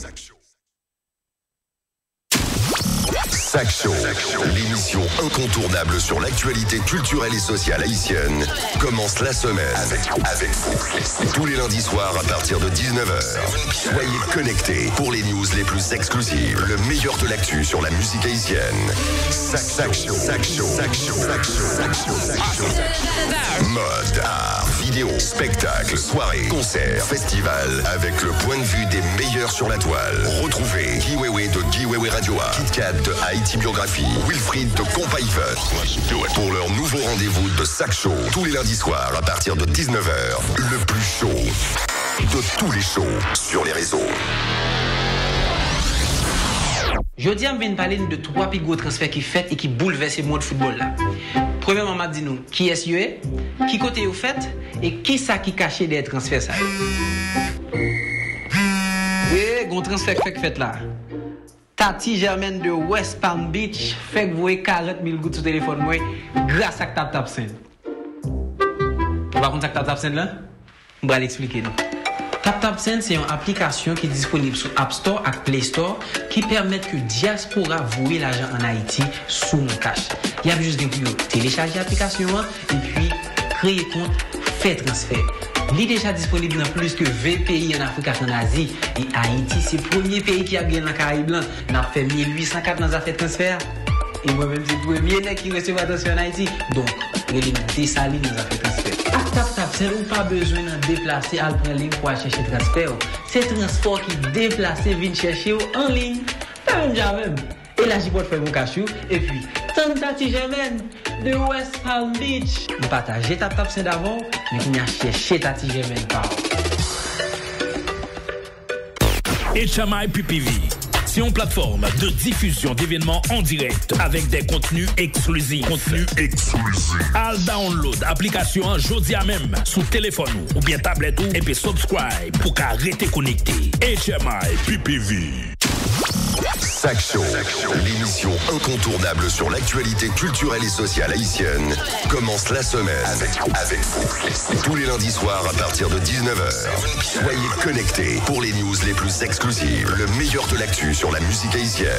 sexual. Sac Show, l'émission incontournable sur l'actualité culturelle et sociale haïtienne, commence la semaine avec, vous. Tous les lundis soirs à partir de 19h. Soyez connectés pour les news les plus exclusives, le meilleur de l'actu sur la musique haïtienne. Sac Show, Sac Show, Sac Show, Mode, art, vidéo, spectacle, soirée, concert, festival, avec le point de vue des meilleurs sur la toile. Retrouvez Kiwewe de Kiwewe Radio A, KitKat de Biographie, Wilfried de Compaiver. Pour leur nouveau rendez-vous de Sac Show, tous les lundis soirs à partir de 19h. Le plus chaud de tous les shows sur les réseaux. Je dis ven pale de trois pigots transferts qui fait et qui ki bouleverse moun de football là. Premièrement qui est, qui est yo qui côté côté fait et qui ça ça qui kache des transferts ça. Oui, eh, gros transfert que fait là. Tati Germaine de West Palm Beach fait que vous 40 000 gouttes sur le téléphone moi, grâce à TapTapSend. On va Vous avez là Je vais l'expliquer. expliquer. TapTapSend c'est une application qui est disponible sur App Store et Play Store qui permet que diaspora voue l'argent en Haïti sous mon cash. Il y a juste des vidéos. Téléchargez l'application hein, et puis un compte, faites transfert est déjà disponible dans plus de 20 Afrique et en Asie et Haïti, c'est le premier peyi ki ap gen nan Caraïbe. On a fait 1804 nan Transfert. Et moi-même, c'est le premier nek ki resevo Haïti. an Haiti. Donk, re li dans nan zafet transfer. transfert. tap tap tap, ou pa bezwen nan déplacer al pren lin pour a cheshe transfert. C'est le transport ki deplase vin cheshe ou an lin. Pè et la chipote fait mon cachou. Et puis, Tantati Germaine de West Palm Beach. Je partage ta table c'est d'avant, mais qui a cherché tati Germaine par. HMI PPV. C'est une plateforme de diffusion d'événements en direct avec des contenus exclusifs. Contenus exclusifs. Al download application jeudi à même sous téléphone ou bien tablette ou et puis subscribe pour qu'à rester connecté. HMI PPV. Sac Show, l'émission incontournable sur l'actualité culturelle et sociale haïtienne, commence la semaine avec, vous. Tous les lundis soirs à partir de 19h. Soyez connectés pour les news les plus exclusives, le meilleur de l'actu sur la musique haïtienne.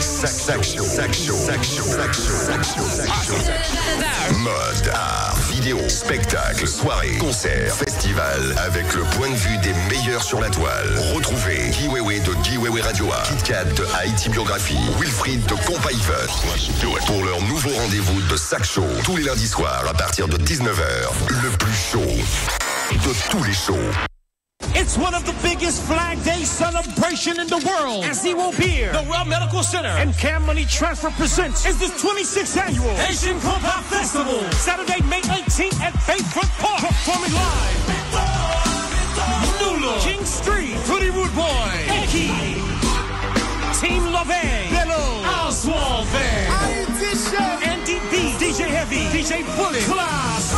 Sac Sac Show, Sac Show, Sac Show, Show, Show. Mode, art, vidéo, spectacle, soirée, concert, festival, avec le point de vue des meilleurs sur la toile. Retrouvez Kiwewe de Kiwewe Radio A, KitKat de Haïti. Haïti Biographie, Wilfried de Compaïver. Pour leur nouveau rendez-vous de Sac Show, tous les lundis soirs à partir de 19h. Le plus chaud de tous les shows. It's one of the biggest Flag Day celebration in the world. As he will be here, the World Medical Center and Cam Money Transfer presents is the 26th annual Asian Pop Festival. Saturday, May 18th at Bayfront Park. Performing live. King Street, Fruity Root Boy. Slovene, Bello, Oswald Van, IT Chef, DJ Heavy, DJ Bullet, Class,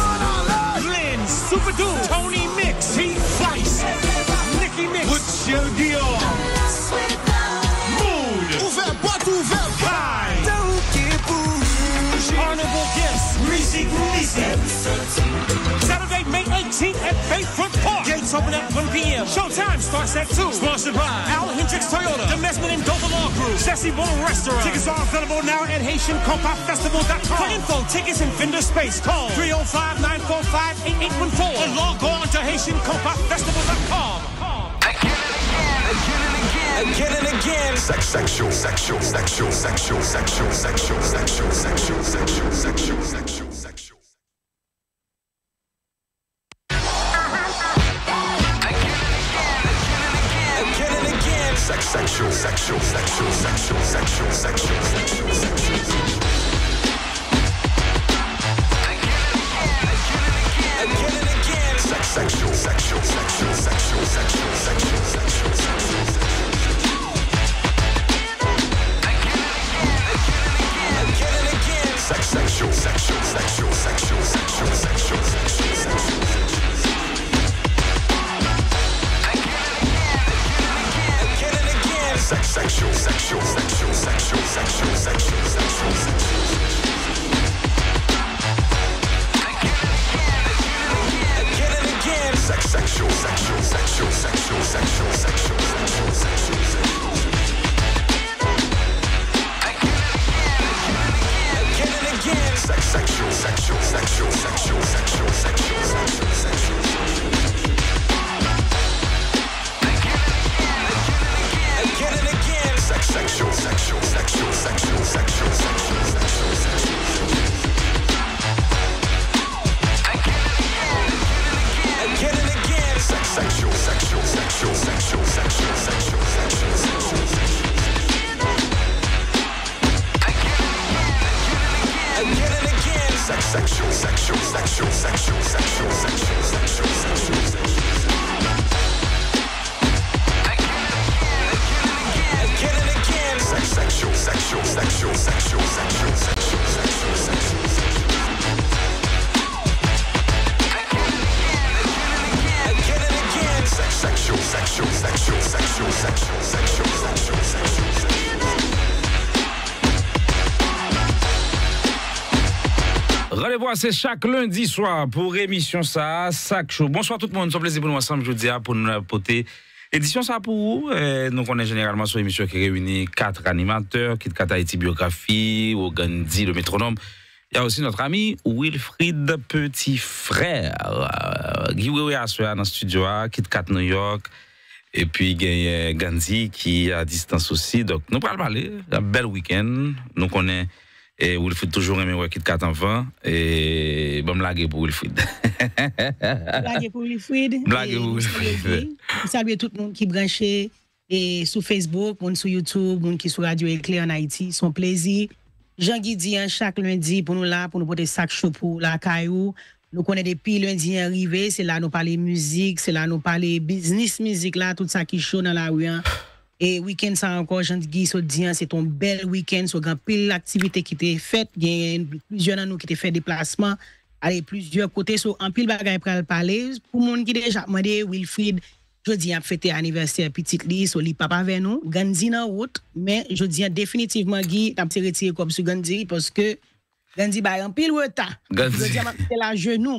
Lynn, Super Dude, Tony Mix, T Vice, Nicky Mix, Butcher Dior, Mood, Ouvert Boîte, Ouvert Pie, Tao qui bouge, Honorable Guest, Music Release, Saturday, May 18th at Bayfront Park open at 1 p.m. Showtime starts at 2. Sponsored by Al Hendricks Toyota, The Messman and Dover Law Group, Jesse Bone Restaurant. Tickets are available now at HaitianCompopFestival.com. For info, tickets, and vendor space, call 305-945-8814 or log on to HaitianCompopFestival.com again and again. Sex, sexual, sexual, sexual, sexual, sexual, sexual, sexual, sexual, sexual, sexual, sexual, sexual, sexual. sexual, sexual, sexual, sexual, sexual, sexual, sexual, sexual. Again and again. Sexual, sexual, sexual, sexual, sexual, sexual, sexual, sexual. Again and again. Sexual, sexual, sexual, sexual, sexual, sexual. sex, sexual, sexual, sexual, sexual, sexual, sexual, sexual, sexual. Sex, sexual, sexual, sexual, sexual, sexual, sexual, sexual, sexual, sexual. Again and again. Sex, sexual, sexual, sexual, sexual, sexual, sexual, sexual, sexual. sexual, sexual, sexual, sexual, sexual, sexual, sexual, sexual. Again and again. Sexual, sexual, sexual, sexual, sexual, sexual, sexual, sexual, sexual. Again and again. Sex, sexual, sexual, sexual, sexual, sexual, sexual, sexual, sexual. c'est chaque lundi soir pour émission ça, Sac Bonsoir tout le monde, c'est un plaisir pour nous ensemble, je vous dis, hein, pour nous apporter Édition ça pour vous. Euh, nous connaissons généralement sur émission qui réunit quatre animateurs, Kit Kat Haïti Biographie, Gandhi le métronome. Il y a aussi notre ami Wilfried Petit Frère, qui euh, est dans le studio, Kit Kat New York. Et puis, Gandhi qui est à distance aussi. Donc, nous parlons parler. Un bel week-end. Nous connaissons et Wilfried toujours aimé Kit 4 vent Et bon, blague pour Wilfried. blague pour Wilfried. Blague pour Wilfried. E, Saluer tout le monde qui branché et sur Facebook, monde sur YouTube, monde qui sur Radio Éclair en Haïti. Son plaisir. Jean en chaque lundi, pour nous là, pour nous porter sac chaud pour la caillou. Nous connaissons depuis lundi arrivé, c'est là nous parler musique, c'est là nous parler business musique, là, tout ça qui chaud dans la rue. Hein. E wikend sa anko jante gi so diyan se ton bel wikend so gen pil aktivite ki te fet. Gen yon an nou ki te fet deplasman ale plizye kote so an pil bagay pral palez. Pou moun ki deja mwede Wilfried jodi ap fete aniversite apitik li so li papa ven nou. Ganji nan wot men jodi ya definitivman gi tap se retiye kop su ganji. Ganji ba yon pil wota. Ganji. Jodi ap fete la jenou.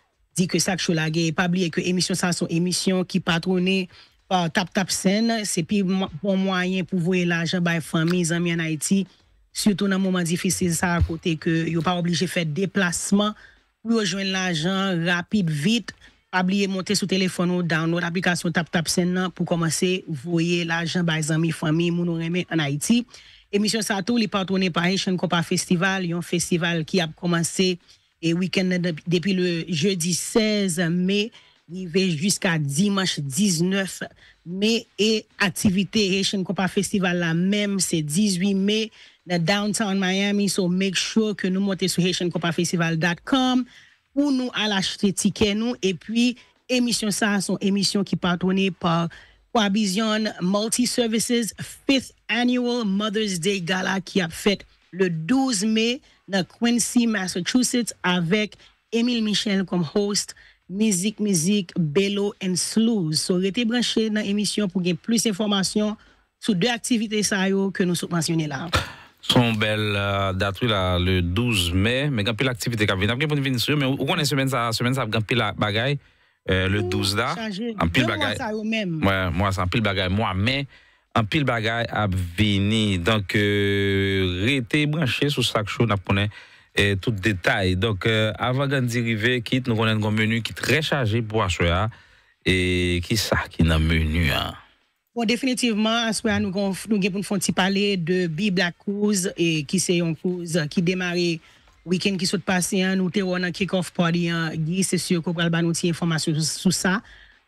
di ke sak chou lage e pabliye ke emisyon sa son emisyon ki patronne pa tap tap sen. Se pi bon mwayen pou voye l'ajan bay fami, zami an Haiti. Soutou nan mouman difisize sa akote ke yo pa oblije fet deplasman pou yo jwen l'ajan rapib vit. Pabliye monte sou telefon nou dan nou l'ablikasyon tap tap sen nan pou komanse voye l'ajan bay zami, fami, moun ou reme an Haiti. Emisyon sa tou li patronne pa Henshin Kopa Festival. Yon festival ki ap komanse yon et week-end depuis le jeudi 16 mai jusqu'à dimanche 19 mai et activité Haitian Copa Festival la même c'est 18 mai dans downtown Miami so make sure que nous montez sur haitiancopafestival.com pour nous aller acheter tickets nous et puis émission ça sont émission qui patronnées par Coabision Multi Services 5th Annual Mother's Day Gala qui a fait le 12 mai na Quincy, Massachusetts, avek Emil Michel kom host Mizik Mizik, Bello and Sluz. So rete branche nan emisyon pou gen plus informasyon sou euh, de aktivite sa euh, yo ke nou sou mansyone la. Son bel datri la le 12 me, men gen pi l'aktivite ka ven, apke pou ne veni sou yo, men ou konen semen sa, semen sa, gen pi la bagay le 12 da, an pi bagay. Mwa sa, an pi l'bagay mwa men, An pil bagay ap vini. Donk euh, rete branche sou sak chou na pounen euh, tout detay. Donk euh, avan gen dirive kit nou konen kon menu kit rechaje pou aswe a. E ki sak ki nan menu a. Bon, definitivman aswe a nou gen pou nou fonte pale de bi blak kouz. E ki se yon kouz ki demare wikend ki sot pase an ou te wana kikof pwadi an. Gi se syo kou pral ban nou ti informasyon sou sa.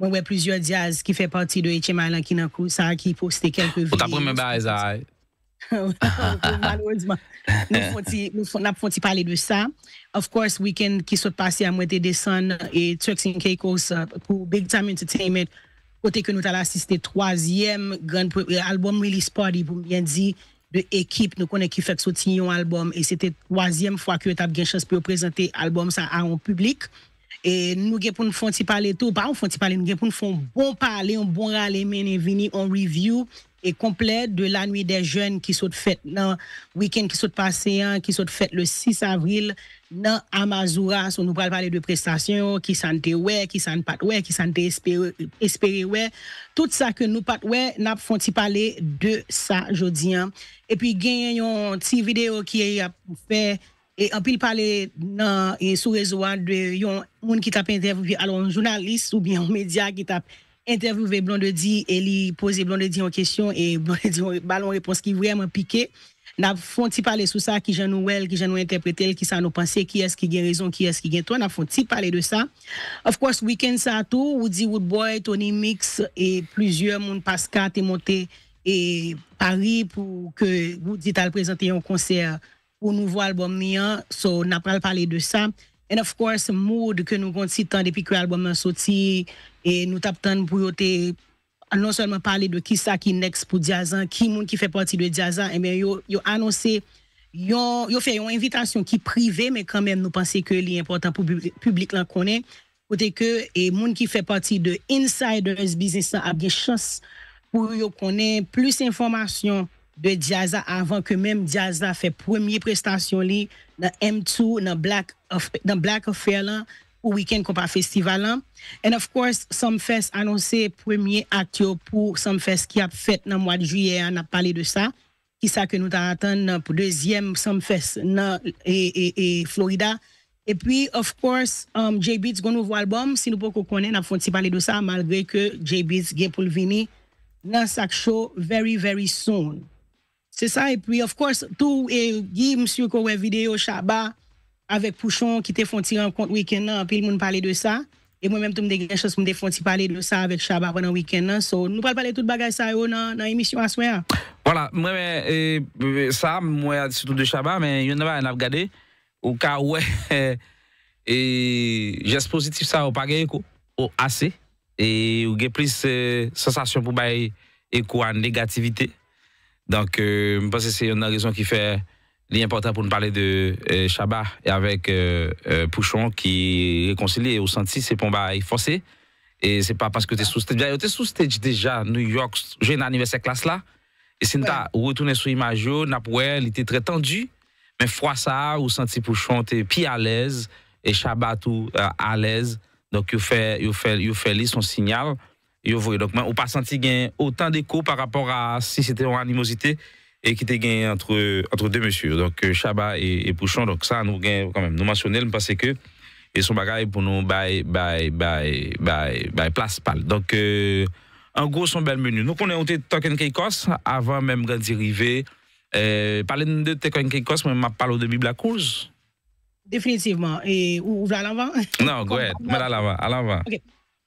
On voit plusieurs Diaz qui fait partie de HMI qui, ça, qui postait quelques vidéos. On t'a pris parler Malheureusement, nous avons parlé de ça. Of course, weekend qui s'est passé à Mouette descend et Turks and Caicos euh, pour Big Time Entertainment, côté que nous avons assisté troisième grand euh, album release party, pour bien dire, de équipe. Nous connaissons qui fait sortir un album et c'était troisième fois que nous eu bien chance de présenter album ça à un public. E nou gen pou nou fon ti pale tou, pa ou fon ti pale, nou gen pou nou fon bon pale, ou bon rale men e vini, ou reviw e komple de la nwi de jen ki sot fete nan, wiken ki sot paseyan, ki sot fete le 6 avril nan Amazoura, sou nou pral pale de prestasyon, ki san te we, ki san pat we, ki san te espere we. Tout sa ke nou pat we, nap fon ti pale de sa jodi. E pi gen yon ti video ki e ap pou fe... e anpil pale nan e sou rezoan de yon moun ki tap intervjuve alon jounalist ou bien mèdia ki tap intervjuve Blondedie e li pose Blondedie yon kèsyon e Blondedie yon balon repons ki vwèm anpike nan fon ti pale sou sa ki jen nou el, ki jen nou interpretel ki sa nou panse, ki es ki gen rezon, ki es ki gen to nan fon ti pale de sa Of course, weekend sa tou, ou di Woodboy, Tony Mix e plüzyon moun paska te monte e Paris pou ke gout dit al prezante yon konser ou ou nouvo alboum mi an, so na pral pale de sa. And of course, moud ke nou konti tan depi kre alboum an soti, e nou tap tan pou yo te, an non seman pale de ki sa ki next pou Djazan, ki moun ki fe pati de Djazan, e men yo anose, yo fe yon invitasyon ki prive, men kanmen nou pense ke li important pou publik lan konen, kote ke, e moun ki fe pati de insider, a bie chans pou yo konen plus informasyon de jazza avan ke mem jazza fe premye prestasyon li nan M2, nan Black of Fair lan, ou weekend kompa festival lan. And of course, Samfest anonse premye aktyo pou Samfest ki ap fet nan mwad juyè na pale de sa. Kisa ke nou ta atan nan pou dezyem Samfest nan Florida. E pi, of course, um, J-Beats goun nou vwa album, si nou pou kou kone nan fon si pale de sa, malwe ke J-Beats gen pou l'vini, nan sak show very, very soon. Se sa, e pwi, of course, tou e gi msou ko we videyo shaba avèk Pouchon ki te fonti an kont week-end nan, apil moun pale de sa, e mwen mèm tou mde gen chos mde fonti pale de sa avèk shaba wè nan week-end nan, so nou pale pale tout bagay sa yo nan emisyon aswen. Wala, mwen, e, sa, mwen a disi tout de shaba, men yon ne va an avgade, ou ka wè, e, jes positif sa wopage ekou, ou ase, e, ou gen plis euh, sensasyon pou bay ekou an negativite. Donc, euh, je pense que c'est une raison qui fait l'important pour nous parler de Chabat euh, et avec euh, euh, Pouchon qui réconcilie au senti, c'est pour est forcé. Et c'est pas parce que tu es sous stage. Tu es sous stage déjà, New York, j'ai un anniversaire classe là. Et si tu retourné sur l'image, il était très tendu. Mais fois ça, ou senti Pouchon, tu es à l'aise et Chabat tout à l'aise. Donc, il fait, il fait, il fait, son signal yo Donc, on pas senti autant d'écho par rapport à si c'était une animosité et qui était gagné entre, entre deux messieurs, donc euh, Chaba et, Pouchon. Donc, ça, nous gagne quand même. Nous mentionnons parce que et son bagage pour nous bye bye bye bye place pâle. Donc, euh, en gros, son bel menu. Nous connaissons Token Caicos avant même d'arriver. parlez euh, parler de Token Caicos, mais je parle de Bible à cause. Définitivement. Et où, va à l'avant? Non, go mais à l'avant. À l'avant.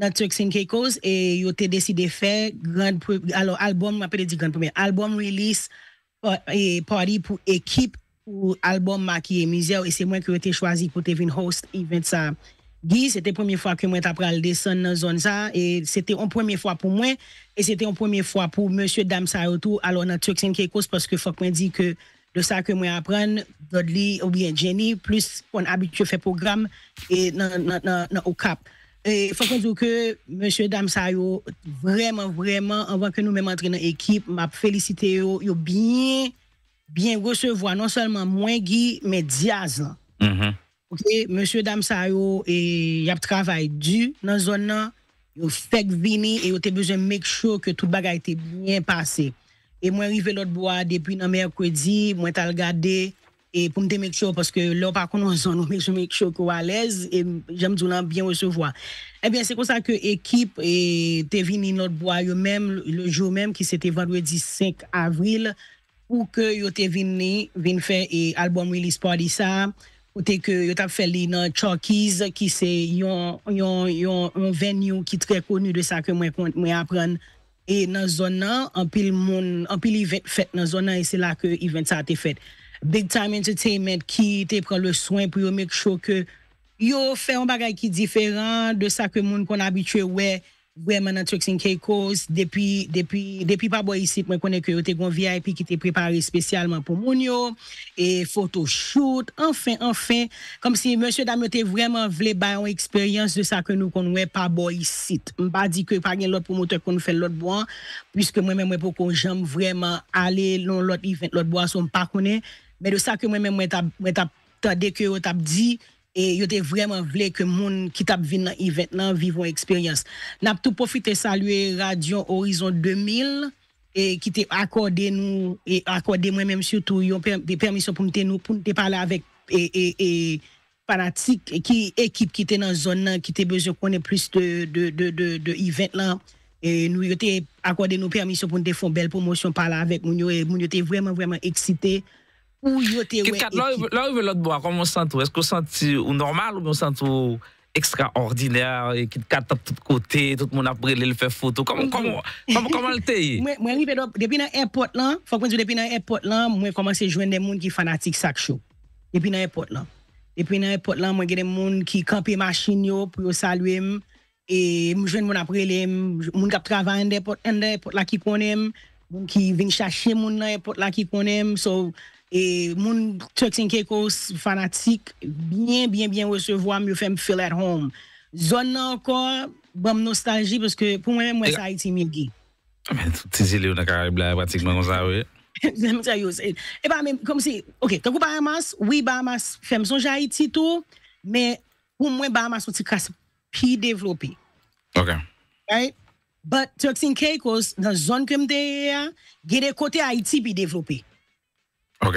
nan Turk Sen Kekoz, e yo te deside fe, albom, mwen apre de di grand pou mwen, albom release, party pou ekip, pou albom ma ki emize ou, e se mwen ki yo te chwazi pou te vin host event sa. Gi, se te pwemye fwa ke mwen tapre al deson nan zon za, e se te mwen pwemye fwa pou mwen, e se te mwen pwemye fwa pou monsye Dam Sarotu, alon nan Turk Sen Kekoz, paske fok mwen di ke, de sa ke mwen apren, Dodli, ou bien Jenny, plus kon abitye fe program, e nan Okap, E, Fakon zo ke, monsye Dam Sayo, vreman, vreman, anvan ke nou men mantre nan ekip, map felisite yo, yo bin, bin resevo a, non solman mwen gi, men diaz lan. Mm-hmm. Monsye Dam Sayo, e, yap travay du nan zon nan, yo fek vini, e yo te bejèm mek chou ke tout bagay te bin passe. E mwen rive lot bo a, depi nan Merkwedi, mwen tal gadey. E pou mte mèk chò, paske lò pa konon zon, mèk chò mèk chò kwa walez, jèm djou lan byen wè e se vwa. Ebyen, se konsa ke ekip, e te vini not bo a yo mèm, le jou mèm ki sete vandwe di 5 avril, pou ke yo te vini, vini fè e albouan mwili spò di sa, pou te ke yo tap fè li nan Chalkies, ki se yon ven yon ki tre konu de sa ke mwen apren. E nan zon nan, anpil yon fèt nan zon nan, e se la ke yon fèt sa te fèt. Big Time Entertainment ki te pran le swen pou yo mek chok yo fe yon bagay ki diferan de sa ke moun kon abitue we menatreksin kekos depi pa bo yisit mwen konen ki yo te kon VIP ki te prepari spesyalman pou moun yo. E foto shoot, anfen, anfen, kom si monsye da me te vreman vle bayan eksperyans de sa ke nou kon we pa bo yisit. Mba di ke yon pagyen lot pwomote kon nou fe lot bo an, pwiske mwen men mwen pou kon jem vreman ale lon lot event lot bo an sou mpa konen. men de sa ke mwen men mwen tab tab deke yo tab di, yo te vreman vle ke moun ki tab vin nan event nan vivon eksperyans. Nap tou profite salwe Radion Horizon 2000, ki te akorde nou, akorde mwen men mwen soutou, yon permisyon pou mwen te nou pou mwen te pale avèk paratik, ki ekip ki te nan zon nan ki te bezo konen plus de event nan, nou yo te akorde nou permisyon pou mwen te fon bel pou mwen son pale avèk, mwen yo te vreman vreman eksite Ou yo te wè ekip. Kikat, lò yon ve lòt bo a, komon san tou? Eskou san ti ou normal ou mon san tou ekstraordinèr? Kikat tap tout kote, tout moun apre lè lè lè fè foto. Koman lè te yè? Mwen ripè do, depi nan epot lan, fòk mwen sou depi nan epot lan, mwen komanse jwen de moun ki fanatik sak chou. Depi nan epot lan. Depi nan epot lan, mwen gen de moun ki kampè machin yo pou yo salwèm e mwen jwen moun apre lè moun kap travè an de epot la ki konèm, moun ki vin ch E moun Taksin Kekos fanatik Bien, bien, bien wesevo amyo fem fil at home Zon nan akor Bwem nostalji Pweske pou mwen mwen e- sa iti milgi ah, Tizile ou nan karabla Batikman monsa we E pa men, kom si Ok, kakou Bahamas, wii Bahamas fem sonja iti tou Me pou mwen Bahamas Wot si kase pi devlopi Ok But Taksin Kekos Nan zon kem de ya Ge de kote Haiti pi devlopi Ok.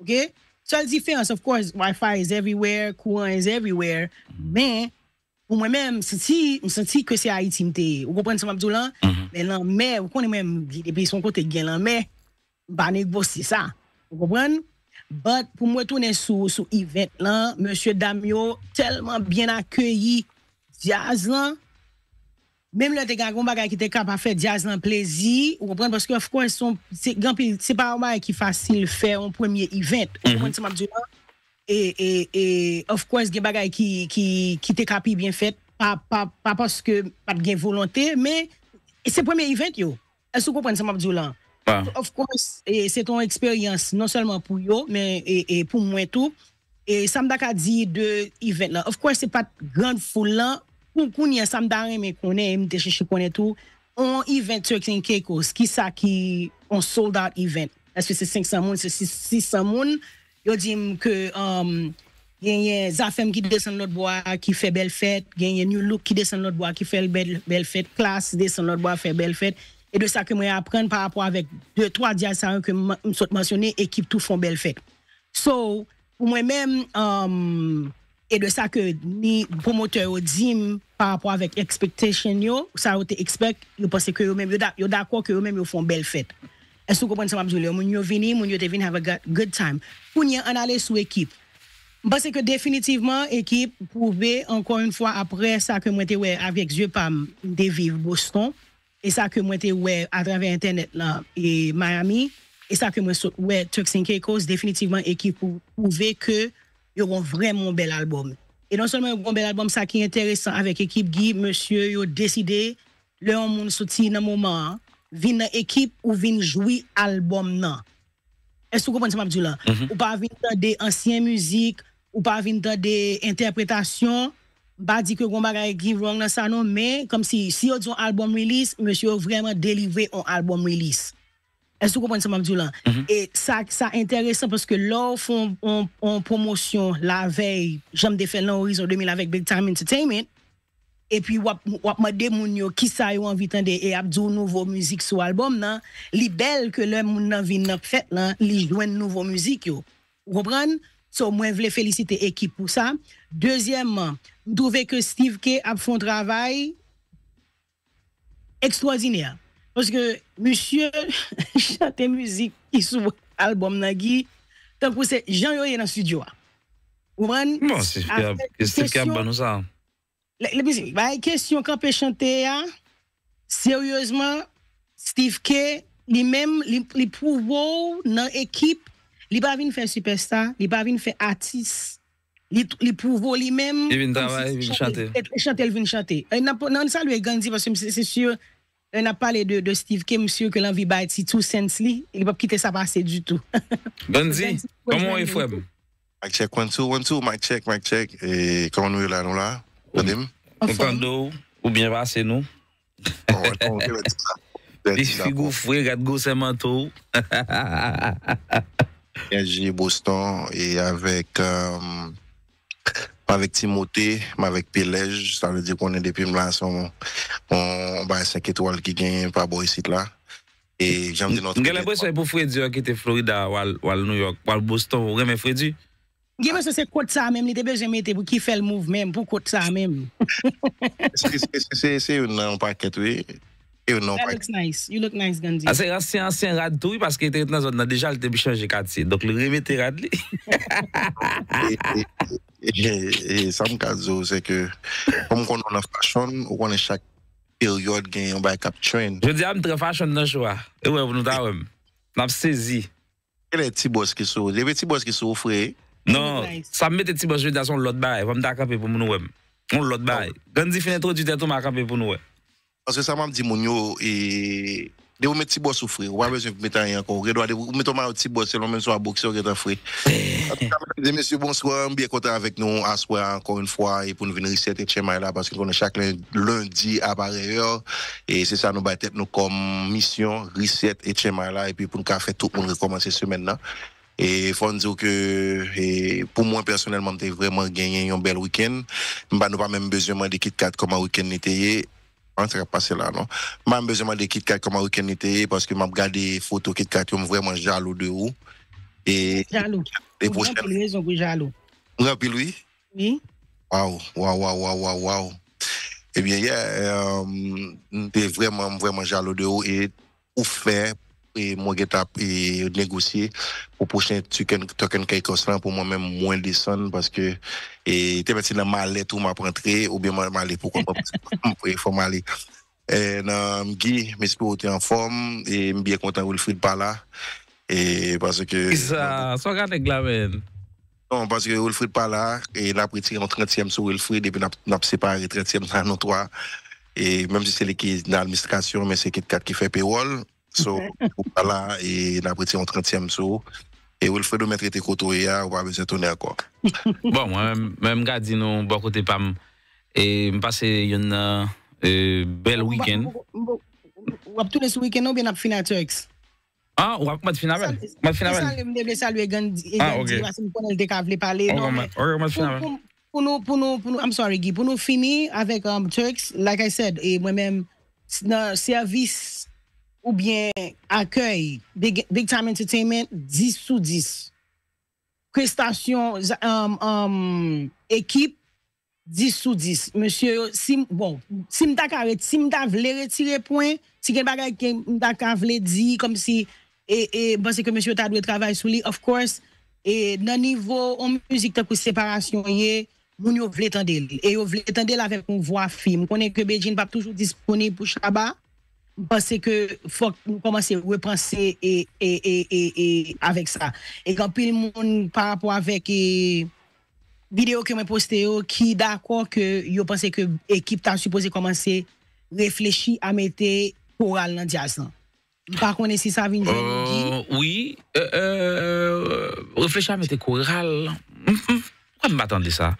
Ok? Sal di feyans, of course, wi-fi is everywhere, kouan is everywhere, men, mm-hmm. pou mwen men, m senti, m senti ke se a itimte. Ou konpren sa mapzou lan? Men mm-hmm. lan, men, m konen men, m jidebe son kote gen lan, men, ba negbos si sa. Ou konpren? But, pou mwen toune sou, sou event lan, Monsie Damyo, telman bien akyeyi, jazz lan, Mèm lè te gwa gwen bagay ki te kap a fè jaz nan plezi, ou prènd, pòske ofkwen son, se pa wè ki fasil fè yon premier event, mhm. ou prènd se mèm djou lan, e, e, e ofkwen se gen bagay ki te kapi bien fèt, pa pòske pat gen volontè, mè, e se premier event yo, asou prènd se mèm djou lan, ofkwen se ton eksperyans non selman pou yo, mè, e pou mwen tou, e sa mdaka di de event lan, ofkwen se pat gwen foulan, pou kounye sa mdare men konen, te je konen tou, on event Turks and Caicos, ki sa ki on sold out event. que c'est 500 moun, c'est 600 moun, yo dim ke um, genye Zafem ki desen lotboa ki fe bel fèt, genye New Look qui ki desen qui ki belle bel, bel fèt, Klas desen bois, fe belle fête. Et e de sa ke mwen apprendre par rapport avec 2-3 dias sa yon ke msot mensyonè, ekip tou fon bel fèt. So, pour moi-même... um, E de sa ke ni promoteur ou zim pa apwa vek ekspektasyon yo, sa ou te ekspekt, yo d'akwa ke yo men yo fon bel fèt. E sou kompon sa mabzoulè, moun yo vini, moun yo te vini, have a good time. Pounye an ale sou ekip. Mba se ke definitivman ekip poube, ankon yon fwa apre, sa ke mwen te we avyek zye pam de Viv Boston, e sa ke mwen te we adrave internet la e Miami, e sa ke mwen se we Turks and Caicos, definitivman ekip poube ke yo ron vremen bel albom. E non solmen bon yo ron bel albom sa ki enteresan avek ekip gi, monsye yo deside, leon moun soti nan mouman, vin nan ekip ou vin jwi albom nan. E sou komponsi mabdou la, ou pa vin tan de ansyen muzik, ou pa vin tan de interpretasyon, ba di ke ron bagay ekip ron nan sa nou, men, kom si, si yo di yon albom relis, monsye yo vremen delive yon albom relis. E sou kompon seman abdou lan. E sa, sa enteresan paske lor fon on promosyon la vey jom defen lan Horizon 2000 avèk Big Time Entertainment. E pi wap, wap ma demoun yo ki sa yo anvitande e abdou nouvo müzik sou albom nan. Li bel ke lè moun nan vi nop fèt lan, li lwen nouvo müzik yo. Wopran? So mwen vle felicite ekip pou sa. Dezyèmman, mdouve ke Steve K ap fon travay ekstwa zinè ya. Poske, monsye chante mouzik ki sou alboum nagi. Tan pou se, jan yoye nan sudyo a. Ou man... Monsye, stifke a banou sa. Le monsye, baye kesyon ka pe chante a, seryouzman, stifke, li mem, li pouvou nan ekip, li ba vin fe superstar, li ba vin fe atis, li pouvou li mem... E vin chante. E chante, el vin chante. Nan sa lou e ganzi, vasye monsye, se syo... on euh, a parlé de, de Steve Kim, monsieur, que l'envie si tout sens il va quitter sa passer du tout. Bonzi, comment est vous? Mike check, one, two, one, two, check, Mike check. Et comment nous là, nous là? ou bien nous? manteau. J'ai Boston et avec euh, m avèk Timote, m avèk Pelej, san lè di konè depi m lanson, m baye 5 etwal ki gen pa boy sit la. Gè lè bè se pou Fredy wè ki te Florida wè l'New York, wè l'Boston, wè mè Fredy? Gè mè se se kote sa mèm, li te be jèmè te pou ki fè l'mouv mèm pou kote sa mèm. Se yon nan paket we, yon nan paket. You look nice, you look nice, Gandhi. Asè yon asè yon asè yon rad tou we, paske yon te retena zot nan deja l te bi chanjè kat si, dok lè remè te rad li. Ha ha ha ha ha ha E, e, e, sa m kazo, se ke, kom konon an fasyon, ou konen chak pilyon gen, an bay kap chwen. Je di an m tre fasyon nan chwa, e we v nou ta wem, nan m sezi. E le ti bos ki sou, le ve ti bos ki sou fre. Non, sa m mete ti bos vi dason lot bay, v am da kape pou m nou wem, lot bay. Gan di finen tro di tetou, m a kape pou nou wem. Ase sa m am di moun yo, e... De vous mettre petit boss souffrir on ou pas besoin de mettre rien encore. Vous mettre un petit boss, selon même soit à boxeur, vous êtes frère. Eh. Mesdames messieurs, bonsoir. Bien content avec nous à soir encore une fois et pour nous venir recette et Tchémaï là parce qu'on est chaque lundi à Barrière. Et c'est ça, nous tête nous comme mission, reset et Tchémaï Et puis pour nous faire tout pour nous recommencer semaine là. Et faut dire que pour moi personnellement, j'ai vraiment gagné un bel week-end. Je n'ai pas même besoin de quitter comme un week-end était serait passé là, non? M'a besoin de Kit Kat comme American parce que m'a regardé photos Kit Kat, suis vraiment jaloux de vous. Et. Jaloux. Et prochaine. raison pour jaloux. Rempli, oui? Oui. Waouh, waouh, waouh, waouh, waouh, Eh bien, oui, yeah, euh, vraiment, vraiment jaloux de vous et, ou faire E mwen get ap e negosye pou pouchen touken kaykosman pou mwen men mwen dison Paske e, te beti nan malet ou mwen ap rentre Ou bi mwen malet pou kon pa pwese mwen pwese mwen malet Nan mgi, mwen se pou ote an form Mwen biye kontan Wolfrid Pala Pisa, sogan e glamen Non, paske Wolfrid Pala E nan ap reti an 30e sou Wolfrid E nan ap separe 30e nan anotwa E menm si se li ki nan administrasyon Mwen se kit kat ki fe pe wol so, là, et la en 30e so. Et Wilfredo Maître était côtoyé, on va besoin de tourner encore. bon, moi, même Gadi, nous, bon côté PAM, et passer un euh, bel week-end. On va tourner ce week-end, ou bien on finit à Turks? Ah, ou après, je final finir avec. Je vais saluer Gandhi. Ah, ok. Parce que je connais le décavelé parler. Ok, je vais finir Pour nous, pour nous, pour nous, I'm sorry, Guy, pour nous finir avec um, Turks, like I said, et moi-même, dans service Ou byen akèy, Big Time Entertainment, 10 sou 10. Krestasyon ekip, um, um, 10 sou 10. Monsye, si bon, mta kare, si mta vle retire pwen, si gen bagay ke mta kare vle di, kom si monsye e, e, ke msye ta dwe travay sou li, of course, e, nan nivou ou msik te kou separasyon ye, moun yo vle tendel. E yo vle tendel avek mwa fi. Mkone ke Beijing pap toujou disponib pou chaba, Mpense ke fok nou komanse repanse e avek sa. E kan pil moun parapon avek video ke mwen poste yo ki da kwa ke yo pense ke ekip tan supoze komanse refleshi amete koral nan jazan. Mpa kone si sa vinjou ki? Euh, oui, reflechi amete koral. Kwa mwen m'atande sa?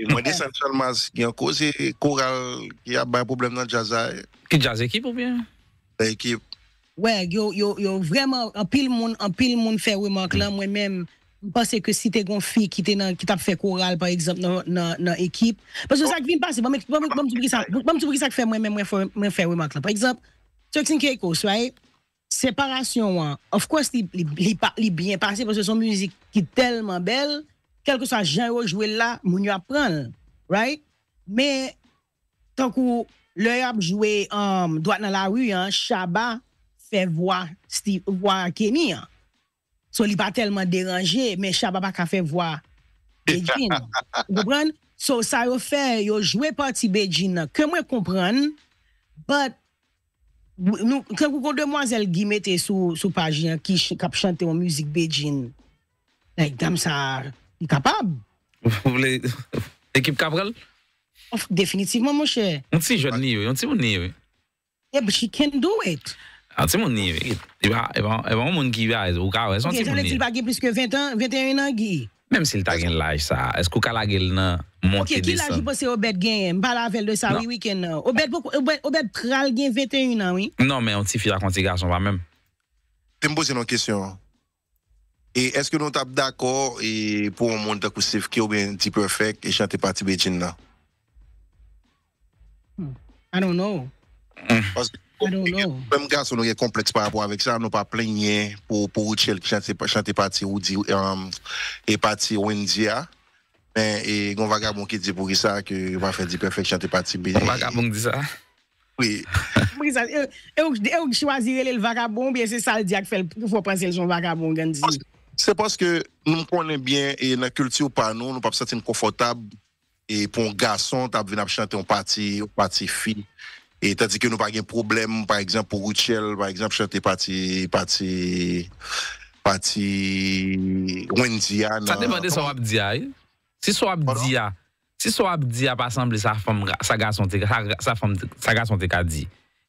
Mwen de san chalmaz ki an kose koral ki abay problem nan jazan. Ki jaze ki probleme? Ekip. Ouè, yo, yo, yo, vreman, an pil moun, an pil moun fè wè mòk lè, mwen mèm, mpase ke si te gon fi, ki te nan, ki ta fè koral, par exemple, nan, nan ekip. Pasè sa ki vin pasè, mwen mèm, mwen mèm, mwen mèm, mwen mèm fè wè mòk lè. Par exemple, 13 Kekos, wè, separasyon wè, of course, li, li, li, li, li byen pasè, pasè son müzik ki telman bel, kelke sa jayou jwè la, mwen yon aprenl, wè, mè, tankou, lè y ap jwè um, doat nan la wuy, chaba fè vwa kè ni. So li pa telman deranje, mè chaba pa ka fè vwa bejine. So sa yo fè, yo jwè pati bejine, ke mwen kompran, but, kèm kou kou demwazel gi mette sou pagin ki kap chante ou müzik bejine ek dam sa li kapab. Ekip kaprel? Ekip kaprel? Definitivman monshe. Monshi jote niwe. She can do it. Monshi jote niwe. Ewa moun ki ve a ezo. Ou ka ou ezo monshi monshi. Eja le til bagi plus ke 21 an gi? Mem si l ta gen laj sa. Ese kou ka la gel nan monshi de sa. Ki laj pou se Obed gen? Balavelle de sa we weken nan. Obed pral gen 21 an we? Non men, monshi fi rakon ti gason pa men. Ten bo se nan kesyon. E eske nou tap dako pou moun takou sif ki ou ben ti prefek e chante pati bejina nan? I don't know. Mm. I don't know. Mwen gansou nou yè kompleks pa apwa. Avèk sa nou pa plènyè pou ou chèl ki chante pati ou di um, e pati ou en di ya. E yon vagabon ki di Bourissa ki va fè di pefèk chante pati be. Vagabon di sa? Oui. E ou chwazire lè l vagabon biè se sal di ak fèl pou fò pas el son vagabon gen di. Se poske nou mponè bien e nan kulti ou pan nou nou pap saten konfotab E pon gason tap vin ap chante yon pati fin. E tati ki nou pa gen problem, par eksemp pou Rouchel, par eksemp chante pati... pati... wendia nan... Sa depande sa wap diya, e? Si sa wap diya, si sa wap diya pa sanble sa gason te ka di,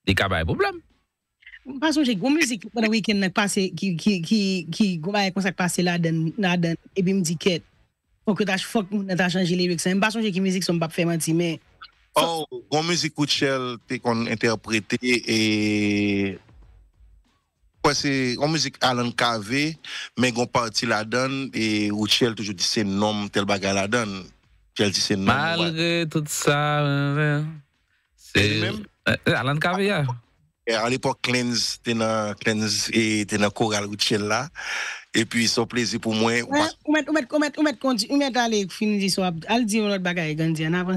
de ka baye problem. Pason, jek, wou mizik, wou mizik, wou mizik, wou mizik, wou mizik, wou mizik, wou mizik, que tu as fuck mon t'as changé les lyrics. Même pas changer qui musique, sont pas fait mentir, mais. Oh, bon musique pour t'es qu'on interprété et. c'est en musique Alan Kavé. mais on parti la donne et Ruchel toujours dit c'est nom tel bagarre la donne. j'ai dit c'est Malgré tout ça, c'est même euh, Alan Cave. À, à l'époque, Cleanse était dans Cleanse et était dans Coral Ruchel là. Et puis, son plaisir pour moi. Ou met aller finir Al dire l'autre on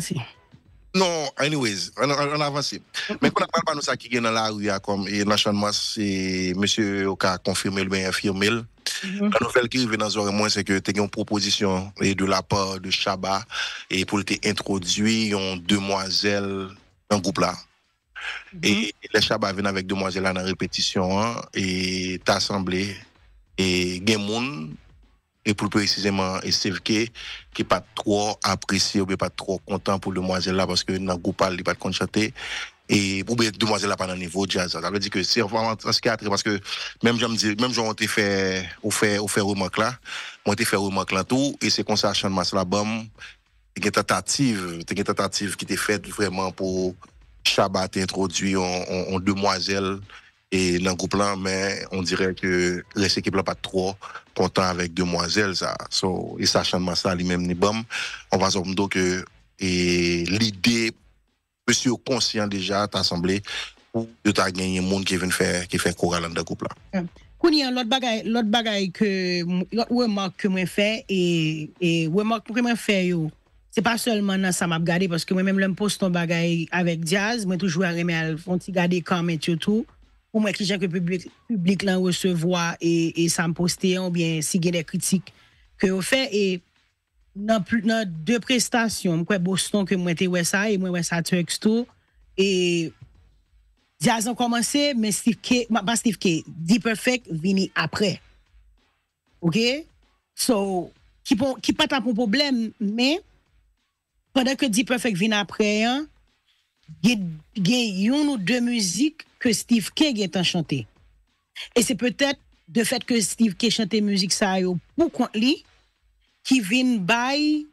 Non, anyways, on, avance. Mais quand on parle de ça dans la rue, hein, comme, et monsieur qui a confirmé, bien mm-hmm. La nouvelle qui venue dans moins c'est que tu une proposition de la part de Chaba et pour introduire une demoiselle dans le groupe là. Mm-hmm. Et les Chaba vient avec demoiselle dans la répétition hein, et t'as assemblé et gen moun et plus précisément SFK qui pas trop apprécié ou pas trop content pour demoiselle là parce que dans groupe il pas de chanter et pour bien demoiselle là pas dans niveau jazz ça veut dire que c'est vraiment transcadre parce que même j'aime dire même j'ont été fait au fait au fait remarque là moi été fait remarque là tout et c'est comme ça chante masse la bombe une tentative une tentative qui était faite vraiment pour Chabat introduit en demoiselle E nan goup lan, men, on direk lese ki ple pat tro kontan avèk demwazèl, sa. So, isa chanman sa li menm ni bom. On va zopm do ke lide, mè syo konsyen deja t'asemble, ou yo ta genye moun ki ven fè, ki fè koga lan da goup lan. Kouni, lòt bagay, lòt bagay ke wè mok ke mwen fè, e wè mok pou ke mwen fè yo, se pa sèlman nan sa map gade, paske mwen menm lèm pos ton bagay avèk jazz, mwen toujou an remè al fonti gade kam et yo tou. Ou mwen ki jèk ou publik lan ou se vwa e sa m poste an, ou bien si genè kritik ke ou fè, e nan de prestasyon, mwen kwe boston ke mwen te wè sa, e mwen wè sa tèk stou, e jè azan komanse, mwen stifke, mwen stifke, D-Perfect vini apre. Ok? So, ki patan pou problem, men, kwenè ke D-Perfect vini apre an, gen yon nou de müzik ke Steve Kaye gen tan chante. E se petet, de fet ke Steve Kaye chante mouzik sa yo pou kont li, ki vin bay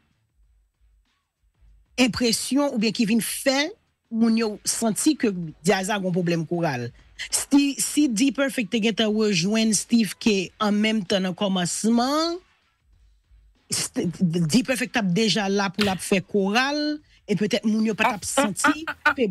impresyon ou bien ki vin fen, moun yo santi ke Diaz a gon problem koural. Si Deep Perfect te gen tan wè jwen Steve Kaye an menm tan an komasman, Deep Perfect tap deja lap ou lap fe koural, e petet moun yo patap santi, pe...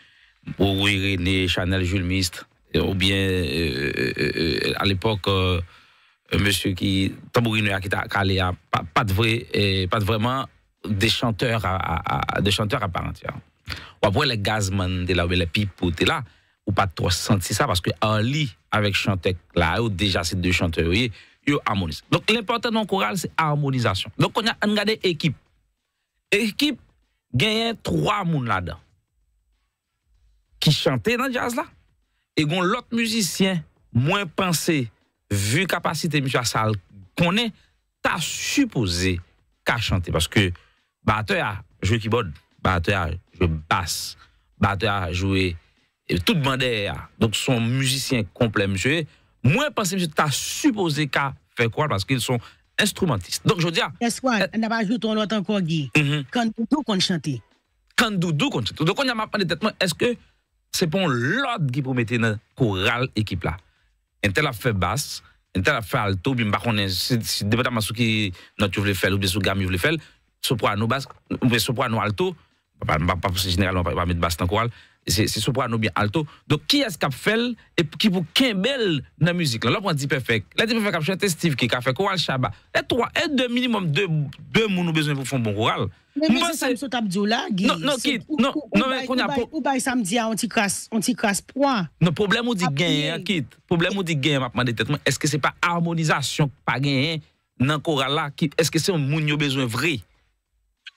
ou René, Chanel Jules Mistre ou bien euh, euh, euh, à l'époque, euh, monsieur qui, Tambourino, qui pas, de vrai, pas vraiment des chanteurs à, des chanteurs part entière. Ou après, les gazman de là, ou les pipes, de là, ou pas trop senti ça, parce qu'en lit avec chanteur là, ou déjà ces deux chanteurs, oui, ils harmonisent. Donc, l'important dans le choral, c'est harmonisation. Donc, on a regardé équipe. Équipe, gagne trois mounes là-dedans. ki chante nan jaz la, e gon lot müzisyen, mwen panse, vu kapasite msye asal konen, ta suppose ka chante, paske, batoy a jwe kibod, batoy a jwe bas, batoy a jwe, tout bander, donk son müzisyen komple msye, mwen panse msye, ta suppose ka fe kwa, paske il son instrumentiste, donk jodi a... Eskwa, an apajou ton lot an kwa gi, kandou kon chante? Kandou kon chante, donk kon yaman pan de tetman, eske, se pon lot ki pou mette nan koral ekip la. Ente la fè bas, ente la fè alto, bi mba konen, se depèta masou ki not yo vle fèl, ou bè sou gam yo vle fèl, sou prou anou bas, ou bè sou prou anou alto, mba pa pou se genèl anou, mba mette bas tan koral, se sou prou anou bi alto, do ki as kap fèl, e ki pou kemel nan müzik la, lò pou an dipe fèk, lò dipe fèk kap chè, te stif ki kap fè koral chaba, e 3, e 2 minimum, 2 moun nou bezon pou fon bon koral, Mwen se sa msot ap diyo la, Giz, ou bay sa m diya, on ti kras pouan. Non, problem ou di gen, Giz, problem ou di gen, mapman de tetman, eske se pa harmonizasyon pa gen, nan kora la, Giz, eske se moun yo bezwen vri?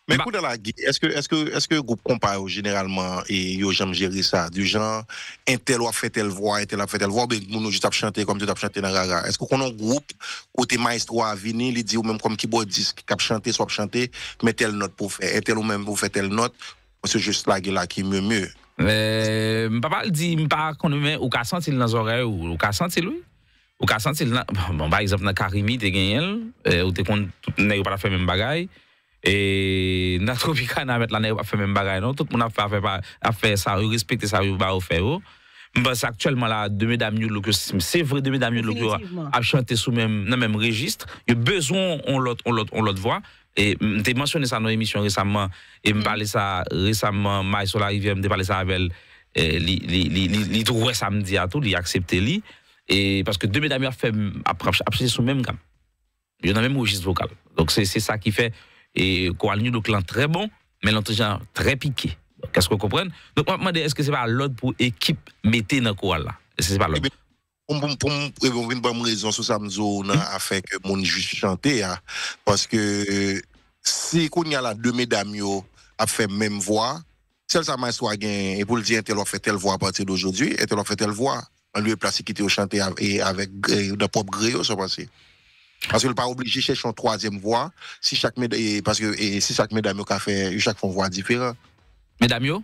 Mwen kou de la gi, eske, eske, eske, goup kompare ou generalman yo jem jeri sa, di jan, entel ou a fetel vwa, entel ou a fetel vwa, be mounou jit ap chante, kom jit ap chante nan raga. Eske konon goup, kote maestwa avini, li di ou menm kom kibou dis, kap chante, swap chante, metel not pou fe, entel ou menm pou fe tel not, mwen se jit slage la ki mwem mwem. Mwen pa pal di, mwen pa konon men, ou ka santil nan zore ou, ou ka santil ou, ou ka santil nan, bon ba, izav nan karimi te genyel, euh, ou te kon, nou yon pala fe menm bagay, Et nan n'a pas fait lan e wap fe men Tout le monde fait a fait, ça yo, ça sa yo ba ou faire yo. Mbase aktuelman la, deux mesdames yon lou ke, se vre deme même yon a ke ap chante sou nan registre. Yo besoin on l'autre voix Et t'es mentionné ça dans l'émission récemment, et me mm-hmm. parlé ça récemment, mais sur la rivière, me parler ça avec il trouvait samedi à tout, il accepté et parce que deux mesdames ont fait, après, sous même gamme. Il y en a même registre vocal. Donc c'est ça qui fait, et Coaligny, donc l'an très bon, mais genre très piqué. Qu'est-ce que vous comprenez Donc, je me demande, est-ce que c'est pas l'autre pour équipe mettez dans koala Est-ce que c'est pas l'autre pour une bonne raison sur ça, on a fait que mon juste chanter, parce que si qu'on y a deux mesdames a fait même voix, celle ça m'a soigné et pour le dire, elle a fait telle voix à partir d'aujourd'hui, elle a fait telle voix. en lui a placé qui était au chanter et avec le propre gré, ça passé. Parce que le pas obligé de son troisième voix. si chaque médaille, parce que et si chaque madame a fait chaque voie voix différent. yo?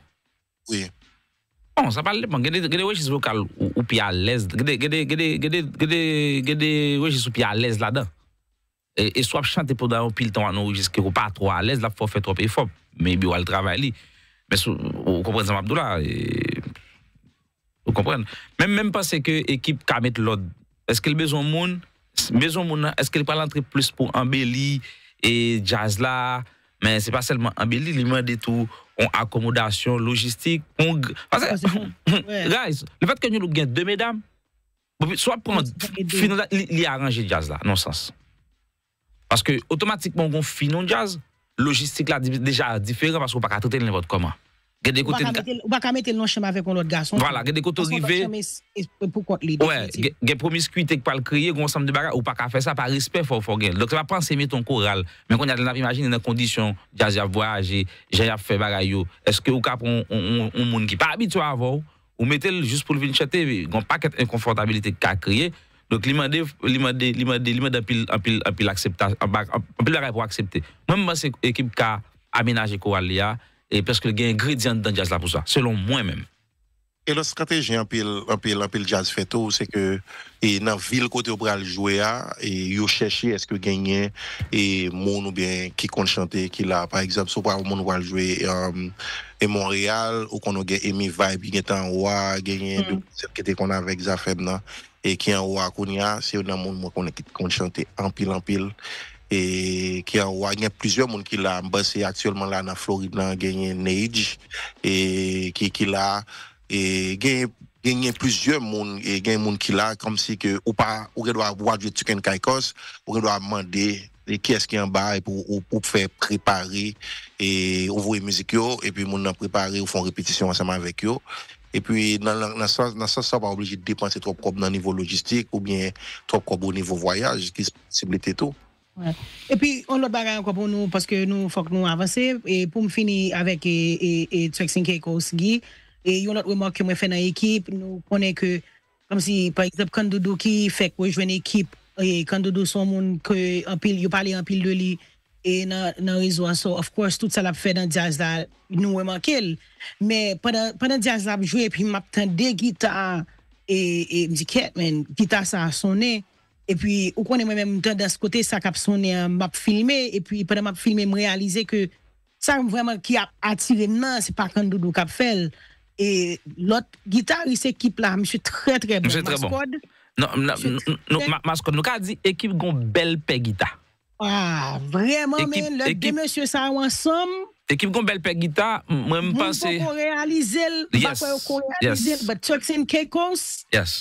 Oui. Bon, ça parle bon, gade gade registre vocal ou, ou à l'aise, gade gade gade gade gade gade registre pied à l'aise là-dedans. Et, soit chanter pendant un pile temps à nous jusqu'à pas trop à l'aise, là faut faire trop effort, mais bio le travail Mais vous comprenez ça Abdoula Vous comprenez Même même pas c'est que équipe qui mettre l'ordre. Est-ce qu'il besoin monde Mezon mounan, eske li pa l'antre plus pou Ambeli e Djazla, men se pa selman Ambeli li mwen de tou akomodasyon logistik. Le fat ke nou gen de medam, lye aranje Djazla, non sens. Paske otomatik moun gon finon Djaz, logistik la deja diferent paske ou pa katreten le vot koman. Ou bak a mette l nan cheme avek on lot gason. Voilà, gade koto rive, gade promis kuitek pal kriye, ou bak a fè sa pa rispe fò fò gen. Dok se pa pranse mè ton koral, men kon yadè nan imagine nan kondisyon, jazè a voyajè, jayè a fè barayò, eske ou kapon un moun ki pa abitou avò, ou mette l jous pou l vin chete, gon pa ket enkonfortabilite kakriye, dok li mède, li mède, li mède, anpil l akseptan, anpil l akseptan. Mèm mèm se ekip ka amenajè koral li a, E peske gen gridyan dan jazz la pou sa, selon mwen men. E lo strateji anpil jazz fetou, se ke nan vil kote ou pral jouye a, yo cheshi eske genye, e moun ou ben ki kon chante ki la. Par exemple, sou pral moun e, um, e ou pral jouye e Montreal, ou kon nou gen Emi Vibe, yon etan waa genye, sep kete kon avek Zafèb nan, e ki an waa kon ya, se yo nan moun moun kon chante anpil anpil. et qui a envoyé il y a plusieurs monde qui l'a embassé actuellement là en Floride, là, gagné Nage et qui qui l'a et gagné il plusieurs monde et il monde qui l'a comme si que ou pas ou doit voir du chicken kaikos ou doit demander et qui est-ce qui est en bas et pour, pour faire préparer et ouvrir musique et puis on a préparé on font répétition ensemble avec eux et puis dans dans sens dans sens ça pas obligé de dépenser trop comme dans niveau logistique ou bien trop comme au niveau voyage qui possibilité tout E pi, an lot bagay an ko pou nou, paske nou fok nou avanse, pou m fini avek e treksin keiko ou sgi, e yon lot weman ke mwen fe nan ekip, nou pwene ke, kom si, par exemple, kandou dou ki fek wejwen ekip, e kandou dou son moun, ke yon pale an pil do li, e nan rezo an, so of course, tout sa la fe dan Djazda, nou weman kel, me, padan Djazda ap jwe, pi map ten de gita, e m di ket men, gita sa sonen, e, Epi, ou konen mwen men euh, mwen tou dans kote, sa kap sonen, m ap filme. Epi, ponen m ap filme, m realize ke, sa m wèman ki a atire m nan, se pa kan do do kap fel. E lot, gitar ou se ekip la, m chè tre tre bon. M chè tre bon. Non, m as kod nou ka di, ekip gon bel pe gitar. Ah, vremen men, lot de monsye sa wansom. Ekip gon bel pe gitar, m wèmen panse. Mwen kon realize l, m bako yo kon realize l, but choksen kekons. Yes, yes.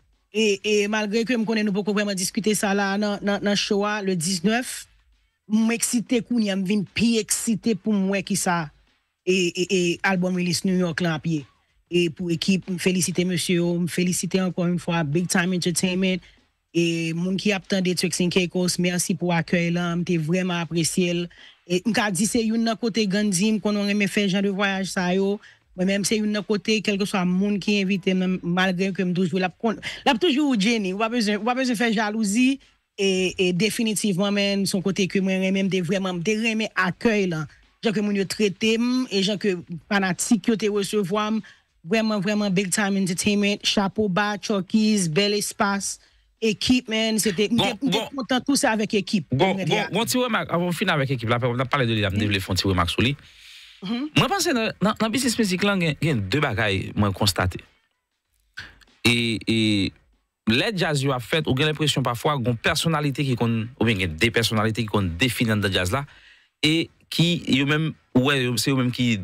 Et, malgré que je connais nous beaucoup vraiment discuter ça là dans dans Shoah le 19 m'excité qu'on y vinn plus excité pour moi qui ça et, et, e, album release New York là à pied et pour équipe féliciter monsieur féliciter encore une fois Big Time Entertainment et moun qui attendait des choses, merci pour l'accueil, là m'était vraiment apprécié et m'ka dit c'est une côté Gandhi qu'on aurait aimé faire genre de voyage ça yo Mwen mèm se yon nan kote, kelke sa moun ki invite mèm, malgre mèm kèm douz ou. Lèp kon, lèp toujou ou jeni, wabèzè fè jalouzi, e, e definitivman mèm son kote kèm mwen mèm, mèm dè vreman, mèm dè vreman akèy la. Jèkè mwen yo tretèm, e jèkè panatik yo te wèsevwam, wèman, wèman, big time entertainment, chapo ba, chokiz, bel espas, ekip mèm, mèm dè kontantousè avèk ekip. Bon, bon, bon, bon, ti wèman, avèm fin avèk ekip la, apè, apè, apè, Mhm. Mwen panse nan bisis musik lan gen dè bagay mwen konstate. E, e lè jazz yo a fèt ou gen lè presyon pafwa kon personalite ki kon, ou gen depersonalite ki kon definen de jazz la e ki yo mèm, ou se yo mèm ki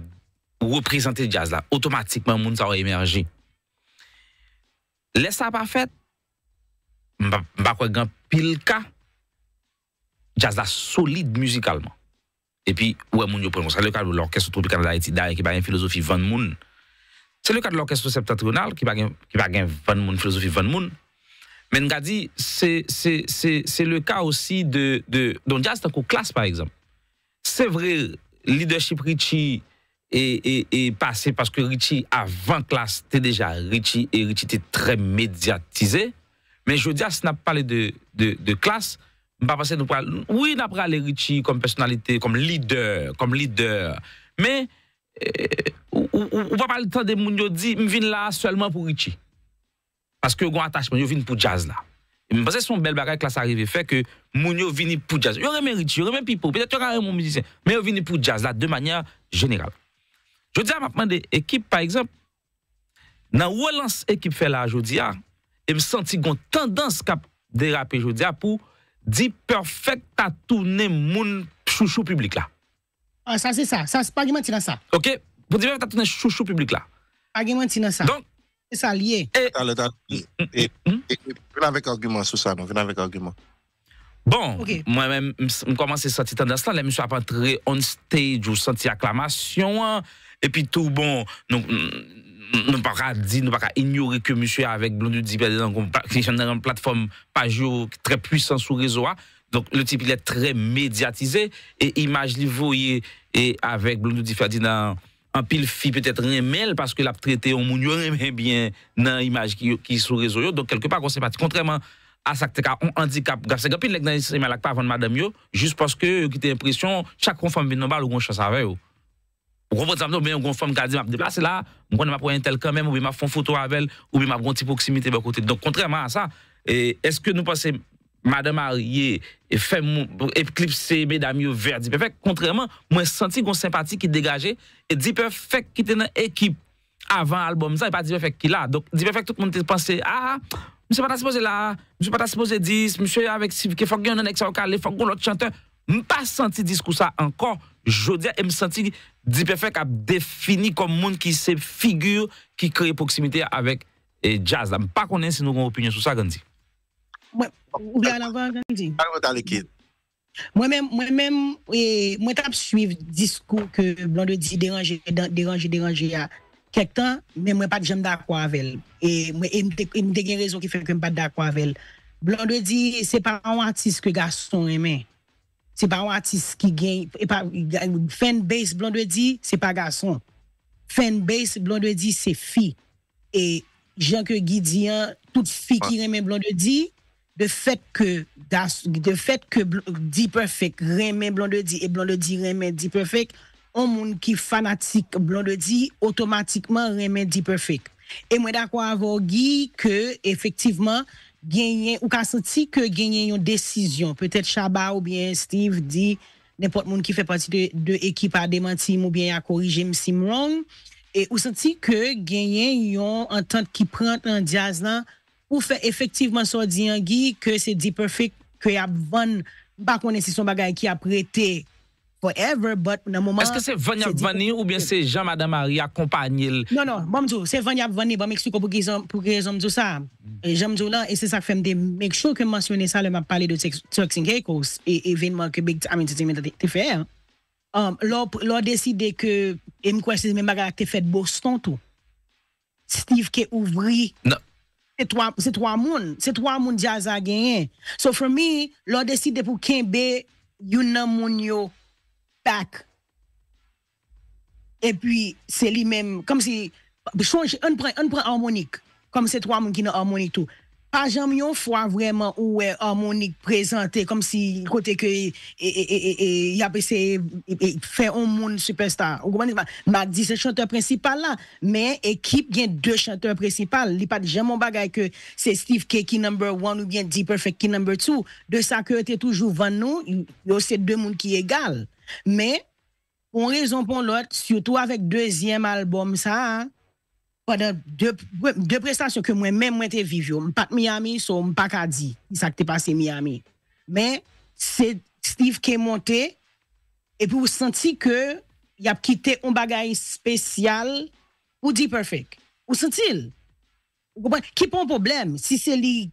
represente jazz la. Otomatikman moun sa ou emerje. Lè sa pa fèt, mwen bakwe gen pil ka jazz la solide musikalman. et puis ouais mon yo prend C'est le cas de l'orchestre tropical d'Haïti d'ailleurs qui va une philosophie Van Moon. c'est le cas de l'orchestre septentrional qui va qui philosophie Van Moon. mais nous dit c'est c'est c'est c'est le cas aussi de de Don jazz tant classe par exemple c'est vrai leadership Richie et, et, et passé parce que Richie avant classe était déjà Richie et Richie était très médiatisé mais je veux dire, si on parlé de, de, de classe, mi pa pase nou pral, oui nan pral e Richie kom personalite, kom lider, kom lider, men, eh, ou, ou, ou pa pale tan de moun yo di, m vin la, solman pou Richie, paske yo gwen atache, moun yo vin pou jazz la, mi pase son bel bagay klas arive, fe ke, moun yo vin ni pou jazz, yo remen Richie, yo remen Pipo, pe det yo remen moun mizisyen, moun yo vin ni pou jazz la, de manya, general. Jodia mapman de ekip, pa ekzamp, nan wè lanse ekip fe la, Jodia, ah, e m senti gwen tendans kap de rapi Jodia ah, pou dit « perfect t'as tourné mon chouchou public là. Ah, ça c'est ça. Ça, c'est pas menti dans ça. OK? Pour dire t'as tourné chouchou public là. Pas menti dans ça. Donc, c'est ça lié. Et, mm, mm, mm, et, et, avec argument sur ça, non? Venez avec argument. Bon, moi-même, je commence à sentir tendance là. Les monsieur a entrer on stage, ou senti acclamation. Hein. Et puis tout, bon, donc, Nou pa ka di, nou pa ka ignyori ke monsye avèk Blondou Di Fadi nan kon pa kishan nan yon platfom pajyo ki tre pwisan sou rezo a. Donk le tip ilè tre mediatize e imaj li voye e avèk Blondou Di Fadi nan an pil fi petèt ren menl paske la ptretè yon moun yon remen bien nan imaj ki sou rezo yo. Donk kelke pa kon se pati kontreman asak te ka on handikap. Gafse genpil lèk nan yon seman lak pa avon madam yo, jist paske yon ki te impresyon chak kon fom binon bal ou kon chan sa veyo. Mwen konvote zanm nou, mwen yon konform gadi, mwen ap deplase la, mwen konvote mwen pou yon tel kan men, mwen mwen fon foto avèl, mwen mwen ap gonti pouksimite bè kote. Donk kontrèrman an sa, e, eske nou panse madèm a rye, e klipse mè dami ou verdi, kontrèrman, mwen senti goun simpati ki degaje, e dipefèk ki tè nan ekip avan alboum zan, e pa dipefèk ki la. Donk dipefèk tout moun te panse, a, msè pata se pose la, msè pata se pose dis, msè avek si, ke fok yon nan ek sa okale, fok yon lot chanteur. Mwen pa santi diskou sa ankon, jodi, mwen santi diperfek ap defini kom moun ki se figyur ki kre pouksimite avèk jazz. Mwen pa konensi nou kon opinyon sou sa, Gandhi. Mwen, ou la lavo, Gandhi? Paro dal ekid. Mwen men, mwen men, mwen tap suiv diskou ke blonde di deranje, deranje, deranje ya kèk tan, men mwen pat jem da kwavel, e mwen te gen rezon ki fe mwen pat da kwavel. Blonde di, se pa anwantis ke gaston emè. se pa ou atis ki gen, e fan base blonde di, se pa gason. Fan base blonde di, se fi. E jen ke gi di an, tout fi ki ah. remen blonde di, de fet ke di perfect, remen blonde di, e blonde di remen di perfect, ou moun ki fanatik blonde di, otomatikman remen di perfect. E mwen da kwa avon gi, ke efektivman, genyen, ou ka senti ke genyen yon desisyon, petet Chabar ou bien Steve di, nepot moun ki fe pati de ekip a demanti, mou bien a korijem Simrong, e ou senti ke genyen yon entente ki prant an diaz lan, ou fe efektivman so diyangi ke se di perfek, ke ya van bak moun desisyon bagay ki ap retey whatever, but nan mouman... Est-ce que c'est Vania Vani ou bien c'est Jean-Madame a ri accompagne? Non, non, bon m'dou, c'est Vania Vani, bon m'eksoukou pou kè jom djou sa. Jom djou lan, et c'est sa k fèm de mèk chou kè monsyoné sa lè m'a palè de Txoksinkeiko, et vèn man kè bèk amènti djimèn ta te fè. Lò, lò dèside kè m kouè sè mè mbèk la te fèt bò stantou. Steve kè ouvri. Non. C'est 3 moun, c'est 3 moun dja zà genyen. So for Et puis, c'est lui-même, comme si, change, on prend, harmonique. Comme c'est trois mouns qui n'ont harmonique tout. Pas jamais une fois vraiment où est harmonique présenté, comme si, côté que, il y a fait un monde superstar. Ou comment dit, c'est chanteur principal là. Mais équipe, il a deux chanteurs principaux. Il n'y a pas de un bagage que c'est Steve K qui number one ou bien D Perfect qui number two. De ça que était toujours 20 nous, c'est deux mouns qui égal. Men, pon rezon pon lot, syoutou avek dezyem alboum sa, de prestasyon ke mwen men mwen te vivyo, m pat Miami sou m pak Adi, sa ke te pase Miami. Men, se Steve ke monte, epi ou senti ke y ap kite yon bagay spesyal, ou di perfek, ou sentil? Ki pon problem si se li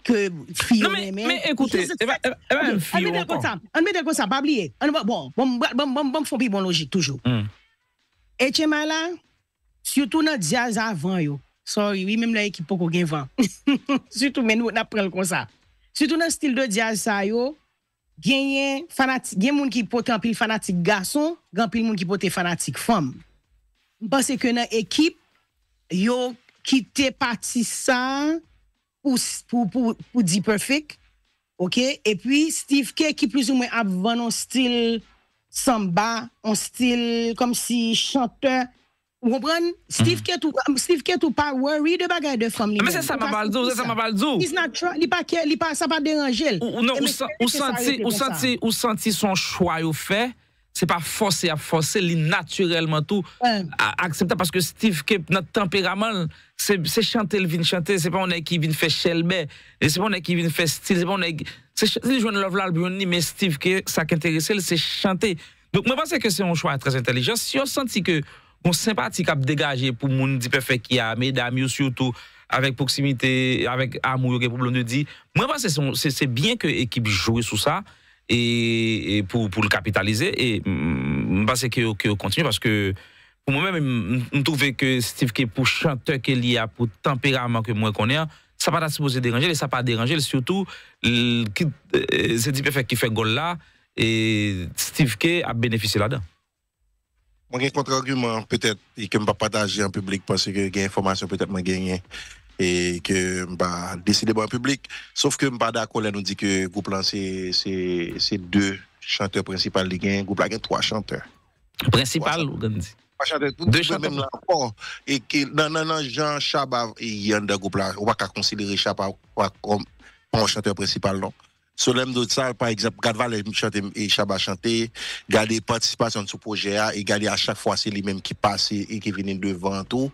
fiyoneme. Ekoute, eba fiyoneme. An mwen dekonsan, bab liye. Bon, bom fompi bon, bon, bon, bon logik toujou. Hmm. Etche mala, soutou nan djaza van yo. So, yi mwen mwen ekip poko gen van. Soutou men nou naprel konsan. Soutou nan stil de djaza yo, gen moun ki pote an pil fanatik gason, gen pil moun ki pote fanatik fom. Basse ke nan ekip yo qui te parti ça pour pour perfect, ok? Et Steve K qui plus ou moins a style samba, un style comme si chanteur, Steve mm. tout Steve pas ah, ou pas worry de de c'est ça ma ça c'est ça ma pas Ça pas pas. son choix c'est pas forcé à forcer, c'est naturellement tout acceptable parce que Steve Kep, notre tempérament, c'est chanter, le vin chanter, c'est pas on est qui vient faire Shelby, c'est pas on est qui vient faire style, c'est pas on est, c'est les l'album, mais Steve Kep, ça qui intéresse, c'est chanter. Donc, moi, je pense que c'est un choix très intelligent. Si on sentit que, on sympathique à dégager pour le dit parfait qui a, mesdames, surtout, avec proximité, avec amour, pour problème de dire moi, je pense que c'est bien que l'équipe joue sous ça et, pour, le capitaliser. Et mm, mm, je pense que, je continue parce que pour moi-même, je trouve que Steve K, pour chanteur qu'il y a, pour tempérament que moi connais, hein, ça va pas supposé déranger, et ça pas déranger, surtout, euh, c'est type qui fait goal là, et Steve K a bénéficié là-dedans. Moi, j'ai un contre-argument, peut-être, et que je ne vais pas partager en public parce que j'ai information peut-être que j'ai E ke mba deside bon an publik, sauf ke mba da kolè nou di ke goup lan se de chanteur prinsipal li gen, goup lan gen 3 chanteur. Prinsipal ou gen di? 3 chanteur, 2 chanteur prinsipal. E ke nan nan nan, jan Chabav yon da goup lan, wak a konsilere Chabav wak kon chanteur prinsipal non. So lem do tsa, par exemple, Gadval e Chabav chante, gade participasyon sou proje a, e gade a chak fwa se li menm ki pase e ki venin devan tou,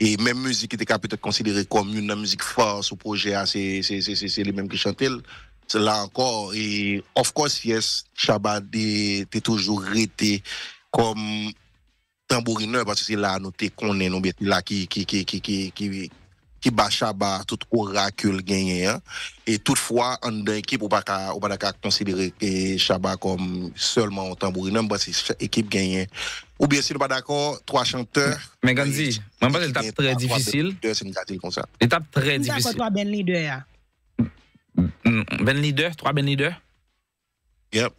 et même musique qui était peut-être considérée comme une musique forte au projet, hein. c'est les mêmes qui c'est Là encore, et of course, yes, Chabad est toujours été comme tambourineur parce que c'est là nous qu'on est, nous là qui, qui, qui qui bat tout oracle gagné hein. et toutefois en une équipe ou pas pas considérer chaba comme seulement un tambourineur équipe gagnée ou bien si pas d'accord trois chanteurs mais Ganzi moi pas étape très difficile c'est une comme ça très difficile trois ben leader mm, mm, ben leader trois ben leader yep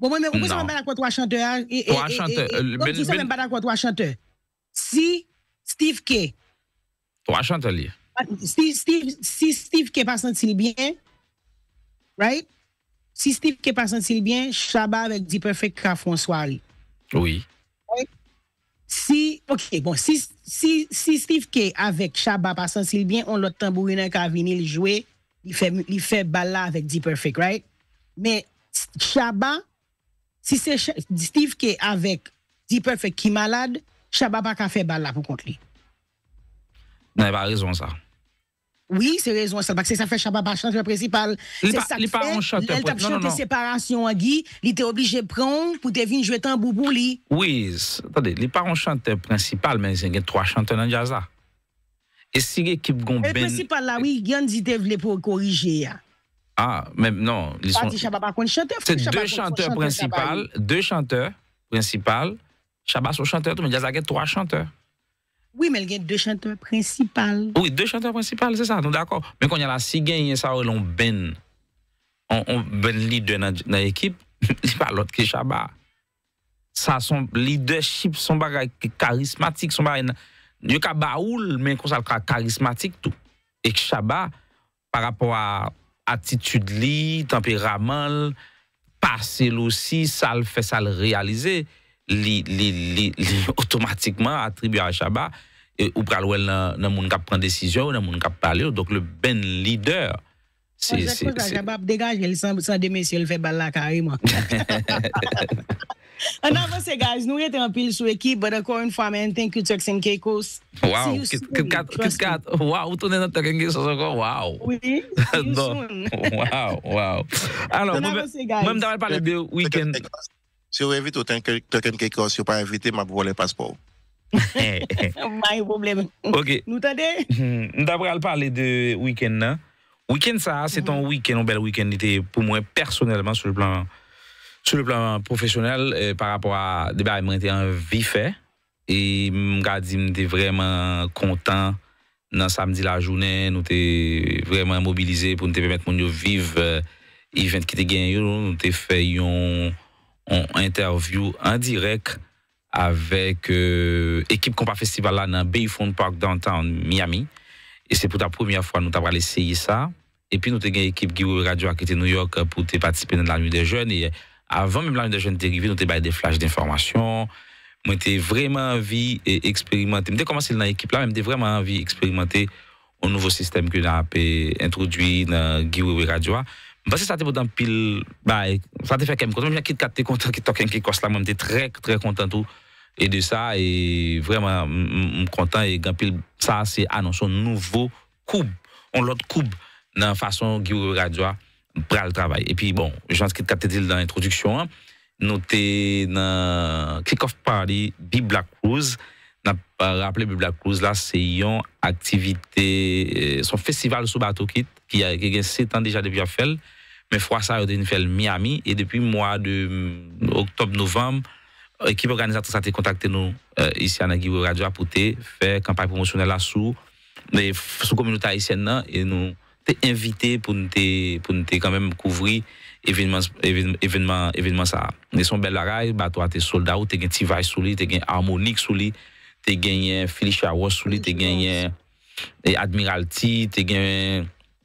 Bon, mais vous pas d'accord trois chanteurs. Hein? Trois chanteurs. Euh, pas d'accord trois chanteurs. Si Steve K ou a ah, Si Steve, si Steve ke pa bien, right? Si Steve qui pa bien, Chaba avec di perfect ka François li. Oui. Si, ok, bon, si, si, si Steve ke avek Chaba pa bien, on lot tambourine ka vini li jwe, il fait li fe bala vek di perfect, right? Mais Chaba, si c'est Steve est avec di perfect ki malade, Chaba pa ka fe bala pou kont li. Vous a raison, ça. Oui, c'est raison ça, parce que ça fait Chabat pas chanteur principal. C'est ça que fait, un chanteur elle a chanté séparation à Guy, il était obligé de prendre pour te venir jouer un boubou Oui, attendez, ben- il hein. ah, pas un chanteur principal, mais il y a trois chanteurs dans le jazz Et si l'équipe gon ben... Le principal là, oui, il dit te voulait pour corriger. Ah, mais non, ils sont... C'est deux chanteurs principaux, deux chanteurs principaux, Chabat chanteur, dans mais jazz a trois chanteurs. Oui, men gen de chanteur principale. Oui, de chanteur principale, se sa, nou d'akor. Men kon yon la sigen, yon sa ou yon ben. On ben lider nan ekip, li pa lot ke shaba. Sa son leadership, son ba karismatik, son ba... Nyo ka ba oul, men kon sal ka karismatik tou. Ek shaba, par rapport a atitude li, temperament li, pase l'osi, sal fe sal realize. li otomatikman atribuye a chaba e ou pral wèl nan moun kap pran desisyon ou nan moun kap palè ou. Dok le ben lider. A jè kouz, a jè bap degaj, jè li san demè si yo lè fè bal la kari mò. An avansè, guys, nou yè te an pil sou ekip, bèdè kou an famen, thank you, Texen Kekos. Wow, kit kat, kit kat. Wow, wè tounen nan Tekengi, sò sò kò, wow. Oui, you soon. Wow, wow. An avansè, guys. Mè mè dè mè parè bi wikèn. Thank you, Texen Kekos. Si ou evite ou teken kekos, si ou pa evite, ma pouvo le paspou. Ma yon probleme. Nou ta de? Nou ta pral pale de wikend nan. Wikend sa, se ton wikend, nou bel wikend, nou te pou mwen personelman, sou le plan profesyonel, euh, par rapor a, debè, mwen te an vifè, e mwen ka di mwen te vreman kontan nan samdi la jounen, nou te vreman mobilize pou mwen te pemet moun yo viv, euh, event ki te gen yon, nou te fè yon On interview en direct avec euh, équipe Compa Festival là dans Bayfront Park downtown Miami. Et c'est pour la première fois que nous avons essayé ça. Et puis nous avons eu équipe Radio qui était à New York pour participer dans la nuit des jeunes. Et avant même la nuit des jeunes dérivée, nous avons des flashs d'informations. Moi, j'étais vraiment envie d'expérimenter. Dès commencé dans l'équipe là, vraiment envie d'expérimenter au nouveau système que nous avons introduit dans Guillaume Radio. Mpansi sa te bo dan pil, ba, sa te feke mkontan, mwen mwen kit katte kontan ki tok en kikos la, mwen mte tre kontan tou. E de sa, e vreman mkontan, e gen pil sa se anonson nouvo koub, on lot koub nan fason ki ou radywa mpre al travay. E pi bon, jans kit katte dil dan introduksyon an, nou te nan kick-off party Bibla Cruz. Nan rappele Bibla Cruz la, se yon aktivite, son festival sou batou kit. qui a, qui 7 ans déjà depuis à Mais fois ça, il fait Miami. Et depuis le mois de mm, octobre, novembre, l'équipe organisatrice a été nous euh, ici à Nagibo Radio pour faire campagne promotionnelle là sous la sous communauté haïtienne. et nous avons invité pour nous pour nous quand même couvrir événement événement événement ça ils sont belles rail bah toi t'es soldat ou t'es gain tivage sous lui t'es un harmonique sous lui t'es gagné Philippe Charos sous lui t'es gagné Admiralty t'es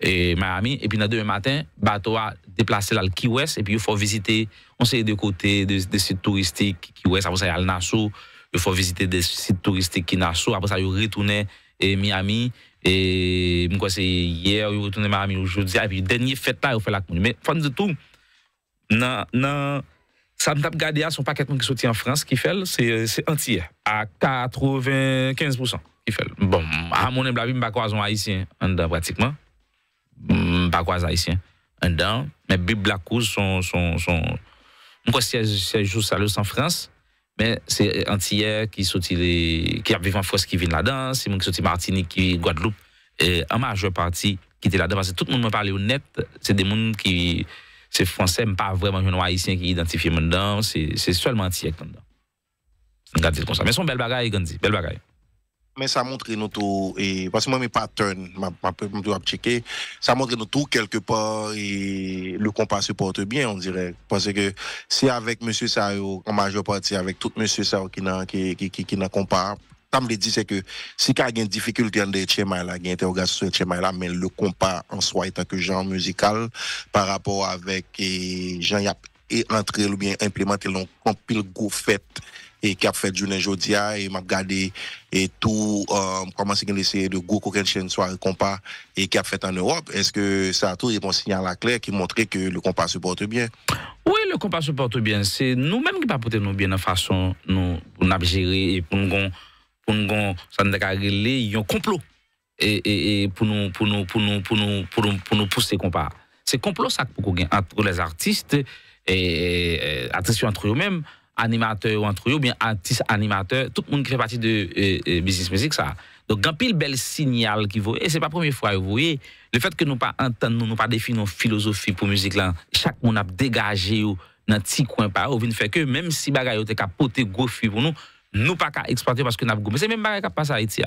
et Miami. Et puis, le demain matin, bateau a déplacé là le Key West. Et puis, il faut visiter, on sait de côté des de sites touristiques Key West. Après ça, il y a le Nassau. Il faut visiter des sites touristiques qui Nassau. Après ça, il retourné et Miami. Et moi, c'est hier, il retourné Miami aujourd'hui. Et puis, dernier fête là, il fait la commune. Mais, fin de tout, non, non. Ça me tape garder à son paquet qui sorti en France qui fait, c'est entier, à 95%. Qui fait. Bon, à mon avis, je ne suis pas haïtien, pratiquement. Mm, pas quoi haïtien dedans mais Bible la cause son son son moi c'est jour ça en France mais c'est antillais qui sorti les qui a en France qui vient là-dedans c'est moi qui Martinique qui Guadeloupe et en majeure partie qui était là-dedans parce que tout le monde me parle honnête c'est des monde qui c'est français mais pas vraiment un haïtien qui identifie dedans c'est c'est seulement antillais dedans regardez comme ça mais son belle bagaille un belle bagarre. Men sa montre nou tou, pasi mwen mi paten, ma pe mwen tou ap cheke, sa montre nou tou kelke pa le kompa se porte bien on dire. Pase ke si avek monsi sa yo, anma jo pati avek tout monsi sa yo ki na kompa, ta mle di se ke si ka gen difikulte an de Tchemaela, gen te o gaso Tchemaela men le kompa an swa etan ke jan musikal, pa rapor avek jan yap entrel ou bien implemente loun kompil go fèt. et qui a fait du aujourd'hui et m'a regardé et tout comment um, c'est essaie de go qu'aucune chaîne soit compas et qui a fait en Europe est-ce que ça a tout est bon signal à clair qui montrait que le compas se porte bien oui le compas se porte bien c'est nous-mêmes qui pas porter nous bien en façon nous pour e nous gérer et pour nous pour nous ça y a un complot et, e, e, pour nous pour nous pour nous pour nous pour nous, pousser compas c'est complot ça pour entre les artistes et, et attention entre eux-mêmes animateur ou entre eux, ou bien artiste animateur, tout le monde qui fait partie de euh, euh, business music, ça. Donc, un pile bel signal qui vaut. Et ce n'est pas la première fois, que vous voyez. Le fait que nous pas entendre, nous, nous pas définir nos philosophies pour la musique là, chaque monde a dégagé ou dans petit coin par ou vient faire que même si bagaille était capoté gros fuit pour nous, nous pas qu'à exploiter parce que nous avons gommé. C'est même bagaille qui passe à Haïti.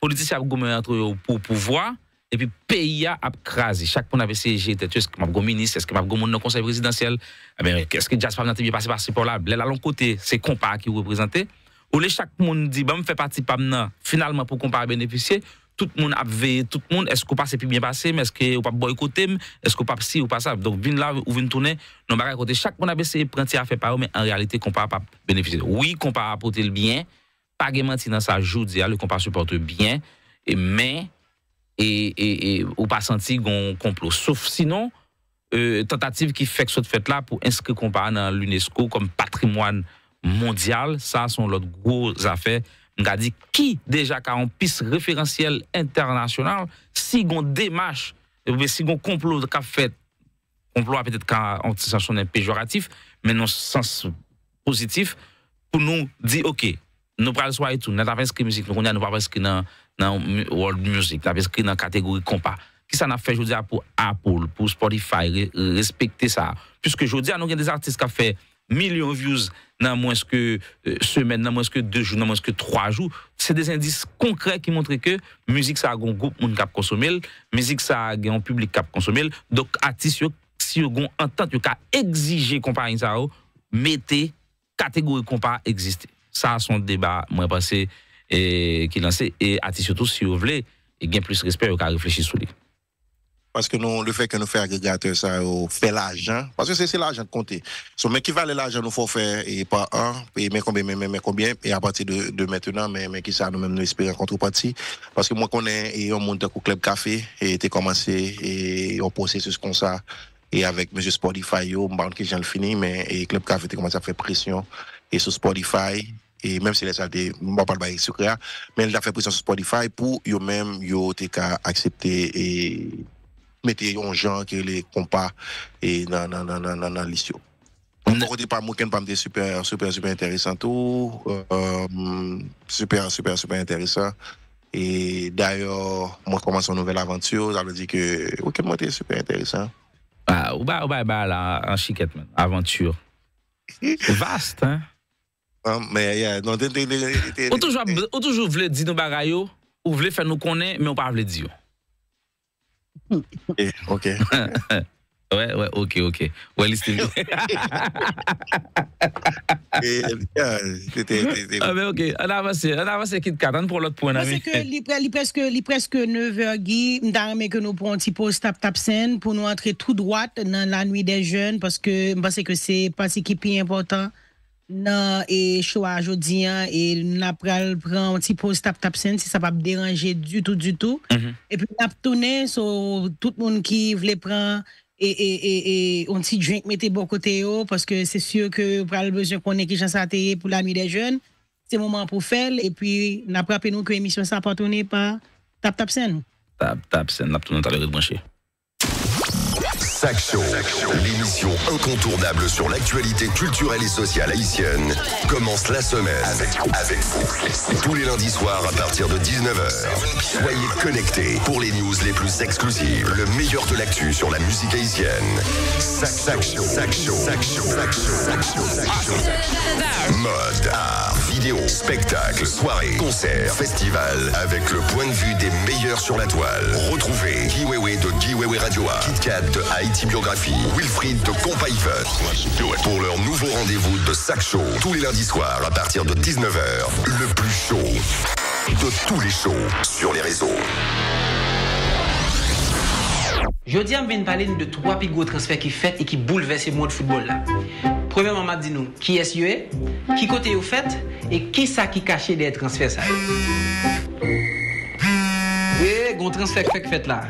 Politiciens gommé entre eux pour pouvoir et puis pays a crasé. Chaque monde avait CG, est-ce que ma ministre, est-ce que ma gouverneur dans le conseil présidentiel, eh ben, est-ce que Jasper n'a pas passé par ce port-là, là, l'autre côté, c'est compas qui représente. Ou les chaque monde dit, ben, bah, me fait partie pas maintenant, finalement, pour compas bénéficier. Tout le monde a tout le monde, est-ce qu'on passe et bien passé, mais est-ce qu'on pas boycotter, est-ce qu'on pas si ou pas ça. Donc, vin là ou vin tourner, non, à bah, côté chaque monde a baissé, prenti a faire par mais en réalité, qu'on pas pas bénéficier. Oui, qu'on pas apporter le bien, pas de dans sa joue, dire, hein, le qu'on pas supporte bien, et mais, et, ou pas senti qu'on complot. Sauf sinon, euh, tentative qui fait que cette fait là pour inscrire Compara dans l'UNESCO comme patrimoine mondial, ça, sont l'autre gros affaire. On a dit qui déjà a un piste référentiel international si on démarche, eh si on complot qu'a fait, complot peut-être ça sens péjoratif, mais non sens positif, pour nous dire, OK, nous prenons soin et tout, nous avons inscrit musique, nous pas inscrit dans dans World Music, dans la catégorie compas. Qui ça a fait aujourd'hui pour Apple, pour Spotify, respectez respecter ça. Puisque aujourd'hui, y a des artistes qui ont fait millions de views dans moins que euh, semaine, dans moins que deux jours, dans moins que trois jours. C'est des indices concrets qui montrent que la musique, ça a un groupe qui a consommé, la musique, ça a un public qui a consommé. Donc, artistes, si vous avez entente, vous avez exigé compagnie ça, mettez catégorie compas exister. Ça, c'est un débat, moi, parce et, qui lancé. Et surtout, si vous voulez, il gain plus de respect qu'à réfléchir sur lui. Parce que nous, le fait que nous faisons agrégateur, ça fait l'argent. Parce que c'est l'argent de compter. mais qui valait l'argent, nous faut faire et pas un, et mais combien, mais, mais combien, et à partir de, maintenant, mais, mais qui ça nous même nous espérons contrepartie. Parce que moi, qu'on est, on monte au Club Café, et t'es commencé, et on processus comme ça, et avec Monsieur Spotify, on parle que j'ai fini, mais et Club Café, t'es commencé à faire pression, et sur Spotify, et même si les salariés ne pas le sucre, mais il a fait pression sur Spotify pour eux-mêmes, ils accepter et mettre un genre qui les compas et dans, dans, dans, dans, dans l'issue. Encore des pas me super, super, super intéressant tout. Euh, super, super, super intéressant. Et d'ailleurs, moi, commence une nouvelle aventure. Ça veut dire que, ok, moi, t'es super intéressant. Ah, ou bah, ou bah, bah, là, un chiquette, aventure. vaste, hein? Non, ou toujou vle di nou barayou Ou vle fè nou konè Mè ou pa vle di eh, yo Ok Ok, ok Ou eh, alisté ah, Ok, an avansè An avansè kit katan pou lòt pou an ami Li preske neveur gi Mdarmè ke nou pou an tipos tap-tap sen Pou nou antre tout droite Nan la nwi de jen Mpase ke se pas ekipi important nan e chou a jodi an e nan pral pran an ti pose tap tap sen se sa pa be deranje du tout du tout mm-hmm. e pi nap tonen so tout moun ki vle pran e an e, e, e, ti drink mette bo kote yo paske se syo ke pral bezon konen ki jansa ateye pou la mi de jen se mouman pou fel e pi nap rapen nou ke emisyon sa pa tonen pa tap tap sen tap tap sen Sac Show, l'émission incontournable sur l'actualité culturelle et sociale haïtienne, commence la semaine avec, vous. Tous les lundis soirs à partir de 19h. Soyez connectés pour les news les plus exclusives, le meilleur de l'actu sur la musique haïtienne. Sac, Show, Show, Mode, art, vidéo, spectacle, soirée, concert, festival, avec le point de vue des meilleurs sur la toile. Retrouvez Kiwewe de Kiwewe Radio A, KitKat de Haïti. Biographie, Wilfried de Compayverse Pour leur nouveau rendez-vous de Sac Show, tous les lundis soirs à partir de 19h, le plus chaud de tous les shows sur les réseaux. Je dis à de parler de trois pigots gros transferts qui fait et qui bouleversent le monde de football là. Premièrement, m'a dit nous qui est ce qui côté au fait et qui ça qui cachait des transferts ça. Et gon transfert fait là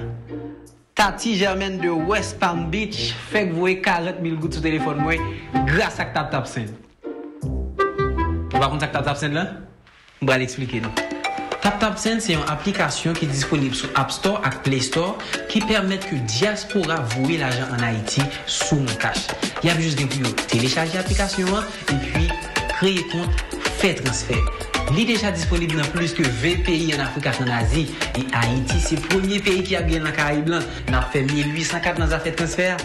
tige Germaine de West Palm Beach fait que 40.000 gouttes gouttes téléphone moi, grâce à tap tap sen. va bakon tap tap sen vais l'expliquer. TapTapSend, c'est une application qui est disponible sur App Store et Play Store qui permet que diaspora voue l'argent en Haïti sous mon cash. Il y a juste des télécharger l'application hein, et puis créer compte, faire transfert est déjà disponible dans plus de 20 pays Afrique, et en Asie. Et Haïti. C'est le premier pays qui a bien nan Karib Nous Nan fait 1804 nan transfert.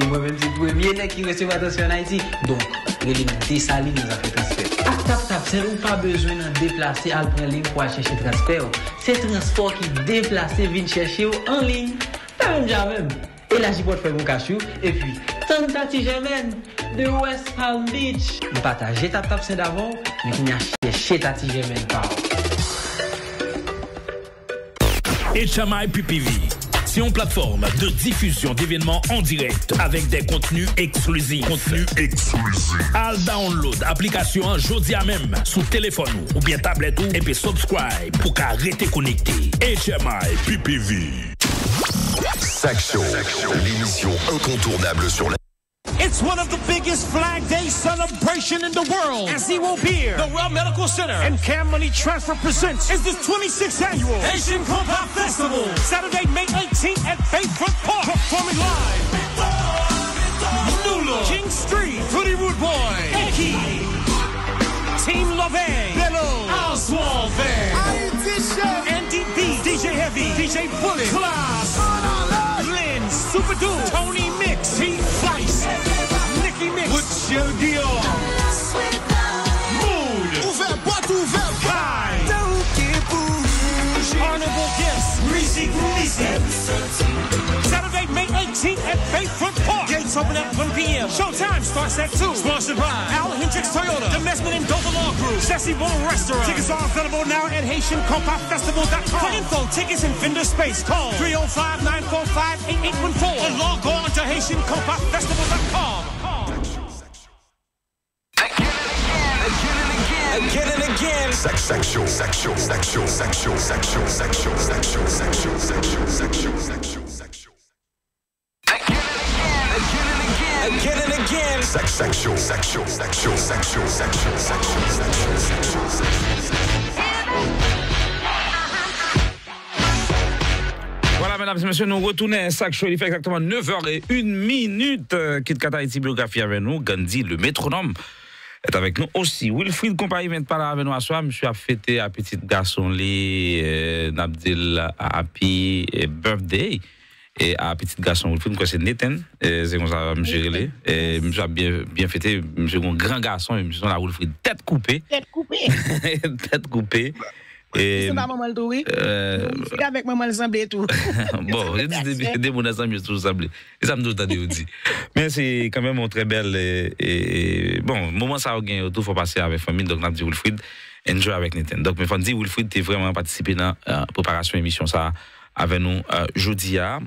Et moi-même, c'est le premier nek ki en Haïti. Donc, Haiti. Donk, relim desali nan zafet transfer. transfert. tap tap tap, ou pa pas besoin de al prelim pou a pour transfert. C'est Se transport ki deplase vin en ou an lin. Ta menm jan menm. E la jipot fe et kachou. E tentati jemen de West Palm Beach. Mwen pataje tap tap sen davon, mwen ki a cheshe tati jemen pa ou. HMI PPV plateforme de diffusion d'événements en direct avec des contenus exclusifs. Contenus exclusifs. Al download application jodia même sous téléphone ou bien tablette ou et puis subscribe pour rester connecté. HMI PPV. Sac Show, l'émission incontournable sur la... It's one of the biggest Flag Day celebration in the world. As he will be the World Medical Center and Cam Money Transfer presents is the 26th annual Asian Pop Festival. Saturday, May 18th at Bayfront Park. Performing live. King Street, Fruity Root Boy, Eki, Team Love, Bello, Oswald Van, Andy B, DJ Heavy, DJ Bullet, Cloud. at Bayfront Park. Gates open at 1 p.m. Showtime starts at 2. Sponsored by Al Hendricks Toyota, The Messman and Dover Law Group, Sassy Bone Restaurant. Tickets are available now at HaitianCompopFestival.com. For info, tickets, and vendor space, call 305-945-8814 or log on to HaitianCompopFestival.com. again and again. Sex, sexual, sexual, sexual, sexual, sexual, sexual, sexual, sexual, sexual, sexual, sexual, sexual. Voilà, mesdames et messieurs, nous retournons à Sexual. Il fait exactement 9h01 minute. Euh, Kit Kata et biographie avec nous. Gandhi, le métronome, est avec nous aussi. Wilfried Compagnie vient de parler avec nous à soi. Monsieur a fêté à petit garçon, les euh, Nabdil Happy Birthday et à petit garçon Wilfried c'est Nathan c'est comme ça me et me bien bien fêté suis un grand garçon et me la Wilfried tête coupée tête coupée tête coupée et c'est pas maman le oui suis avec maman le et tout bon je dis des mon ensemble tout ensemble et ça me donne des dit mais c'est quand même un très bel et, bon moment ça a gagné tout faut passer avec famille donc on a dit Wilfried enjoy avec Nathan donc mes fans dit tu es vraiment participé dans la euh, préparation émission ça ave nou Jodya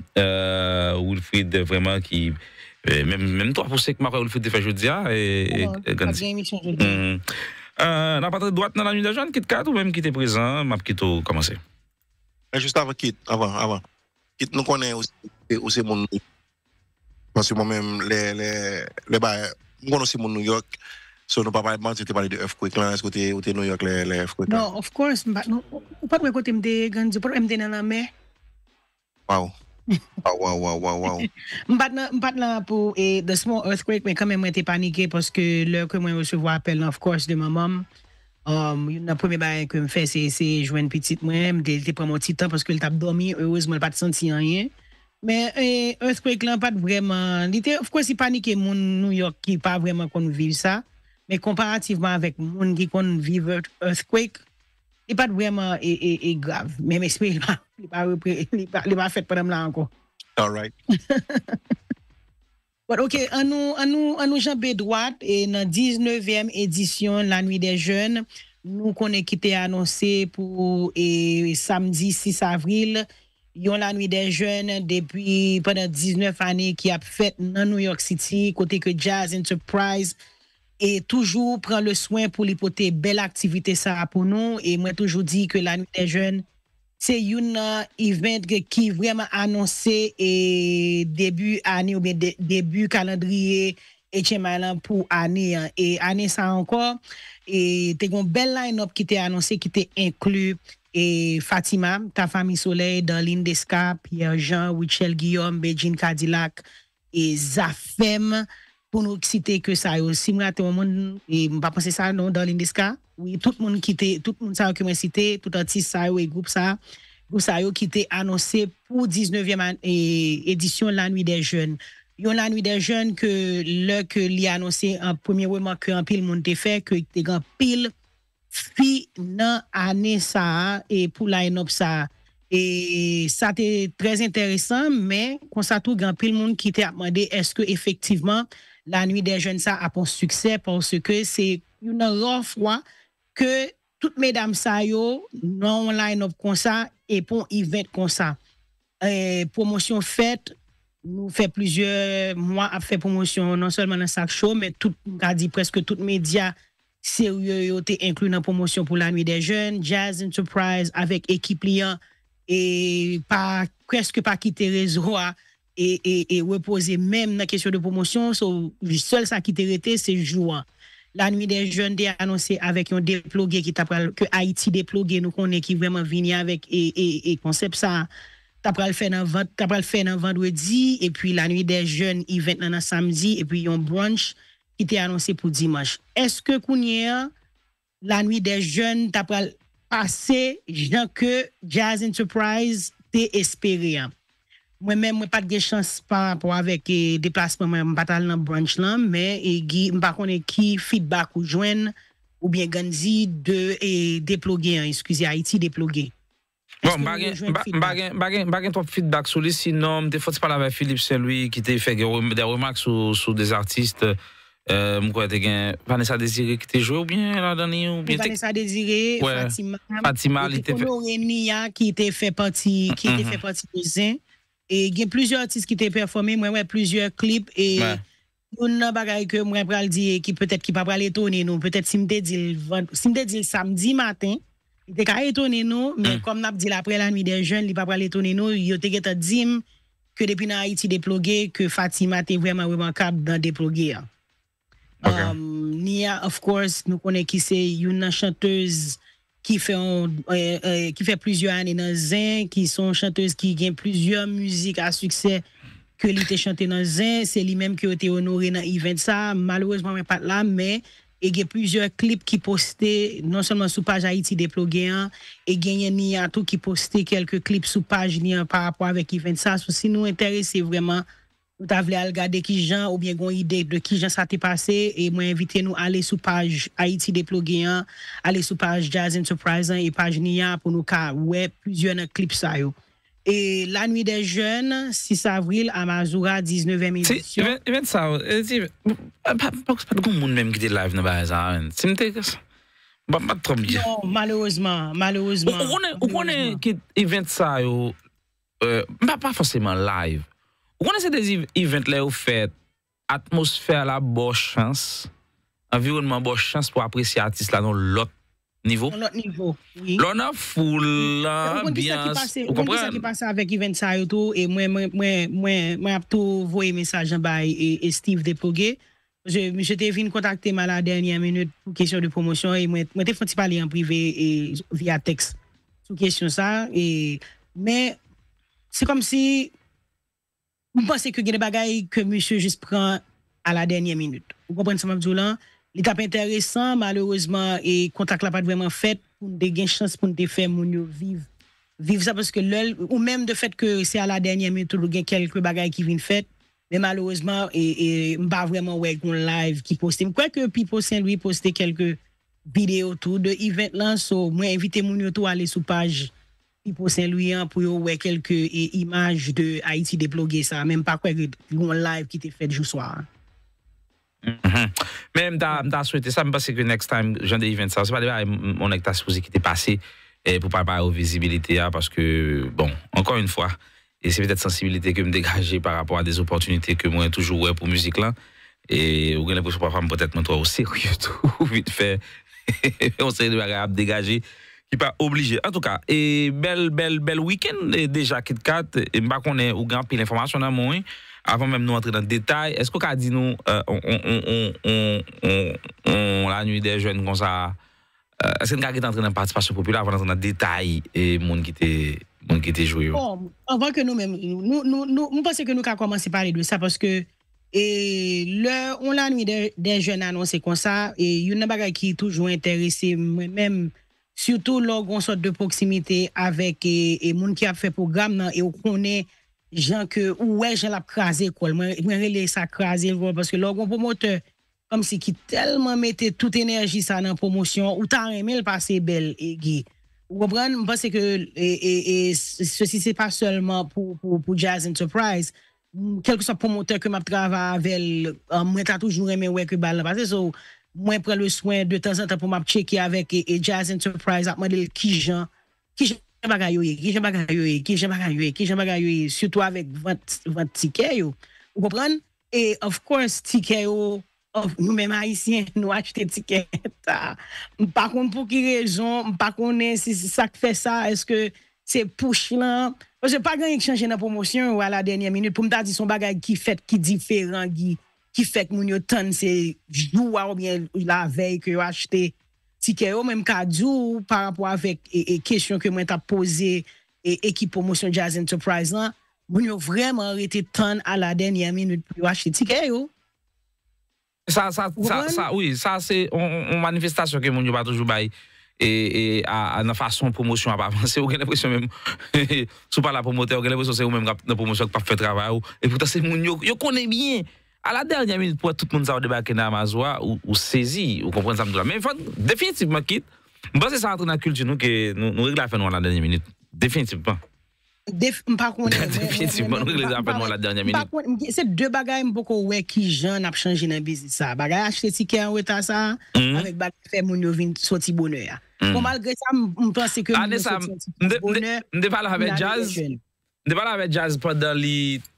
Wilfrid vreman ki menm to aposek ma pre Wilfrid defa Jodya nan patre doat nan anilajon Kit Kat ou menm ki te prezen map Kit o komanse Just avan Kit avan avan Kit nou konen ou se moun moun moun moun moun ou se moun New York so nou papayman se te pali de F-Quick ou te New York le F-Quick non, Of course non, ou patwe kote mde Ganjou por mde nan ame Waw, waw, waw, waw, waw. M pat la pou, e, de smon Earthquake, men kame mwen te panike, poske lèr ke mwen recevo apel um, nan fkos de mè mèm, yon apou mè bè kè m fè, se jwen piti mèm, de te pran mè titan, poske lè tap domi, e ouz mwen pat senti anyen. Mè, e, Earthquake lan pat vreman, lite, fkos i panike moun New York, ki pa vreman kon vive sa, mè komparativeman avèk moun ki kon vive Earthquake, e pat vreman, e, e, e, grave, mè mè smè lè, li ba fèt pèdèm la anko. Alright. Ok, an nou jan bè dwat, nan 19èm edisyon, la Nuit des Jeunes, nou konè ki te anonsè pou e, samdi 6 avril, yon la Nuit des Jeunes depi pèdèm 19 anè ki ap fèt nan New York City, kote ke Jazz Enterprise, e toujou prèn le swèn pou li potè bel aktivite sa apounon, e mwen toujou di ke la Nuit des Jeunes Se yon event ki vreman anonsè e debu kalandriye etche malan pou anè. E anè sa ankon, e te gwen bel line-up ki te anonsè, ki te inklu. E Fatima, ta fami Soleil, Darlene Descap, Yerjan, Wichel, Guillaume, Beijing, Cadillac, e Zafem pou nou kisite ke sa yo. Si mwen a te waman, e mwen pa ponsè sa non Darlene Descap? Oui, tout moun ki te, tout moun sa yo ki mwen site, tout an ti sa yo e goup sa, goup sa yo ki te anonse pou 19e edisyon La Nuit des Jeunes. Yon La Nuit des Jeunes ke lè ke li anonse en premiè wèman ke an pil moun te fe, ke te gan pil fi nan ane sa e pou la enop sa. E sa te trez enteresan, men konsa tou gan pil moun ki te apmande eske efektivman La Nuit des Jeunes sa apon suksè, ponse ke se yon nan ron fwa. ke tout me dam sayo nan line-up konsa e pon event konsa. E, promosyon fet, nou fe plizye mwa a fe promosyon nan sol manan sak show, men tout gadi preske tout media seryoyote inklu nan promosyon pou la mi de jen, jazz enterprise avek ekip liyan e kreske pa ki te rezoa e repose menm nan kesyon de promosyon sou sol sa ki te rete se jouan. La Nuit des Jeunes te anonsé avèk yon déplogè ki ta pral ke Haiti déplogè nou konè ki vèman vini avèk e konsep sa. Ta pral fè nan Vandwedi, epi la Nuit des Jeunes event nan Samdi, epi yon brunch ki te anonsé pou Dimash. Eske kounye la Nuit des Jeunes ta pral asè jan ke Jazz Enterprise te espèri ap? Mwen men mwen pat gen chans pa pou avek e, de plasman mwen batal nan branch lan me e gi mba konen ki feedback ou jwen ou bien genzi de e, plogue eskouzi Haiti de plogue bon, Mba gen ton feedback sou li si nan mte foti pala ve Philippe seloui ki te fek de remak sou des artiste euh, mwen konen te gen Vanessa Desire ki te jwen ou bien la dani Vanessa Desire, Fatima Fatima li te fek ki te fek pati de zin E gen plouzyor artist ki te performe, mwen mwen plouzyor klip, e yon nan bagay ke mwen pral di e ki peutet ki pa pral etone nou, peutet si mte dil samdi maten, te ka etone nou, men mm. kom nap dil apre lan mi de jen, li pa pral etone nou, yo te geta dim, ke depi nan Haiti de plogue, ke Fatima te vweman wè mankab nan de plogue ya. Um, Nya, of course, nou konen ki se yon nan chanteuse qui fait, euh, euh, qui fait plusieurs années dans Zin, qui sont chanteuses qui gagnent plusieurs musiques à succès que l'été chanté dans Zin. C'est lui-même qui a été honoré dans l'Event ça. Malheureusement, je pas là, mais il y a plusieurs clips qui postés, non seulement sur page Haïti déplogué, hein, et gagné tout qui postait quelques clips sur page par rapport avec Event ça. Si nous intéressons vraiment, Ou ta vle al gade ki jan, ou bie gwen ide de ki jan sa te pase, e mwen evite nou ale sou page Haiti de Ploguyan, ale sou page Jazz Enterprising, e page Niyan pou nou ka wep, plus yon klip sa yo. E la Nuit des Jeunes, 6 avril, Amazura, 19e edisyon. Si, event sa yo, e, pa kous pa dkou moun menm gite live nou ba a zaren, si mte, pa patro bie. Non, malouzman, malouzman. Ou konen ki event sa yo, pa e, pa foseman live, Ou konen se de event le ou fèd, atmosfère la bo chans, environnement bo chans pou apresye artist la nou lot nivou? Non lot nivou, oui. Lou nan foule, la biens, ou komprè? Ou konen se de event le ou fèd, ou konen se de event le ou fèd, mwen ap tou vouye mensaj an bay e Steve Depogue, jete vin kontakte ma la denye minute pou kèsyon de promosyon, mwen te foti pale en privé via text sou kèsyon sa, mwen te foti pale en privé Ou panse ke gen de bagay ke mwishou jis pran a la denye minute. Ou komprenne sa mwabdjou lan, li tap interesan, malourezman e kontak la pat vwenman fet, pou n de gen chans pou n de fe mwonyo viv. Viv sa pwoske lel, ou menm de fet ke se a la denye minute ou gen kelke bagay ki vin fet, men malourezman e, e mba vwenman wek mwen live ki poste. Mwen kwa ke pi posen lwi poste kelke bidye otou de event lan, so mwen evite mwonyo to ale sou pajj. Hein, pour Saint-Louis pour voir quelques images de Haïti déblogué, ça, même pas quoi un live qui était fait jour soir. Mm-hmm. Mais je souhaité ça, parce que next time, j'en ai 20 ça, c'est pas déjà mon acte supposé qui était passé pour pas avoir aux visibilité, hein, parce que, bon, encore une fois, et c'est peut-être sensibilité que me dégager par rapport à des opportunités que moi, toujours, ouais, pour musique là. Et vous avez l'impression parfois peut-être moi au sérieux tout vite fait on s'est dégagé En tout ka, bel bel bel week-end deja kit kat, mba konen ou gran pi l'informasyon nan mwen, avan mwen nou antre nan detay, esko ka di nou euh, on on on on on la nwi euh, de jwen kon sa eske nga kit antre nan participasyon popula avan antre nan detay mwen ki te jwyo. On va ke nou men, mwen pense ke nou ka komanse pale dwe sa, poske e lè, on la nwi de jwen anonsen kon sa, e yon nan bagay ki toujwen enterese mwen mwen mwen Soutou logon sot de proksimite avèk e moun ki ap fè program nan e ou konè jan ke ou wè jel ap krasè kol. Mwen relè sa krasè kol, paske logon promoteur, kom si ki telman mette tout enerji sa nan promosyon, ou ta remè l'pase bel e gi. Wopran, mwen panse ke, e sosi se pa solman pou Jazz Enterprise, kelk sa promoteur ke map trav avèl, mwen ta toujou remè wè ki bal la pase sou. mwen pren le swen, de tan san tan pou m ap cheke avek e Jazz Enterprise, ap mwen de ki jan, ki jan bagayoye, ki jan bagayoye, ki jan bagayoye, ki jan bagayoye, suto avek vant, vant tikeyo, ou kopran? E of course, tikeyo, nou menm a isi, nou achete tike, ta, m pa kon pou ki rezon, m pa konen, si sa kfe sa, eske, se pou chlan, mwen se pa gen yon ki chanje na pwomosyon, ou a la denye minute, pou m ta di son bagay ki fet, ki diferan, ki, ki fek moun yo tan se jou a ou mien la vey ki yo achete tikero mèm ka djou par apwa vek e, e kesyon ki mwen ta pose e ekipo motion jazz enterprise nan moun yo vreman rete tan a la denye minute ki yo achete tikero sa sa sa oui sa se moun yo baton jou bay e, e na fason promotion se ou genè presyon mèm sou pa la promotè, genè presyon se ou mèm na promotion pa fè travè ou e yo konè mèm A la dernyan minit pou wè tout moun sa ou debakè nan amazwa ou sezi ou kompren sa mdou la. Men fòt, definitiv mè kit. Mwen basè sa antre nan kulti nou ke nou regla fè nou a la dernyan minit. Definitiv pa. Definitiv pa nou regla fè nou a la dernyan minit. Mwen gè se dè bagay mpoko wè ki jan ap chanjè nan bizit sa. Bagay a chè ti ken wè ta sa, amèk bagay fè moun yo vin soti bonè ya. Mwen mal gè sa mwen pasè ke moun soti bonè. Mwen de pala avè jazz, mwen de pala avè jazz, mwen de pala avè jazz,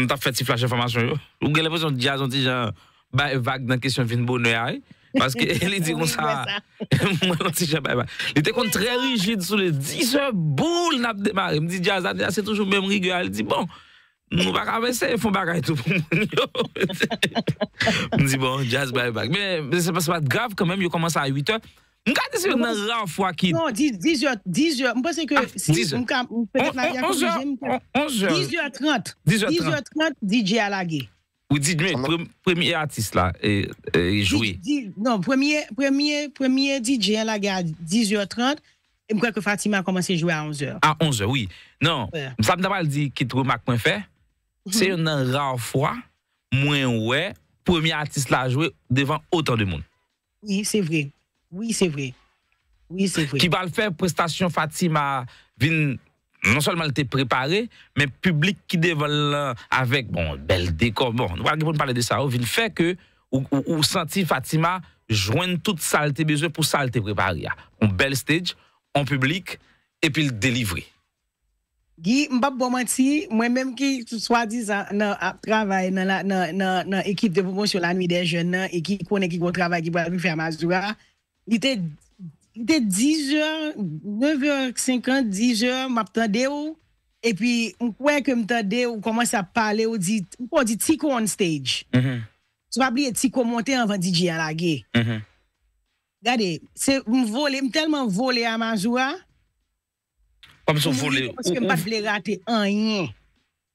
nous avons fait si flash information. Vous avez l'impression que Jazz ont déjà vague dans la question de bonheur. Parce qu'elle dit comme ça. Moi, non, jamais. Bah. Il était contre très rigide sur les 10 heures, boule, n'a pas démarré. Il me dit, Jazz, c'est toujours même rigueur. Elle dit, bon, nous pas ramasser, ils font bagaille tout pour nous. Je me dis, bon, Jazz, bye bye. Mais c'est pas grave quand même, il commence à 8 heures. Mwen ka de se yon nan ran fwa ki... Non, 10 yo, 10 yo, mwen pa se ke... 10 yo, 11 yo, 11 yo... 10 yo 30, 10 yo 30, DJ alage. Ou 10 yo, premier artiste la, e joué. Non, premier DJ alage a 10 yo 30, mwen kwa ke Fatima a komanse joué a 11 yo. A 11 yo, oui. Non, mwen sa mnabal di ki trou mak mwen fe, se yon nan ran fwa, mwen wè, premier artiste la a joué devan otan de moun. Oui, se vre. Oui. Oui, c'est vrai. Oui, c'est vrai. Ki va l'fè prestasyon Fatima, vin non seulement l'te prépare, men publik ki devol l'avek, bon, bel dekor, bon, nou wè l'nipon parle de sa, ou vin l'fè ke ou senti Fatima jwenn tout sa l'te bezwe pou sa l'te prépare ya. Un bel stage, un publik, epil délivre. Gi, mbap bomanti, mwen menm ki soua dizan nan ap travay, nan ekip devol monsyon la nwi den jen nan, ekip kon ekip wot travay ki pou avi fermazou ya, mwen mwen mwen mwen mwen mwen mwen mwen mwen mwen Yte 10 jeur, 9.50, 10 jeur, m ap tande ou, epi m kwen ke m tande ou, komanse a pale ou, m kon di tiko on stage. Mm-hmm. Swa bli e tiko monte anvan DJ a la ge. Gade, se m vole, m telman vole a ma zwa, m mou li pou m pat fle rate anye.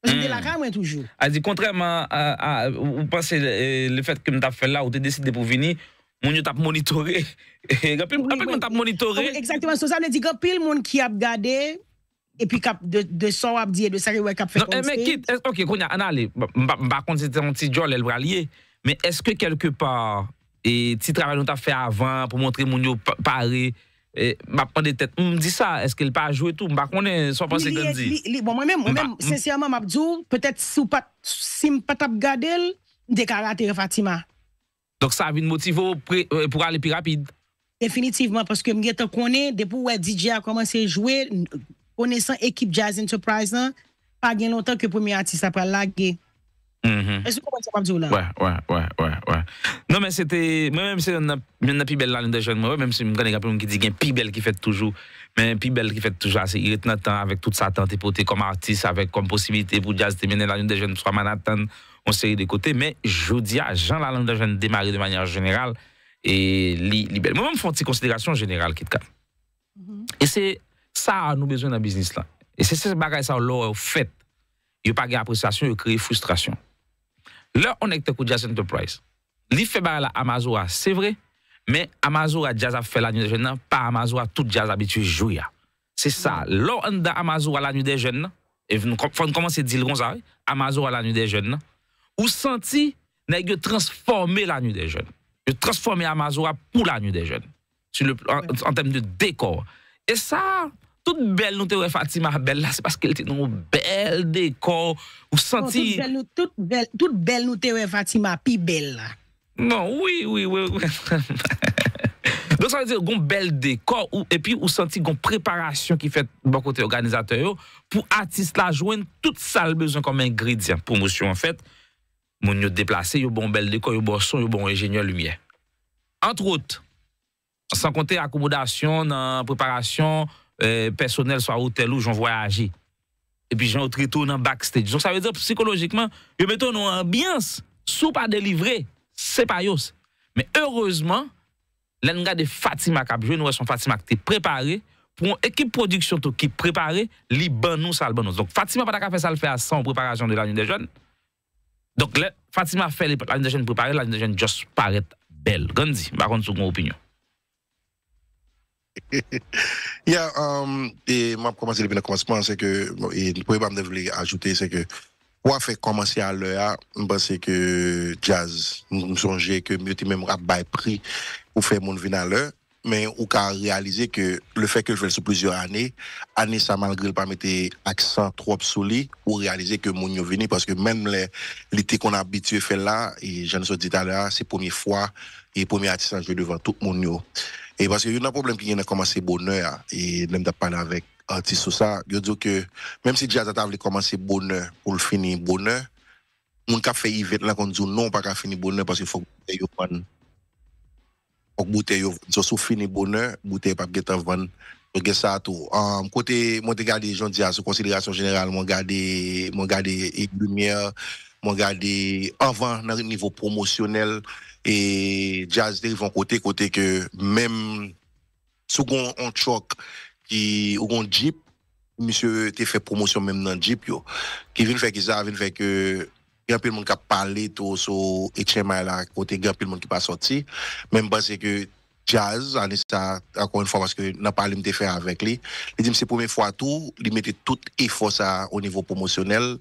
M jende la kame an toujou. A di kontreman, ou panse le fet ke m ta fe la ou te deside pou vini, Moun yo tap monitore? Apek moun tap monitore? Oh, exactement, sou sa ne di kapil moun ki ap gade e pi kap de sor ap di e de saril wè kap fekonti. Mwen ak konti tenan ti djol el bralye, men eske kelke par e ti travay nou ta fe avan pou montre moun yo pare mwen ap kande tet, mwen mdi sa, eske l pa a jwé tout, mwen ak konti sor panse gande di. Mwen mè mè mè, sènsiyanman mwen ap djou pwetèt si mwen pa tap gade l, dekara atere Fatima. Donk sa avi nou motivou euh, pou ale pi rapide. Definitivman, paske mwen gen ton konen, depo wè DJ a komanse jouwe, pwene san ekip Jazz Enterprise nan, pa gen lontan ke pweme artist apwa lage. Mwen mm-hmm. sou konen se wap di ou non, la? Wè, wè, wè, wè. Non men se te, mwen men api bel lan loun de joun. Mwen men se mwen konen kapèm mwen ki di gen api bel ki fèd toujou. Men api bel ki fèd toujou. Asi, yon tena tan avèk tout sa tenti pou te kom artist, avèk kom posibite pou jazz te menen lan loun de joun pou swa man atan. on série de côté, mais je dis à Jean Lalande, je démarrer de manière générale et libérer. Moi, je fais une considération générale, qui mm-hmm. Et c'est ça, nous besoin dans business là. Et c'est ce bagage ça, l'or fait. Il n'y a pas d'appréciation, il crée frustration. Là, on est avec Jazz Enterprise. Il fait bagage Amazon, c'est vrai, mais Amazon a déjà fait la nuit des jeunes, pas Amazon a tout Jazz habitué jouer. C'est ça. Là, on a Amazon à la nuit des jeunes, et nous commencer à dire ça, Amazon à la nuit des jeunes, Ou santi nan yo transforme la nye de jen. Yo transforme Amazora pou la nye de jen. En tem de dekor. E sa, tout bel nou tewe Fatima bel la, se paske el te nou bel dekor, ou santi... Bon, tout bel nou tewe Fatima pi bel la. Non, oui, oui, oui. Non, sa yon bel dekor, e pi ou santi gon preparasyon ki fet bakote organizatoyo, pou atis la jwen tout salbezon kom engredyan pou mousyo an fèt. Moun yon deplase, yon bon bel deko, yon bon son, yon bon enjenyon lumiè. Antre out, san konte akomodasyon nan preparasyon euh, personel so a hotel ou jon voyaji. E pi jon o tritoun nan backstage. So sa ve dire psikologikman, yon meto nou ambyans, sou pa delivre, se pa yos. Me heureusement, len nga de Fatima kapjou, nou wè son Fatima ki te preparé, pou yon ekip produksyon tou ki preparé, li ban nou sal ban nou. Donk Fatima pata ka fe sal fe asan ou preparasyon de lanyon de joun, Donc, là, Fatima fait la préparée, la juste paraît belle. Gandhi, par contre, mon opinion. yeah, um, et moi, le commencement, que, je ajouter, c'est que, pour faire commencer à l'heure, hein? que jazz, je me que mieux même à prix pour faire mon vin à l'heure mais on a réalisé que le fait que je fais sur plusieurs années, année ça malgré le pas accent trop sur lui, ou réaliser que mon venu parce que même l'été qu'on a habitué faire là, et je ne sais dit tout à l'heure, c'est première fois et premier artiste sont venus devant tout le monde. Et parce qu'il y a un problème qui vient de commencer bonheur, et même de parler avec artiste sur ça, je dis que même si Jazz a commencé bonheur pour le finir bonheur, mon a fait Yvette là qu'on dit non, pas qu'à finir bonheur parce qu'il faut que donc, bouteille yo sou fini bonheur bouteille pas getan vendre que ça tout um, côté mon regardé j'en dis à sous considération générale mon regardé mon lumières, lumière mon regardé avant dans niveau promotionnel et jazz dérive en côté côté que même second on choc qui ou on jeep monsieur t'es fait promotion même dans jeep yo qui vient faire que ça vient faire que il y a peu de monde qui a parlé tout sur là, côté, il y a peu de monde qui pas sorti. Même parce que jazz, encore une fois, parce que n'a pas de faire avec lui. Il dit, c'est la première fois tout, il mettait tout effort ça au niveau promotionnel.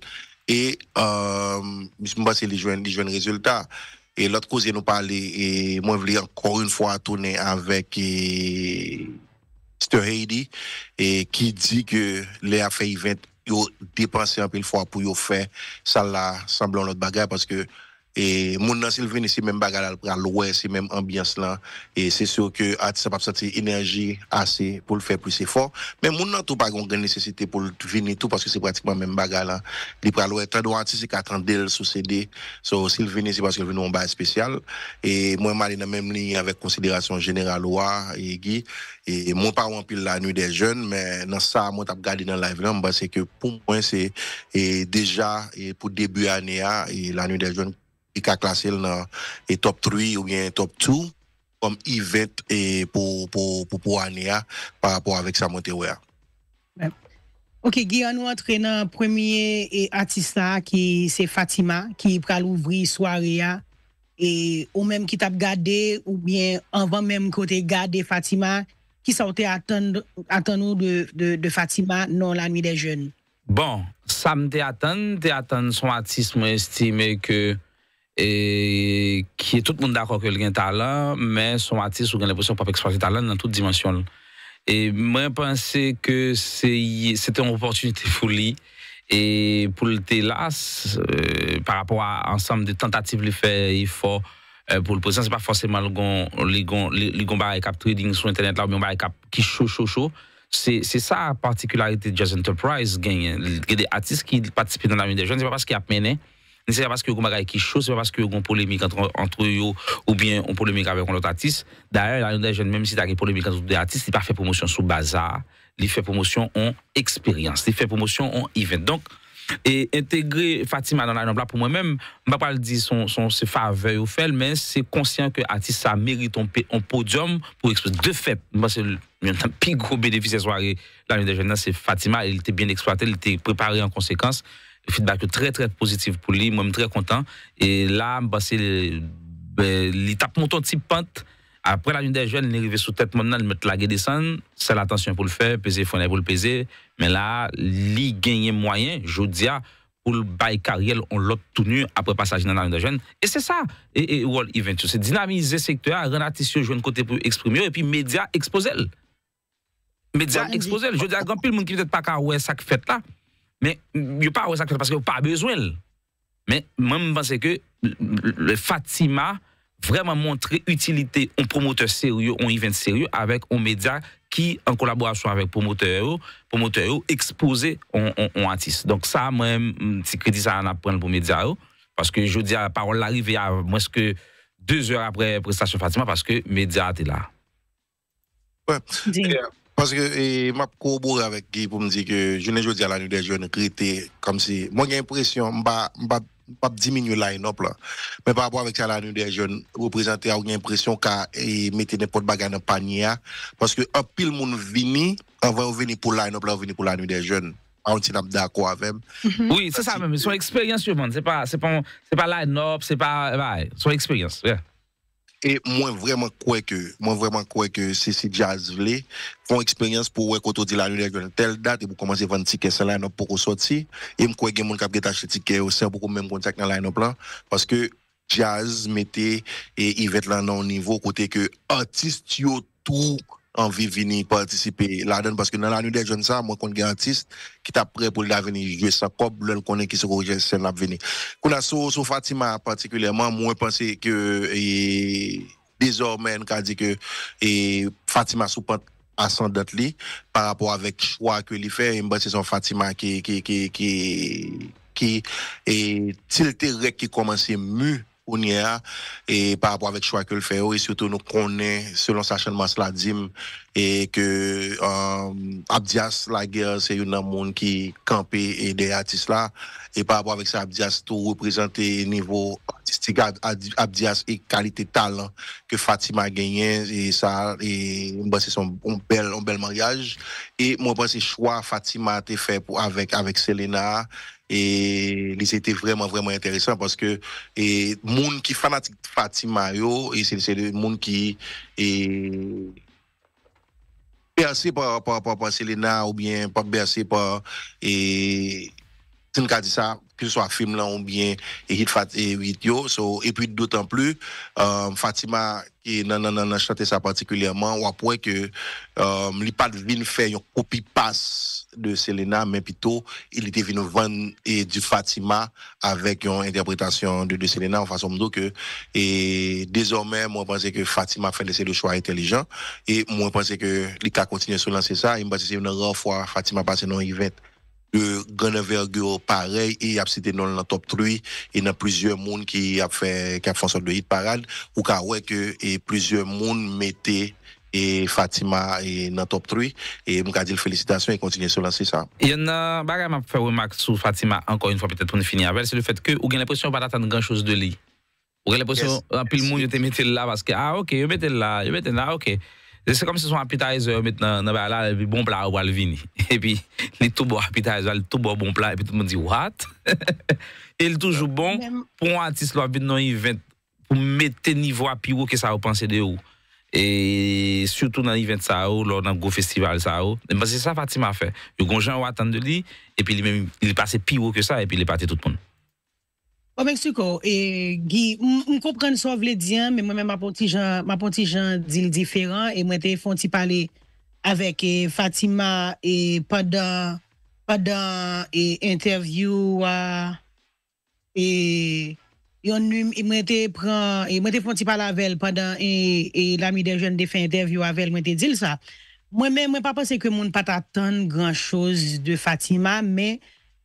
Et, euh, je pense que les jeunes, les jeunes résultats. Et l'autre cause, nous parler, et moi, je voulais encore une fois e, tourner avec, et, Mr. Heidi, et qui dit que les affaires 20 yo depanse anpil fwa pou yo fe sa la semblon lot bagay, paske Et mon nan s'il vini, c'est même bagarre le pral l'ouest, c'est même ambiance là. Et c'est sûr que artiste pas sentir énergie assez pour le faire plus fort. Mais mon nan tout pas grande nécessité pour venir tout parce que c'est pratiquement même bagarre là. Il pral l'ouest, tant d'artiste qui le sous CD. So s'il c'est parce qu'il viennent en bas spécial. Et moi, mal dans même ligne avec considération générale loi et Guy. Et moi, pas en pile la nuit des jeunes, mais dans ça, moi, t'as gardé dans live là, c'est que pour moi, c'est e déjà, et pour début année, et la nuit des jeunes, I ka klasel nan e top 3 ou bien top 2 kom Yvette pou Ania par rapport avèk sa monté ouè. Ok, Guy, an nou atre nan premier e artistan ki se Fatima, ki pral ouvri swari ya, e ou mèm ki tap gade, ou bien anvan mèm kote gade Fatima, ki sa ou te atan nou de Fatima nan l'anmi de jen. Bon, sa m te atan, te atan son artist mwen estime ke et qui est tout le monde d'accord que le talent, mais son artiste ou l'impression pas exploiter talent dans toutes dimensions. Et moi, je pensais que c'était une opportunité folie et pour le TELAS, euh, par rapport à l'ensemble de tentatives qu'il fait, il faut pour le ce c'est pas forcément le gon, le gon, le gon cap trading sur Internet là, mais on cap qui chaud, chaud, chaud. C'est ça la particularité de Jazz Enterprise. Il y a des artistes qui participent dans la vie des jeunes, c'est pas parce qu'ils apprennent ce n'est pas parce que on qui ce c'est pas parce que on polémique entre entre eux ou bien on polémique avec autre artiste. D'ailleurs, des jeunes même si tu as une polémique entre des artistes, c'est pas fait promotion sous bazar, il fait promotion en expérience, il fait promotion en event. Donc et intégrer Fatima dans la là pour moi-même, je ne vais pas dire son, son, ses faveurs ou fait, mais c'est conscient que l'artiste ça mérite un, podium pour exposer. De fait, moi, c'est le plus gros bénéfice de soirée, la nuit des jeunes, c'est Fatima, elle était bien exploitée, elle était préparée en conséquence feedback très très positif pour lui, moi je suis très content. Et là, bah, euh, c'est ben, l'étape montante type pente. Après la lune des jeunes, il est arrivé sous tête maintenant, il met la descend c'est l'attention pour le faire, peser fond pour le peser. Mais là, il gagne moyen, je dis, pour le bail carrière, on l'a nu après passage dans la lune des jeunes. Et c'est ça, et, et World Event, c'est dynamiser le secteur, rendre attention jeune côté pour exprimer, et puis médias exposer. Média bah, exposer. Je dis à grand pile, monde qui peut-être pas qu'à ouais ça qui fait là. Mais il n'y a pas de parce qu'il n'y a pas besoin. Mais même je pense que le Fatima vraiment montré utilité un promoteur sérieux, un événement sérieux avec un média qui, en collaboration avec promoteur, promoteur exposé un, artiste. Donc ça, moi, je crédit ça en apprendre pour média. Parce que je dis dire, la parole l'arrivée à moins que deux heures après la prestation Fatima parce que média était là. Parce que, et m'a corroboré avec Guy pour me dire que, je ne dis à la nuit des jeunes, crité comme si, moi j'ai l'impression, ne vais pas diminuer la line Mais par rapport avec la nuit des jeunes représenté on a l'impression qu'ils mettent n'importe quoi dans le panier. Hein. Parce que un pile monde vini, on va venir pour la line on venir pour la nuit des jeunes. Ah, on est d'accord avec. Mhm. Oui, c'est ça même. Son expérience, pas, c'est pas, c'est pas line-up, c'est pas. Son expérience. Et moi, vraiment, quoi que, moi, vraiment, quoi que si jazz faire font expérience pour ouais, quand on dit la telle date, et pour commencer à vendre tickets, ça là, non, pour sortir. Et moi, je mon gens qui acheté ticket, aussi, pour même contact dans la plan, parce que jazz mettait, et Yvette là, non, niveau, côté que artiste, tout, envie de venir participer là-dedans. Parce que dans la nuit des jeunes, ça, moi, quand un artiste qui t'a prêt pour l'avenir, jouer ça, comme le connaît qui se corrige, c'est l'avenir. Qu'on a sur Fatima particulièrement, moi, je que et, désormais, on a dit que et, Fatima son ascendante li par rapport avec choix que lui fait ben, c'est son Fatima qui qui qui qui qui et tilté qui commençait mu on et par rapport avec choix que le fait, et surtout nous connaît selon sa chaîne Masladim, et que um, abdias Abdias guerre c'est une monde qui campait et des artistes là, et par rapport avec ça, Abdias tout représenté niveau artistique, Abdias et qualité talent que Fatima a gagné, et ça, et c'est son bel, un bel mariage, et moi, bah, c'est choix Fatima a été fait pour, avec, avec Selena, et c'était vraiment vraiment intéressant parce que et monde qui fanatique Fatima yo et c'est le monde qui sont bercé par par Selena ou bien pas bercé par et tu ça que ce soit film là ou bien et eh, So, et puis d'autant plus, euh, Fatima qui nan, chanté ça particulièrement, on point que euh, il pas faire une copie passe de Selena, mais plutôt il était venu vendre et eh, du Fatima avec une interprétation de, de Selena en façon que et eh, désormais moi pensais que Fatima fait laisser le choix intelligent et moi pensais que cas continue se lancer ça, il me pense que c'est une rare fois Fatima passe dans un event Gwene vergo parey e ap site nan nan top 3 E nan plizye moun ki ap fonsol de hit parade Ou ka weke e plizye moun mette E Fatima nan top 3 E mou ka di l felicitasyon e kontinye solansi sa Yon nan bagay map fè ouemak sou Fatima Anko yon fwa petèt pou ni fini avèl Se le fèt kè ou gen lèposyon wad atan gen chos de li Ou gen lèposyon rampil moun yo te mette la Baske a ok yo mette la yo mette na ok c'est comme si son appetizer maintenant là bon plat ou al et puis les tout bon appetizer le tout bon bon plat et puis tout le monde dit what il toujours bon pour un artiste là dans event pour mettre niveau à pire que ça vous pensez de où et surtout dans l'event ça ou lors d'un gros festival ça ou mais c'est ça Fatima fait il y a des gens qui de lui et puis lui même il passait pire que ça et puis il est parti tout le monde O Meksiko, e gi, m konpren sou vle diyan, men mwen mè m apoti jan dil diferan, e mwen te fonti pale avek eh, Fatima, e padan, padan, e intervyou, ah, e mwen te fonti pale avek padan, e lami den jen defen intervyou avek mwen te dil sa. Mwen mè mwen pa pase ke moun pata ton gran chouz de Fatima, men...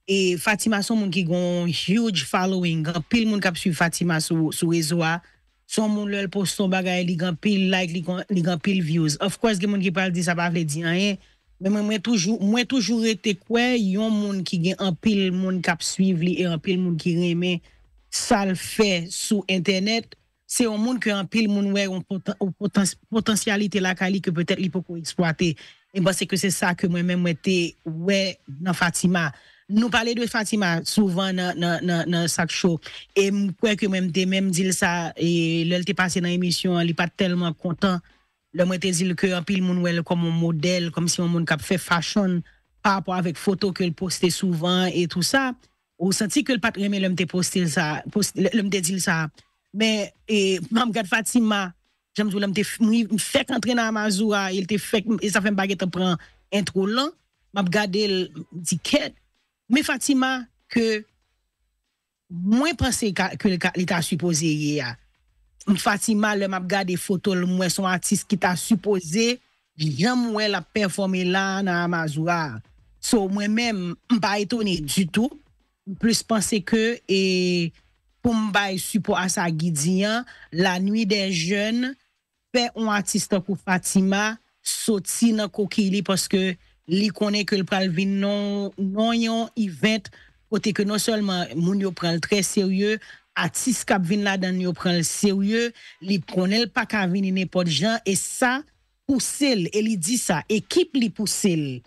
E Fatima son moun ki gon huge following, gan pil moun kap su Fatima sou rezoa, son moun lèl poston bagay li gan pil like, li gan pil views. Of course, gen moun ki pal di sa bavle di anye, mwen mwen toujou rete kwe, yon moun ki gen an pil moun kap suive li, e an pil moun ki reme sal fe sou internet, se yon moun ki an pil moun wè, ou potensyalite la kali ke petèl li poko eksploate. E basè ke se sa ke mwen mè mwete wè nan Fatima. A, Nou pale dwe Fatima souvan nan sak chou. E mwen kwen ke mwen mte mè mdil sa, e lèl te pase nan emisyon, li pat telman kontan, lèl mwen te zil ke anpil moun wèl komon model, kom si moun kap fe fachon, pa apwa avek foto ke l poste souvan, etou sa, ou santi ke l pat reme lèl mte poste lisa, lèl mte zil sa. Mè, mwen mwen gade Fatima, jèm zwo lèl mte fèk antre nan mazou, il te fèk, il e sa fèm bagè te pran entro lan, mwen mwen gade l di kèd, Me Fatima ke mwen pense ke li ta suppose ye ya. Fatima le map gade foto l mwen son artist ki ta suppose, jen mwen la performe lan nan amazoua. So mwen men mba eto ne du tout. Mwen plus pense ke e pou mba eto supo a sa gidyan, la nwi de jen pe un artiste pou Fatima soti nan kokili poske li kone ke l pral vin non, non yon i vent, pote ke non solman moun yo pral tre serye, ati skab vin la dan yo pral serye, li prone l pakavini ne pot jan, e sa pousel, e li di sa, ekip li pousel,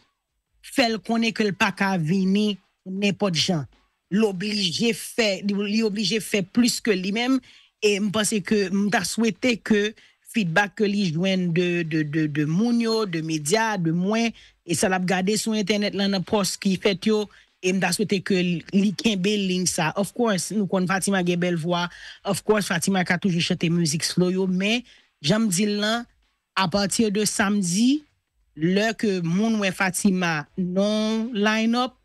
fel kone ke l pakavini ne pot jan, li oblije fe plus ke li men, e mpase ke mta souwete ke feedback ke li jwen de moun yo, de media, de mwen, e sal ap gade sou internet lan apos ki fet yo, e mda sou te ke li ken bel ling sa. Of course, nou kon Fatima gen bel vwa, of course Fatima katoujou chete mouzik slo yo, men, janm di lan, a patir de samdi, lè ke moun wè Fatima non line up,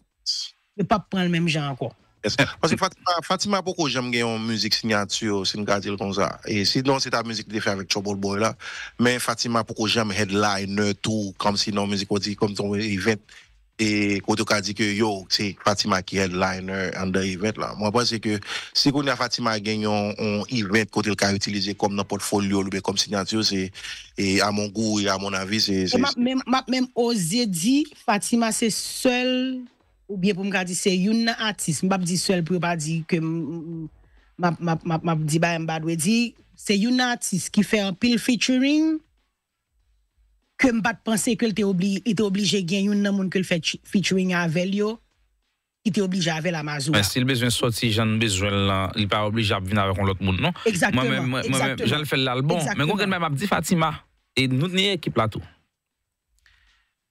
ne pa pran l'mem jan anko. Parce que Fatima, pourquoi j'aime gagner une musique signature, si dit comme ça. Et sinon, c'est ta musique est fait avec Trouble Boy là. Mais Fatima pourquoi j'aime headliner tout, comme si non, musique dit, comme ton event. Et quand on dit que yo, c'est Fatima qui est headliner en de event là. Moi, je pense que si on a Fatima gagner un event côté a utilisé comme dans portfolio, ou comme signature, c'est, et à mon goût et à mon avis, c'est. Même, même osé dire, Fatima, c'est seul Ou biye pou mka di se yon nan artist, mbap di sel pou yon pa di ke mbap di bayan mbap dwe di, se yon nan artist ki fe an pil featuring, ke mbap panse ke l te oblije gen yon nan moun ke l fe featuring avel yo, ki te oblije avel a mazou. Si l bezwen soti, jan bezwen la, li pa oblije ap vin ave kon l ot moun, non? Mwen mwen jan l fe l albon, men kon gen mwen mabdi Fatima, et nou tneye ki plato,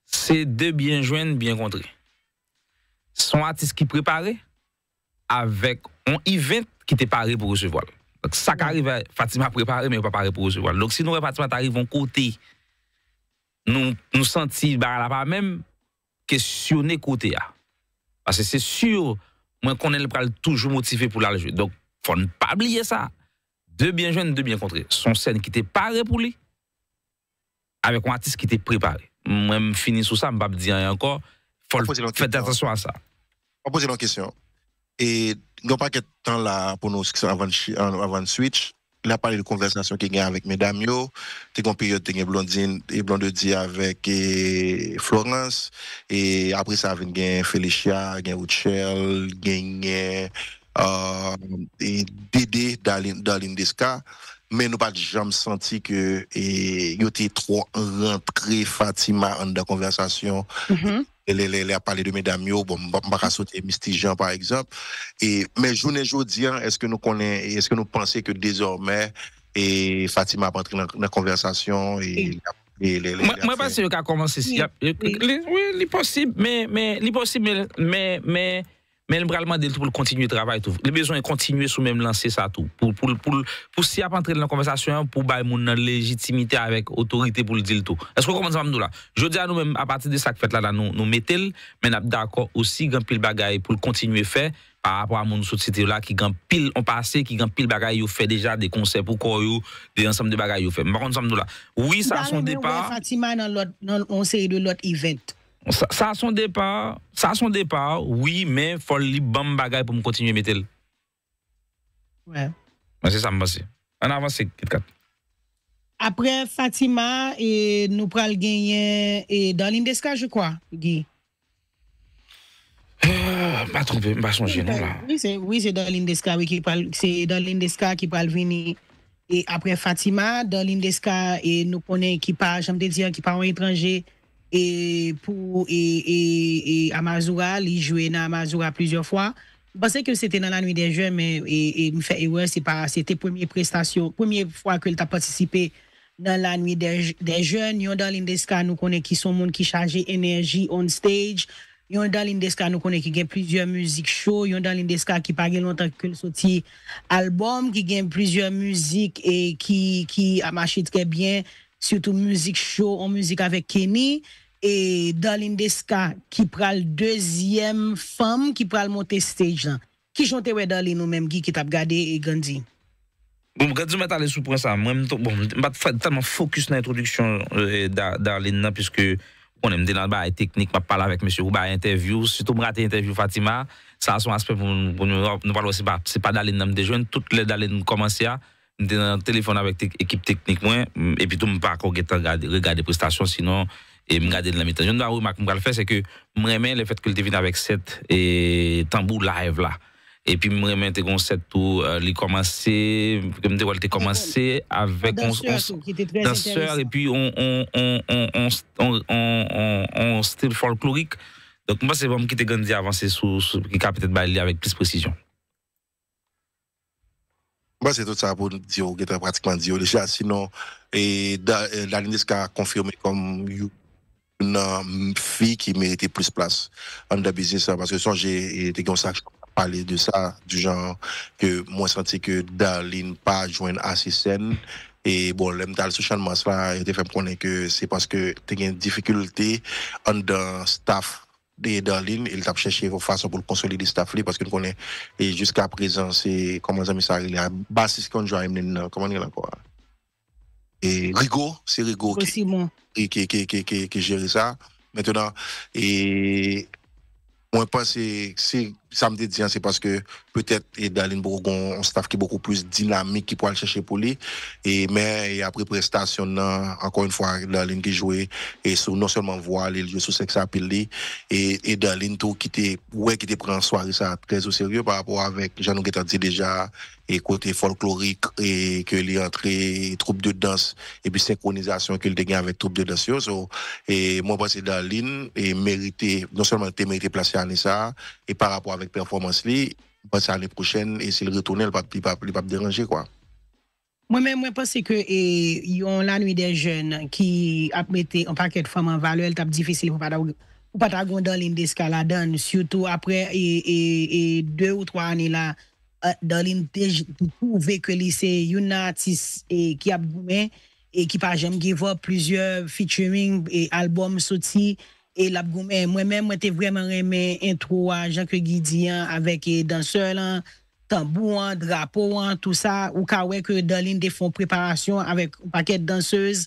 se de byen jwen, byen kontre. son artiste qui préparait avec un event qui était paré pour recevoir. Donc, ça qui arrive, Fatima préparé, mais pas préparé pour recevoir. Donc, si nous, Fatima, t'arrive en côté, nous, nous sentis, bah, là, pas même, questionner côté, là. Ah. Parce que c'est sûr, moi, qu'on est toujours motivé pour la jouer. Donc, faut ne pas oublier ça. Deux bien jeunes, deux bien contrés. Son scène qui était paré pour lui, avec un artiste qui était préparé. Moi, je finis sur ça, je ne vais pas dire encore. Faut faire attention à ça. On pose une question. Et nous pas de temps là pour nous avant, avant switch. Il a parlé de conversation qui y a avec mesdames. Yo, y a période où Blondine et Blondie avec Florence. Et après ça, vient y a Felicia, il y a Uchel, et y a Dédé, Darlene Desca mais nous pas jamais senti que et était trop rentré Fatima dans la conversation mm-hmm elle a parlé de mesdames yo bon pas sauter Jean par exemple et mais journée aujourd'hui est-ce que nous connaît est-ce que nous pensons que désormais et Fatima va entrer dans la conversation et moi, pas pense qu'a commencé. Oui, c'est possible, mais, mais, mais, mais mais elle bralman del tou continuer le travail tout les besoins continuer sous même lancer ça tout pour pour Pour pour s'y pou dans conversation, pour nan konversasyon, légitimité avec autorité pour legitimite avèk otorite pou l dil tou. Esko koman zanm nou la? Je à nous même à partir de ça que fait là nous nous metel, mais n'a d'accord aussi grand pile bagay pour continuer kontinuye par rapport à mon société là qui grand pile en passé qui grand pile bagaille fait déjà des concerts pour Koyo des ensemble de bagaille fait par contre là oui ça son départ Fatima dans l'autre on série de l'autre event ça, a son départ, ça son départ, oui, mais il faut les bon bagaille pour me continuer à mettre. Ouais. c'est ça, me En avance, Après Fatima, et nous prenons le et dans l'Indesca, je crois, Guy. Ah, pas trompé, pas son non, là. Oui, c'est oui, dans l'Indesca, oui, qui parle, c'est dans l'Indesca qui parle venir. Et après Fatima, dans l'Indesca, et nous connaissons qui parle, j'aime dire, qui parle en étranger et pour et, et, Amazura, il jouait dans Amazura plusieurs fois. Je pensais que c'était dans la nuit des Jeunes, mais et, me fait ouais, c'est pas c'était première prestation, première fois qu'il a participé dans la nuit des, jeunes. Yon dans l'Indeska, nous connaissons qui sont monde qui chargent énergie on stage. Yon dans l'Indeska, nous connaissons qui gagne plusieurs musiques show. Yon dans l'Indeska qui pas longtemps que sorti album, qui gagne plusieurs musiques et qui, qui a marché très bien. Soutou mouzik show ou mouzik avek Kenny. E Darlene Descartes ki pral dezyem fom ki pral monte stage nan. Ki jonte we Darlene ou menm gi ki tap gade e Gandhi? Bom, Gandhi ou menm talen sou prensan. Mwenm to, bom, bat fad talman fokus nan introduksyon Darlene nan. Piske mwenm denan ba ay teknik. Mwenm pala vek mèsyou ou ba ay interview. Soutou mwen ate interview Fatima. San son aspep mwenm nou valo se pa Darlene nan mwenm dejoen. Tout le Darlene mwenm komansiya. suis dans téléphone avec l'équipe technique, et puis tout le monde pas regarder les prestations, sinon, et me regarder dans la mi Je ne remarque que je faire, c'est que je me remets le fait que je vienne avec cette et tambour live là. Et puis, je remets le concept où il commencé, je disais, commencé avec danseur, et puis on, style folklorique. Donc, moi, c'est vraiment qui te grandi avancer sur, qui a peut-être avec plus de précision. Bah, c'est tout ça pour dire, que pratiquement dire déjà. Sinon, et euh, la ce a confirmé comme une euh, fille qui méritait plus place en le business hein, parce que sans j'ai été comme ça parler de ça du genre que moi senti que Darlene pas joindre assez saine et bon l'aime dans ce changement là il était fait me que c'est parce que tu as une difficulté en dans staff dans l'île, il t'a cherché une façon pour consolider staff parce qu'il connaît, et jusqu'à présent, c'est, comment ça ça, la basis qu'on joue à euh, comment il encore? Et Rigo, c'est Rigo qui, qui, qui, qui, qui, gère ça. Maintenant, et, moi, je pense c'est ça me dit, hein, c'est parce que peut-être Daline Bourgon, un staff qui est beaucoup plus dynamique, qui pourra aller chercher pour lui. Et, mais après prestation, encore une fois, Daline qui jouait, et non seulement voir les lieux, sous sexe à pile, et, et qui était, ouais, qui en soirée, ça, très au sérieux par rapport avec, jean qui dit déjà, et côté folklorique, et que les entré troupe de danse, et puis synchronisation qu'il gagné avec troupe de danse, et moi, je pense que et mérité, non seulement, été mérité placé à Nessa, et par rapport à lèk performans li, pat sa anè prochen e se lè retounè lè pat pi pap, lè pap deranje kwa. Mwen mwen mwen pas se ke yon l'anoui de jen ki ap mette an pak et foman valuel tap difisil pou pat agon dan lèm de skala dan, syoutou apre e 2 ou 3 anè la, dan lèm pou veke lise yon artis ki ap goumen e ki pa jen givò plizye featuring e albom soti Et l'abgoumè, mwen mè, mwen te vreman remè intro a Jean-Claude Gideon avèk e danseur lan, tambou an, drapo an, tout sa, ou ka wè kè danline de fon preparasyon avèk pakè danseuz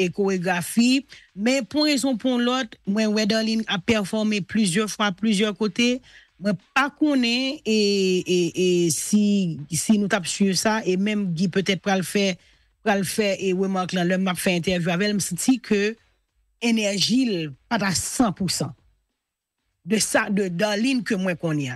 e koregrafi. Mè, pou rezon pou lòt, mwen wè danline a performe plüzyor fwa, plüzyor kote, mwen pa kounè, e, e, e si nou tap suyo sa, e mèm gi pètè pral fè, pral fè, e wè mè ak lan lèm ap fè intervju avèl, msiti kè enerji pata 100%. De sa, de dalin ke mwen konye.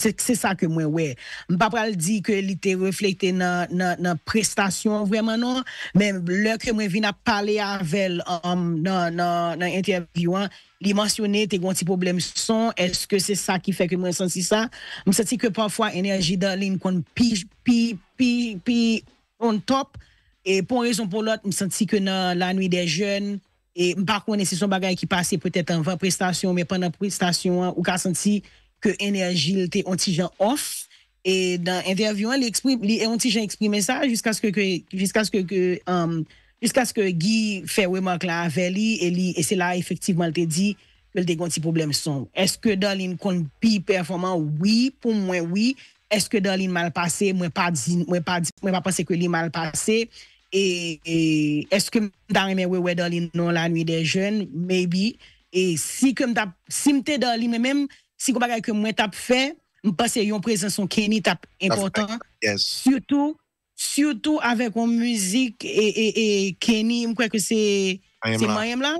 Se sa ke mwen we. Mpa pral di ke li te reflekte nan prestasyon vweman nan, men lèk ke mwen vi na pale avel um, nan intervywan, li mwansyone te gwanti problem son, eske se sa ki fe ke mwen sensi sa. Mwensensi ke pafwa enerji dalin kon pi, pi, pi, pi, on top, e pon rezon pou lot, mwensensi ke nan la nwi de jenj, E mpa konen se son bagay ki pase peutet an van prestasyon, me panan prestasyon, ou ka senti ke enerjil te ontijan off. E dan intervyon, li e ontijan eksprime sa, jiska sko um, gi fe wèmok la avè e li, e se la efektivman te di, ke l dekonti problem son. Eske da lin kon pi performan, oui, pou mwen oui. Eske da lin malpase, mwen pa pense ke li malpase. E, e eske mta reme wewe dalin nou la nwi de jen, maybe. E si mte dalin, me menm, si kou bagay ke mwen tap fe, mpase yon prezansyon Kenny tap impotant. Soutou, soutou avek yon muzik e, e, e Kenny, mkweke se Mayem la.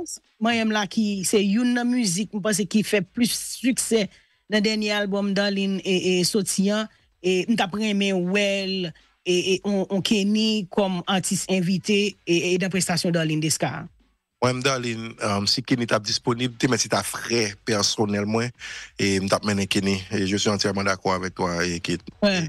Mayem la ki se yon nan muzik, mpase ki fe plus suksè nan denye alboum dalin e sotiyan. E mta preme wewe. e on keni kom antis invite e den prestasyon da lin deska. Ouè mda lin, um, si keni tap disponib, te meti ta fre personel mwen, e m tap menen keni, e je sou antirman d'akwa avèk to a ekit. Ouè.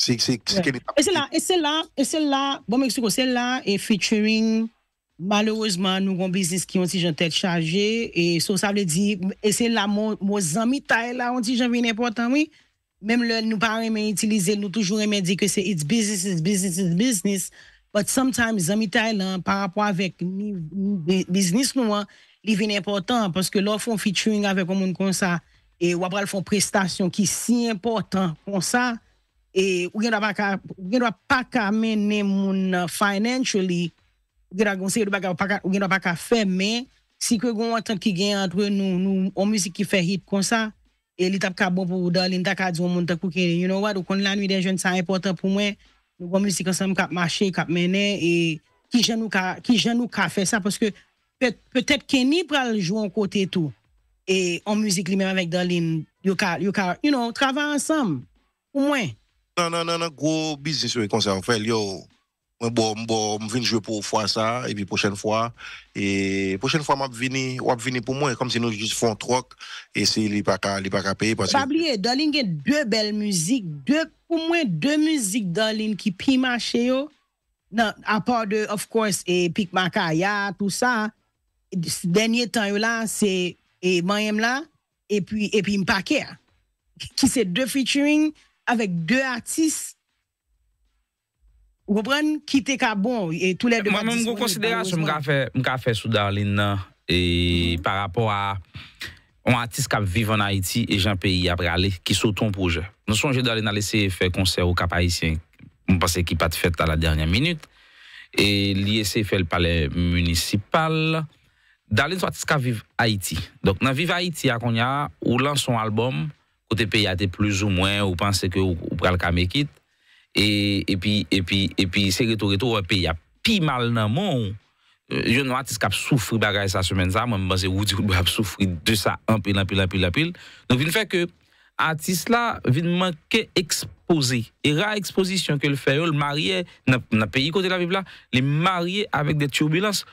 Si keni... E se la, e se la, e se la, bon mèk soukou, se la e featuring, malouzman nou goun bizis ki yon si jen tèd chaje, e sou sa vè di, e se la mò zanmi tae la, yon ti jen vè nè pwantan, wè? Mem lè, nou pa remè itilize, nou toujou remè di ke se it's business, it's business, it's business. But sometimes, zami Taylan, pa rapwa vek ni biznis mou an, li veni important. Paske lò fon featuring avek o moun konsa, e wabral fon prestasyon ki si important konsa. E ou genwa pa ka menen moun financially, ou genwa pa ka feme. Si kwe goun wantan ki geny entre nou, nou o mouzik ki fe hit konsa. et l'étape qui bon pour dans l'étape qui dit on monde pour you know what donc la nuit des jeunes c'est important pour moi nous comme musique ensemble qui marcher qui mener et qui jeune nous qui jeune nous fait ça parce que peut-être Kenny pral jouer en côté tout et en musique lui-même avec Darlene yo ka yo ka you know travailler ensemble au moins non non non non gros business comme ça on fait yo e Mwen bon mwen vin jwè pou fwa sa, epi pochèn fwa, epi pochèn fwa mwen ap vini pou mwen, kom sè nou jis fwen trok, epi li pa ka pe. Fablie, dalin gen dwe bel müzik, pou mwen dwe müzik dalin ki pi ma chè yo, nan apor de, of course, Pik Makaya, tout sa, denye tan yo la, se man yem la, epi mpa kè ya, ki se dwe featuring, avek dwe atis, Wopren, ki te ka bon, et tout lè de patisme... Mwen mwen mwen mwen konsidere as mwen ka fè, mwen ka fè sou Darlin nan, e par rapport a, mwen atis ka vivon Haiti, e jan peyi apre ale, ki sou ton proje. Mwen sonje Darlin a lese fè konser ou kap Haitien, mwen pase ki pat fè ta la dernyan minute, e li ese fè l'palè municipal. Darlin sou atis ka viv Haiti. Dok nan viv Haiti akon ya, ou lan son albom, kote peyi ate plus ou mwen, ou panse ke ou pral ka mekit, et, et puis, et puis, et puis, c'est retour, retour, pays a pi mal dans le monde. Euh, je ne vois pas souffre bagay sa semaine ça, moi, c'est Woody Woodbury va souffrir de ça, un pile, un pile, un pile, un pile. Donc, il fait que, artiste là, il manquer exposé. Et ra exposition que le fait, le marié, dans le pays côté la Bible là, les marié avec des turbulences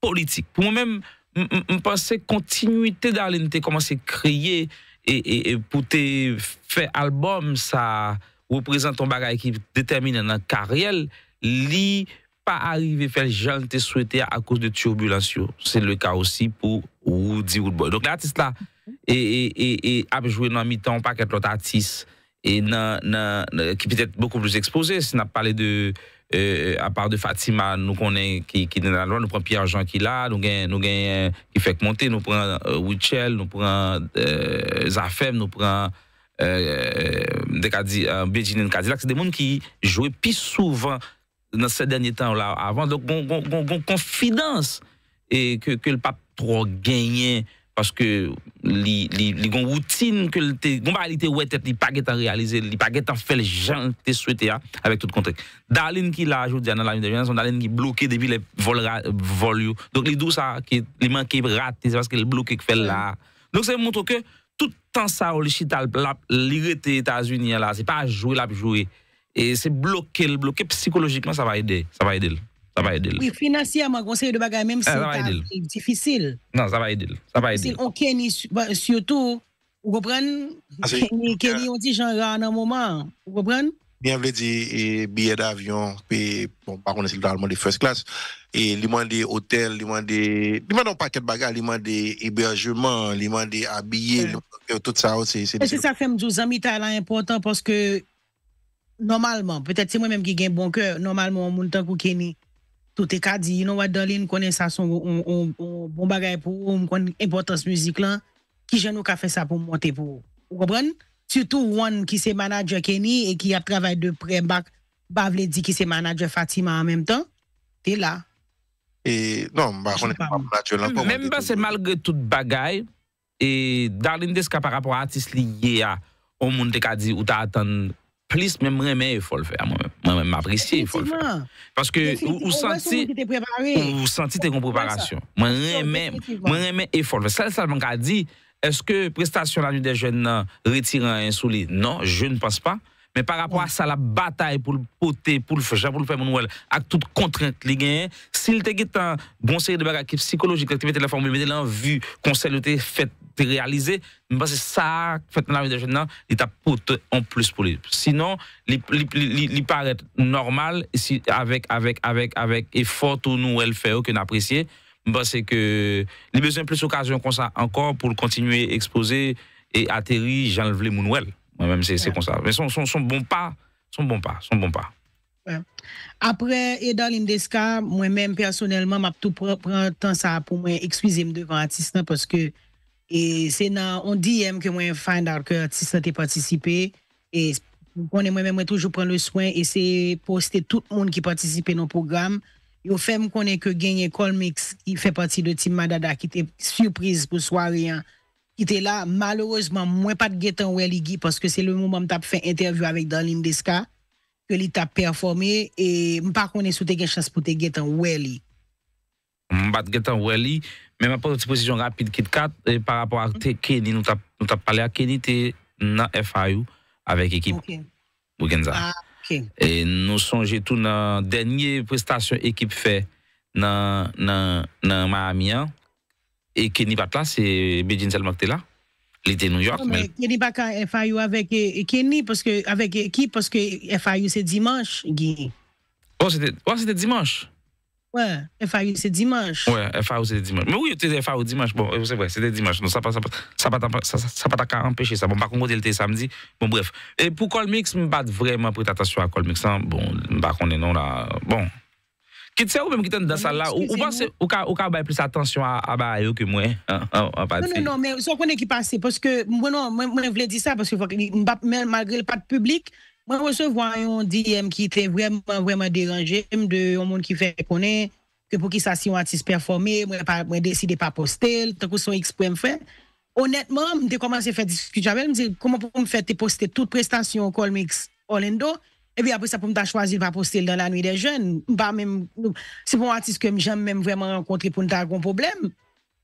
politiques. Pour moi-même, je pense continuité d'Arlene, commencé à créer et, et, et pour te faire album, ça, Ou prezent ton bagay ki determine nan karyel li pa arrive fel jante souete a kous de turbulansyo. Se le ka osi pou ou di wout boy. Donk l'artiste la, e ap jouen nan mitan, pa ket lot artiste, ki pite et beaucoup plus expose, se nan pale de, a euh, part de Fatima, nou konen ki nan la loi, nou pren piye anjan ki la, nou gen yon ki fèk monte, nou pren euh, Wichel, nou pren euh, Zafem, nou pren... Benin, euh, Cadillac, euh, c'est des gens qui jouent plus souvent dans ces derniers temps-là avant. Donc, on confidence et que, que le pape trop gagné parce que les, les, les routines que le réalité ouais tête il pas en réalisé il pas en fait les gens te souhaité hein, avec tout contexte Darlene qui l'a aujourd'hui dans la dernière c'est Darlene qui bloqué depuis les vols vol donc les deux ça qui les manqué raté c'est parce que le bloqué fait là donc ça montre que tout le temps, ça chital li états états unis Ce n'est pas jouer la jouer. et c'est le bloquer psychologiquement, ça va aider. Ça va aider, Ça va aider. Oui, financièrement, conseil de bagarre, même ah, si c'est difficile. Non, ça va aider. Ça va aider. On kenny, bah, surtout, vous comprenez? Ah, kenny, on dit genre en un moment. Vous comprenez? Ni an vle di e, biye d'avyon, pe, bon, pa konen si l'dalman di first class. E li man di hotel, li man di, li man don paket bagay, li man di iberjouman, li man di abye, tout sa ou se disi. Se sa kem djou, zami ta la impotant, poske, normalman, petet se mwen menm ki gen bonkeur, normalman, moun tan kou keni, tout e ka di, yon wad dolin konen sa son, yon bagay pou, yon impotant se muzik lan, ki jen nou ka fe sa pou monte pou, ou gobran? Soutou woun ki se manajer Kenny e ki ap travay de prembak bavle di ki se manajer Fatima an menm tan, te la. E, nan, mwen eti mwen atyol anpon. Mwen mwen se malgre tout bagay e dar linde skap ap rapor atis liye a, ou mwen te kadzi ou ta atan, plis men mwen remen e folfe. Mwen mwen mwen apresye e folfe. Ou santi te kompreparasyon. Mwen remen e folfe. Salman kadi, est-ce que prestation la nuit des jeunes retirant un souli Non, je ne pense pas. Mais par rapport à ça, la bataille pour le poter, pour le faire, pour le faire, Manuel, avec toute contrainte, les gars, s'il te guette un bon série de bagages psychologiques, l'activité de la formule, mettait en vue, conseil, le fait, réalisé, mais c'est ça, fait, la nuit des jeunes, il t'a en plus pour lui. Sinon, il paraît normal, si, avec, avec, avec, avec effort, tout nous, elle fait, que n'apprécier. apprécié se ke li bezen plus okasyon kon sa ankor pou l kontinue ekspose e ateri jan vle moun ouel mwen mèm se kon sa son bon pa bon bon apre Eda Limdeskar mwen mèm personelman m ap tou pran tan sa pou mwen ekswize m devan atisna e, se nan on di m ke mwen fayn dar ke atisna te patisipe e, mwen mèm mwen toujou pran le swen e se poste tout moun ki patisipe nan program Yo fèm konen ke genye Colmix, ki fè pati de Tim Madada, ki te sürpriz pou swa riyan. Ki te la, malorozman, mwen pat getan wè li gi, poske se le mouman m tap fè intervyu avèk Darlene Descartes, ke li tap performe, e m pa konen sou te gen chans pou te getan wè li. M bat getan wè li, mè mè pat poti posisyon rapide kit kat, par rapport a te kè di nou tap pale a kè di te nan FI ou avèk ekip Boukenza. Ah, E nou sonje tout nan denye prestasyon ekip fe nan ma amyan. E Kenny Baka se bejine sel mokte la. Li te New York. Non, Kenny Baka e fayou avèk Kenny, avèk ekip, poske e fayou se dimanj, Gini. Ouan se te dimanj? Ouais, FAU c'est dimanche. Ouais, FAU c'est dimanche. Mais oui, c'était FAU dimanche. Bon, c'est vrai, c'était dimanche. donc ça pas ça ça pas ça empêcher ça. Bon, par contre, était samedi. Bon, bref. Et pour Colmix, je pas vraiment prêter attention à Colmix. Hein. Bon, je pas est non là. Bon. Qui sait ou même qui est dans ça là, ou pense ou ka ou ka plus attention à à que moi hein? Hein, Non non non, mais on connaît qui passe parce que moi non, moi je voulais dire ça parce que malgré le pas de public, Mwen wè se voyon di yèm ki te vwèman vwèman deranjèm de yon moun ki fè konè, ke pou ki sa si yon artist performè, mwen deside pa postèl, tan kou son x pou m fè. Onètman, mwen te komanse fè diskut jave, mwen se koman pou m fè te postè tout prestasyon kolm x Orlando, e bi apè sa pou m ta chwazil pa postèl dan la nwi de jèn. Mwen pa mèm, se pou m artist ke m jèm mèm vwèman renkontre pou m ta akon problem,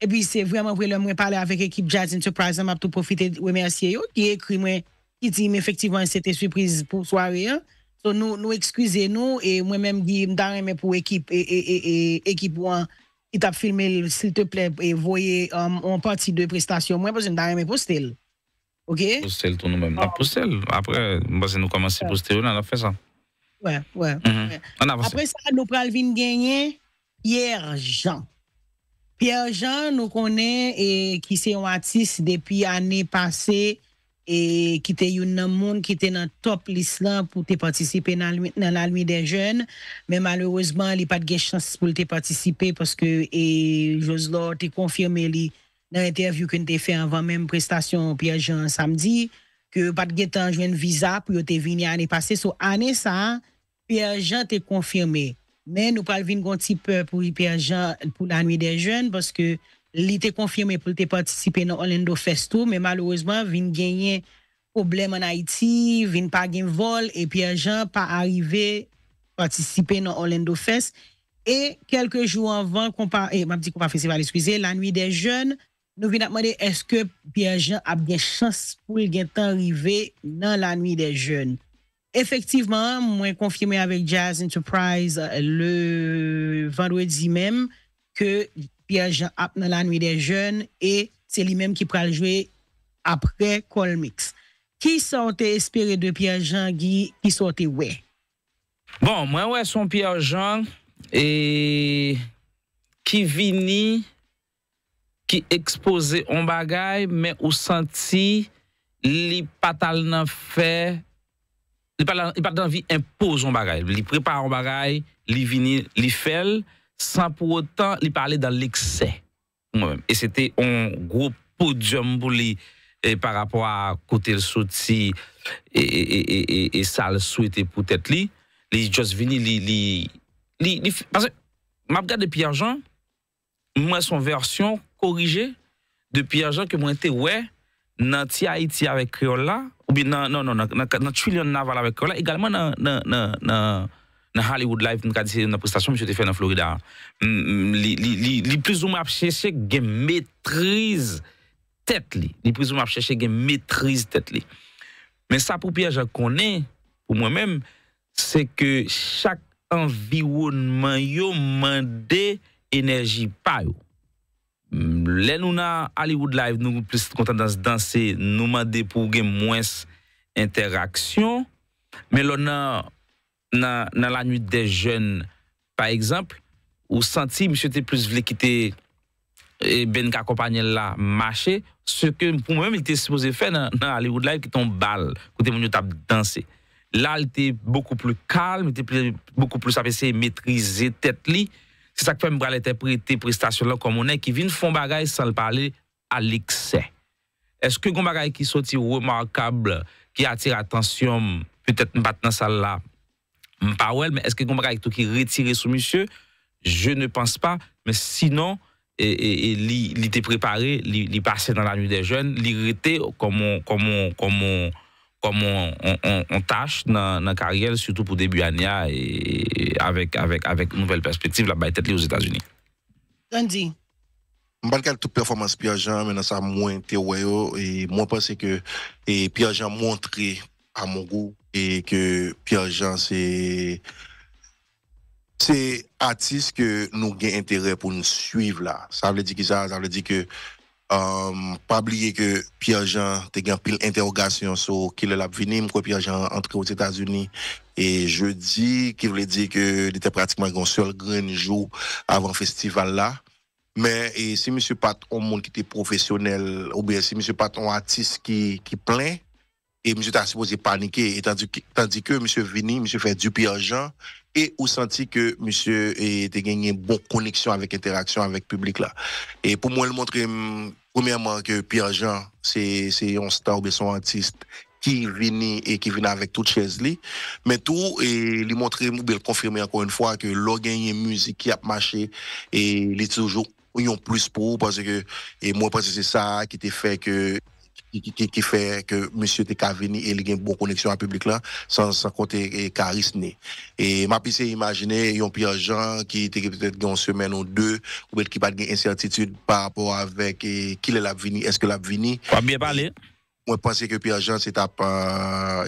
e bi se vwèman vwèm m wèm pale avèk ekip Jazz Enterprise, m ap tout profite wèmè asye yo, ki ekri mwen, dit, effectivement, c'était surprise pour soirée. Hein. nous, nous excusez-nous et moi-même, Guy, mais pour équipe et, et, et, équipe qui t'a filmé, s'il te plaît, et voyez um, en partie de prestation. Moi, parce que je n'ai postel. OK? poster tout nous-mêmes. Ah. Après, parce que nous commençons à poster, on a fait ça. Ouais, ouais. Mhm. Après ça, nous prenons gagner Pierre Jean. Pierre Jean, nous connaît et qui c'est un artiste depuis l'année passée et qui était un monde qui était dans top liste pour participer dans la nuit des jeunes mais malheureusement il pas de chance pour participer parce que et Joslor confirmé li, dans l'interview qu'on a fait avant même prestation Pierre Jean samedi que pas de temps un visa pour te venir l'année passée sur année ça Pierre Jean confirmé mais nous pas venir un petit peu pour Pierre Jean pour la nuit des jeunes parce que li te konfirme pou te patisipe nan Orlando Festou, men malouzman, vin genye problem an Haiti, vin pa gen vol, e pi a jan pa arive patisipe nan Orlando Fest, e kelke jou anvan, e map di konpa fese vali, la nwi de joun, nou vin apmode, eske pi a jan ap gen chans pou li gen tanrive nan la nwi de joun. Efektivman, mwen konfirme avek Jazz Enterprise, le vanwedi menm, ke... Pierre-Jean ap nan la Nuit des Jeunes e se li menm ki pral jwe apre Colmix. Ki sote espere de Pierre-Jean ki sote we? Bon, mwen we son Pierre-Jean e ki vini ki expose on bagay men ou santi li patal nan fe li patal nan vi impoz on bagay. Li prepa on bagay li vini, li fel sans pour autant lui parler dans l'excès. Et c'était un gros podium pour lui et par rapport à côté le souti et, et, et, et, ça le souhaitait peut-être lui. Les juste venir, les, les, parce que m'a regardé Pierre Jean, moi son version corrigée de Pierre Jean que moi était ouais dans Haïti avec Créole là ou bien non non non dans Trillion Naval avec Créole également dans Na Hollywood Life, nou ka disye nan prestasyon, mwen se te fe nan Florida. Li plis ou map chese, gen metrize tet li. Li plis ou map chese, gen metrize tet li. Men sa pou piya jan konen, pou mwen men, se ke chak anviwoun man yo, man de enerji payo. Len nou na Hollywood Life, nou plis kontan dans danse, nou man de pou gen mwen interaksyon, men lona nan la nwit de jen, par ekzamp, ou santi, misyo te plus vle kite, e ben ka kompanyen la, mache, se ke pou mwen, mi te se pose fe nan, nan alivou la, ki ton bal, kote moun yo tab danse. La, li te beaucoup plus kalm, li te beaucoup plus apese, metrize, tet li, se sakpe mbra li te prete prestasyon la, kom mounen, ki vin fon bagay, san l pale, alikse. Eske kon bagay, ki soti remakab, ki atir atensyon, petet mbat nan sal la, Mpa wèl, mè eske koumba kwa ek tou ki retire sou misye, je ne panse pa, mè sinon, e, e, e, li te prepare, li pase nan la nye de jwen, li rete koum koum koum an tache nan karyel, soutou pou debu anya, avèk nouvel perspektiv la baytet li ouz Etats-Unis. Mpa lkal tou performans pi ajan, mena sa mwen te wèyo, oh, mwen panse ke pi ajan mwen tre a moun gou, et que Pierre-Jean, c'est c'est artiste que nous avons intérêt pour nous suivre là. Ça veut dire que ça, ça veut dire que euh, pas oublier que Pierre-Jean a eu pile interrogation sur qui l'a venu, pourquoi Pierre-Jean entré aux États-Unis. Et jeudi, qui voulait dire que était pratiquement un seul grand jour avant le festival là. Mais et si monsieur Paton, monde qui était professionnel, ou bien si monsieur Paton, artiste qui, qui plaint, et monsieur t'a supposé paniquer, tandis, que monsieur vini, monsieur fait du pire Jean, et ou senti que monsieur était gagné une bonne connexion avec interaction avec le public là. Et pour moi, le montrer, premièrement, que Pierre Jean, c'est, c'est un star ou son artiste qui vini et qui vient avec toute chaise lui. Mais tout, et lui montrer, ou bien encore une fois que une musique qui a marché, et il est toujours, ont plus pour, parce que, et moi, pense que c'est ça qui t'a fait que, qui, fait que M. Tekavini il a une bonne connexion à public là, sans, sans compter eh, charisme. Et m'a pu imaginer, un Pierre Jean qui était peut-être une semaine ou deux, ou peut qui pas de incertitude par rapport avec eh, qui l'a venu, est-ce que l'a venu. Pas bien parlé. Moi, je pensais que Pierre Jean, c'est eh, un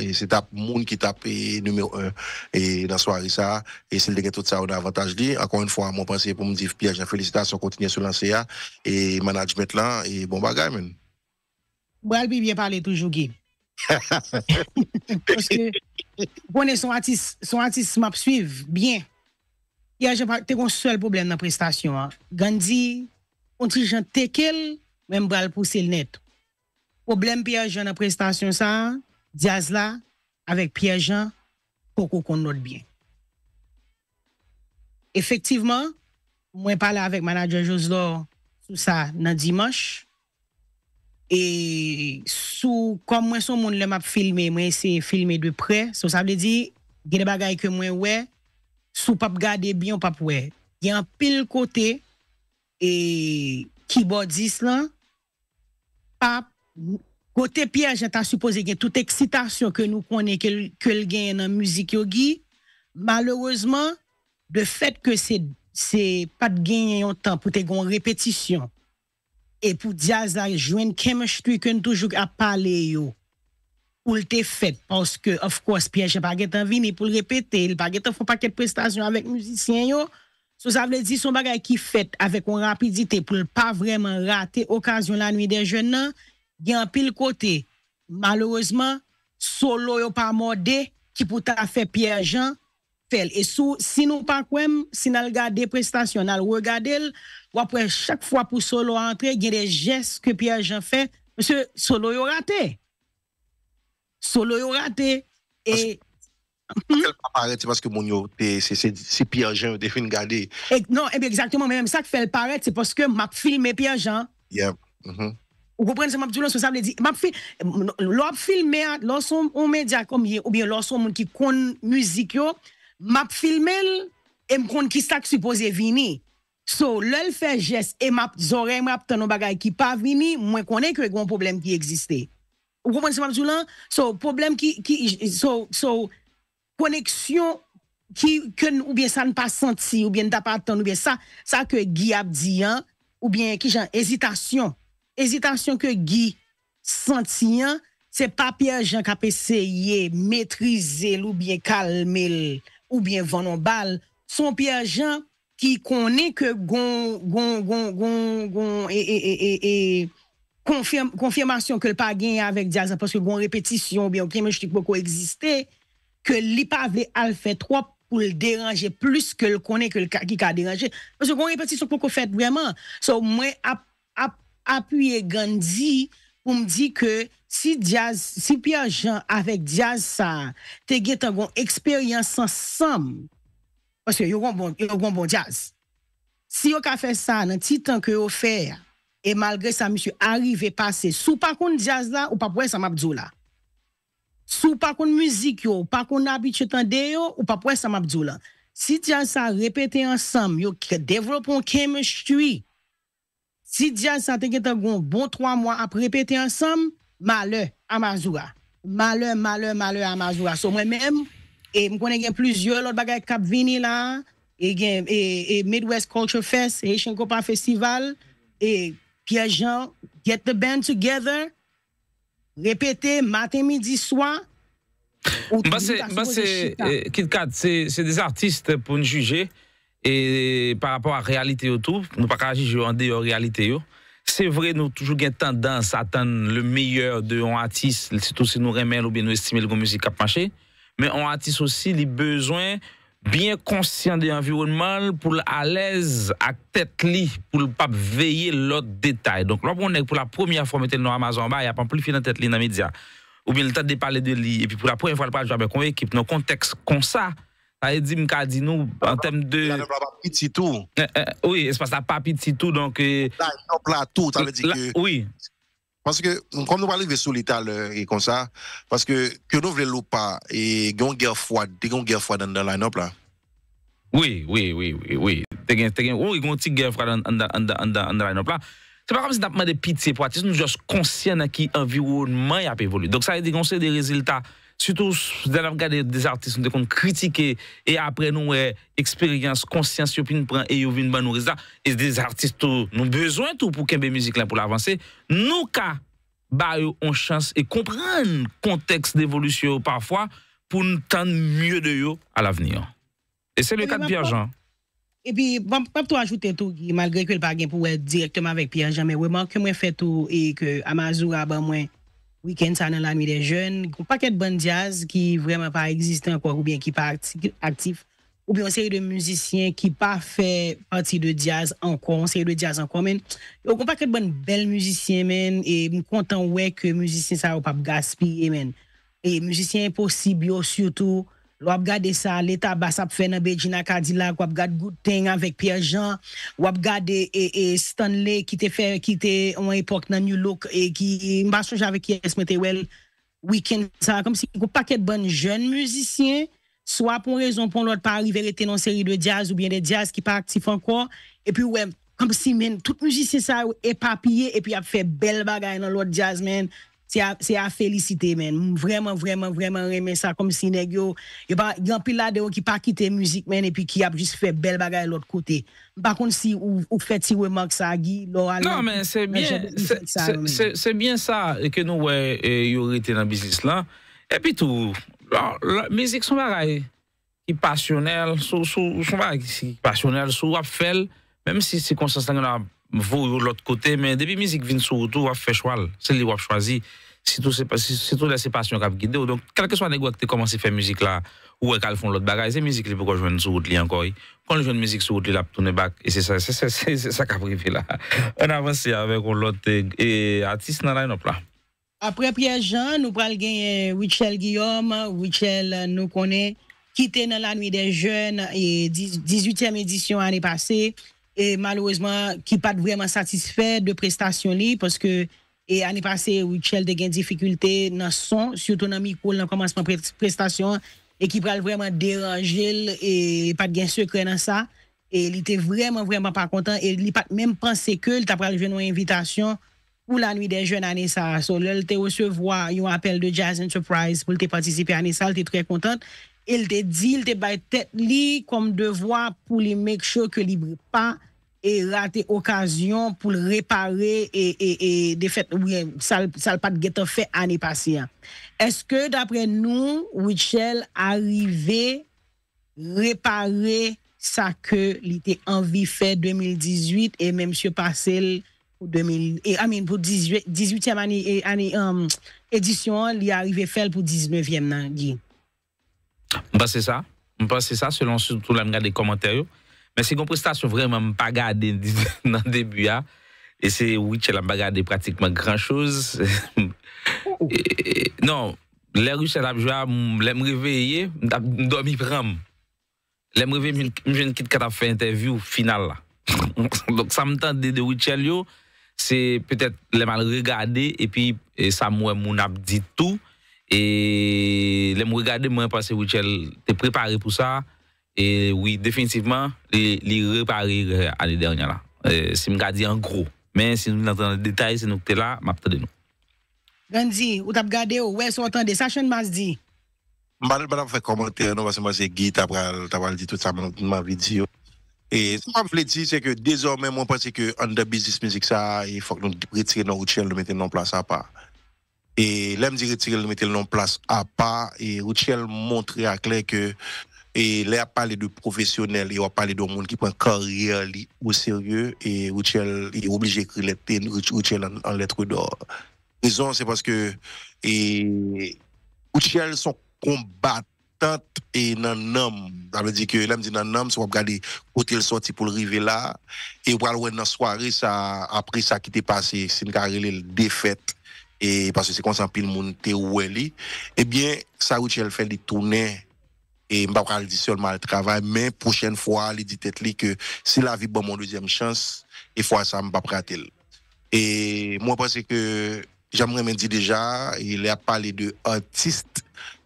monde qui tape numéro un et dans soirée ça. Et c'est le tout ça, on a avantage dit. Encore une fois, moi, pensais pour me dire, Pierre Jean, félicitations, continuez sur lancer et management là, et bon bagage, Bral bi biye pale toujou ki. Kone son artist map suive, biye, te kon sou el problem nan prestasyon. Gandhi, konti jan tekel, men bral pou se net. Problem piye jan nan prestasyon sa, diaz la, avek piye jan, koko kon not biye. Efektiveman, mwen pale avek manajan jouz lo, sou sa nan dimash, E sou kom mwen son moun lèm ap filme, mwen se filme de pre, sou sa vle di, gen e bagay ke mwen wè, sou pap gade byon pap wè. Gen pil kote, e kibodis lan, pap, kote piye jen ta suppose gen tout eksitasyon ke nou konen ke l gen nan muzik yo gi, maloureseman, de fet ke se pat gen yon tan pou te gon repetisyon, E pou diazay, jwen keme shtuy kwen toujouk ap pale yo, ou lte fet, pwoske, ofkwos, piye jen baget an vini pou l repete, l baget an fwen paket prestasyon avek mouzisyen yo, sou sa vle di son bagay ki fet avek ou rapidite, pou l pa vremen rate okasyon la nwi de jen nan, gen pil kote, malouzman, sou lo yo pa morde, ki pou ta fe piye jen fel. E sou, si nou pa kwen, si nan l gade prestasyon, nan l wogade l, Ou apre, chak fwa pou Solo antre, gen de jeske pi a jan fe, monsye, Solo yo rate. Solo yo rate. Fèl pa paret, se paske moun yo, se pi a jan, defen gade. Non, ebe, exaktman, mè mè sa fèl paret, se paske mapfilme pi a jan. Yep. Ou kou pren se mapfilme, sou sa ble di, mapfilme, lò apfilme, lò son mè diakon, ou bie lò son moun ki kon muzik yo, mapfilme lè, m kon ki stak supose vini. So, lèl fè jès, emap, zore, emap, tan nou bagay ki pa vini, mwen konè kwe gwen problem ki eksiste. Ou konwen seman sou lan, so, problem ki, ki, so, so, koneksyon ki, ki, oubyen sa n'pa santi, oubyen ta patan, oubyen sa, sa ke gi ap diyan, oubyen ki jan, ezitasyon, ezitasyon ke gi santiyan, se pa piyajan ka peseye metrize l'oubyen kalme l' oubyen vannon bal, son piyajan ki konen ke gon, gon, gon, gon, gon, e, e, e, e konfirmasyon ke l pa genye avek Diasan, poske gon repetisyon, biyon krimen jtikbo ko eksiste, ke li pa ve al fè troap pou l deranje plus ke l konen ke l kakika deranje. Poske gon repetisyon pou ko fèd wèman. So mwen apuye gandzi, pou mdi ke si Diasan, si piya jan avek Diasan, te genye tan gon eksperyansan samm, Paske yo gon bon, bon jazz. Si yo ka fè sa nan ti tan ke yo fè, Et malgré sa Monsieur arrive pase, sou pa kon jazz la ou pa pwè sa mabdou la. Sou pa kon müzik yo, pa kon abitye chetan de yo, ou pa pwè sa mabdou la. Si jazz sa repete ansam, yo ke devlopon chemistry, si jazz sa te gen tan gon bon 3 mwa ap repete ansam, male amazoura. Male, male, male amazoura. So mwen menm, E mkwene gen pluzye, lout bagay kap vinila, e gen e, e Midwest Culture Fest, Echinkopan Festival, e Pia Jean, Get The Band Together, Repete, Mate Midi Soi, ou Toulou Tassou de Chita. Bas se, Kit Kat, se eh, des artiste pou njuge, e par rapport a realite yo tou, nou pa kajij yo ande yo realite yo, se vre nou toujou gen tendanse atan le meyye de yon artiste, se tout se nou remen ou be nou estime le goun mouzik kap mache, mais on artiste aussi les besoins bien conscient de l'environnement pour à l'aise à tête li pour pas veiller l'autre détail. Donc là on est pour la première fois on était dans Amazon bah, il n'y a pas plus dans tête li dans médias. Ou bien le temps de parler de lui et puis pour la première fois le pas jouer avec une équipe dans contexte comme ça. Ça veut dire dit nous en termes de petit tout. Eh, eh, oui, c'est pas petit tout donc euh, là, tout, ça veut dire que oui. Parce que, comme nous parlons de sur l'État, et comme ça, parce que, que nous voulons pas, et il y a une guerre froide, guerre froide dans la line là. Oui, oui, oui, oui, oui. Il y a une petite guerre froide dans la line-up là. C'est pas comme si avons des pitié pour nous sommes juste conscients de qui environnement a évolué. Donc ça a sait des résultats Soutou, dè la vga dè des artist nou de kon kritike, e apre nou e eksperyans konsyans yo pin pran, e yo vin ban nou rezda, e des artist oh, nou bezwen tou pou kembe mizik la pou l'avansè, nou ka ba yo an chans e kompran konteks d'evolusyo parfwa pou nou tende mye de yo a la vnian. E se le kat bi ajan. E pi, pap tou ajoute tou, malgre ke l bagen pou wè direktman vek pi ajan, mè wè man ke mwen fè tou e ke amazou a ban mwen Wiken sa nan la mi de jen, kon pa ket bon jazz ki vreman pa existen anko, ou bien ki pa aktif, ou bien on seye de müzisyen ki pa fe pati de jazz anko, on seye de jazz anko men, ou kon pa ket bon bel müzisyen men, e m kontan wey ke müzisyen sa ou pap gaspi, e men, e müzisyen posibyo surtout. l'a regardé ça l'état ça fait dans Gina Bejina Cadillac qu'a regard good thing avec Pierre Jean ou a regardé Stanley qui était fait qui époque dans new look et qui m'a changé avec qui est met well weekend ça comme si il coût paquet de bonnes jeunes musiciens soit pour raison pour l'autre pas arriver été dans série de jazz ou bien des jazz qui pas actif encore et puis ouais comme si tout le musicien ça est papillé et puis a fait belle bagarre dans l'autre jazz même. Se a felicite men. Vreman, vreman, vreman remen sa kom sinèk yo. Yo pa yon pilade yo ki pa kite müzik men e pi ki ap jis fè bel bagay lòt kote. Bakon si ou fè ti wè mank sa agi, lò alè. Non men, se bien sa ke nou wè yon rite nan bizis la. E pi tou, mizik sou baray. I pasyonel, sou rap fel, mèm si si konsenstangon ap. vous l'autre côté, mais depuis la musique vient surtout, vous fait choix. C'est lui qui a choisi. Surtout, c'est la séparation qui a guidé. Donc, quel que soit le qui commencé à faire musique là, ou qu'elle font l'autre bagarre c'est musique qui peut jouer sur route encore. Quand le jeune musique sur route, là, tourne back. Et c'est ça, c'est ça qui a privé là. On avance avec l'autre artiste dans la là. Après Pierre-Jean, nous parlons de euh, Richel Guillaume. Richel, euh, nous connaît, qui était dans la nuit des jeunes, et 18e édition l'année passée. E malouzman ki pat vreman satisfè de prestasyon li, paske e ane pase ou chèl de gen difikultè nan son, si otonami koul nan komanseman prestasyon, e ki pral vreman deranjil, e pat gen sèkre nan sa, e li te vreman vreman pa kontan, e li pat menm panse ke lita pral venou ane invitasyon pou la nwi de jen ane sa. So lèl te ose vwa yon apel de Jazz Enterprise pou lte patisipe ane sa, lte tre kontan. E lte di, lte baytet li kom devwa pou li mek chèl ke li bre pa, et raté occasion pour réparer et, et, et des fait oui, ça n'a pas de fait année passée. Hein. Est-ce que d'après nous, Richel arrivé réparer ça que l'était vie fait 2018 et même sur passé pour 2000 et I mean, pour 18, 18e année, année um, édition, il est arrivé faire pour 19e année. Bah, c'est ça. Bah, c'est ça selon surtout la des commentaires. Mwen se komprestasyon vremen mwen pa gade nan debu ya. E se Ouichel mwen pa gade pratikman gran chouz. E, e, non, lèm Ouichel ap jwa, lèm riveye, mwen ap do mi pram. Lèm riveye mwen jen kit kata fè intervyou final la. Donk sa mwen tan de Ouichel yo, se petèt lèm al regade, e pi e sa mwen moun ap di tou, e lèm regade mwen pase Ouichel te prepare pou sa, Et oui, définitivement, les, les réparer euh, l'année dernière. Là. ce euh, si je dis en gros. Mais si nous entendons le détail, si nous sommes là, de nous. Gandhi, où t'as regardé, ou est-ce qu'on entendait ça, chaîne m'as Je ne vais pas faire commenter. non, parce que moi, c'est Guy, tu as dit tout ça, ma vidéo. Et ce que je veux dire, c'est que désormais, moi, je pense que under business music, ça, il faut que nous retirions nos routiers, le mettre en place à part. Et là, dit retirer, le mettre en place à part. Et Routchel montre à clair que et là, parlé de professionnels, et on parlé de monde qui prend carrière au sérieux et il est obligé d'écrire Richel en, en lettres d'or. Raison, c'est parce que et sont combattantes et nan homme. Ça veut dire que là, dit nan homme, si on regarde côté le sorti pour le river là, et on va dans soirée, ça, après ça qui t'est passé, c'est une carrière défaite et parce que c'est comme ça pile monde elle est. eh bien ça Ruchel fait des tournées et m'a pas dit seulement le travail mais prochaine fois il dit tête que si la vie bon mon deuxième chance il e faut ça m'a pas rater et moi pense que j'aimerais me dire déjà il a parlé de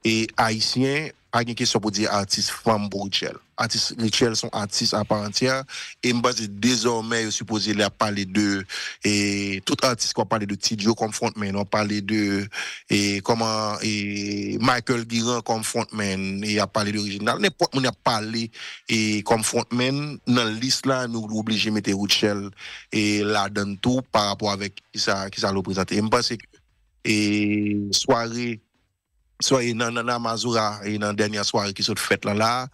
et e haïtiens a de question pour dire artiste femme pour Artiste Richel sont artistes à part entière. Et désormais, je suppose, il a parlé de, et tout artiste qu'on parlé de Tidjo comme frontman, on parlé de, et comment, Michael Guirin comme frontman, il a parlé d'original. N'importe qui a parlé, et comme frontman, dans liste là, nous obligé de mettre Richel, et là, dans tout, par rapport avec qui ça, qui ça le présenté. Et je pense que, et soirée, Soyez dans dans Amazura et dans dernière soirée qui sont faites là là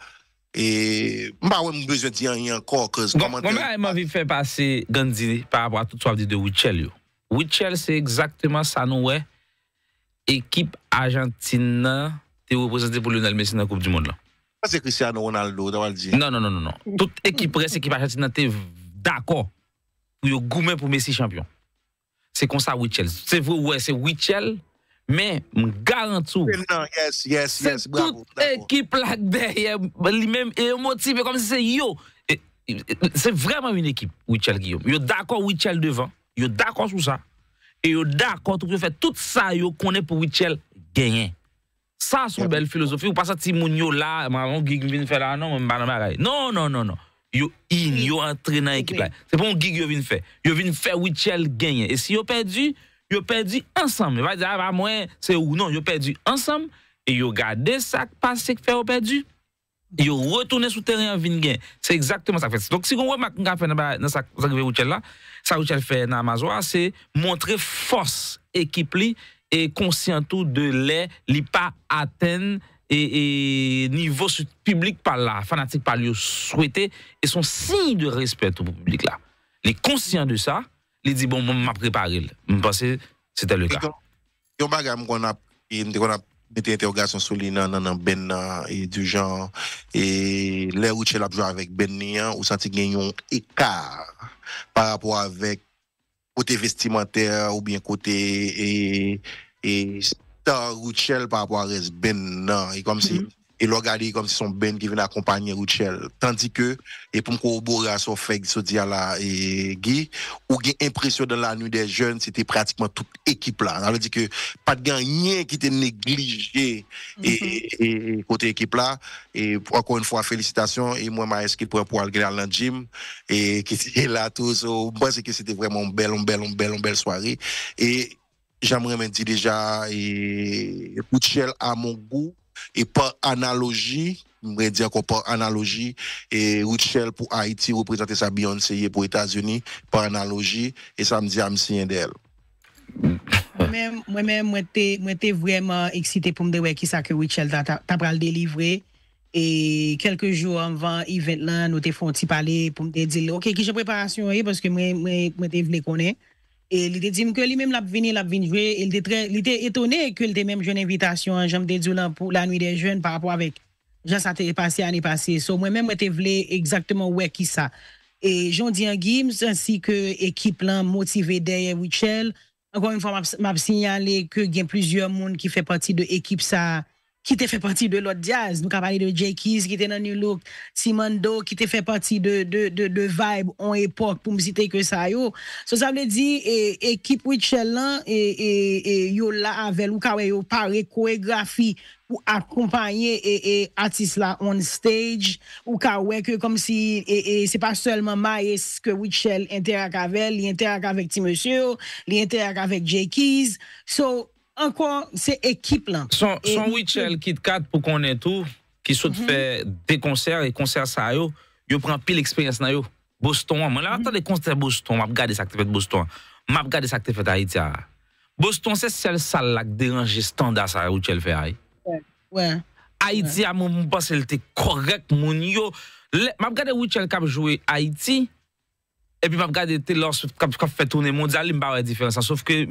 et bah pas besoin de dire encore que comment avez m'a fait passer Gandhi par rapport à toute dit de Wichel Wichel c'est exactement ça nous ouais équipe argentine t'es représenté pour Lionel Messi dans la Coupe du monde là c'est Cristiano Ronaldo on va dire non non non non toute équipe reste équipe argentine es d'accord pour gourmet pour Messi champion c'est comme ça Wichel c'est vrai ouais c'est Wichel mais je garantis yes, yes, yes, toute équipe là derrière lui-même est motivée comme si c'est yo. C'est vraiment une équipe, Wichel Guillaume. Yo d'accord Wichel devant, yo d'accord sur ça. Et yo d'accord pour faire tout ça yo est pour Wichel gagner. Ça c'est une belle philosophie ou pas ça si moun yo là, maman gig vient faire là non, Non non non non. Yo in yo entraînant l'équipe. là. C'est pas un gig qui vient faire. Yo vient faire Wichel gagner. Et si yo perdu, Yo perdi ansam. Ah, non. Yo perdi ansam e yo gade sa k pa se k fè yo perdi. Yo retoune sou teren vin gen. Se exaktman sa fè si. Si kon wè mga fè nan sa k vè ou tchèl la, sa ou tchèl fè nan amazwa, se montre fòs ekip li e konsyantou de lè li pa atèn e nivòs publik pal la, fanatik pal yo souwete e son si de respèt ou publik la. Li konsyantou sa, il dit bon, m'a préparé. Je pense que c'était le cas. Il y a bagage qu'on a qu'on a été interrogation sur lui dans dans ben et du genre et les routes a jouer avec Benny ou senti a un écart par rapport avec côté vestimentaire ou bien côté et et Richel par rapport à Ben et comme si mm-hmm et l'ont comme si son Ben qui venait accompagner Ruchel. Tandis que, et pour me corroborer à son fait, ce à la et Guy, ou bien impression dans la nuit des jeunes, c'était pratiquement toute équipe là. on veut dire que pas de gagnant qui était négligé mhm. et, côté équipe là. Et encore une fois, félicitations. Et moi, ma esquille pour pour aller à la gym et qui là tous. ça, pense que c'était vraiment une belle, une belle, une belle, une belle soirée. Et j'aimerais me dire déjà, et Ruchel à mon goût, E pa analogi, mwen diya kon pa analogi, e Richelle pou Haiti reprezente sa Beyoncé ye pou Etats-Unis, pa analogi, e sa m diya m siyen de el. Mwen men mwen te vreman eksite pou m dewe ki sa ke Richelle ta pral delivre, e kelke jou anvan event lan nou te fonti pale pou m de di le. Ok, ki jen preparasyon ye, paske mwen te vne konen, Et il était dit que lui-même l'a venu, Il était étonné qu'il ait même jeune invitation, jambe pour la nuit des jeunes par rapport avec Jean ça passé l'année passée. So, moi-même, je voulais exactement ouais qui ça. Et jean dis Gims ainsi que l'équipe motivée derrière Wichel. Encore une fois, m'a signalé que y a plusieurs monde qui fait partie de l'équipe ça ki te fè pati de Lot Diaz, nou kapani de Jay Keys, ki te nan yon louk Simando, ki te fè pati de vibe on epok pou mzite ke sa yo. So sa mwen di, ekip e Wichelle lan, e, e, yo la avèl, ou ka wè yo pare koregrafi pou akompanyè atis la on stage, ou ka wè ke kom si, se pa selman ma eske Wichelle interak avèl, li interak avèk ti monsyo, li interak avèk Jay Keys, so, ankon se ekip lan. Son Ouichel Kit Kat pou konen tou ki soute mhm. fe de konser e konser sa yo, yo pran pil eksperyans na yo. Boston an, mwen la vata de konser Boston, map gade sakte fet Boston. Map gade sakte fet Haiti a. Boston se sel sal lak deranje standa sa Ouichel fe ay. Haiti a moun moun pas el te korek moun yo. Map gade Ouichel kap jwe Haiti et puis, je regarde Taylor Swift qui fait tourner mondial, je ne pas différence. Sauf que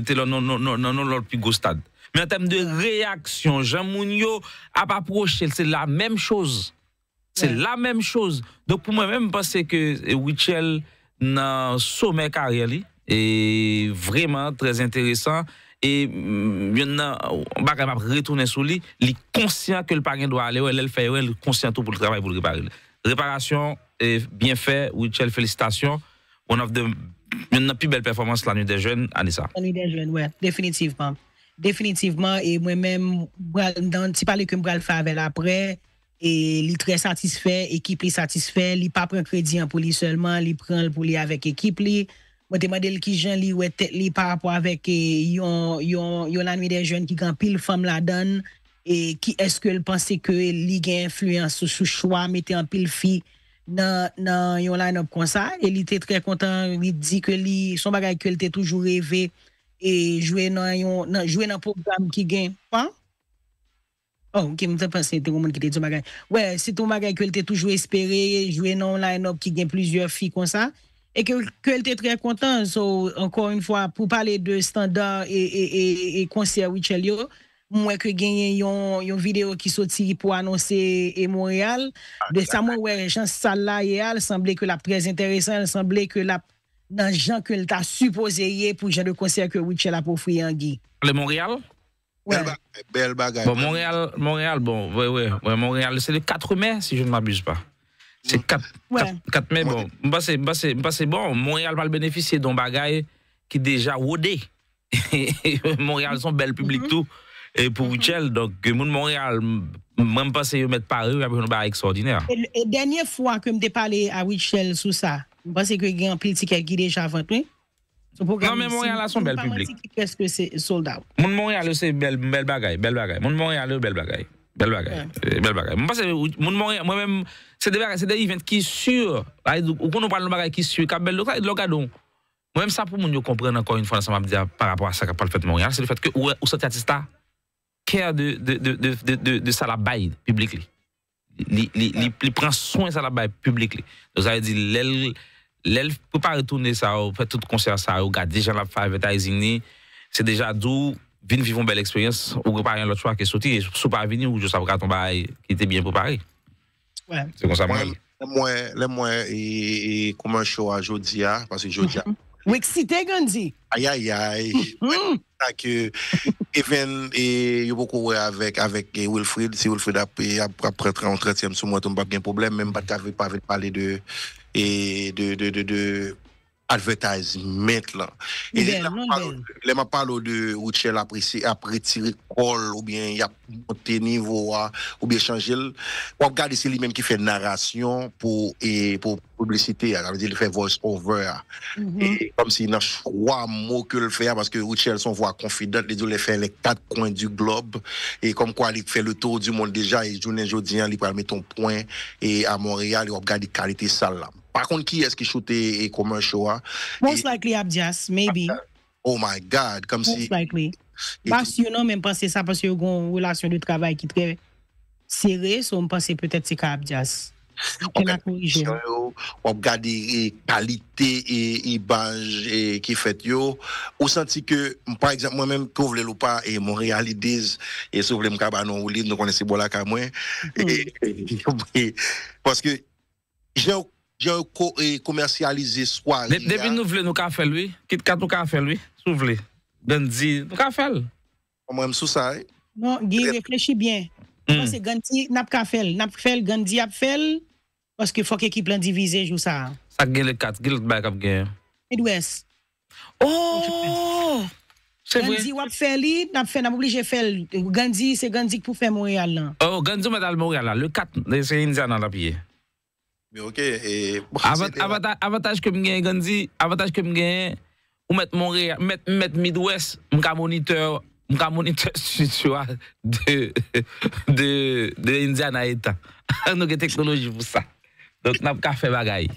Taylor, non, non, non, non, l'autre plus gros stade. Mais en termes de réaction, Jean Mounio a approché, c'est la même chose. C'est la même chose. Donc, pour moi-même, je pense que eh, Wichel, dans sommet carrière, est vraiment très intéressant. Et maintenant, mm, on va retourner sur lui. Il est conscient que le parrain doit aller, elle fait, est conscient tout pour le travail pour le réparer. Réparation est bien fait. félicitations. on of the, une des plus belles performances la nuit des jeunes, Anissa. La nuit des jeunes, oui, définitivement. Définitivement. Et moi-même, si parler que je faire avec après, et il est très satisfait, l'équipe est satisfait, il pas prend crédit pour lui seulement, il prend pour lui avec l'équipe. Je me demande qui j'ai li wè par rapport à la nuit des jeunes qui de jeunes qui la donne. E ki eske l panse ke li gen fluye an sou sou chwa mette an pil fi nan yon line-up kon sa. E li te tre kontan, li di ke li son bagay ke li te toujou revè e jwè nan program ki gen. Oh, Wè, se tou bagay ke li te toujou espere, jwè nan line-up ki gen plizye fi kon sa. E ke li te tre kontan, so ankon yon fwa pou pale de standar e, e, e, e konser wichel yo. moins que gagné yon, yon vidéo ki sorti pou annoncer et Montréal De ça, moi, wè, jan sal la ye al, semblé que la que interesan, semblé que la que jan supposé lta pour pou jan de concert que witche la pour en Le Montréal Ouais. Bel Bon, Montréal Montréal bon, ouais, ouais, ouais Montréal c'est le 4 mai, si je ne m'abuse pas. C'est 4, 4, mai, bon. Bah, c'est, bon, Montréal va le bénéficier d'un bagage qui déjà rodé. Montréal sont bel public mhm. tout. E pou Wichelle, mhm. moun Montreal, mwen m'passe yo met pari yo api yon bar ekso ordine. E, e denye fwa ke mde pale a Wichelle sou sa, mwen mpasse non, yo gen anpil tike girej avantou? Non, mwen Montreal la son bel publik. Moun Montreal la son bel publik, moun Montreal yo se bel bagay, bel bagay, moun Montreal yo bel bagay, bel bagay, euh, bel bagay. Mwen mpasse yo, moun Montreal, mwen mèm, se de event ki sur, ou kon nou pale nou bagay ki sur, kap bel lo ka, et lo ka don. Mwen mèm sa pou moun yo kompren anko yon fondan sa mwap diya ah, par apwa sa kapal fèt Montreal, se de fèt ke ou se te atista? kè a de sa la bayi publik li. Li pren soan sa la bayi publik li. Nou sa ve di lèl, lèl pou pa retourne sa ou fe tout konser sa ou ga di jan la fay ve ta ezigni. Se deja dou, vin vivon bel eksperyans ou ou pari an lot chwa ke soti. Sou pa avini ou jou sa pou ka ton bayi ki te byen pou pari. Se kon sa bayi. Lè mwen, lè mwen, e kouman chwa jodi a, pasi jodi a. Wexité Gandhi. Aïe, aïe, aïe. Mm -hmm. que even et yo beaucoup avec avec Wilfried, si Wilfried a après 30 e sur moi, tu pas de problème, même pas avec parler de et de de de, de advertisement là. Et ben, là, m'a ben. de Ruchel après tirer col ou bien il a monté niveau ou bien changer. On regarde c'est lui-même qui fait narration pour et pour publicité, ça il fait voice over. Mhm. Et comme s'il n'a trois mots que le faire parce que Ruchel, son voix confidente, il les faire les quatre coins du globe et comme quoi il fait le tour du monde déjà et journée aujourd'hui hein, il va mettre ton point et à Montréal il regarde les qualité sale là. Par kon ki eski choute e kom an chowa? Most likely Abjas, maybe. Oh my God, kom si... Most likely. Bas yon an men mpase sa, pas yon gen yon relasyon de travay ki tre seri, so mpase petet se ka Abjas. Ok. E la konjou. Ou mpade kalite, e ibaj, e ki fet yo. Ou santi ke, mpade exemple, mwen menm kouvle loupa, e mwre alidez, e souple mkaba nan ouli, nou konese bo la ka mwen. E... E... E... E... E... E... E... E... E... E... E... E... Jè yon kou e komersyalize swan. Depi nou vle nou ka fèl wè? Kit kat nou ka fèl wè? Sou vle? Gandhi, nou ka fèl? O mwen sou sa e? Non, gè yon reflechi bè. Kwa se Gandhi nap ka fèl. Nap fèl, Gandhi ap fèl. Koske fòk ekip lan divize jou sa. Sak gen le kat, gen lout bè kap gen. Edwes. O! Oh! Gandhi wap fèl li, nap fèl. Nan mou bli jè fèl. Gandhi, se Gandhi pou fèl Montreal nan. O, oh, Gandhi mè dal Montreal nan. Le kat, se Indiana nap yè. avataj kem genye avataj kem genye ou met mid-west mka moniteur mka moniteur situa de india na etan an nou ge teknoloji pou sa donk nan pou ka fe bagay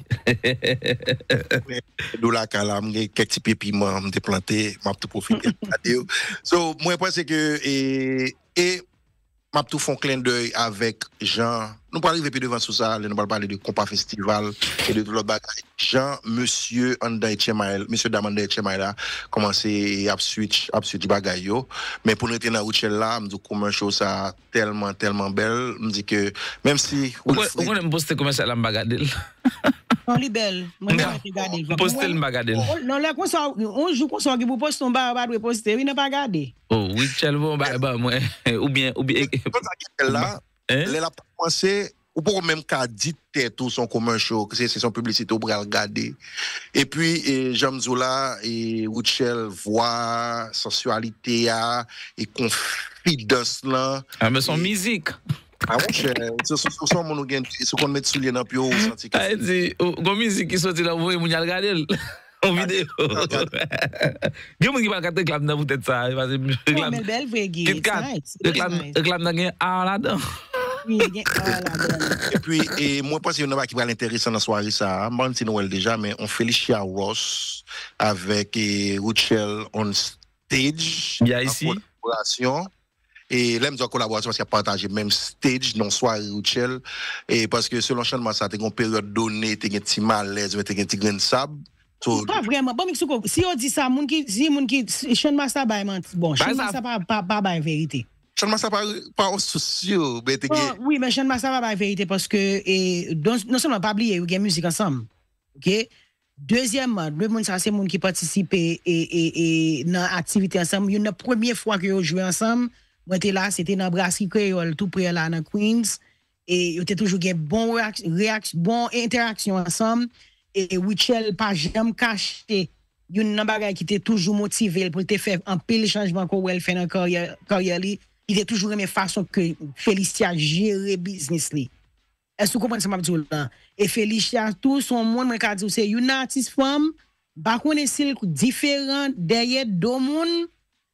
dou la kalam genye kek ti pe pi mwen mte plante mwen pou profite mwen pou foklen dey avek jan Nous parlons arriver devant sous ça, nous allons parler de compas festival et de tout le bagage. Jean, monsieur André Tchemael, monsieur Damandé Tchemael a commencé à switch, à switch bagage. Mais pour nous être dans la là, nous comment chose ça tellement, tellement belle. Nous dit que même si. Vous pouvez me poster comment ça la bagadelle? On est belle. On poster le Non, là, on joue comme ça, on poste ton bar, on va poster, on n'a pas gardé. Oh, oui, tellement, bah, bah moi. Ou bien, ou bien. Là, hein? c'est ou pour même qu'à dit tout son commun show, c'est son publicité pour regarder. Et puis, et et voix voix, sensualité ah, et confidence là. Ah, mais son musique. Ah mon cher, c'est ce qu'on met sous les nappes, on ah, oh, musique qui sortit là, vous en vidéo. Il a dans tête ça. Oh, le et puis, et moi, je pense qu'il y a qui va l'intéresser dans la soirée, ça. Bon, Noël déjà, mais on Felicia Ross avec Ruchel on stage. Il y a ici. Collaboration. Et là, une collaboration parce qu'il a partagé même stage, dans la soirée Ruchel. Et parce que selon l'enchaînement, ça, tu une période donnée, tu as un petit malaise, tu as un petit grain de sable. pas vraiment. si on dit ça, moun qui, si moun qui, Sean Master, bah, bon, Sean bah, pas, pas, pas, bah, vérité. Chan Massa pas pas souci mais Oui, mais Chan Massa pas la vérité parce que et, non seulement pas oublier, il y a musique ensemble. OK Deuxièmement, le monde ça c'est monde qui participe et et et dans activité ensemble, une première fois que on jouons ensemble, moi j'étais là, c'était dans brasserie créole tout près là dans Queens et ils étaient toujours une bon réaction, bon interaction ensemble et Wichel pas jamais caché une bagay qui était toujours motivé pour te faire un pile changement qu'on elle fait dans y carrière il est toujours aimé façon que Félicia gère business Est-ce que vous comprenez ce que je dis là? Et Félicia, tout son monde, c'est une artiste femme, pas bah, connaît s'il différent derrière deux monde,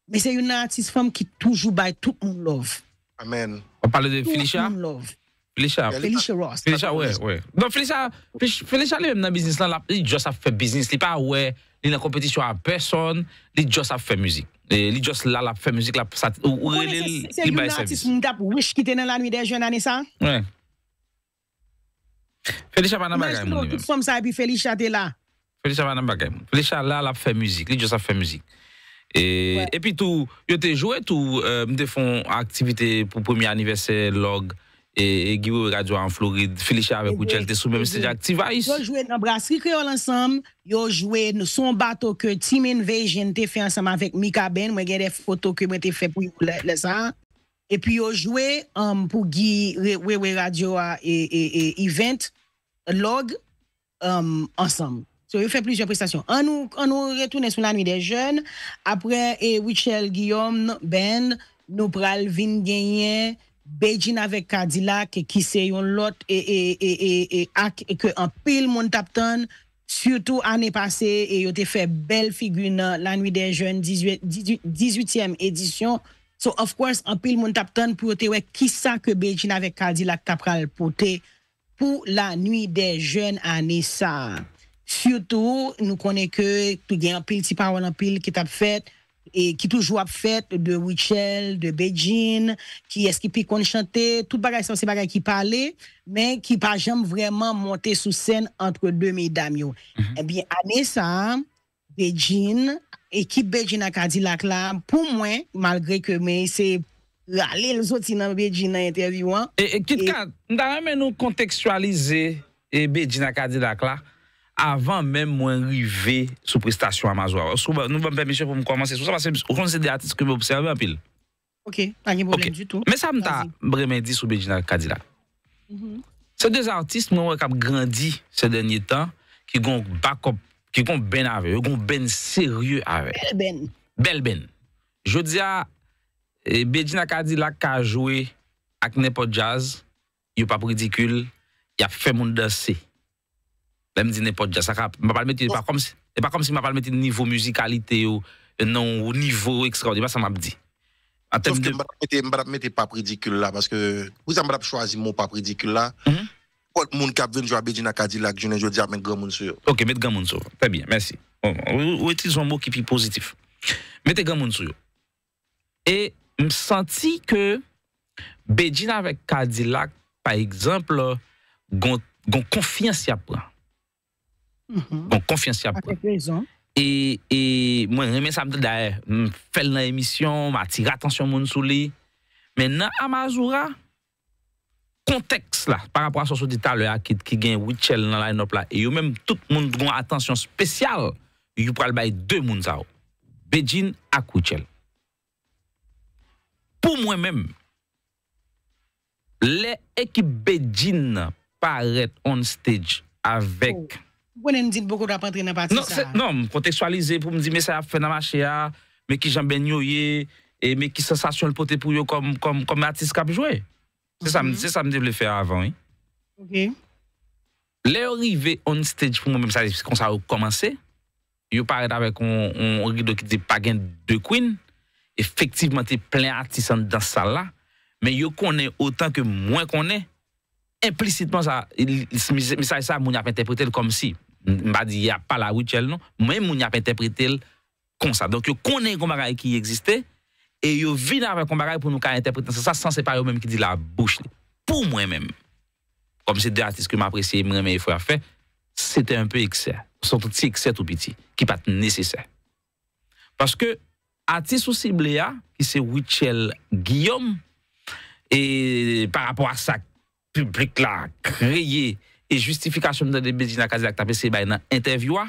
mais c'est une artiste femme qui toujours by tout le monde love. Amen. On parle de Félicia? Tout love. Felicia. Felicia Ross. Felicia, ouais, ouais. Donc, Felicia, Felicia, lui-même dans le business, là, il juste a fait business. Il n'est pas, ouais, il en compétition à personne, il juste a fait musique. E, li jos lal ap fe müzik. Ou e li baise miz. Ou e se yon artist mdap wesh ki tenen lan mi de jen ane sa? Wè. Felisha banan bagay mouni. Mwen jitro kip prom sa e bi felisha de la. Felisha banan bagay mouni. Felisha lal ap fe müzik. Li jos ap fe müzik. E pi tou yote jowe tou euh, mde fon aktivite pou premi aniversè log. E, e giwe wewe radywa an Floride, feliche avek wichel te soumeme seja. Ti va yis? Yo jwe nabrasri kreol ansam. Yo jwe son bato ke Timin Veijen te fe ansam avek Mika Ben. Mwen gen de foto ke mwen te fe pou yon le san. E pi yo jwe pou giwe wewe radywa event log ansam. Um, so yo fe plisye prestasyon. An nou retoune sou nan mi de jen. Apre wichel Guillaume Ben nou pral vin genye... Bejin avek kadi lak e ki se yon lot e ak e ke an pil moun tap ton. Siyoutou ane pase e yote fe bel figu nan La Nuit des Jeunes 18e edisyon. So of course an pil moun tap ton pou yote wek ki sa ke Bejin avek kadi lak tap pral pote pou La Nuit des Jeunes ane sa. Siyoutou nou kone ke tou gen an pil ti pa wan an pil ki tap fet. E ki toujou ap fèt de Ouichel, de Bejine, ki eski pi kon chante, tout bagay san se bagay ki pale, men ki pa jem vreman monte sou sen antre 2000 damyo. Ebyen, ane sa, Bejine, ekip Bejina Kadilak la, pou mwen, malgre ke men, se ale l zo ti nan Bejina interviw an. E, e kit e kan, nan amen nou kontekstualize Bejina Kadilak la, avan men mwen rive sou prestasyon amazwa. Sou nou vèm pèmichè pou m komanse. Sou sa basèm, ou kon se de artist kèmè observè apil? Ok, anye mou blèn di tout. Mè sa m ta bremè di sou Bejina Kadila. Mhm. Se dèz artist mwen wè kap grandi se denye tan, ki gon bakop, ki gon bèn ave, yo gon bèn seryè ave. Bel bèn. Bel bèn. Je dè ya, Bejina Kadila ka jowe ak nepo jazz, yo pa pridikül, ya fè moun dansey. Là, me dit n'importe quoi. Ça pas mettre pas comme c'est pas comme si m'a pas mettre niveau musicalité ou non au niveau extraordinaire, ça m'a dit. En termes de m'a mettre pas ridicule là parce que vous avez choisi mon pas ridicule là. Mhm. Pour le monde qui a jouer à Bédina Cadillac, je ne dis pas mettre grand monde sur. OK, mettre grand monde sur. Très bien, merci. Ou est un mot qui est positif Mettez grand monde sur. Et me senti que Bédina avec Cadillac par exemple, euh, gon confiance y a prendre. Bon, konfiansi apou. E mwen remè sa mde da m fèl nan emisyon, m atir atansyon moun sou li. Men nan Amazura, konteks la, par apwa sosyo dital, ki gen Wichel nan line-up la, yo mèm tout moun drou an atansyon spesyal, yo pral bay de moun za ou. Bedjin ak Wichel. Pou mwen mèm, le ekib Bedjin paret on stage avèk Bwene njit boko rapantre nan pati non, sa? Non, m konteksualize pou m di mè sa ap fè nan ma chè ya, mè ki jambè nyoye e mè ki sensasyon l potè pou yo kom mè atis kap jwè. Se sa m di, mhm. se sa m di, m lè fè avan. Ok. Lè yon rive on stage pou m, m sa kon sa wè komanse, yon parè d'avek on rive d'okite pagè de kouine, efektiveman te plè atis an dan sa la, mè yo konè otan ke mwen konè, implicitman sa, m sa yon sa moun ap interpretè l kom si. M sa yon sa, ba di ya pa la wichel nou, mwen moun yap interpretel kon sa. Donk yo konen yon kombagay ki yi egziste, e yo vina yon kombagay pou nou ka interpretel. Sa san separe ou menm ki di la bouche li. Pou mwen menm, kom se de artiste ki m apresye mwen menm yon fwa fe, se te un pe ekse, se te ti ekse tou piti, ki pati nese se. Paske artiste sou sible ya, ki se wichel Guillaume, e par rapport a sa publik la kreye yon, Et justification de de Bedina Kazak tapè se bay nan interviewa,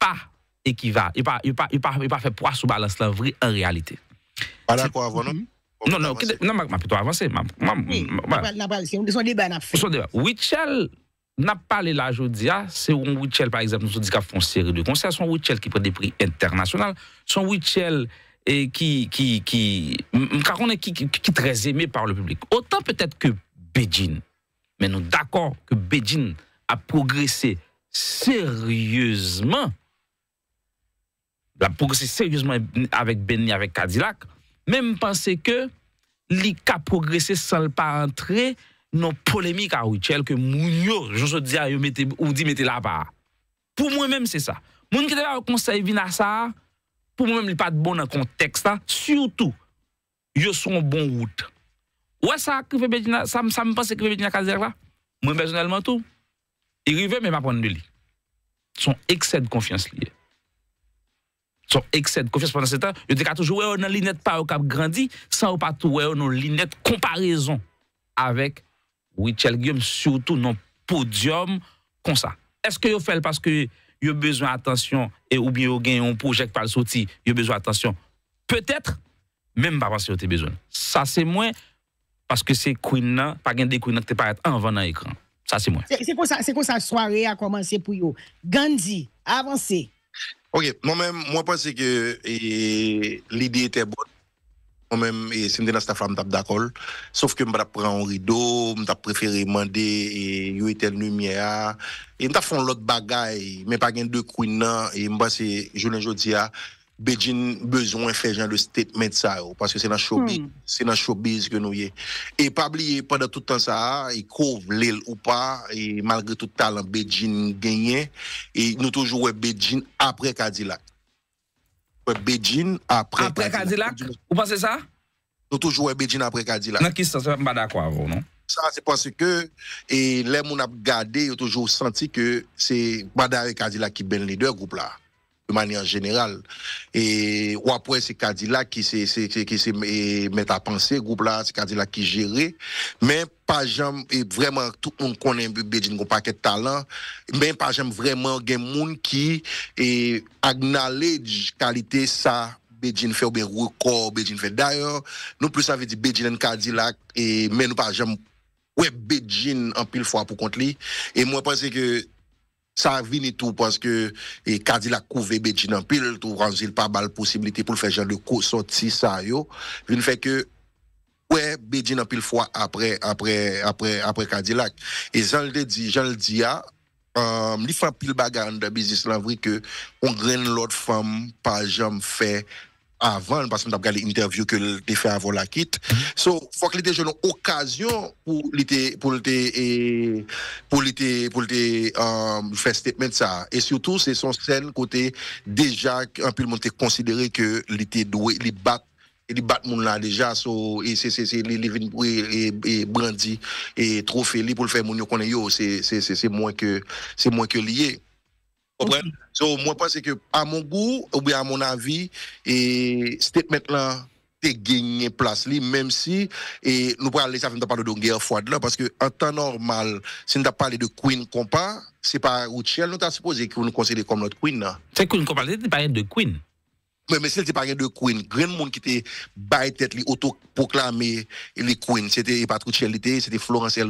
pas il pas il pas il pas fait pwa sou balans lan vri en réalité. Pas d'accord avon non Non, non, pas ma pito avanse. Nan on a son deba nan fè. Son fait. Wichel n'a parlé là aujourd'hui c'est un Wichel par exemple, Nous dit di ka une série de concerts, son Wichel qui prend des prix internationaux, son Wichel... et eh, qui, qui, qui, qui, qui, très aimé par le public. Autant peut-être que Beijing, Men nou d'akon ke Bedjin a progresè seryèzman, la progresè seryèzman avèk Benny, avèk Kadilak, men m'pense ke li ka progresè sal pa antre, nou polèmik a wè chèl ke moun yo, jonsou di a, ou di mette la pa. Pou mwen mèm se sa. Moun ki dè la wè konsè evina sa, pou mwen mèm li pat bon an kontekst, sou tou yo son bon wout. Ouais, ça, que Bedina, ça, ça me pense que Bedina dire là. Moi, personnellement, tout. Il arrivait, mais m'apprendre de lui. Son excès de confiance lié. Son excès de confiance pendant ce temps, je dis qu'à toujours, ouais, on a l'inette pas au cap grandi, sans ou pas tout, ouais, on a l'inette comparaison avec Richel Guillaume, surtout non podium comme ça. Est-ce que vous faites parce que vous avez besoin d'attention et ou bien vous avez un projet qui le sorti, vous avez besoin d'attention? Peut-être, même pas parce que vous avez besoin. Ça, c'est moins. Paske se kouin nan, pa gen de kouin nan te paret anvan nan ekran. Sa se mwen. Se kon sa soare a komanse pou yo. Gandhi, avanse. Ok, mwen mwen mwen pwese ke e, li di ete bon. Mwen mwen, e, se mwen de nan se ta fwa mwen tap dakol. Sof ke mwen mwen ap preon rido, mwen tap preferi mande, e, yo ete l numye a. Mwen tap fon lot bagay, mwen pa gen de kouin nan, mwen mwen se jounen jodi a. Bejin bezon fè jan le statement sa yo Paske se nan showbiz hmm. Se nan showbiz genou ye E pabli yè pendant tout an sa a E kouv lèl ou pa E malgré tout talent Bejin genyen E nou toujou wè Bejin apre Kadilak Bejin apre Kadilak Ou pa se sa? Nou toujou wè Bejin apre Kadilak Nan ki se sa se mbada kwa avou non? Sa se pase ke E lè moun ap gade Yo toujou senti ke Se mbada wè Kadilak ki ben lè dè group la de manière générale. Et ou après, c'est Cadillac qui s'est met à penser, groupe là, c'est Cadillac qui gérait. Mais pas jamais, et vraiment, tout le monde connaît Bédine, un paquet de talent, mais pas jamais vraiment, il y a monde qui et acknowledge qualité ça. Beijing fait ou bien record, Beijing fait d'ailleurs. Nous plus ça veut dire Beijing et Cadillac, et, mais nous pas jamais, ouais, Beijing en pile fois pour contre Et moi, je que ça vini tout parce que et Cadillac couvre Betin en pile tout quand il pas balle possibilité pour faire genre de sorti ça yo vient fait que ouais Betin en pile fois après après après après Cadillac et Jean le dit Jean le dit ah euh, li fait pile bagarre dans business là vrai que on gren l'autre femme pas jamais fait avant, parce que j'ai regardé l'interview que a fait avant la quitte. Donc, mm-hmm. so, il faut que les jeunes ont occasion pour les pour les eh, pour les pour les euh, faire statement ça. Et surtout, c'est son scène côté déjà un peu le monde considéré que l'été doué, les bat les bat moun là déjà so et c'est c'est c'est et eh, eh, brandi et trophée pour le faire moun yo yo c'est c'est c'est moins que c'est moins que lié donc So, moi, pense que, à mon goût, ou bien à mon avis, et statement là, t'es gagné place même si, et nous pouvons aller, ça parler de guerre froide là, parce que, en temps normal, si on t'a parlé de Queen Compa, c'est pas Routchel, nous t'a supposé qu'on nous considère comme notre Queen C'est Queen Compa, c'est pas de Queen. Mais, mais c'est pas parlé de Queen, grand monde qui était été tête, auto-proclamé les Queen, c'était pas Routchel, c'était Florence L.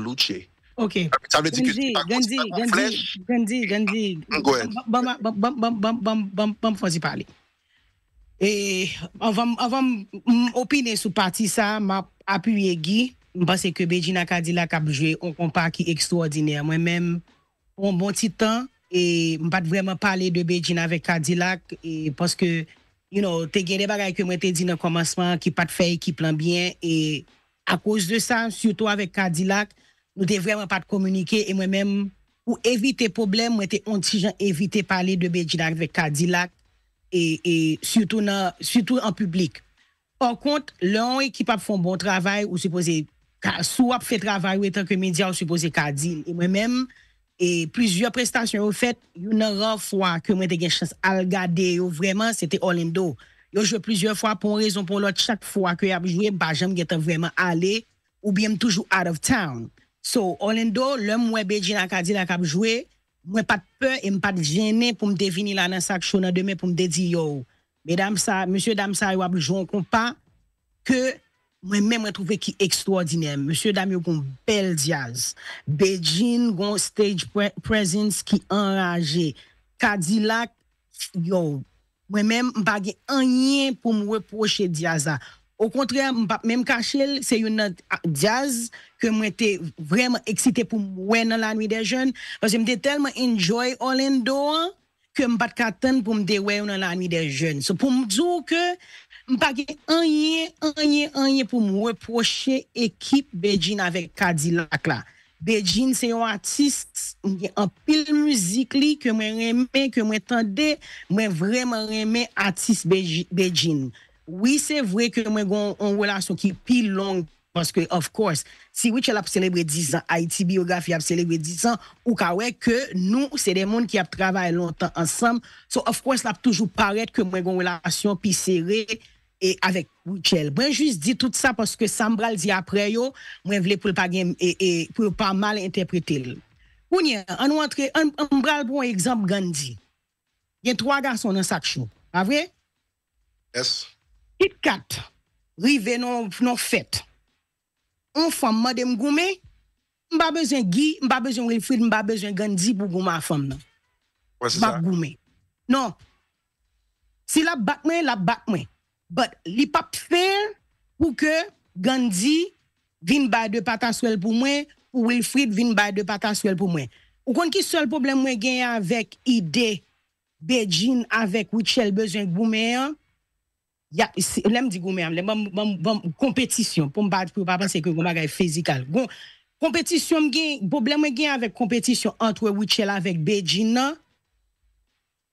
Ok, Gandhi, Gandhi, Gandhi, Gandhi, Gandhi, go ahead. Bwam fwazi pale. E, avam opine sou pati sa, ma apu yegi, mpase ke Bejina Kadilak apjwe, on pa ki ekstradinè, mwen menm, pon bon titan, e, mpate vreman pale de Bejina vek Kadilak, e, poske, you know, te gede bagay ke mwen te di nan komanseman, ki pat fey, ki plan bien, e, a kouz de sa, suto avek Kadilak, nou te vreman pa te komunike, e mwen men, pou evite problem, mwen te ontijan evite pale de bejina vek Kadilak, e, e sutou nan, sutou an publik. An kont, loun ekip ap fon bon travay, ou supose, sou ap fe travay ou etan ke media, ou supose Kadil, e mwen men, e plizye prestasyon ou fet, yon nan ron fwa, ke mwen te gen chans algade, yon vreman, se te Orlando. Yon jwe plizye fwa pon rezon, pou lout chak fwa, ke yon jwe bajam, gen te vreman ale, ou bie m toujou out of town. Sou, Orlando, lè mwen Beijing akadila kapjwe, mwen pat pe, e mwen pat jene pou mde vini lan an sak chona demè pou mde di yo. Mwen mèm wè trove ki ekstordine, mwen mèm wè trove ki ekstordine, mwen mèm wè trove ki ekstordine, mwen mèm wè trove ki ekstordine. Ou kontrè, mbap mèm kachel, se yon jaz ke mwen te vremen eksite pou mwen wè nan la nwi de jen. Mwen te tel mwen enjoy Orlando, ke mwen bat katan pou mwen de wè nan la nwi de jen. Se pou mwen djou ke, mwen pa gen anye, anye, anye pou mwen reproche ekip Beijing avek Kadilak la. Beijing se yon artist, mwen gen an pil muzik li ke mwen remen, ke mwen tende, mwen vremen remen artist Beijing mwen. Oui, c'est vrai que mwen gon an wè lansyon ki pi long parce que, of course, si Wichel ap celebre 10 ans, Haiti Biographie ap celebre 10 ans, ou ka wè ke nou, c'est des moun ki ap travè lontan ansam, so of course, l'ap toujou paret que mwen gon wè lansyon pi serè avèk Wichel. Ben jys di tout sa parce que sa mbral di apre yo, mwen vle pou l'pa mal interprete l. Un mbral bon exemple gandhi, gen 3 gason an sak chou, pa vre? Yes. Tit kat, rive nou non fèt, ou fèm mèdèm goumè, mè bèzèn Guy, mè bèzèn Wilfrid, mè bèzèn Gandhi pou goumè a fèm nou. Ou se sa? Mè bèzèn goumè. Non, si la bat mè, la bat mè. But li pap fèl pou ke Gandhi vin bè de patas wèl pou mè, ou Wilfrid vin bè de patas wèl pou mè. Ou kon ki sol problem mè genye avèk ide, Beijing avèk wè chèl bezèn goumè an, lem di gourmet ham lem, kompetisyon, pou m chapter, kwen gwen ba ba fezkal. Kompetisyon gen, bowblem Keyen ave kompetisyon Antwè Ouichel avek bejini,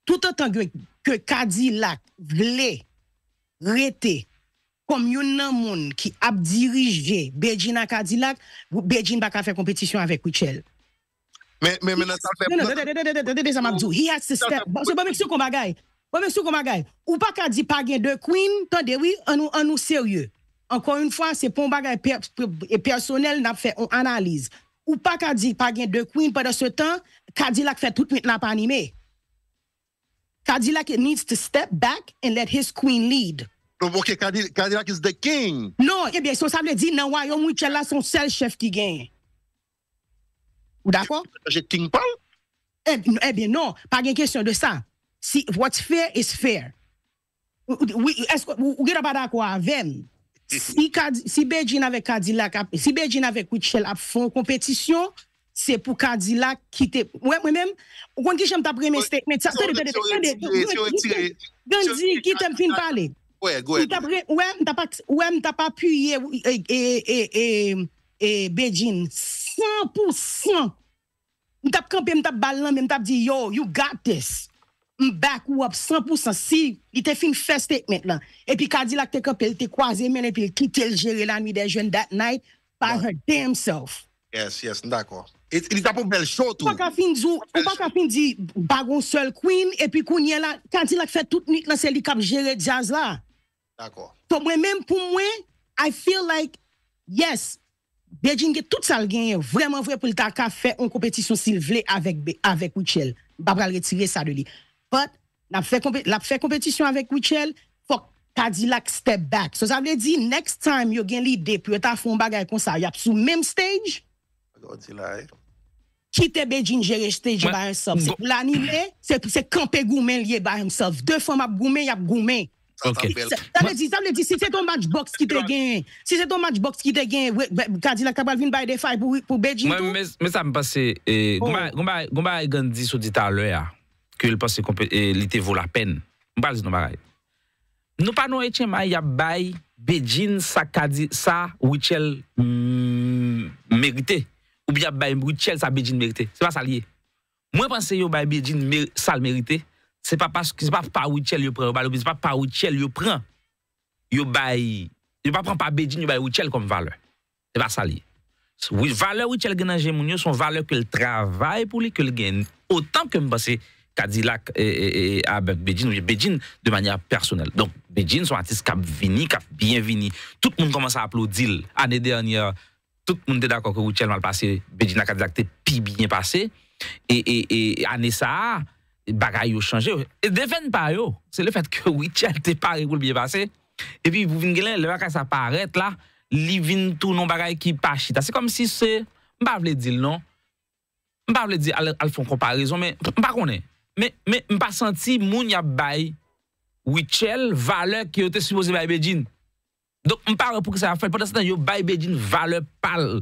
tout an gangen ke Kadilak vle rete komwyo nan moun ki ap dirije bejina Kadilak, ou bejini baka fek kompetisyon avèk Ouichel. Men Instrument bebe. S wou ban mèks pou kon ba gey. Ou monsieur Gomagay, ou pas qu'à dire pas gain de queen, tendez oui, en nous en nous sérieux. Encore une fois, c'est pour un per, et personnel n'a fait une analyse. Ou pas qu'à dire pas gain de queen pendant ce temps, Cadillac fait tout n'a pas animé. Cadillac needs to step back and let his queen lead. OK, Cadillac is the king. Non, eh bien, so ça veut dire non, royaume où là son seul chef qui gagne. Ou d'accord? Je king parle? Eh, eh bien non, pas une question de ça. Si wat fe is fe. Ou gir apada akwa aven? Si Beijing avek Kadyllak ap fon kompetisyon, se pou Kadyllak kite. Ouè mwen menm? Gwande ki chan mta preme stekmet sa. Gwande ki ten fin pale. Ouè mta pa puye Beijing 100%. Mta kapi mta balan mta di yo you got this. m bak ou ap 100% si, li te fin feste men nan. E pi ka di lak te kapel, te kwaze men, e pi ki tel jere lan mi de jen dat night, par her damn self. Yes, yes, ndakor. E li tapon bel show tou. M baka fin di bagon sol queen, e pi kounye la, kan ti lak fe tout nik nan se li kap jere jazz la. Dakor. To mwen men pou mwen, I feel like, yes, Beijing e tout sal genye, vreman vre pou lita ka fe an kompetisyon sil vle avèk wichel. Babra l retire sa de li. La pou fè kompetisyon avèk Wichel Fòk Kadilak step back Sò zav lè di next time yo gen lide Pwè ta fon bagay kon sa yap sou mèm stage Ki te bejine jere stage Se pou lani mè Se kampe goumen lye by himself De fòm ap goumen yap goumen Sò zav lè di si se ton matchbox ki te gen Si se ton matchbox ki te gen Kadilak Kabalvin baye defay pou bejine Mè sa mè passe Goumen a gen di sou di ta lè ya ke eh, l'ite vou la pen. Mpa li zi nou baray. Nou pa nou etjen ma, ya bay bedjin sa wichel mm, merite. Ou bi ya bay wichel sa bedjin merite. Se pa sa liye. Mwen panse yo bay bedjin sal merite, se pa wichel yo pre. Ou bi se pa wichel yo pre. Yo bay, yo pa pren pa bedjin, yo bay wichel kom valeur. Se pa sa liye. Valeur wichel genan jen moun yo, son valeur ke l'travay pou li, ke l'geni. O tan ke mpanse, Cadillac et, et, et de manière personnelle. Donc, Bedjin, son artiste a vini, a bien vini. Tout le monde commence à applaudir. L'année dernière, tout le monde était d'accord que Routiel mal passé, Beijing à Cadillac était pi bien passé. Et, l'année et année ça, ont changé. Et défend pas yo, c'est le fait que Wichel était pas pour bien passé. Et puis, vous venez, le bagage ça paraît là, li vin tout non bagaille qui pas C'est comme si c'est, veux pas dire non. veux pas dire, elles font comparaison, mais pas connaît. Men, men, m pa santi moun ya bay, wichel, valeur ki yo te supose bay Bedjin. Donk, m pa rè pou ki sa yon fèl. Po, dan san yo, bay Bedjin, valeur pal.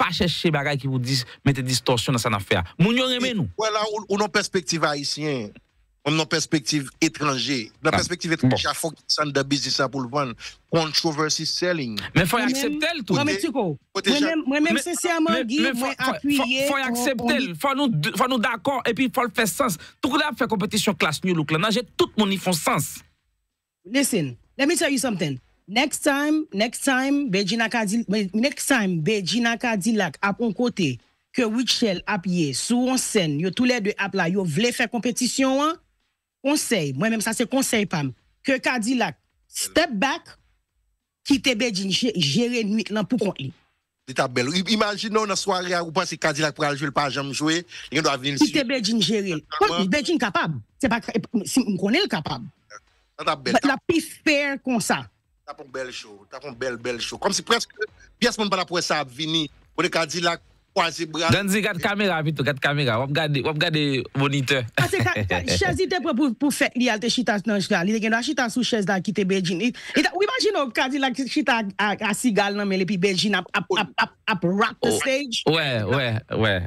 pas chercher bagay qui vous disent mettez distorsion dans sa affaire. Moun yon remet nous. Voilà a une perspective haïtienne. On une perspective étrangère. La ah. perspective étrangère, il faut qu'il s'en de business pour le vendre. Controversy selling. Mais il faut accepter le tout. Moi même sincèrement Guy, moi appuyer. Faut accepter, faut nous faut nous d'accord et puis il faut le faire sens. Tout le monde fait compétition classe new look là, j'ai tout mon qui font sens. Listen, let me tell you something. Next time, next time, next time, Bejina Kadilak apon kote ke Wichel apye sou an sen, yo toule dwe ap la, yo vle fè kompetisyon an, konsey, mwen mèm sa se konsey pam, ke Kadilak step back, kite Bejina jere nwit lan pou kont li. Dita bel, imagine nou na sware ou pan se Kadilak pral jwe l pa jem jwe, yon do avin si... Kite Bejina jere l. Kote Bejina kapab? Se m konel kapab? La pi fèr konsa. T'as belle show, t'as belle, belle show. Comme si presque, pièce mon bala pour ça, venir, pour dit là quasi bras. Danzi, quatre caméra, vite, quatre caméra, on regarde moniteur. Ah, c'est chaise, il pour, pour faire, il Chita non des chitas dans Chita chien, il a sous chaise là qui était Belgin. Oui, imagine, Cadillac, chita à Sigal, non, mais les puis Belgin a rap the oh. stage. Ouais, ouais, ouais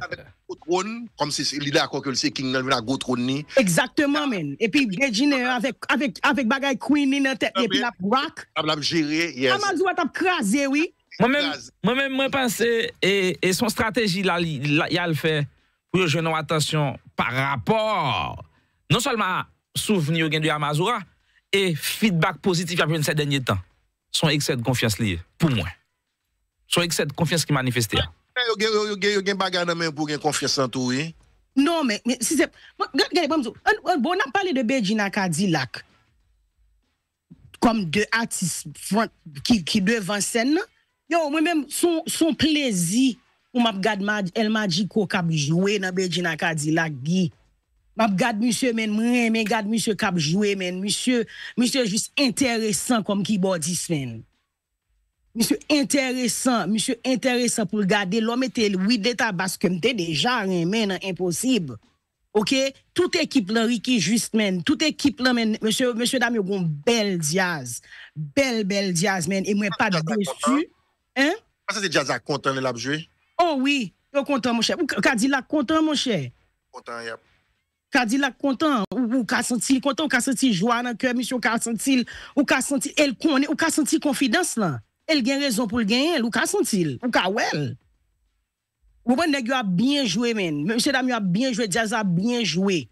trône, comme si il d'accord que le King dans gros trône. Exactement, men. Et puis, Gagine avec, avec, avec bagay Queen dans tête, et puis ah, la rock. a géré, yes. Amadou ah, a crasé, oui. Moi-même, moi-même, moi pense, et, et son stratégie là, il a le fait pour je non attention par rapport, non seulement souvenir de Amazura, et feedback positif a ces derniers temps. Son excès de confiance lié, pour moi. Son excès de confiance qui manifestait. E yo gen bagan nan men pou gen konfesan tou e? Non men, si sep, gade pwem zo, an bo nan pale de Bejina Kadilak kom de artist front ki devan sen nan, yo mwen men son plezi pou map gade el majiko kap jowe nan Bejina Kadilak gi. Map gade monsye men mwen, men gade monsye kap jowe men, monsye, monsye jist enteresan kom ki bo di sfen nou. Mishou enteresan, mishou enteresan pou l'gade, lò mète l'oui deta baske mte deja rè mè nan imposib. Ok, tout ekip lè riki jist mè, tout ekip lè mè, mishou, mishou da mè yon bel diaz, bel bel diaz mè, mè mwen pa dè dè su. Pas an se diaz la kontan lè la bjwe? O wè, yo kontan mò chè, ou ka di la kontan mò chè? Kontan, yep. Ka di la kontan, ou ka senti, kontan ou ka senti jwa nan kè, mishou, ou ka senti, ou ka senti el kone, ou ka senti konfidans lè? El gen rezon pou l gen, l ou ka sentil, ou ka wel. Ou pren, dek yo a binjwe men, mwen mwese dan mwen a binjwe, jaz a binjwe.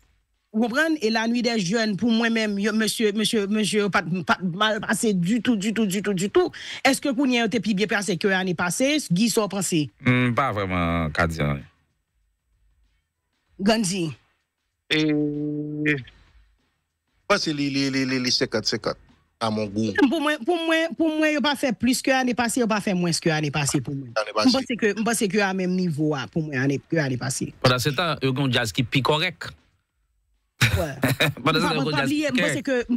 Ou pren, el anwi de jwen pou mwen men, mwen mwen mwen, mwen mwen mwen, pat mal pase du tout, du tout, du tout, du tout. Eske pou nye otepi biye pase ke anni pase, gis o pase? Mmm, pa vreman, kad zyane. Ganzi? E, pe se li, li, li, li, li, li sekat, sekat. pou mwen yo pa fe plus ke ane pase yo pa fe mwen se ke ane pase pou mwen mwen pa se ke a menm nivou a pou mwen ane pase mwen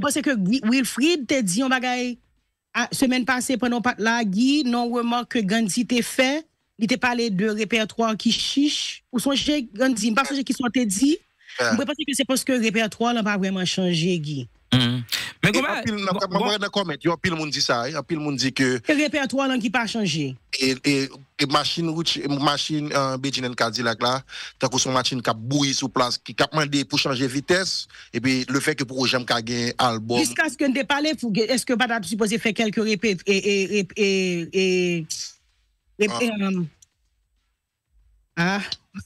pa se ke Wilfried te di mwen pa se mwen pase pou mwen pa la gi non wèman ke Gandhi te fe li te pale de repertoir ki chiche ou son jè Gandhi mwen pa se se ki son te di mwen pa se se pou se ke repertoir lèm pa wèman chanje gi Mais comment Moi, je comment il y a pile monde dit ça, il y a pile monde dit que le répertoire qui pas changé. Et, et, machine route machine euh, Beijing Cadillac là, tant que son machine qui bouilli sur place, qui a demandé pour changer vitesse et puis le fait que pour j'aime qu'a gagné album. Jusqu'à ce que ne pour est-ce que pas supposé faire quelques répétitions? et et et, et ah. Euh, ah.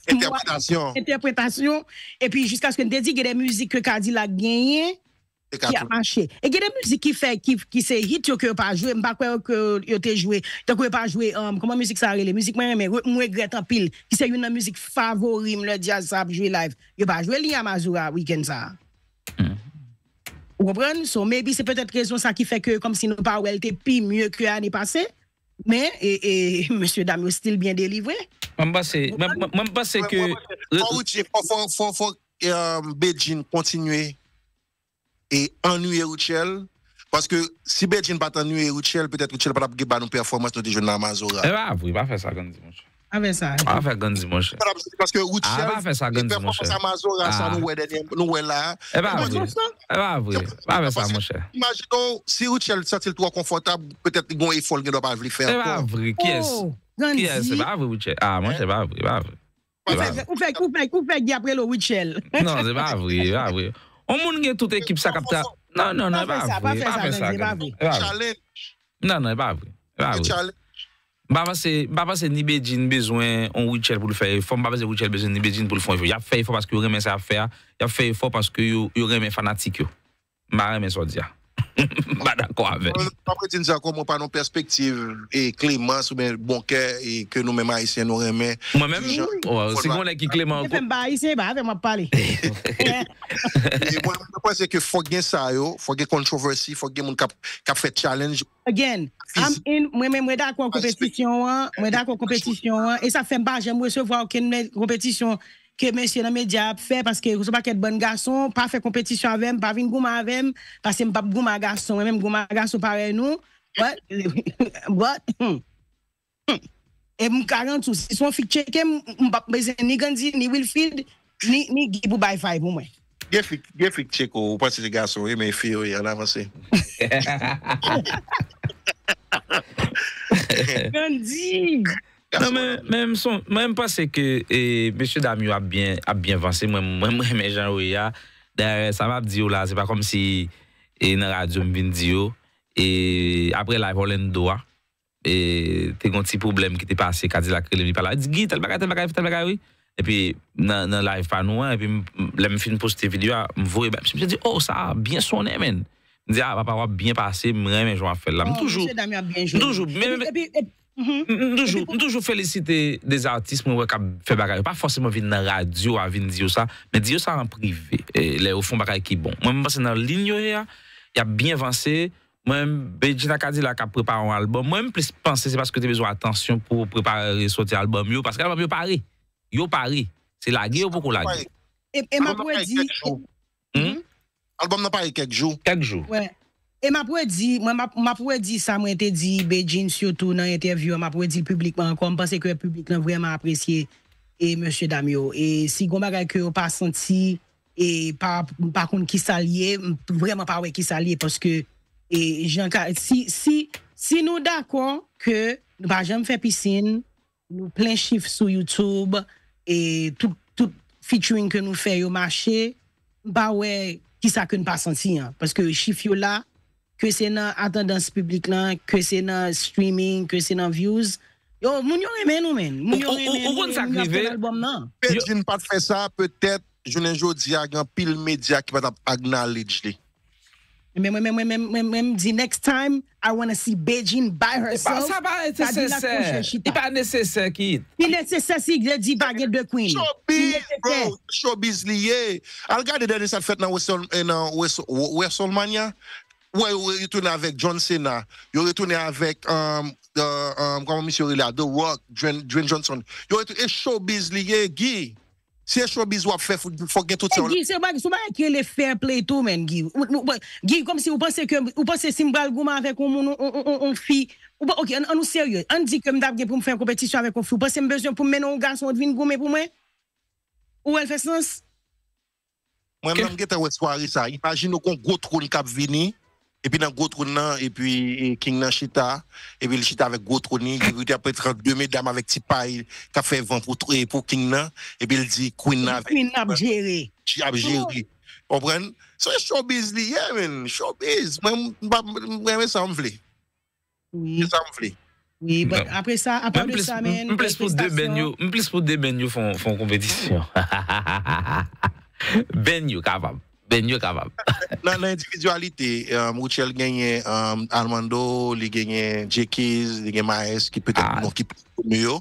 Interprétation. Interprétation. Et puis jusqu'à ce que disiez que des musiques que Cadillac gagne qui a marché. Et qui a des musiques qui fait, qui, qui c'est hit, que pas joué, pas croire que yo te joué, tu quoi pas joué, um, comment musique ça les musique mais moi regrette en pile, qui c'est une musique favori le jazz ça joué live, yo pas joué Lia Mazura week-end ça. Mm. Vous comprenez? So, maybe c'est peut-être raison ça qui fait que, comme si nous pas elle était pire mieux que l'année passée, mais, et, et monsieur Damio style bien délivré. Moi, je pense que. Faut, faut, faut, euh, Beijing continuer e anouye Routchel paske si bejine pat anouye Routchel petè Routchel pat ap ge ban nou performans ton dijon nan Mazora e va avri, pa fe sa Gandhi Monsher a fe Gandhi Monsher a va fe sa Gandhi Monsher e va avri imagine si Routchel satil tou a konfotab petè gwen e fol geno pa avri e va avri, kyes a man se pa avri ou fe di apre lo Routchel nan se pa avri, e va avri On moun gen tout ekip sa kapta. Nan nan, e pa avwe. E pa avwe. E pa avwe. Nan nan, e pa avwe. E pa avwe. Baba se ni bedjin bezwen on wichel pou l fè yon fon. Baba se wichel bezwen ni bedjin pou l fon yon fon. Ya fè yon fon paske yon remen sa fè ya. Ya fè yon fon paske yon remen fanatik yon. Mba remen sa diya. Ba dako avè. Mwen pa mwen din zako mwen pa nou perspektiv e kleman sou men bonke e ke nou men ma ese nou remè. Mwen men? Se konen ki kleman. E fem ba ese, ba ave mwen pale. Mwen mwen se konen se fok gen sayo, fok gen kontroversi, fok gen moun ka fè challenge. Again, mwen men mwen da kon kompetisyon, mwen da kon kompetisyon, e sa fem ba jen mwen se vwa kon kompetisyon. ke mè sè nan mè djap fè, paske rousou pa ket bon gason, pa fè kompetisyon avèm, pa vin gouman avèm, pasè m pap gouman gason, mè m gouman gason pa wè nou, bòt, bòt, hmm, hmm, e m, m, m karen tou, si son fik chè ke m pap mè zè, ni Gandhi, ni Wilfield, ni, ni Ghibou Bayfay pou mè. Ge fik, ge fik chè ko, ou pasè di gason, e mè fè yo, e an avansè. Gandhi! Gandhi! Men, me Buildanjou je chande pou ap enbe jap kwa genye ki, Slow se ke mi an 50, Gya mowitch what I have yo li yon av lawi yon.. Yon sa mwenfène, E mwenje yon ap hop ap لو possibly Se yon bal killing janon ao hi, An ni sou kanap mwye Charleston. Ndi se nouwhich dispar nan Christians sou ap rout momentny nène. Tarn, Mhm. Mm, mm, toujours toujours féliciter des artistes qui ont fait bagarre pas forcément venir dans la radio à venir ça mais dire ça en privé et au fond bagarre qui bon moi même dans l'ignorer il y a bien avancé moi même Gina Kadila qui a préparé un album moi même plus penser c'est parce que tu as besoin d'attention pour préparer sortir album yo parce que l'album pas paré yo paré c'est la guerre beaucoup la guerre et m'a poésie, dit hmm? album n'a pas quelques jours quelques jours E m apwe di, m apwe di sa mwen te di, bejine sio tou nan interviyon, m apwe di publikman, kon m pase kwe publikman vreman apresye e monsye Damyo. E si goma gwa ke yo pa senti, e pa kon ki sa liye, m vreman pa we ki sa liye, poske, e jenka, si nou dakon, ke nou pa jenme fe pisine, nou plen chif sou YouTube, e tout featuring ke nou fe yo mache, m pa we ki sa ke nou pa senti, poske chif yo la, kwen se nan atan dansi publik lan, kwen se nan streaming, kwen se nan views, yo, moun yon eme nou men. Moun yon eme, moun yon apel album nan. Bejin pat fe sa, peut-et, jounen jodi agen pil media ki pat ap agnal lej li. Mwen mwen mwen mwen mwen mwen mwen mwen di next time, I wanna see Bejin by herself. Sa pa nese se se. Sa pa nese se ki. Pi nese se se si gladi bagel de kwen. Sobi, bro, sobi zliye. Al gade dene sa fe nan Ouessolmania, Ouais, est retourné avec John Cena, est retourné avec um, um, comment monsieur là, The Rock, Dwayne, Johnson. Johnson. Yo un showbiz lié Guy. Si un showbiz ou a fait faut gagner tout ça. Guy, c'est pas c'est pas qui le fair play tout men Guy. Guy comme si vous pensez que vous pensez si m'bal gouma avec un on on on fille. OK, on est sérieux. On dit que m'dab pour me faire compétition avec un fille. Vous pensez me besoin pour mener un garçon de vin gouma pour moi Ou elle fait sens Moi même que à une soirée ça, imagine qu'on gros trône cap venir. Et puis dans gros trône et puis King dans chita et puis le chita avec gros trône, il y a après deux mesdames avec petit paille qui a fait vent pour pour King et puis il dit Queen a Queen a géré. A géré. Comprendre C'est showbiz lié, yeah, man, showbiz. Moi moi ça me Oui. Ça me Oui, mais bah, après ça, après ça, même. Plus pour deux Benio, plus pour deux Benio font compétition. Benio capable. Ben yo kabab. Nan, nan, individualite. Euh, Mouchel genye euh, Armando, li genye Jekis, li genye Maes, ki pete moun ah. ki pete moun yo.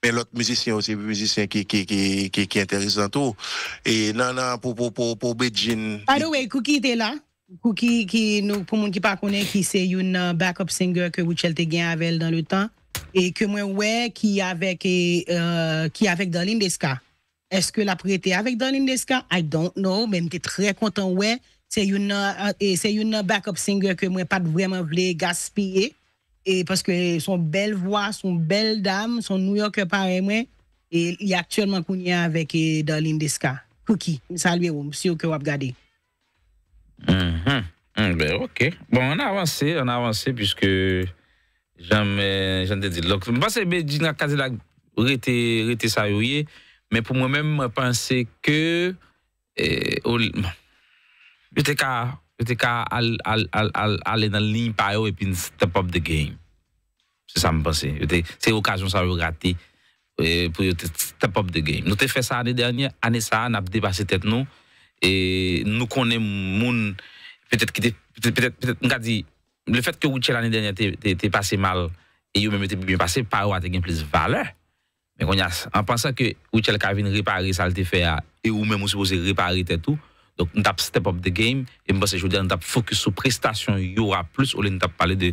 Men lot mouzisyen osi, mouzisyen ki enterese zan tou. E nan, nan, pou, pou, pou, pou, bejine. Pado wey, Kouki te la. Kouki ki nou pou moun ki pa kone ki se yon backup singer ke Mouchel te genye avel dan le tan. E ke mwen wey ki avek, ki euh, avek Darlene Descartes. Est-ce que l'a prêté avec Darlene Descartes? I don't know, mais m'étais très content, ouais. C'est une backup singer que moi pas vraiment voulais gaspiller. Et parce que son belle voix, son belle dame, son New Yorker paré, moi, il est actuellement connu avec eh, Darlene Descartes. Cookie, saluée au monsieur Kourab Gade. Hum, mm-hmm. hum, mm, hum, ben ok. Bon, on avance, on avance, puisque j'aime, j'aime de dire l'autre. M'pensez, ben, djinak kaze la rete sa yoye, Men pou mwen men mwen panse ke, yo te ka ale nan lin pa yo epi step up the game. Se sa mwen panse, yo te, se yo kajon sa yo gati, pou yo te step up the game. Nou te fe sa ane dernye, ane sa an ap de base tet nou, nou konen moun, petet ki te, petet, petet, mwen ka di, le fet ke ouche l ane dernye te pase mal, yo men mwen te pase pa yo ati gen plis vale, Men kon yas, an pansan ke ou chel kavin ripari salte fe ya, e ou men monsupose ripari te tou, donk nou tap step up the game, e mban se joudi an tap fokus sou prestasyon yo a plus, ou le nou tap pale de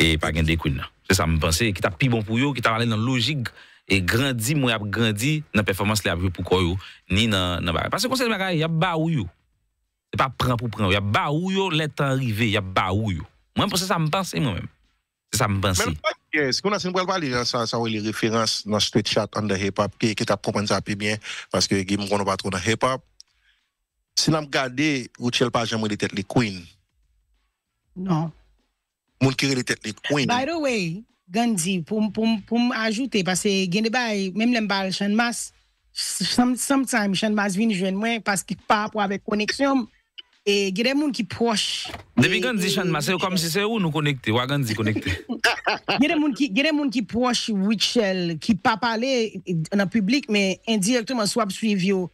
e pagin de koun nan. Se sa mban se, ki tap pi bon pou yo, ki tap ale nan logik, e grandi mwen ap grandi nan performans le ap yo pou koy yo, ni nan bari. Pansan konsen mwen kare, yab ba ou yo. E pa pran pou pran yo, yab ba ou yo letan rive, yab ba ou yo. Mwen mban se sa mban se mwen mwen. Sa m bansi. Men pwè, se koun asin pwèl pwè li, sa wè li referans nan street chat an de hip-hop, ki tap kompensa api byen, paske yon m kono patro nan hip-hop. Se nan m gade, wè chèl pa jèm wè li tèt li kwen. Non. Moun kire li tèt li kwen. By the way, Gandhi, pou m ajoute, paske gen de bay, men m lem bal, chanmas, sometimes chanmas vin jwen mwen, paske pa pou avek koneksyon m. Et il y a des gens qui sont proches. Depuis quand dit dis c'est comme si c'est où nous connecter, ou Il y a des gens qui il y a des gens qui proches Wichel qui pas en public mais indirectement soit suivre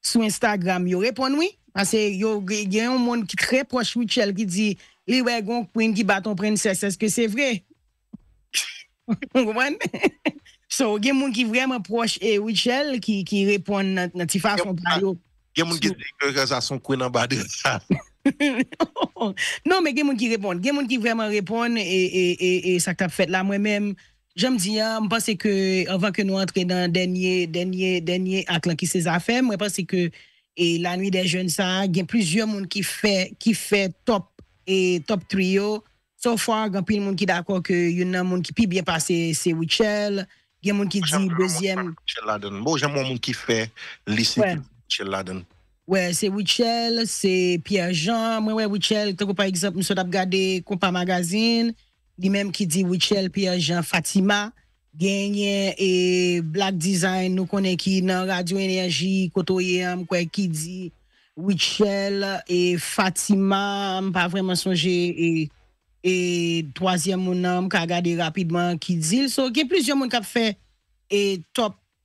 sur Instagram, ils répondent oui parce que il y a des gens qui sont très de Wichel eh, qui dit y a des gens qui bat ton princesse est-ce que c'est vrai Vous comprenez Donc, il y a des gens qui sont vraiment proches et eh, Wichel eh, qui répondent répond dans façon Gen moun gen deke geza son kwen nan ba de sa. Non, men gen moun ki repon. Gen moun ki vreman repon e, e, e, e sa kta pfet la mwen men. Jem di ya, ah, mwen pase ke avan ke nou antre dan denye, denye, denye ak lan ki se za fe, mwen pase ke e la nwi de jen sa, gen plusieurs moun ki fe, ki fe top e top trio. So far, gen pil moun ki dako ke yon nan moun ki pi bie pase se wichel. Gen moun ki di beziem. Jem moun moun ki fe lisi pou. Wichel Laden? Ouais, c'est Wichel, c'est Pierre-Jean. Moi, ouais, Wichel, par exemple, nous avons regardé Compa Magazine, lui-même qui dit Wichel, Pierre-Jean, Fatima, Gagné et Black Design, nous connaissons qui dans Radio Énergie, Kotoyem, qui dit Wichel et Fatima, pas vraiment songé et et troisième mon homme qui a regardé rapidement qui dit so y a plusieurs monde qui a fait et top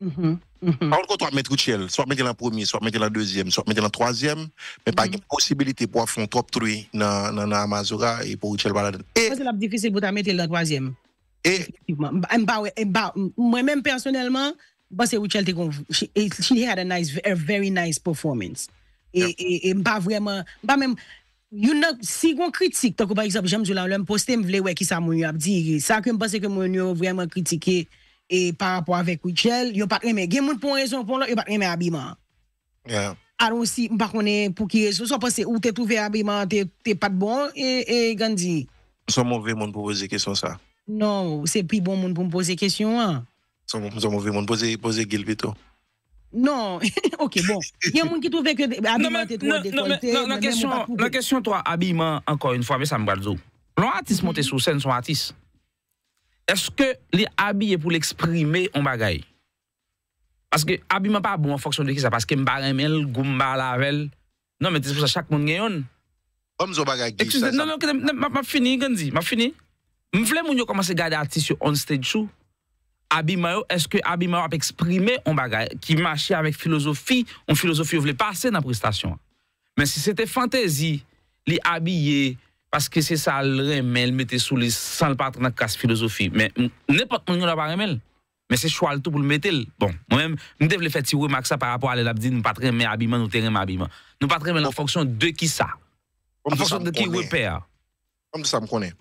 Paron kon to a met Rouchel So a mette la 1e, so a mette la 2e, so a mette la 3e Men pa gen mm-hmm. posibilite pou a fon top 3 Nan Amazoga E pou Rouchel balade Mwen men personelman Basse Rouchel te konfou She had a very nice performance E mba vreman Mba men Si kon kritik toko ba eksep Jamzou la ou lèm poste m vle wè ki sa moun yo ap di Sa ke m basse ke moun yo vreman kritike E pa apwa vek wichel, yo pat reme. Gen moun pon rezon pon lor, yo pat reme abiman. Ya. Ar osi, mpa konen pou kiye. Sò pa se ou te touve abiman, te pat bon, e, e gen di. Sò moun ve moun pou wese kesyon sa. Non, se pi bon moun pou mwose kesyon an. Sò moun ve moun wose gil pito. Non, ok, bon. Gen moun ki touve, an mwen te touve non, non, dekolte. Nan kesyon to, abiman, ankon yon fwa ve sa mbadzo. Non atis mwote sou sen, son atis. eske li abiye pou l'exprime on bagay? Paske abi man pa abou an foksyon de ki sa, paske m bagay men, gou m bagay lavel, nan men te sefou sa chak moun genyon. Om zo bagay ki sa. Ek su se, nan nan, m ap fini genzi, m ap fini. M vle moun yo komanse gade atis yo on stedjou, abi mayo, eske abi mayo ap eksprime on bagay, ki machi avek filosofi, on filosofi yo vle pase nan prestasyon. Men si se te fantesi, li abiye Paske se sa l remel mette souli san l patre nan kase filosofi. Men, nou ne pat moun yon aparemel. Men se chwa l tou pou l mette l. Bon, nou men, nou dev le fet si wè maksa par rapport ale labdi nou patremen abiman ou terenman abiman. Nou patremen la fonksyon de ki sa. A fonksyon de ki wè per. Kom di sa m konen.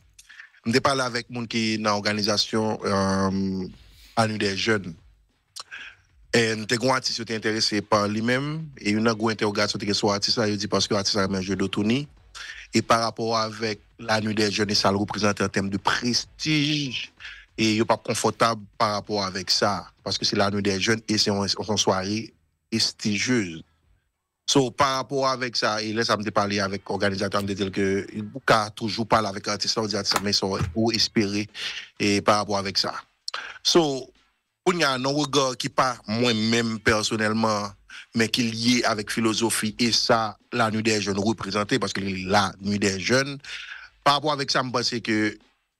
M de pala avèk moun ki nan organizasyon euh, an yon de jen. E nou te gwen atis yo te interese pa li men. E yon nan gwen te ogat se te geso atis a yo di paske atis a remen jen do touni. Et par rapport avec la nuit des jeunes, ça représente un thème de prestige. Et il pas confortable par rapport avec ça. Parce que c'est la nuit des jeunes et c'est une soirée prestigieuse. So, par rapport avec ça, et là, ça me parler avec l'organisateur, me dit que Bouka toujours parle avec l'artiste, on dit ah, mais ça, pour espérer, et par rapport avec ça. So, il y a un regard qui pas moi-même personnellement, mais qui est lié avec philosophie et ça, la nuit des jeunes représentée, parce que la nuit des jeunes, par rapport avec ça, je pense que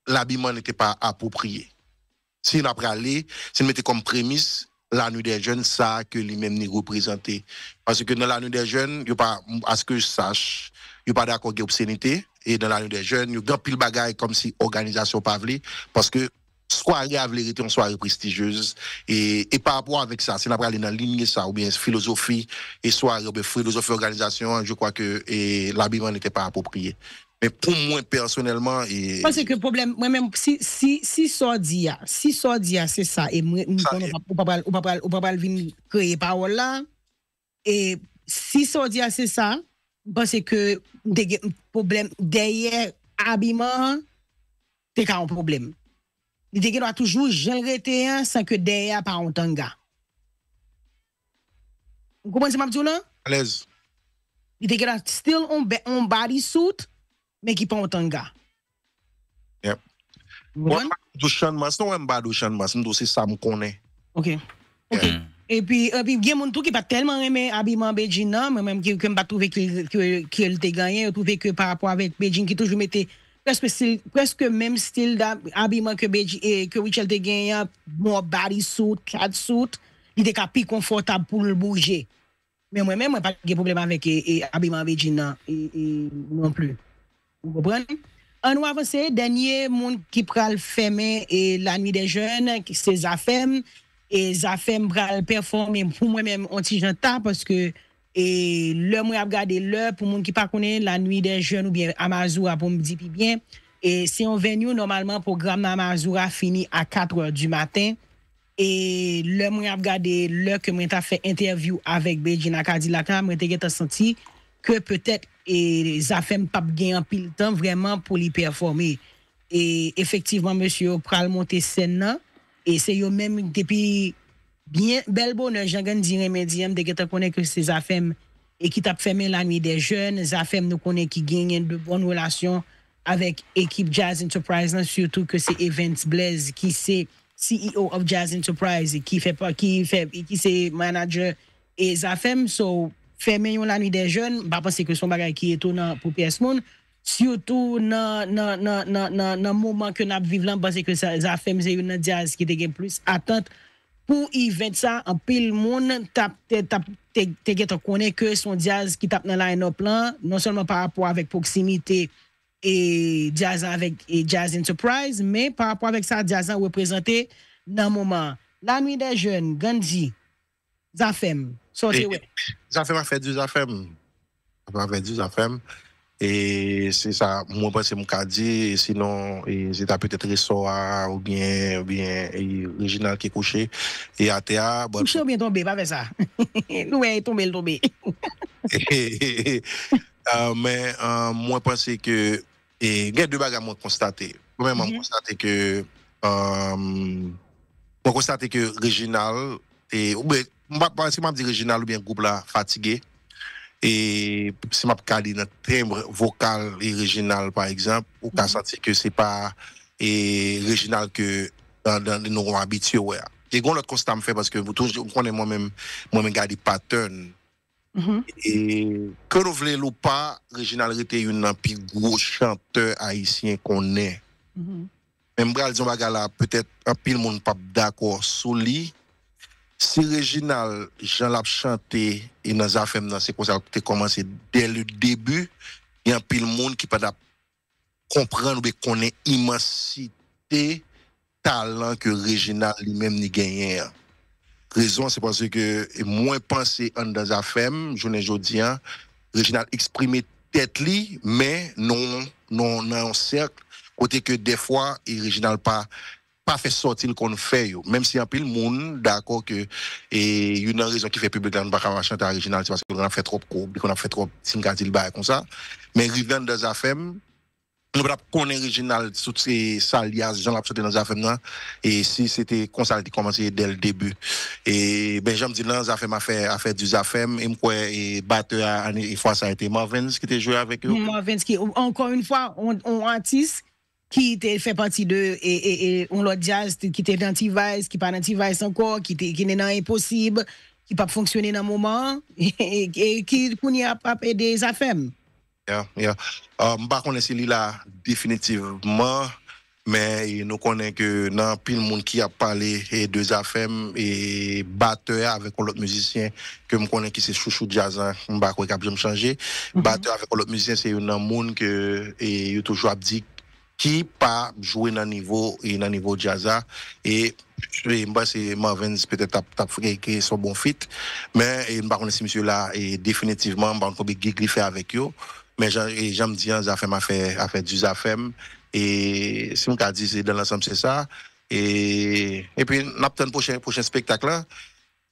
l'habillement n'était pas approprié. S'il après aller, on mettait comme prémisse la nuit des jeunes, ça que lui-même n'est représenté. Parce que dans la nuit des jeunes, pas, à ce que je sache, il n'y a pas d'accord avec l'obscénité. Et dans la nuit des jeunes, il y a grand pile bagaille comme si organisation pas parce que soirée à vérité, une soirée prestigieuse. Et, par rapport avec ça, c'est parlé dans ligne ça, ou bien philosophie et soirée, ou bien philosophie organisation, je crois que l'habillement n'était pas approprié. Mais pour moi, personnellement. Et... Parce que le problème, moi-même, si, si, si ça si Sodia c'est ça, et moi, on pas venir créer parole là, et si dit, c'est ça, parce que le problème derrière habillement, c'est un problème. li te genwa toujou jel rete ya, sa ke deya pa ontanga. Ou komensi mabdi ou nan? A lez. Li te genwa still on bari soute, me ki pa ontanga. Yep. Mwen pa dou chan mas, nou non mwen pa dou chan mas, mwen dou se sa mou konen. Ok. E, e pi, gen moun tou ki pa telman reme abiman Beijing nan, men menm ki mwen pa touve ki el te ganyen, ou touve ki parapwa vek Beijing ki toujou mette Preske menm stil da abiman ke wich e, el te genye, moun bari soute, klad soute, li de ka pi konfortab pou l bourje. Men mwen men mwen pa ge poublem avek e, e abiman veji nan, moun e, plu. An wav anse, denye moun ki pral feme e lanmi de jen, ki se zafem, e zafem pral performe moun mwen menm anti janta, paske... E lè mwen ap gade lè pou moun ki pa kone la nwi de jen ou bie Amazura pou mwen di pi bie. E se yon ven yon normalman program Amazura fini a 4 or du maten. E lè mwen ap gade lè ke mwen ta fe interview avek Beijing Akadilata mwen te get a senti ke peutet e zafen pap gen an pil tan vreman pou li performe. E efektivman mwen se yo pral monte sen nan. E se yo men mwen te pi... Bien, bel bon, jen gen di remediyem de ge te konen ke se Zafem e ki tap feme lan mi de jen, Zafem nou konen ki genyen de bon relasyon avek ekip Jazz Enterprise nan, syoutou ke se Evans Blaise ki se CEO e of Jazz Enterprise, ki se manager e Zafem, so feme yon lan mi de jen, ba panse ke son bagay ki etou nan PPS Moun, syoutou nan mouman ke nan ap vive lan, banse ke Zafem se yon nan Jazz ki de gen plus atant, pou i vet sa anpil moun tap teget an kone ke son jazz ki tap nan line-up lan, non selman pa rapwa vek poksimite e jazz enterprise, me pa rapwa vek sa jazzan we prezante nan mouman. La mi de jen, Gandhi, Zafem, so tewe. Eh, Zafem a fe di Zafem, a fe di Zafem. e se sa mwen pense mwen ka di e sinon e zeta petet resoa ou bien e Reginald ke kouche e touche bon. ou bien tombe, pa veza nouen tombe l tombe ah, ah, mwen pense ke e, gen dwe baga mwen konstate mwen mwen mhm. konstate ke ah, mwen konstate ke Reginald mwen pense ki mwen mdi Reginald ou bien koupla fatige e E se map kadi nan tembre vokal e rejinal pa ekzamp, pou ka mhm. santi ke se pa e rejinal ke nan nan nou habityo we a. E goun lot konstan m fe, paske m konen mwen men gadi paten. Mhm. E kon nou vle lou pa, rejinal rete yon nan pi gwo chanteur haisyen konen. Mhm. Men m bral diyon bagala, petet apil moun pap dakor soli, Si Réginal, Jean l'a chanté, et dans ces c'est comme ça que commencé dès le début, il y a de monde qui pas comprendre mais qu'on est immensité talent que Réginal lui-même ni gagné. Raison, c'est parce que moins pensé en dans affaires, journée aujourd'hui, hein, Réginal exprimait tête mais non, non, non, cercle, côté que des fois, Réginal pas pas fait sortir qu'on fait, même si un peu le monde d'accord que et une raison qui fait public dans le bac à original, c'est parce qu'on a fait trop courbe, qu'on a fait trop le bail comme ça. Mais Riven de affaires, nous pas qu'on original sous ces salias, j'en ai sauté dans les affaires et si c'était comme ça qui commençait dès le début. Et ben j'aime dire dans m'a fait, fait affaire du affaires, et moi et batteur une fois ça a été Marvin qui était joué avec eux. Marvin qui encore une fois on, on ki te fe panti de on e, e, e, lot jaz, ki te nanti vayz, ki pa nanti vayz anko, ki ne nan e posib, ki pa fonksyonen nan mouman, ki kouni ap ap e de zafem. Ya, ya. Euh, mba konen se li la definitivman, men nou konen ke nan pil moun ki ap pale de zafem e bate avèk on lot mouzisyen, ke mkonen ki se chouchou jazan, mba kwe kap jom chanje. Mhm. Bate avèk on lot mouzisyen se yon nan moun ke yon toujou ap dik qui pas joué dans niveau et dans niveau jazza et je pense que Marvin peut-être a fait son bon fit mais je ne connais pas monsieur là et définitivement je ne sais pas fait avec eux mais j'aime dire ça fait ma fait du zafem et si on dit c'est dans l'ensemble c'est ça et et puis n'attend prochain prochain spectacle là hein.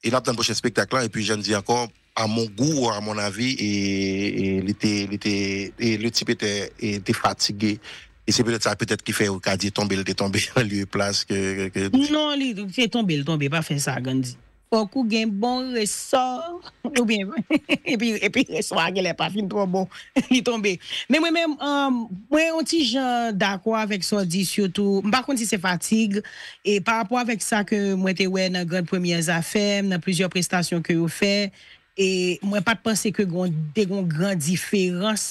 et attend prochain spectacle là hein. et puis j'aime dire encore à mon goût, à mon avis, et, et, et, et le type était, était fatigué Et c'est peut-être ça qui fait au cas d'y tomber, de tomber en lieu de place. Non, l'y tomber, l'y tomber, pa fè ça, gandit. Okou gen bon, ressort, ou bien, et puis ressort, gandit, pa fè, trop bon, y tomber. Mwen onti jen d'akwa avèk so di, surtout, mpa konti se fatig, et par rapport avèk sa ke mwen te wè nan gand premiè zafèm, nan plizèr prestasyon ke ou fè, et mwen pa te pense ke gand de gand diferans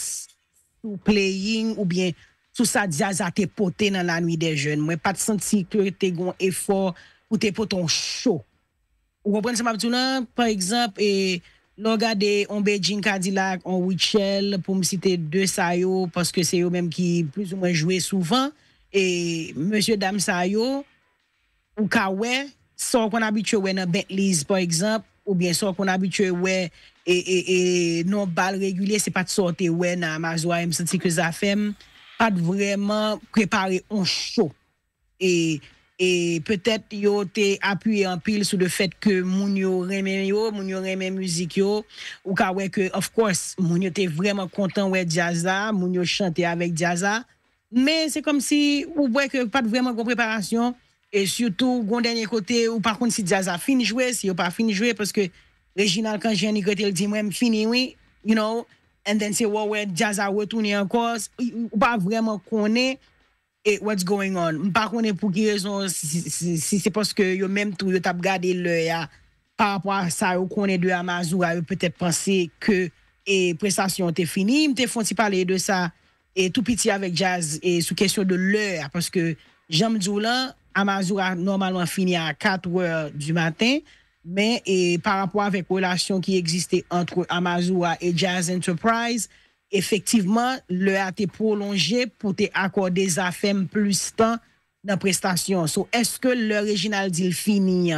ou playin, ou bien Sous sa diaz a te pote nan la nwi de jen. Mwen pa te senti kre te gon efor ou te pote ton show. Ou komprense mabitou nan, par ekzamp, lor e, gade yon Beijing Cadillac, yon Wichel, pou msite de sayo, paske se yo menm ki plus ou menjwe souvan, e msye dam sayo, ou ka we, son kon abitwe we nan Betliz par ekzamp, ou bien son kon abitwe we e non bal regwile, se pa te sote we nan Amazwa, msenti kre zafem, pas vraiment préparé un show. Et, et peut-être yo été appuyé en pile sur le fait que moun yo yo, moun yo musique yo, ou ka que of course moun vraiment content ouais jazza, moun yo chante avec jazza, mais c'est comme si ou ouais que pas vraiment de préparation et surtout bon dernier côté ou par contre si jazza fini jouer, si yo pas fini jouer parce que Reginald quand j'ai il dit moi fini oui, you know, And then say, wow, jaz a wotouni an kos, ou pa vreman konen, e, what's going on? M pa konen pou ki rezon, si se poske yo menm tou yo tap gade lè ya, pa apwa sa ou konen de Amazoura, yo pwete pense ke e, prestasyon te fini, m te fwanti pale de sa, etou piti avèk jaz, etou kèsyon de lè ya, poske jèm djou lan, Amazoura normalman fini a 4 wèr du maten, men, e par rapport avèk relasyon ki egziste antre Amazoua e Jazz Enterprise, efektiveman, lè a te prolongè pou te akorde zafem plus tan nan prestasyon. So, eske lè original di l'fini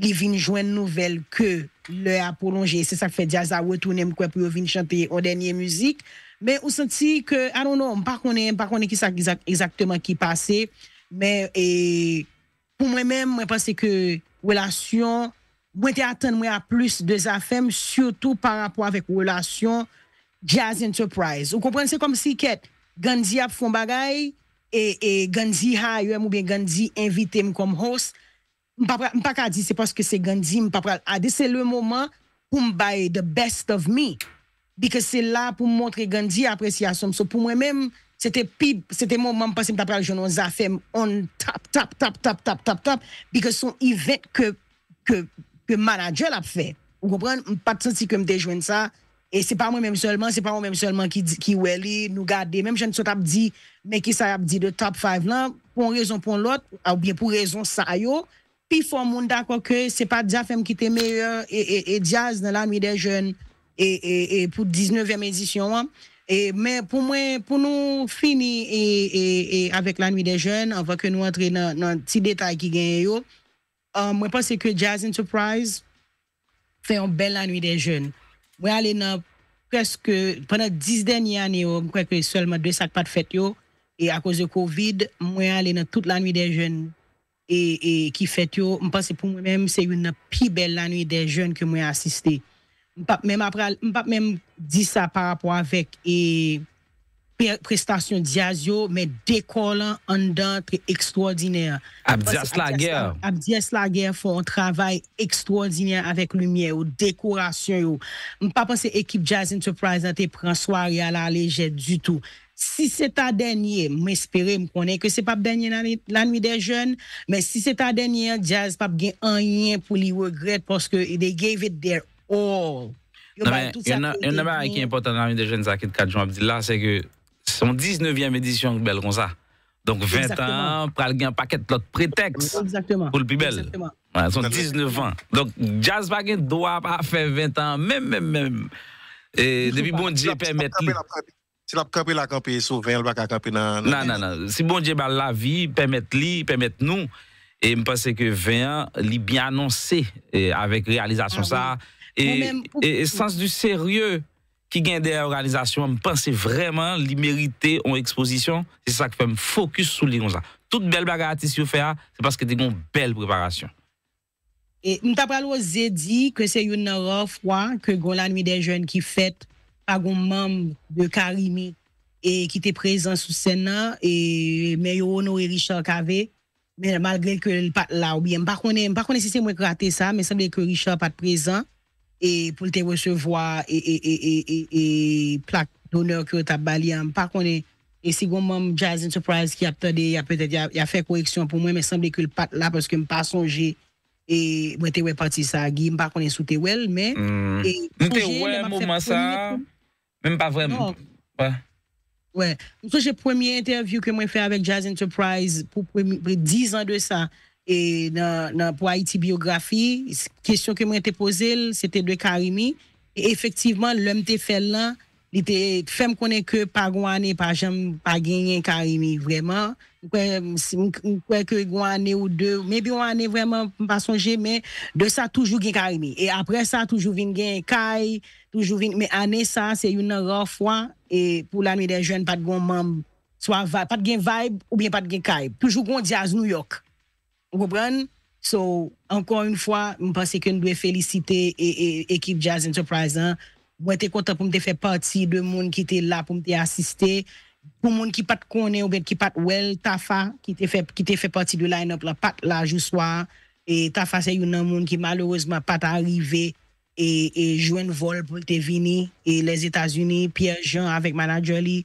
li vin jwen nouvel ke lè a prolongè? Se sa fè Jazz a wetounen mkwe pou yo vin chante o denye muzik, men, ou senti ke, anonon, pa konen, pa konen ki sa exactement ki pase, men, e pou mwen mèm, mwen pense ke relasyon mwen te atan mwen a plus de zafem, surtout par rapport avèk wèlasyon Jazz Enterprise. Ou komprense kom si ket, Gandhi ap fon bagay, e, e Gandhi ha, yo mwen mwen Gandhi invite mwen kom host, mwen pa ka di, se paske se Gandhi mwen pa pral, ade se lè mouman, pou mwen baye the best of me, bi ke se lè pou mwontre Gandhi apresya somso. Pou mwen mèm, se te pi, se te mouman mwen pasen mwen pral jounon zafem, mwen tap, tap, tap, tap, tap, tap, bi ke son event ke... ke manajel ap fe. Ou kompren, m pati santi ke m dejwen sa, e se pa mwen mèm solman, se pa mwen mèm solman ki wèli nou gade. Mèm jen sot ap di, mè ki sa ap di de top 5 lan, pou an rezon pou an lot, ou bien pou rezon sa yo, pi fò moun da kwa kè, se pa diaf m ki te mèyè e diaz nan la nwi de jen e pou 19è mèdisyon. Mèm pou mwen, pou nou fini e avèk la nwi de jen, avèk nou antre nan ti detay ki genye yo, Euh, moi, je pense que Jazz Enterprise fait une belle nuit des jeunes. Moi, j'allais presque pendant dix dernières années, je crois que seulement deux sacs pas de fête Et à cause la COVID, moi, j'allais dans toute la nuit des jeunes Et qui fête Moi, je pense que pour moi-même, c'est une pire nuit des jeunes que moi vais Même après, je ne peux même pas dire ça par rapport avec... prestasyon jazz yo, me dekolan an dantre ekstraordinèr. Abdias Laguerre. Abdias Laguerre fò an travay ekstraordinèr avèk lumiè ou dekourasyon yo. M pa panse ekip Jazz Enterprise an te pran soarye ala lejè du tout. Si se ta denye, m espere m konè ke se pap denye nan mi de jèn, si se ta denye, jazz pap gen an yè pou li wègret, pou li wègret pou li wègret pou li wègret pou li wègret pou li wègret pou li wègret pou li wègret pou li wègret pou li wègret pou li wègret pou li wègret pou li wègret pou li son 19e édition belle comme ça. Donc 20 Exactement. ans, pral un paquet de prétexte Exactement. pour le plus bel. Ouais, 19 ans. Donc jazz pas doit pas faire 20 ans même même même. Et depuis bon Dieu permet si la campé la campé sauvé, elle va camper dans Non non non, si bon Dieu bah, la vie permet lui, permet nous et je pense que 20 ans, il bien annoncé avec réalisation ah, ça et, et, sens du sérieux Ki gen de yon organizasyon, m'pense vreman li merite yon ekspozisyon. Se sa ki fèm fokus sou li yon zan. Tout bel baga ati si ou fè a, se paske de yon bel preparasyon. E, M'ta pral wazè di ke se yon nan rò fwa ke gò lan mi de jèn ki fèt pa gò mèm de Karimi e ki te prezant sou sè nan e mè yon ou nou e Richard kave, mè malgré ke l pat la ou bie. M'pa konè, m'pa konè si se mwen krate sa, mè sabè ke Richard pat prezant. E pou te wesevwa e, e, e plak doner ki yo tab bali an. Mpa konen, e sigon mwem Jazz Enterprise ki ap tade, ya fè koreksyon pou mwen, mwen semble ki l pat la, pweske mpa sonje, mwen te wè pati sa. Mpa konen sou te wèl, mwen hmm. te wè mwem mwem sa, mwen pa vwèm. Mwen se jè premier interview ki mwen fè avèk Jazz Enterprise, pou 10 an de sa, mwen se jè premier interview ki mwen fè avèk Jazz Enterprise, E nan pou Haiti biografi kestyon ke mwen te pose se te de Karimi e efektivman lom te fel lan fem konen ke pa gwen ane pa genyen Karimi mwen kwen ke gwen ane ou de mwen ane vreman mwen pa sonje men de sa toujou gen Karimi e apre sa toujou vin gen Kay ane sa se yon nan raw fwa e pou la mi de jwen pat gen pat gen vibe ou pat gen Kay toujou gen Diaz New York So, ankon yon fwa, mwen pase ki yon dwe felicite e, e, ekip Jazz Enterprises. Mwen te konta pou mwen te fe pati de moun ki te la pou mwen te asiste. Pou moun ki pat konen ou bet ki pat wel tafa ki te fe pati de line-up la pat la jou swa. E tafa se yon nan moun ki malerouzman pat arive e, e jwen vol pou te vini. E les Etats-Unis, Pierre Jean avek manager li,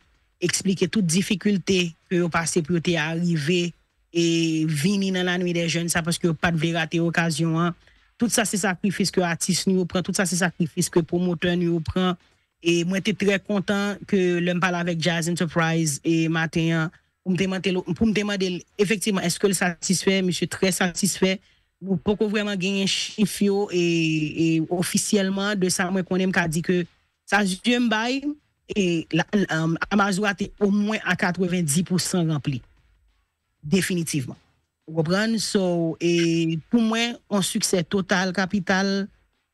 explike tout dificulte pou yo pase pou yo te arive. et vini dans la nuit des jeunes, ça parce que pas de rater occasion. Hein. Tout ça, c'est sacrifice que l'artiste nous prend, tout ça, c'est sacrifice que promoteur nous prend. Et moi, j'étais très content que l'homme parle avec Jazz Enterprise et matin hein, pour me demander, effectivement, est-ce que le satisfait, monsieur, très satisfait. Nous vraiment gagner un chiffre et, officiellement de ça, moi, qu'on aime qu'a dit que ça, je et la, um, Amazon a été au moins à 90% rempli définitivement. Vous so, et pour moi, un succès total, capital,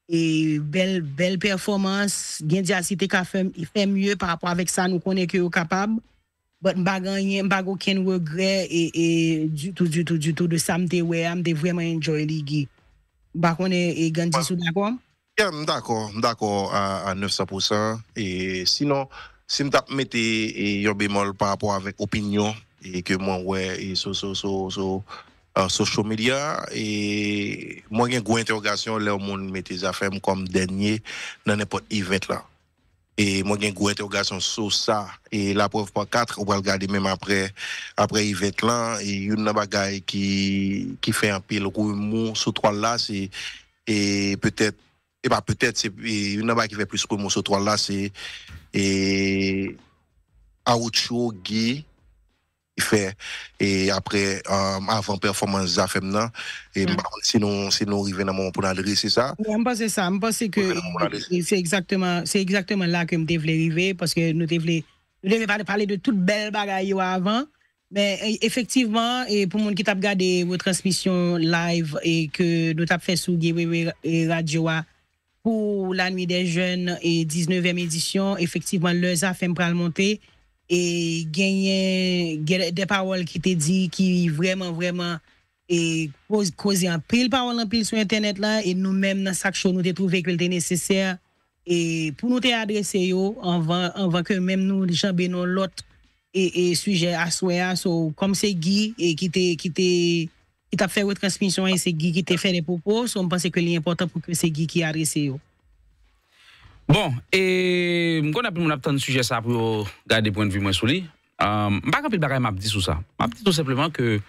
et belle, belle performance. Gendiacité qui fait, fait mieux par rapport avec ça, nous connaissons que capable. Mais je n'ai pas je aucun regret et, et du tout, du tout, du tout de ça, je suis vraiment enjoy ligue. Bah, je et Gandhi, bah, sous d'accord? d'accord, d'accord à, 900%. Et sinon, si je mettre un bémol par rapport avec opinion, et que moi ouais et sur so, so, so, euh, social media et moi j'ai une interrogation là monde met des affaires comme dernier dans n'importe event là et moi j'ai une interrogation sur ça et la preuve par quatre on va regarder même après après event là et une bagaille qui qui fait un pile remous sur trois là c'est et peut-être et bah peut-être c'est une bagaille qui fait plus remous sur trois là c'est et Aoucho Guy fait et après euh, avant performance ça fait maintenant et sinon mm. bah, sinon sinon arrivé dans moment pour adresser ça je pense ça je pense que c'est exactement c'est exactement là que me devais arriver parce que nous devons nous pas parler de toute belle bagaille avant mais euh, effectivement et pour monde qui t'a regardé vos transmissions live et que nous t'a fait sur Radio pour la nuit des jeunes et 19e édition effectivement le affaires me monter monter E genyen de parol ki te di ki vreman vreman e kozi an pil parol an pil sou internet la e nou men nan sak chou nou te trouve pou nou te adrese yo an van ke men nou lichanbe nou lot e suje aswaya sou kom se gi ki te apfe wè transpisyon se gi ki te fè ne pou pou sou mpense ke li important pou se gi ki adrese yo Bon, et je vais vous donner un sujet pour garder point de vue sur lui. Je ne il m'a dit dire ça. Je vais tout simplement que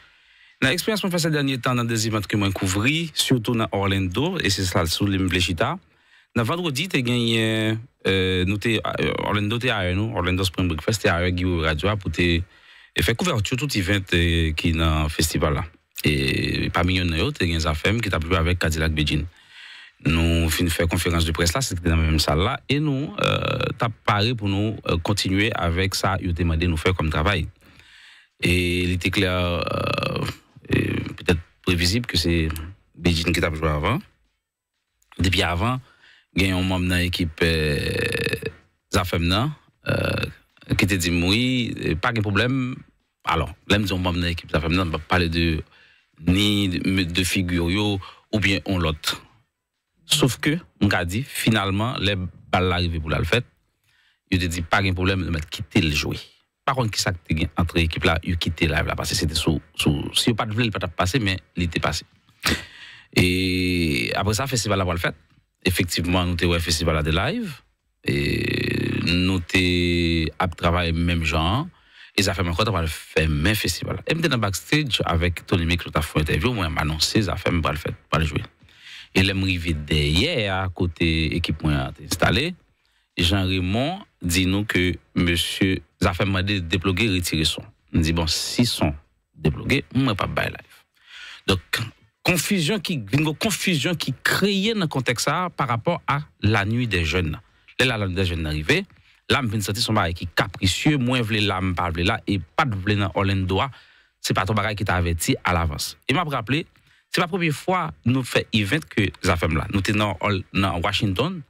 l'expérience que j'ai faite ces derniers temps dans des événements que j'ai couvert, surtout dans Orlando, et c'est ça sous les Mblechita, Le vendredi, tu as gagné. Orlando était à Orlando Spring Breakfast était à Radio, pour e, faire couverture tout événement qui e, est dans le festival. Et parmi eux, tu as gagné Zafem qui t'a près avec Cadillac Beijing nous fin faire conférence de presse là, c'était dans la même salle là, et nous, euh, t'as pour nous euh, continuer avec ça, ils ont demandé nous faire comme travail. Et il était clair, euh, peut-être prévisible que c'est Beijing qui t'a joué avant. Depuis avant, il y a un membre dans l'équipe euh, Zafemna, qui était dit, oui, pas de problème. Alors, si on membre dans l'équipe Zafemna, on ne parler de ni de, de figure ou bien on l'autre. Sauf que, on a dit, finalement, les balles arrivées pour la fête, il a dit, pas de problème, de mettre quitter le jouer. Par contre, qui s'est entre l'équipe là, il a quitté la là, parce que c'était sous, sous, si il pas de voulait, il pas passer, mais il était passé. Et après ça, le festival pas le fait. Effectivement, nous avons le festival de live. Et nous avons travaillé même genre. Et ça fait encore qu'on va le faire même festival. Et dans le backstage avec Tony Mick, qui ta fait une interview, moi, m'a annoncé, ça fait pas le faire, pas le jouer. Et les arrivé derrière, à côté équipement installé, Jean-Raymond dit nous que monsieur, Zafem fait demander de débloquer, retirer son. On dit, bon, si son débloqué, on ne pas bail live. Donc, confusion qui, une confusion qui créait dans le contexte ça par rapport à la nuit des jeunes. Là, la nuit des jeunes arrivée, l'âme vient sortir son bagage qui capricieux, moins voulait l'âme, pas là, et pas de vle dans Orlando, c'est pas ton bagage qui t'a averti à l'avance. Et m'a rappelé, c'est la première fois que nous faisons event que Zafem là. Nous étions à Washington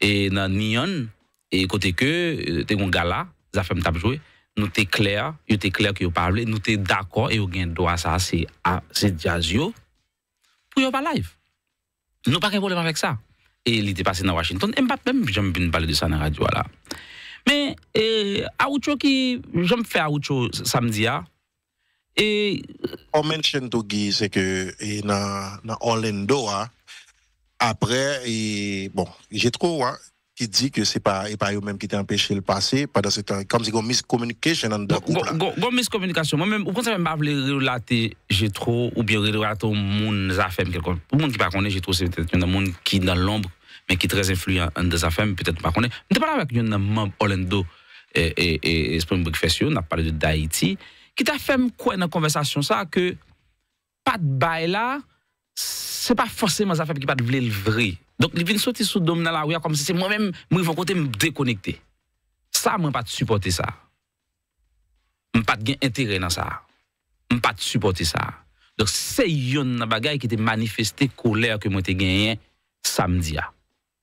et dans Nyon, et côté que, nous euh, un gala, Zafem fait jouer. Nous étions clairs, nous étions clairs que vous parlez nous étions d'accord et nous avons droit à ça, c'est Jazzio pour nous pas live. Nous n'avons pas de problème avec ça. Et il était passé dans Washington, et même j'aime bien parler de ça dans la radio. Là. Mais, et, euh, à Outro qui, j'aime faire samedi, hein. E, o menchen tou gi se ke e, nan Orlando a, apre, e, bon, je tro ki di ke se pa yo menm ki te empeshe le pase, pa dan se tan, kom si gon miskommunikasyon an da koupla. Gon miskommunikasyon, mwen menm, ou pronsen mwen mab le relate, je tro, ou bie relate ou moun zafem kel kon, ou moun ki pa konen, je tro se mwen nan moun ki nan lombre, men ki trez influyen an de zafem, petet moun pa konen. Mwen te pala wak yon nan moun Orlando, e, e, e, se pou mwen bek fesyo, nan pale de Tahiti, ki ta fèm kwen nan konversasyon sa, ke pat bay la, se pa fosèman zafèm ki pat vle l vre. Donk li vin soti sou dom nan la ouya, kom se se mwen mwen vokote mwen dekonekte. Sa mwen pat supporte sa. Mwen pat gen intere nan sa. Mwen pat supporte sa. Donk se yon nan bagay ki te manifestè kou lèr ke mwen te genyen, sa mwen di ya.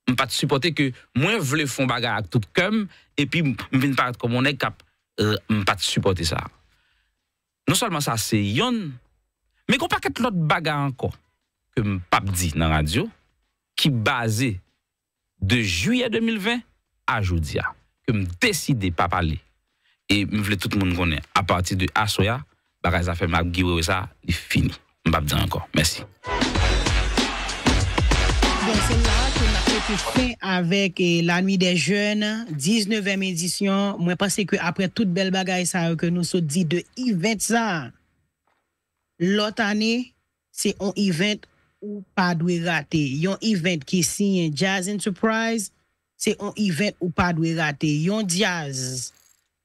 Mwen pat supporte ke mwen vle fon bagay ak tout kèm, e pi mwen vin part kom mwen ek kap, euh, mwen pat supporte sa. non seulement ça, c'est yon, mais qu'on paquet l'autre bagarre encore, que m'pap dit dans la radio, qui basé de juillet 2020 à aujourd'hui, que décider pas parler. Et voulait tout le monde connaît, à partir de Asoya, bagarre ça fait ma ça, il fini. M'pap dit encore. Merci. Se fè avèk La Nuit des Jeunes, 19è mèdisyon, mwen pase kè apre tout bel bagay sa yo kè nou so di de event sa, lot anè se yon event ou pa dwe rate. Yon event ki si yon Jazz Enterprise, se yon event ou pa dwe rate. Yon Jazz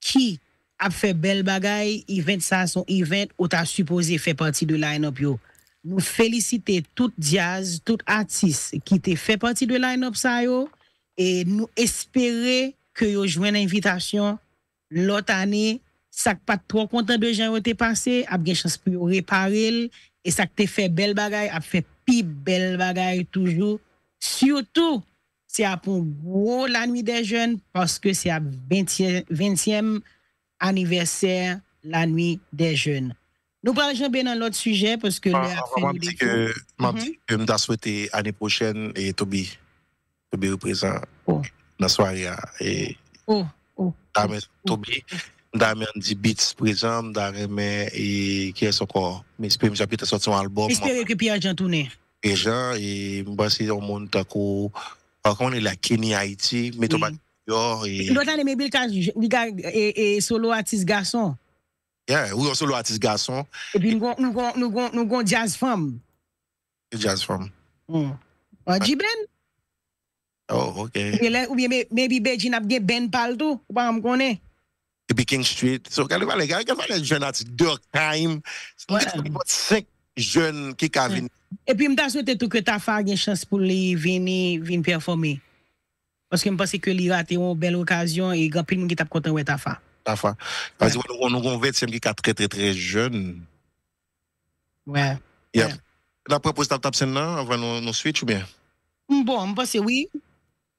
ki ap fè bel bagay, event sa son event ou ta supose fè pati de line-up yo. Nou felicite tout jazz, tout artiste ki te fè pati de line-up sa yo. E nou espere ke yo jwen anvitation lot anè. Sak pa tro konten de jen wote pase, ap gen chans pou yo repare el. E sak te fè bel bagay, ap fè pi bel bagay toujou. Siyoutou, se ap pou wou la nwi de jen, paske se ap 20èm aniversè la nwi de jen. Nous parlons bien dans l'autre sujet parce que. Je ah, ah, que je mhm. me souhaité l'année prochaine et Toby, Toby représente oh. la soirée. Hein, et oh, oh. oh, oh Toby, d'amener Beats présent, Je et qui est encore. que sortir un album. J'espère que Pierre Jean tourné. Et et je se je à Je est la Kenny Haïti, mais je est solo artiste garçon. Yeah, we also lo atis gason. E pi nou kon jazz fom. Jazz fom. Mm. Aji ben? Oh, ok. E li ou biye mebi beji napge ben pal tou? Ou pa am kon e? E pi King Street. So, kalwa le jen ati? Dwa time. E pi mta sou te tou ke ta fa gen chans pou li vini, vini performe. Paske mpa se ke li ate yon bel okasyon e gapi mwen kitap konten we ta fa. Pazi, wè nou ron vèd Sèm ki ka trè trè trè jön Wè La prepozitap tap sè nan Avwa nou swit chou bè Mbò, mbò se wè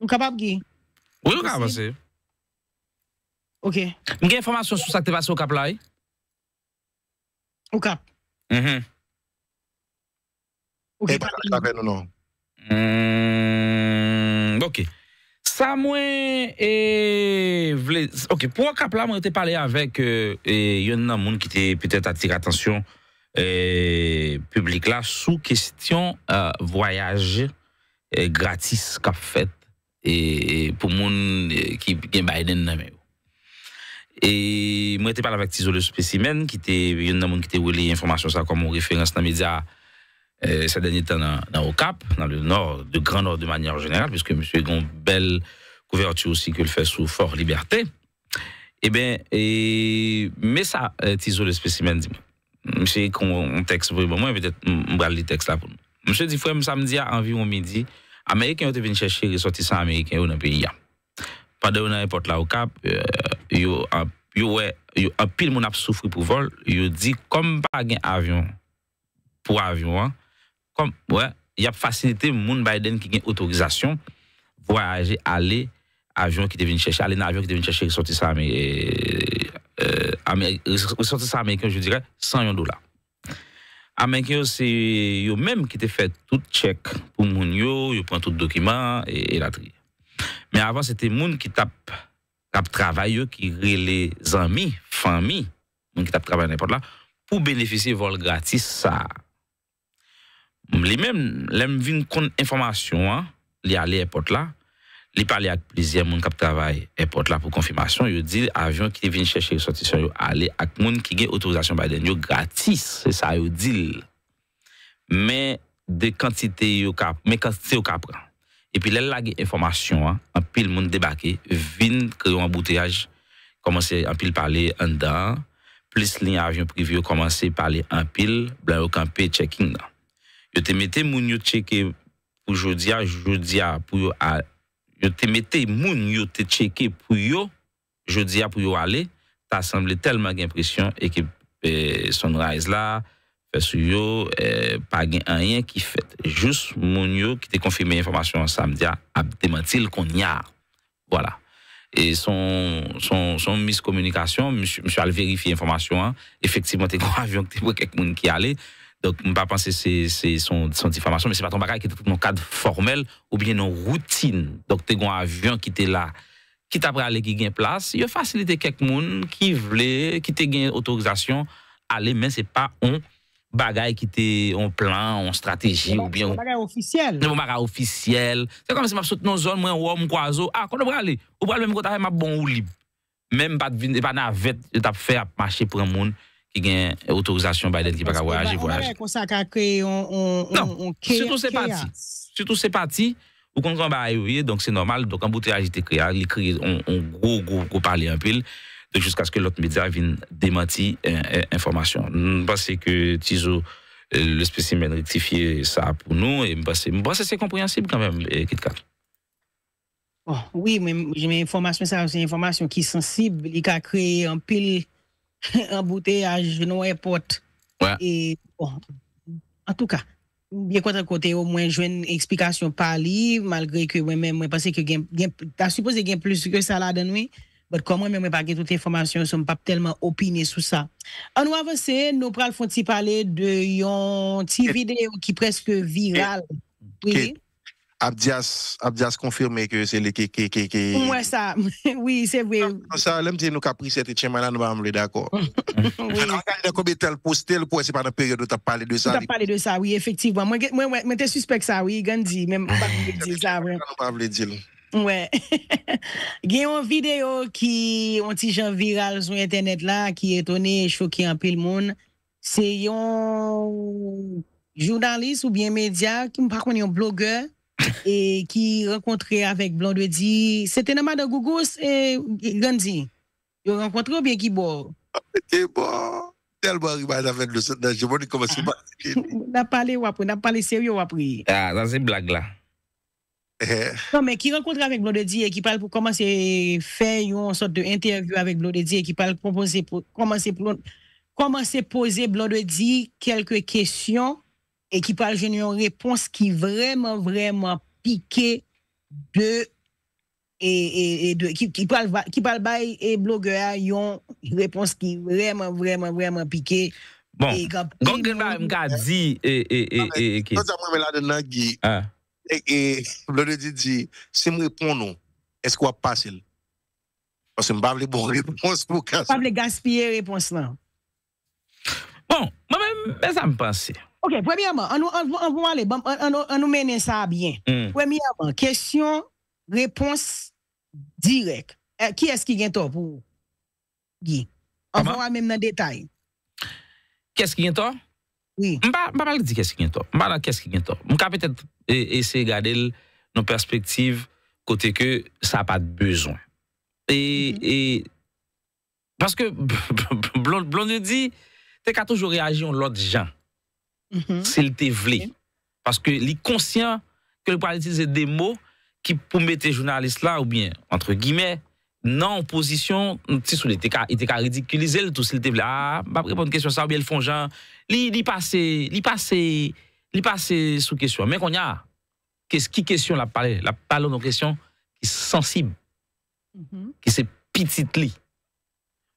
Mbò se Ok Mbè informasyon sou sa kte vase wè kap lè Wè kap Mbè Mbè Ça, moi, et. Ok, pour un cap là, moi, j'ai parlé avec. Il euh, a un monde qui était peut-être attiré attention euh, public là, sous question de voyage gratuit gratis qu'a fait et, pour monde qui est Biden. Et moi, j'ai parlé avec Tizole Spécimen, qui était un monde qui était où les informations, ça, comme référence dans les médias. Et ces derniers temps dans, au Cap, dans le nord, le Grand Nord de manière générale, puisque M. une belle couverture aussi qu'il fait sous Fort Liberté. Eh bien, mais ça, euh, Tiso le spécimen, dit Monsieur, un texte pour moi, peut-être, on le texte là pour nous. Monsieur dit, samedi à environ midi, Américains ont venu chercher les ressortissants américains dans le pays. Pendant qu'on porte là au Cap, euh, ils ont un pile mon a souffert pour vol, ils ont dit, comme pas un avion pour avion, hein, comme, ouais, il y a facilité moun Biden qui a une autorisation voyager, aller, avion qui devine chercher, aller dans l'avion qui devine chercher, ressortir ça, mais, euh, euh Amérique, ça américain, je dirais, 100 dollars. Américain, c'est eux même qui ont fait tout check pour moun yo, ils pris tout document et, la tri. Mais avant, c'était moun qui tape, qui travail qui les amis, famille, moun qui tape travail n'importe là, pour bénéficier vol gratis, ça. Moun li men, lèm vin kon informasyon an, li ale epot la, li pale ak plizye moun kap travay epot la pou konfirmasyon, yo dil ajoun ki vin chèche yon sortisyon yo ale ak moun ki ge otorizasyon bayden, yo gratis, se sa yo dil. Men de kantite yo kap, men kantite yo kap kan. E pi lèm lage informasyon an, an pil moun debake, vin krewen boutiraj, komanse an pil pale an dan, plis lin ajoun privyo komanse pale an pil, blan yo kanpe checking an. Je te mette moun yo cheke pou jodia, jodia pou yo a... Yo te mette moun yo te cheke pou yo, jodia pou yo aller ta semblé telman gen presyon ekip eh, Sunrise la, Fesou yo, eh, pa gen anyen ki fet. Jous moun yo ki te konfirme informasyon an samdia, ap demantil Voilà. Et son, son, son miscommunication monsieur, je l'information. Hein. Effectivement, tu es te t'es avyon ki te quelqu'un qui qui allait Donk mwen pa panse se son diformasyon, men se pa ton bagay ki te tout nou kad formel ou bien nou rutin. Donk te gwen avyon ki te la, ki te apre ale ki gen plas, yo fasilite kek moun ki vle, ki te gen otorizasyon, ale men se pa on bagay ki te on plan, on strategi ou bien... On bagay ofisyel. On non, bagay ofisyel. Se kon mwen se map sot nou zon, mwen wou mwen ah, kwa zo, akon nou bre ale, ou bre ale mwen mwen kwa ta fè mwen bon ou li. Men mwen pa nan vet, yo tap fè ap mache pou an moun, ki gen otorizasyon ba y det ki baka voyaj. On barè kon sa ka kreye, on kreye. Soutou se pati, ou kon kon barè y ouye, donc se normal, donc an bouté aji te kreye, li kreye, on gro, gro, gro parle y an pil, de jousk aske lot media vin demanti en euh, euh, informasyon. M basse ke tizou euh, le spesimen rektifiye sa pou nou, m basse se komprensib kanmèm, Kit Kat. Oh, oui, men jeme informasyon sa, jeme informasyon ki sensib, li ka kreye an pil A boute a jenon e pot bon, En tout ka Bien kontakote ou mwen jwen Eksplikasyon pali Malgre ke mwen mwen pase Ta suppose gen plus ke salade anwe But kon mwen mwen pake tout informasyon Som pa telman opine sou sa An wavansen nou pral fwant si pale De yon ti video ki preske viral Ok Abdias, Abdias konfirme ke se li ke ke ke. Mwen sa, wè non, non, sa. Sò, lem di nou kapris ete chenman an nou ba mwen mwen dako. Mm. An an ganyan konbe tel postel pou esi pan an periodou ta pale de sa. Ta pale de sa, wè, efektivwa. Mwen te suspect sa, wè, gen di. Mwen pa mwen mwen di sa, wè. Mwen pa mwen mwen mwen mwen mwen. Wè. Gen yon video ki, anti-gen viral zon internet la, ki etone, chokye an pe l moun. Se yon jounalist ou bien media, ki mwen pa kon yon blogger, et qui rencontrait avec Blondwedi. C'était de Gougos et Gandhi. Ils ont ou bien qui bon? Ils bon. Tellement arrivé avec le je ne sais pas. On a parlé après, on a parlé sérieux après. Ah, ça c'est blague là. Eh. Non, mais qui rencontre avec Blondedi et qui parle pour commencer à faire une sorte d'interview avec Blondedi et qui parle pour commencer, pour, commencer, pour, commencer poser quelques questions ekipal jen yon repons ki vreman vreman pike de, ekipal e, e, baye bloger yon repons ki vreman vreman vreman pike. Bon, e gongen ba mka zi e ekipal. Non sa mwen mwen la dena gi, ah. ekipal lode di di, si mwen repon nou, eskwa pasil? Asen mba ble bon repons pou kas. Mba ble gaspye repons nan. Bon, mwen mwen mwen sa mwen pansi. Ok, premièrement, on va aller, on nous mener ça bien. Mm. Premièrement, question, réponse directe. Euh, qui est-ce qui vient tort pour Guy? On va même dans le détail. Qu'est-ce qui vient tort? Oui. Je ne pas dire qu'est-ce qui vient tort. Je ne qu'est-ce qui vient tort. Je vais peut-être essayer de garder nos perspectives côté que ça n'a pas de besoin. Et, mm-hmm. et parce que Blondie dit, tu as toujours réagi en l'autre gens c'est mhm. le s'il te Parce que il est conscient que le utiliser des mots qui pour mettre les journalistes là, ou bien, entre guillemets, non en position, il était qu'à ridiculiser tout s'il te voulait. Ah, pas répondre à une question, ça, ou bien le font genre, il passe, il sous question. Mais qu'on y a, qu'est-ce qui question la parler? La parler nos questions qui est sensible, mhm. qui c'est petite lit.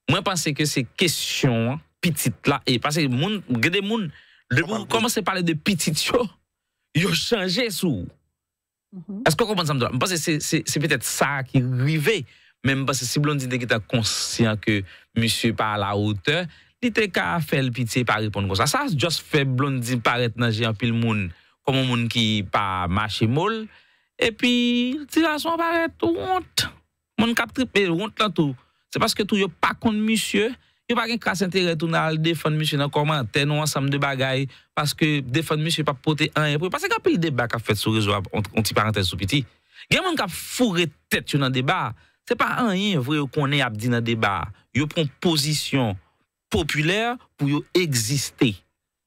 Moi, je pense que c'est question, hein, petite là. Et parce que les gens, Le moun komanse pale de pitit yo, yo chanje sou. Asko komanse amdwa? Mwen pase se petet sa ki rive, men pase si blondi de ki ta konsyen ke musye pa la oute, li te ka fel pitie pa ripon kon sa. Sa sa just fe blondi paret nanje an pil moun, koman moun ki pa mache mol, epi ti la son paret tout wont. Moun kap tripe, wont la tout. Se paske tout yo pa kon musye, Yo pa gen kras entere tou nan al defon miche nan kormante nou an sam de bagay paske defon miche pa pote anye pou yo. Paske ka pe yon deba ka fet sou rezwa, onti parante sou piti. Gen moun ka furetet yo nan deba, se pa anye vre yo konen ap di nan deba. Yo pon posisyon populer pou yo egziste.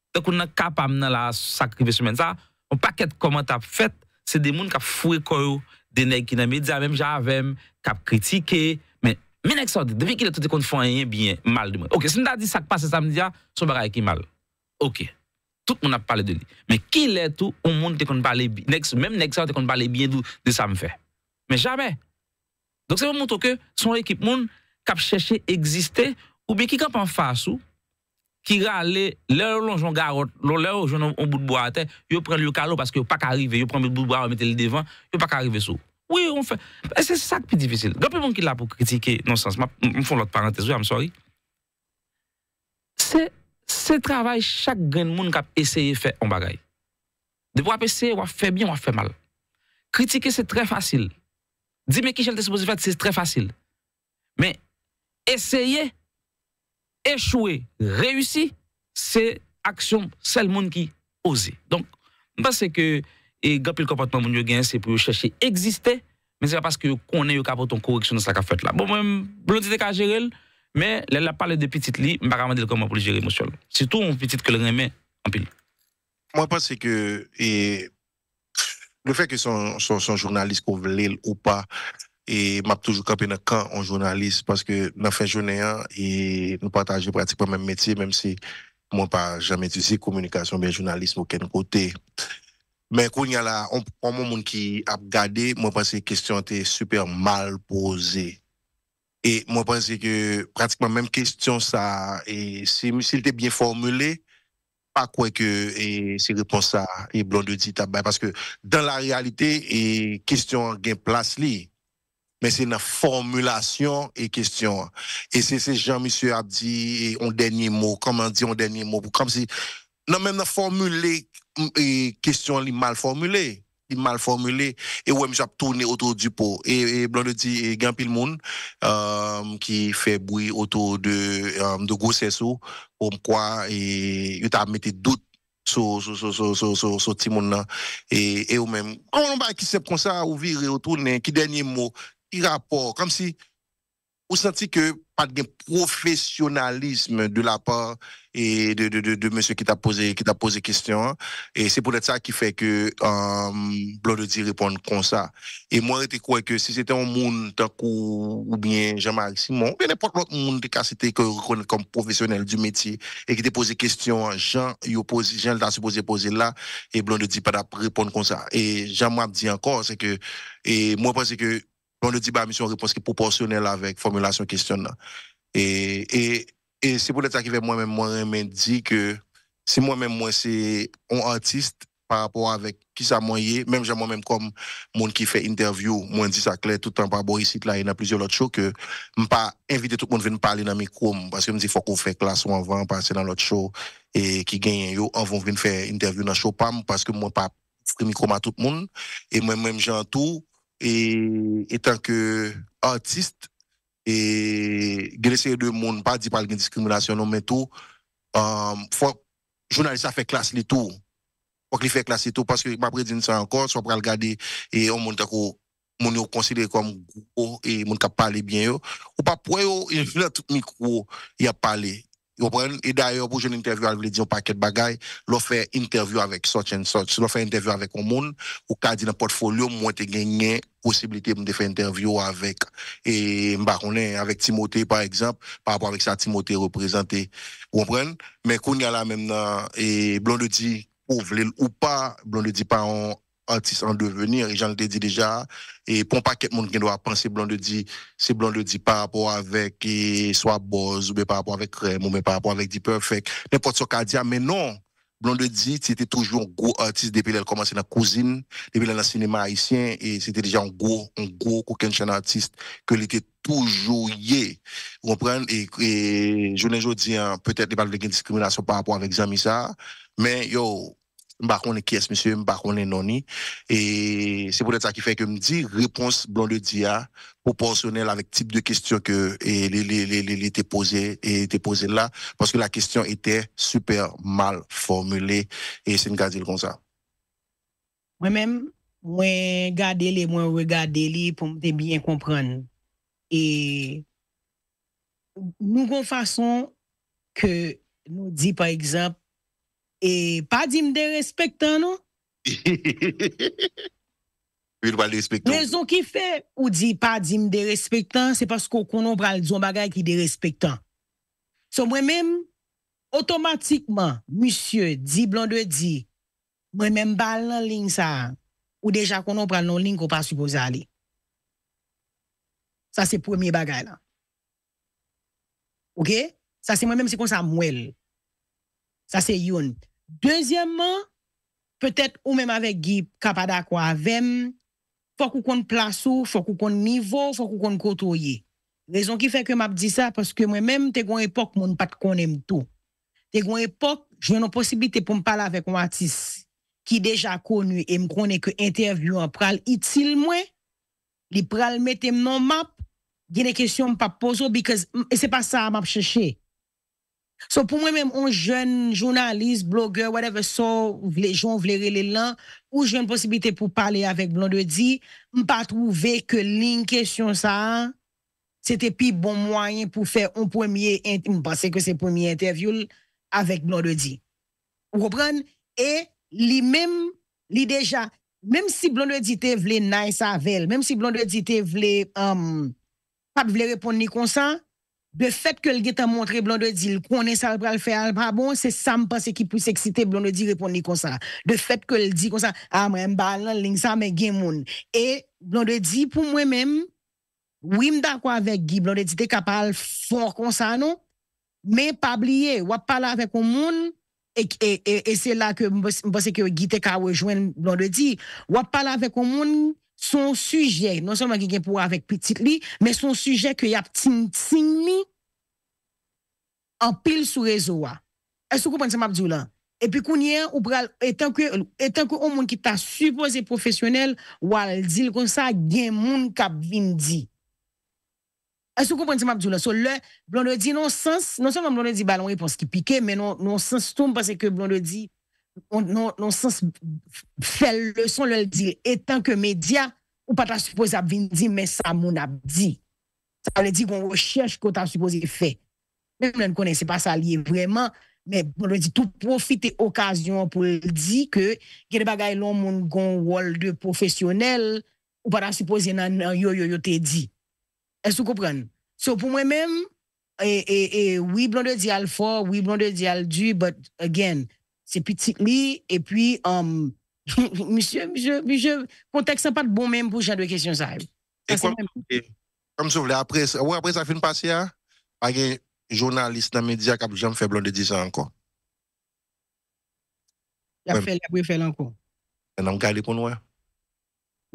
Te kon nan kap am nan la sakrivesi men sa, moun pa ket kormante ap fet, se de moun ka furet koro dene ki nan medya, mèm javèm kap kritike, Men ek sa de, deve ki lè tou te kon fwa enyen biyen mal di mwen. Ok, se mda di sak pa se samdiya, son baray ki mal. Ok, tout moun ap pale de li. Men ki lè tou, ou moun te kon pale biyen, men ek sa te kon pale biyen di sa mwen fe. Men jamè. Donk se moun mwoto ke, son ekip moun kap chèche egziste, ou be ki kap an fwa sou, ki rale lè ou lè ou lè ou joun an bout bwa a te, yo pren lè ou kalou, paske yo pak arive, yo pren lè ou lè ou lè ou joun an bout bwa a te, yo pak arive sou. Oui, on fait. C'est ça qui est difficile. Il y a de monde qui là pour critiquer, non sens. Je fais l'autre parenthèse, oui, suis sorry. C'est le travail chaque grand monde qui a essayé de faire un bagaille. De pouvoir essayer, on fait bien, on fait mal. Critiquer, c'est très facile. Dire, mais qui est supposé faire, c'est très facile. Mais essayer, échouer, réussir, c'est action, c'est le monde qui ose. Donc, je pense que et grand le comportement mon yo gain c'est pour chercher exister mais c'est pas parce que connaît yo ton correction dans ça qu'a fait là bon même blondie était gérer mais elle a parlé de petite li pas demander comment pour gérer émotion surtout une petite que le remet en pile moi pense que et le fait que son son, son journaliste qu'on ou pas et m'a toujours campé dans camp en journaliste parce que dans fin journée hein, et nous partageons pratiquement même métier même si moi pas jamais sais communication bien journalisme aucun côté mais quand il y a là, on, on monde qui a regardé, moi pense que question était super mal posée. Et moi pense que pratiquement même question ça, et si s'il était bien formulé, pas quoi que et ces réponses ça et blanc dit ah, bah, parce que dans la réalité et question gain place li mais c'est la formulation et question et c'est ce Jean-Monsieur a dit un dernier mot comment dit un dernier mot comme si non même la formuler et question mal formulée mal formulé et ouais j'ai tourné autour du pot et, et blanc dit et grand pile monde euh, um, qui fait bruit autour de euh, de grossesse comme quoi et il t'a mis doute sur sur sur sur sur sur sur là et et ou même on va qui c'est comme ça ou virer autour qui dernier mot il rapport comme si on sentit que pas de professionnalisme de la part et de, de, de, monsieur qui t'a posé qui t'a posé question et c'est peut-être ça qui fait que euh, dit répondre comme ça et moi j'étais quoi que si c'était un monde ou bien jean marc Simon ou bien n'importe l'autre monde qui c'était que comme professionnel du métier et qui t'a posé question Jean il pose Jean t'a supposé poser là et Blanc dit pas répondre comme ça et Jean marc dit encore c'est que et moi pense que Blanc de dit bah mission réponse qui est proportionnelle avec formulation question et, et E se pou letakive mwen mwen mwen mwen di ke se mwen mwen mwen se on artist par rapport avek ki sa mwen ye, mwen jan mwen mwen mwen kom moun ki fe interview, mwen di sa klet toutan par borisit la e na plizio lot show ke mwen pa invite tout moun veni pale na mikoum paske mwen di fok ou fe klas ou anvan pase nan lot show e ki genyen yo anvan veni fe interview nan show pam paske mwen pa fre mikoum a tout moun e mwen mwen mwen jan tou etan ke artist et graisser de monde pas dit pas de discrimination non mais tout euh, um, faut journaliste a fait classe les tout faut qu'il fait classe les tout parce que m'a prédit ça encore soit pour regarder et on monte mon yo considéré comme gros et mon qui parler bien yo ou pas pour yo il e, tout micro il a parlé et e d'ailleurs, pour une interview, avec dire un paquet de bagailles. L'on fait interview avec such and such. L'on fait interview avec un monde. Ou qu'à dire dans portfolio, moi, t'ai gagné possibilité de faire interview avec, et, bah, avec Timothée, par exemple, par rapport avec ça, Timothée représenté. Vous comprenez? Mais qu'on y a là, même, et Blonde dit, ou pas, Blonde dit pas, on, artiste en devenir, et j'en ai dit déjà, et pour pas que monde qui doit penser Blondie de dit, c'est blanc par rapport avec, soit Boz, ou par rapport avec Crème, ou par rapport avec dit Perfect, n'importe ce qu'a dit, mais non, Blondie de dit, c'était toujours un gros artiste depuis qu'elle commencé dans la cousine, depuis dans le cinéma haïtien, et c'était déjà un gros, un gros coquin artiste, que l'était toujours yé. Vous comprenez? Et, je ne hein, dis, peut-être, il n'y a pas de discrimination par rapport avec Zamisa, mais yo, m'a qui est monsieur, m'a connais noni e, et c'est peut-être ça qui fait que me dit réponse blonde de dia proportionnelle avec type de question que les étaient posé et étaient là parce que la question était super mal formulée et c'est une gardie comme ça. Moi-même, moi garder les moi regarder les pour bien comprendre et nous une façon que nous dit par exemple E pa di m de respektan nou? Yil bal de respektan. Rezon ki fe ou di pa di m de respektan, se pasko konon pral zon bagay ki de respektan. So mwen men, otomatikman, misye, di blon de di, mwen men bal nan ling sa, ou deja konon pral nan ling ko pa supoza li. Sa se premi bagay la. Ok? Sa se mwen men se konsa mwen l. Ça, c'est une. Deuxièmement, peut-être ou même avec Guy, pas d'accord avec, faut qu'on place ou, faut qu'on niveau, faut qu'on côtoyer. Raison qui fait que m'a dit ça, parce que moi-même, t'es une époque, mon pas aime tout. T'es une époque, j'ai une possibilité pour me parler avec un artiste qui déjà connu et me connaît que interview en pral utile moins, li pral mettre mon map, il y a des questions pas poser, parce que c'est pas ça m'a cherché. So pou mwen mèm, ou joun, jounalist, blogger, whatever so, ou vle joun vle rele lan, ou joun posibite pou pale avèk blonde di, mpa trove ke lin kèsyon sa an, se te pi bon mwayen pou fe un pwemye, mpa se ke se pwemye interview avèk blonde di. Ou repren, e li mèm, li deja, mèm si blonde di te vle nice avèl, mèm si blonde di te vle, mpa um, vle repon ni konsan, De fet ke l ge ta montre blon de di, l konen sa pral fe al bra bon, se sa m pa se ki pwis eksite blon de di repon ni konsa. De fet ke l di konsa, amre ah, m balan ling sa men gen moun. E blon de di pou mwen men, wim da kwa vek gi, blon de di non? de ka pral for konsa nou, men pa blye, wap pala vek moun, e se la ke m posi ki w gite ka wejwen blon de di, wap pala vek moun, Son sujè, non seman ki gen pou avèk piti li, men son sujè ki yap tin tin li, an pil sou rezo wa. E sou koupan seman Abdoulan. E pi kounyen, etan kou ou moun ki ta supose profesyonel, wal dil kon sa gen moun kap vin di. E sou koupan seman Abdoulan. So le, blon de di non sens, non seman blon de di balon e pons ki pike, men non, non sens toum pons e ke blon de di... non, non sens fait leçon le dire et tant que média ou pas ta supposé dire mais ça mon a dit ça veut dire qu'on recherche qu'on a supposé faire même là ne c'est pas ça lié vraiment mais on le dit tout profiter occasion pour dire que les bagailles l'on mon gon rôle de professionnel ou pas ta supposé nan yo yo yo te dit est-ce que vous comprenez so pour moi même et, et, oui, blonde de fort, oui, blonde de dial du, but again, se pitik mi, et pi, konteks an pa de bon mèm pou jadwe kèsyon sa. E kon, konm sou vle, apre sa fin pasi ya, ake jounalist nan mèdia kap jen fè blan de di sa an kon? Ya fè li, ya fè li an kon. En an gali pon wè?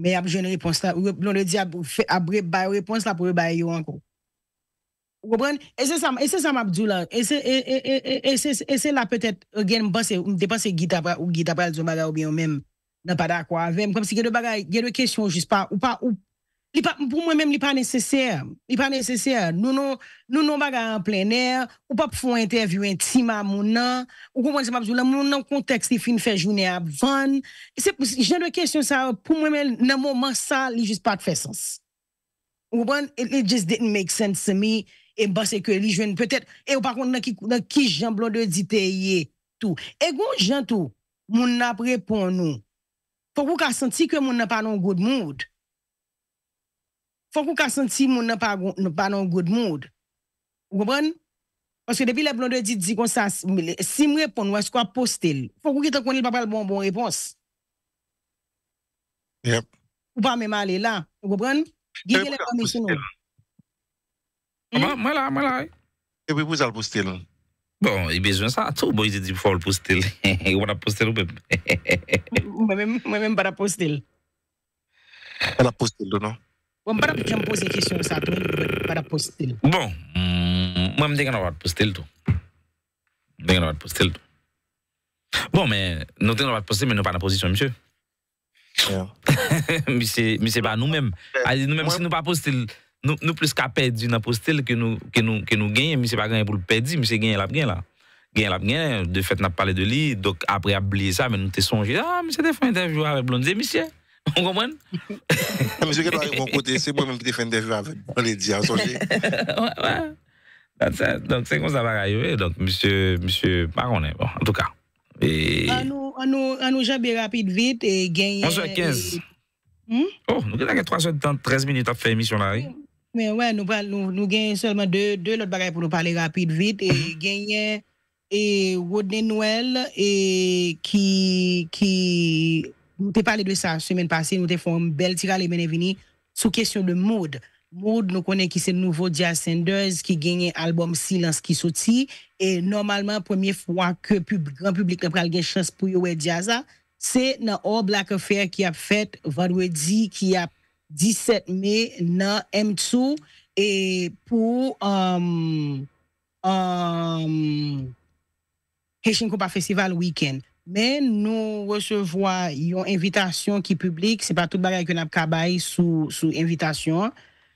Me ap jen repons ta. Ou blan de di, ap fè, ap fè repons la pou fè bè yo an kon. Et c'est et c'est ça, Mabdoula. Et c'est, et, et, et, c'est là peut-être, again, euh, me dépense guitare ou guitare pas le ou bien même, n'a pas d'accord avec, comme si il y a des questions juste pas, ou pas, ou, pour moi-même, il n'est pas nécessaire. Il n'est pas nécessaire. Nous, nous, nous, nous, en plein air, ou pas pour faire une interview intime à mon nom, ou comment c'est pas mon nom, contexte, il fin faire journée à vendre. C'est, j'ai de questions, ça, pour moi-même, dans moment, ça, il juste pas de faire sens. Ou bien, it just didn't make sense to me. e bas e ke li jwen, petet, e ou pa kont nan ki jen blonde di te ye, tou, e goun jen tou, moun nap repon nou, fok ou ka senti ke moun nan pa nan goud moud, fok ou ka senti moun nan pa nan goud moud, ou goun bon, paske depi le blonde di di kon sa, si moun repon nou, eskwa postel, fok ou ki te konil pa pal bon bon repons, ou pa men male la, ou goun bon, genye le komisyon nou, Ah mm. Moi là, moi là. Et puis vous allez poster là. Bon, il a besoin de ça. Tout le monde dit qu'il faut le poster. Il va le poster lui-même. Moi-même, je ne vais pas le poster. Il va le poster, non? Je ne vais pas me poser des questions ça. Je ne vais pas le poster. Bon, mm, moi, je ne vais pas le poster. Je ne vais pas le poster. Bon, mais nous ne vais pas le poster, mais nous pas la position, monsieur. Yeah. mais c'est pas nous-mêmes. Nous-mêmes, si nous ne pas poster. Nou plus ka pedi nan pou stil ke nou genye, misye pa genye pou l pedi, misye genye lap genye la. Genye lap genye, de fet nap pale de li, dok apre ap bliye sa, men nou te sonje, ah, misye te fwendev jou avè blondje, misye. On komwen? Misiye genye pou l pote, se mwen mwen pite fwendev jou avè blondje, mwen lè di an sonje. Donk se kon se dava raywe, donk misye paronè, bon, an tou ka. An nou jabe rapide vit, an nou jabe rapide vit, an nou jabe rapide vit, an nou jabe rapide vit, an nou jabe rapide vit, an nou jabe rapide vit, Mwen wè, nou gen yon selman de lout bagay pou nou pale rapid vit gen yon Rodney Noel ki nou te pale de sa semen pase, nou te fom bel tira le mene vini sou kesyon de mode. Mode nou konen ki se nouvo Jazz Sanders ki gen yon album Silence ki soti e normalman pwemye fwa ke gran publik te pral gen chans pou yowè Jazz se nan Or Black Affair ki ap fèt, Vanwezi ki ap 17 May nan M2 e pou Hechinkou pa festival weekend. Men nou wesevwa yon invitasyon ki publik, se pa tout bagay kon ap kabay sou invitasyon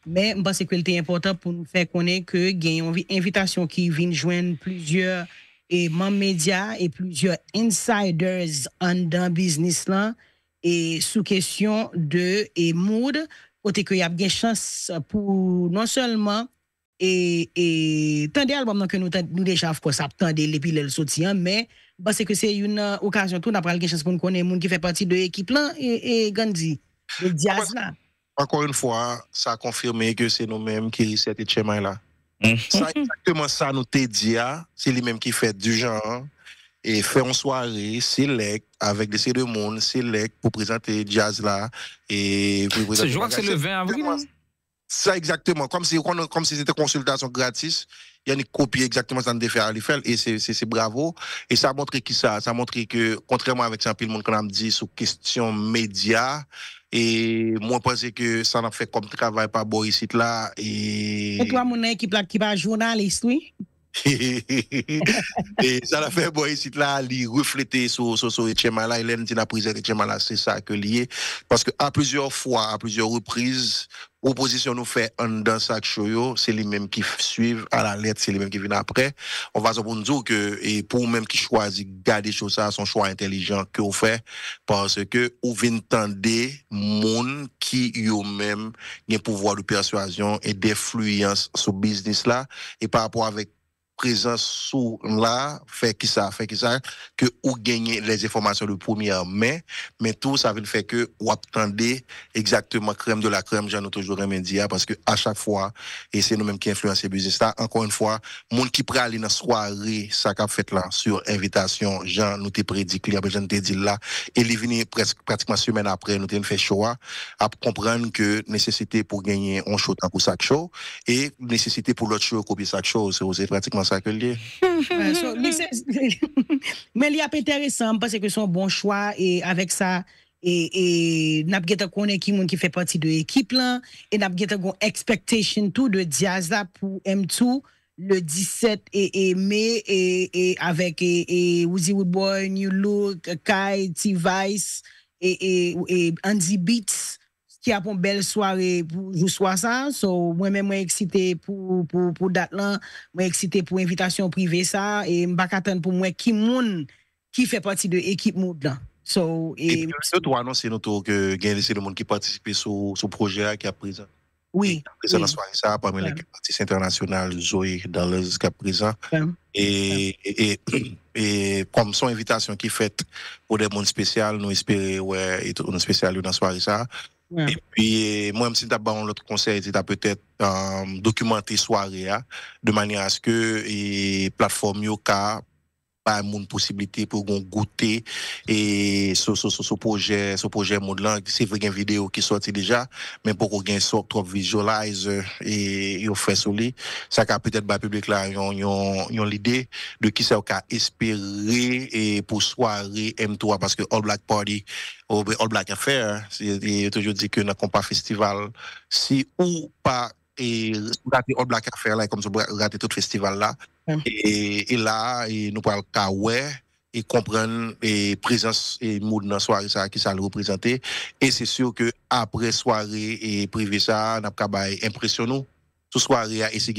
men mba se kwel te importan pou nou fe konen ke gen yon invitasyon ki vin jwen plizye e man media e plizye insiders an dan biznis lan. E sou kesyon de e moud, pote ke y ap geshans pou non selman e, e tende albam nan ke nou de jav pos ap tende le pil el soti an, me bas se ke se y un uh, okasyon tou na pral geshans pou nou konen moun ki fe pati de ekip lan e, e Gandhi, de Diaz lan. Ankon yon fwa, sa konfirme ke se nou menm ki sete tseman la. Mm. Sa eksemen sa nou te dia, se li menm ki fet du jan an. et faire une soirée select avec des de monde select pour présenter jazz là et je crois que c'est le 20 avril hein? ça exactement comme si comme si c'était consultation gratuite, il y a une copie exactement ça ne fait à l'IFEL et c'est bravo et ça a montré qui ça ça a montré que contrairement avec un pile monde qu'on a dit sur question médias et moi, je pense que ça n'a fait comme travail par Boris là. Et, toi, mon équipe là, qui va journaliste, oui? et ça l'a fait boy ici là il refléter sur sur sur Etchemala Hélène dit la prison Etchemala c'est ça que lié parce que à plusieurs fois à plusieurs reprises opposition nous fait un dans sac choyo c'est les mêmes qui suivent à la lettre c'est les mêmes qui viennent après on va nous dire que et pour même qui choisit garder choses ça son choix intelligent que on fait parce que on vient tendre monde qui eux-mêmes ont pouvoir de persuasion et d'influence sur business là et par rapport avec présence sous là fait qui ça fait ça que ou gagner les informations le 1er mai mais tout ça veut faire que ou attendez exactement crème de la crème j'en ai toujours remédier. parce que à chaque fois et c'est nous mêmes qui influençons business encore une fois monde qui prennent aller dans soirée ça qu'a fait là sur invitation Jean nous t'ai prédit clair j'en t'ai dit là et il venir presque pratiquement semaine après nous t'ai fait choix hein. à comprendre que nécessité pour gagner un show pour chaque show et nécessité pour l'autre show copier chaque show c'est pratiquement Mais lié. y il y a intéressant parce que son bon et et ça et et nap geta connait qui monde qui fait partie de l'équipe là et nap geta une expectation tout de Diaza pour M2, le 17 et, et mai et, et, avec et, Uzi Woodboy, New Look, Kai, T-Vice et, et, Andy Beats. ki apon bel sware pou jou swa sa, so mwen mwen mwen eksite pou dat lan, mwen eksite pou evitasyon privé sa, e mbakaten pou mwen ki moun ki fe pati de ekip moun dan. E pi mwen se to anonsi nou to ke gen lise de moun ki patisipe sou proje la ki aprize la sware sa, pwame le kapatise internasyonal joui dan lise ki aprize la, e pwame son evitasyon ki fet pou de moun spesyal nou espere ou nou spesyal yo nan sware sa, Et puis, moi, si tu as un autre conseil, tu as peut-être documenter euh, documenté soirée hein, de manière à ce que les plateformes pas une possibilité pour goûter et ce, ce, ce, ce projet ce projet monde là c'est vrai y a une vidéo qui sorti déjà mais pour qu'on gagne sort trop visualize et il fait sur lui ça qu'a peut-être pas public là ils ont l'idée de qui ça qu'a espérer et pour soirée M3 parce que All Black Party oh, ben, All Black Affair hein, c'est toujours dit que dans pas festival si ou pas et raté All Black Affair là comme ça raté tout festival là et, là, et nous parlons de et comprendre et présence et mood dans soirée ça qui ça le représenter et c'est sûr que après soirée et privé ça n'a pas impressionnant tout soirée et c'est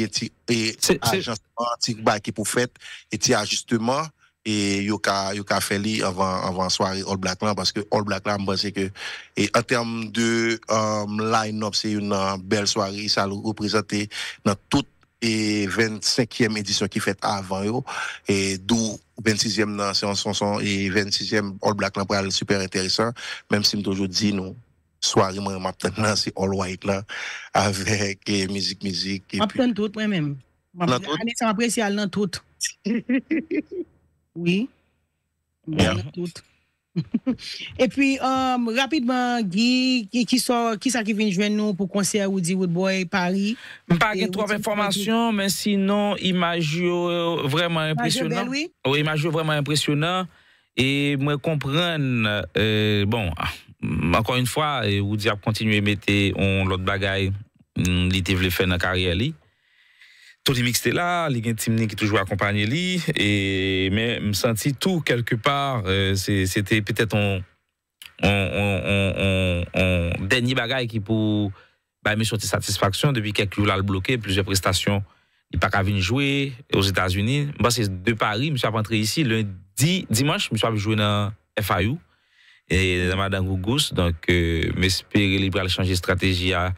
et agencement qui pour fête et petit ajustement et yo ka yo ka fait li avant avant soirée All Black là parce que All Black là pense que et en termes de euh, line-up c'est une euh, belle soirée ça le représenter dans tout. e 25èm edisyon ki fèt avan yo e dou 26èm nan seonsonson e 26èm All Black nan pral super enteresan menm si mdoujou di nou soari mwen mapten nan si All White lan avek mizik mizik mapten tout mwen menm ane sa m apresyal nan tout oui nan tout et puis, um, rapidement, Guy, qui, qui, sort, qui ça qui vient joindre nous pour concert Woody Woodboy Paris? Pas trop d'informations, mais sinon, image euh, vraiment impressionnant. oui? image vraiment impressionnant. Et moi, comprendre, euh, bon, encore une fois, Woody a continué à mettre l'autre bagaille, mm, il était faire dans la carrière. Tony Mix était là, les team qui toujours accompagné lui, et mais me senti tout quelque part, euh, c'était peut-être un dernier bagage qui pour bah, me sortir satisfaction depuis quelques jours là le bloqué, plusieurs prestations, il pas qu'à venir jouer aux États-Unis. Moi c'est de Paris, je suis rentré ici lundi, dimanche, je suis jouer dans FIU et dans Madame Gougous, donc euh, m'espérer libre à changer stratégie hein,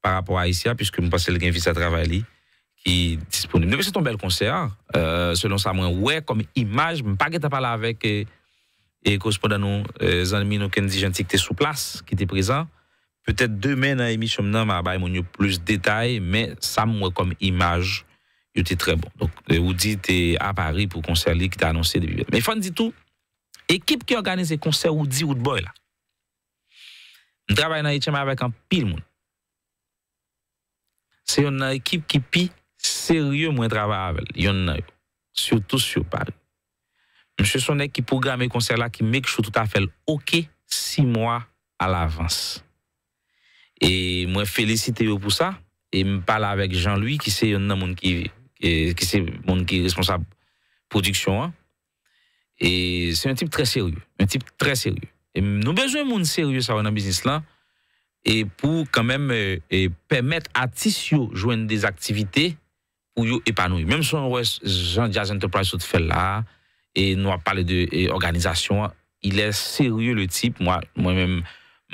par rapport à ici, puisque je pense que le gain vise à travailler. ki disponib. Ne ve se ton bel konser, euh, selon sa mwen wey kom imaj, mwen pa ge ta pala avek, e, e kospo dan nou, e, zanmi nou ken di janti ki te sou plas, ki te prizan, petet demen nan emisyon mnen, mwen yo plus detay, men sa mwen wey kom imaj, yo te tre bon. Donk, e, ou di te apari pou konser li, ki te anonsi. Me fon di tou, ekip ki organize konser ou di, ou d'boy la, mwen drabay nan HM avek an pil moun. Se yon nan ekip ki pi, Seryo mwen draba avèl, yon nan yo. Soutou sou pal. Mwen se sonè ki pou grame konser la ki mèk chou touta fèl ok 6 mwa al avans. E mwen felisite yo pou sa e mwen pala avèk jan lui ki se yon nan moun ki e, responsab prodiksyon an. E se mwen tip tre seryo. Mwen tip tre seryo. E mwen bezwen moun seryo sa wè nan biznis lan e pou kanmèm e, e permèt atis yo jwen des aktivite ou épanoui. Même si on Jean Jazz Enterprise tout fait là, et nous a parlé de il est sérieux le type. Moi, moi-même,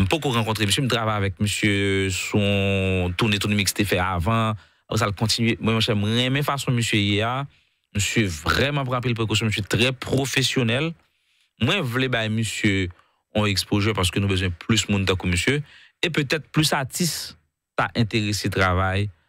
pas qu'on rencontre monsieur, je travaille avec monsieur, son tournée tournée c'était fait avant, ça le continue. Moi, je même façon monsieur hier, monsieur vraiment prend pile précaution, monsieur très professionnel. Moi, je voulais, bah, monsieur, on exposé parce que nous avons besoin plus de monde que monsieur, et peut-être plus artiste t'as intéressé travail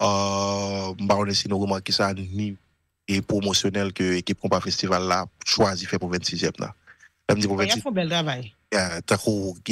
Euh, Baron Sinogo que ça ni et promotionnel que l'équipe Compa Festival là choisi fait pour 26e là. Il y a un bel travail. Il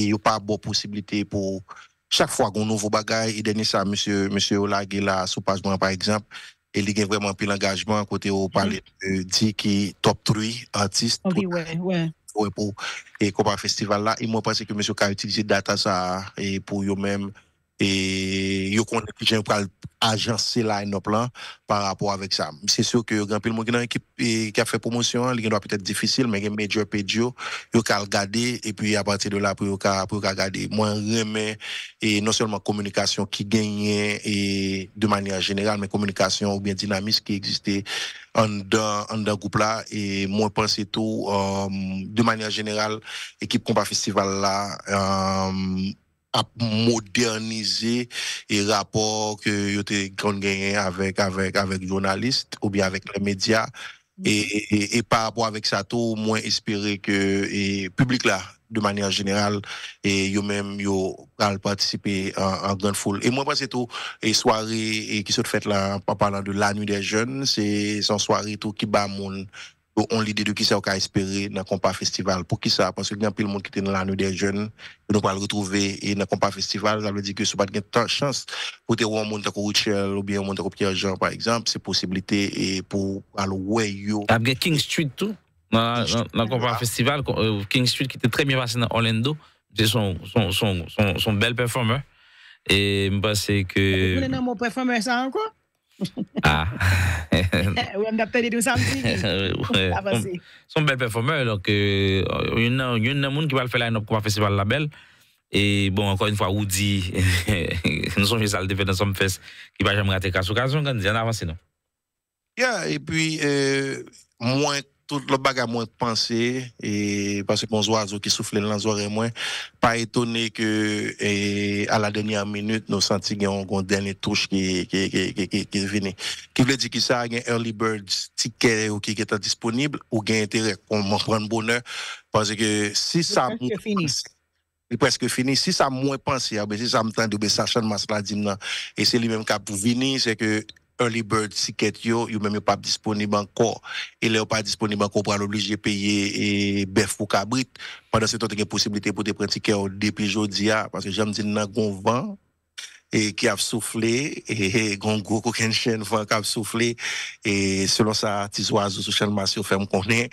n'y a pas de possibilité pour chaque fois qu'on nouveau bagage et dernier ça monsieur monsieur Olagé là sous page par exemple et il y a vraiment pile engagement côté au parler mhm. dit qui top 3 artistes oui, ouais, ouais. pour et Compa Festival là et moi pense que monsieur a utilisé data ça et pour eux même et je a que j'ai pas agencer là plan par rapport avec ça c'est sûr que grand pile monde dans équipe qui a fait promotion il doit peut-être difficile mais major pedio a ka regarder et puis à partir de là pour pour regarder moins remet et non seulement communication qui gagnait et de manière générale mais communication ou bien dynamisme qui existait en dans en groupe là et moi penser tout euh, de manière générale équipe combat festival là euh, à moderniser les rapports que vous gagné avec avec avec journalistes ou bien avec les médias mm. et, et, par rapport avec ça tout moins espérer que le public là de manière générale et yo même yo participer en, grande foule et moi c'est tout et soirée et qui se fait là en parlant de la nuit des jeunes c'est son soirée tout qui bat monde ou on li dedou ki sa ou ka espere nan kompa festival pou ki sa, panse gen apil moun ki te nan lanyou de jen, nou pa al ritrouve e nan kompa festival, zanlou di ke sou bat gen tan chans pou te wou an moun te kou rouchel, ou bi an moun te kou piye jen, par ekzamp, se posibilite e pou al wè yo. Ape gen King Street tou, nan kompa festival, King Street ki te tre mi vase nan Orlando, jen son bel performe, e mba se ke... Ape mou le nan mou performe sa anko? Ah. Ou on a tout samedi. Son bel performeur donc il euh, y en a il y en a monde qui va le faire line-up pour festival la belle. Et bon encore une fois Woody nous sommes ça le fait dans son fest qui va jamais rater cas occasion quand on avance non. Yeah et puis euh, moins tout lop bag a mwen panse, e pasè kon zo a zo ki soufle nan zo re mwen, pa etone ke e, a la denye a minute, nou santi gen yon gwen denye touche ki vini. Ki vle di ki sa, gen early bird tikè ou ki kita disponible, ou gen intere kon mwen pran bonè, pasè ke si sa mwen panse, ah si sa mwen panse, si sa mwen panse, e se li menm ka pou vini, se ke early bird ticket yo, yo même pas disponible encore. Et là, pas disponible encore pour l'obliger payer et eh, bœuf ou cabrit. Pendant ce temps, il y a possibilité pour te pratiquer ticket oh, depuis jeudi, ah. parce que j'aime dire, dans gon vent, et qui a soufflé et gongo aucun chaîne vent qui a soufflé et selon ça tisoise oiseaux sous chaîne massif fait me connaît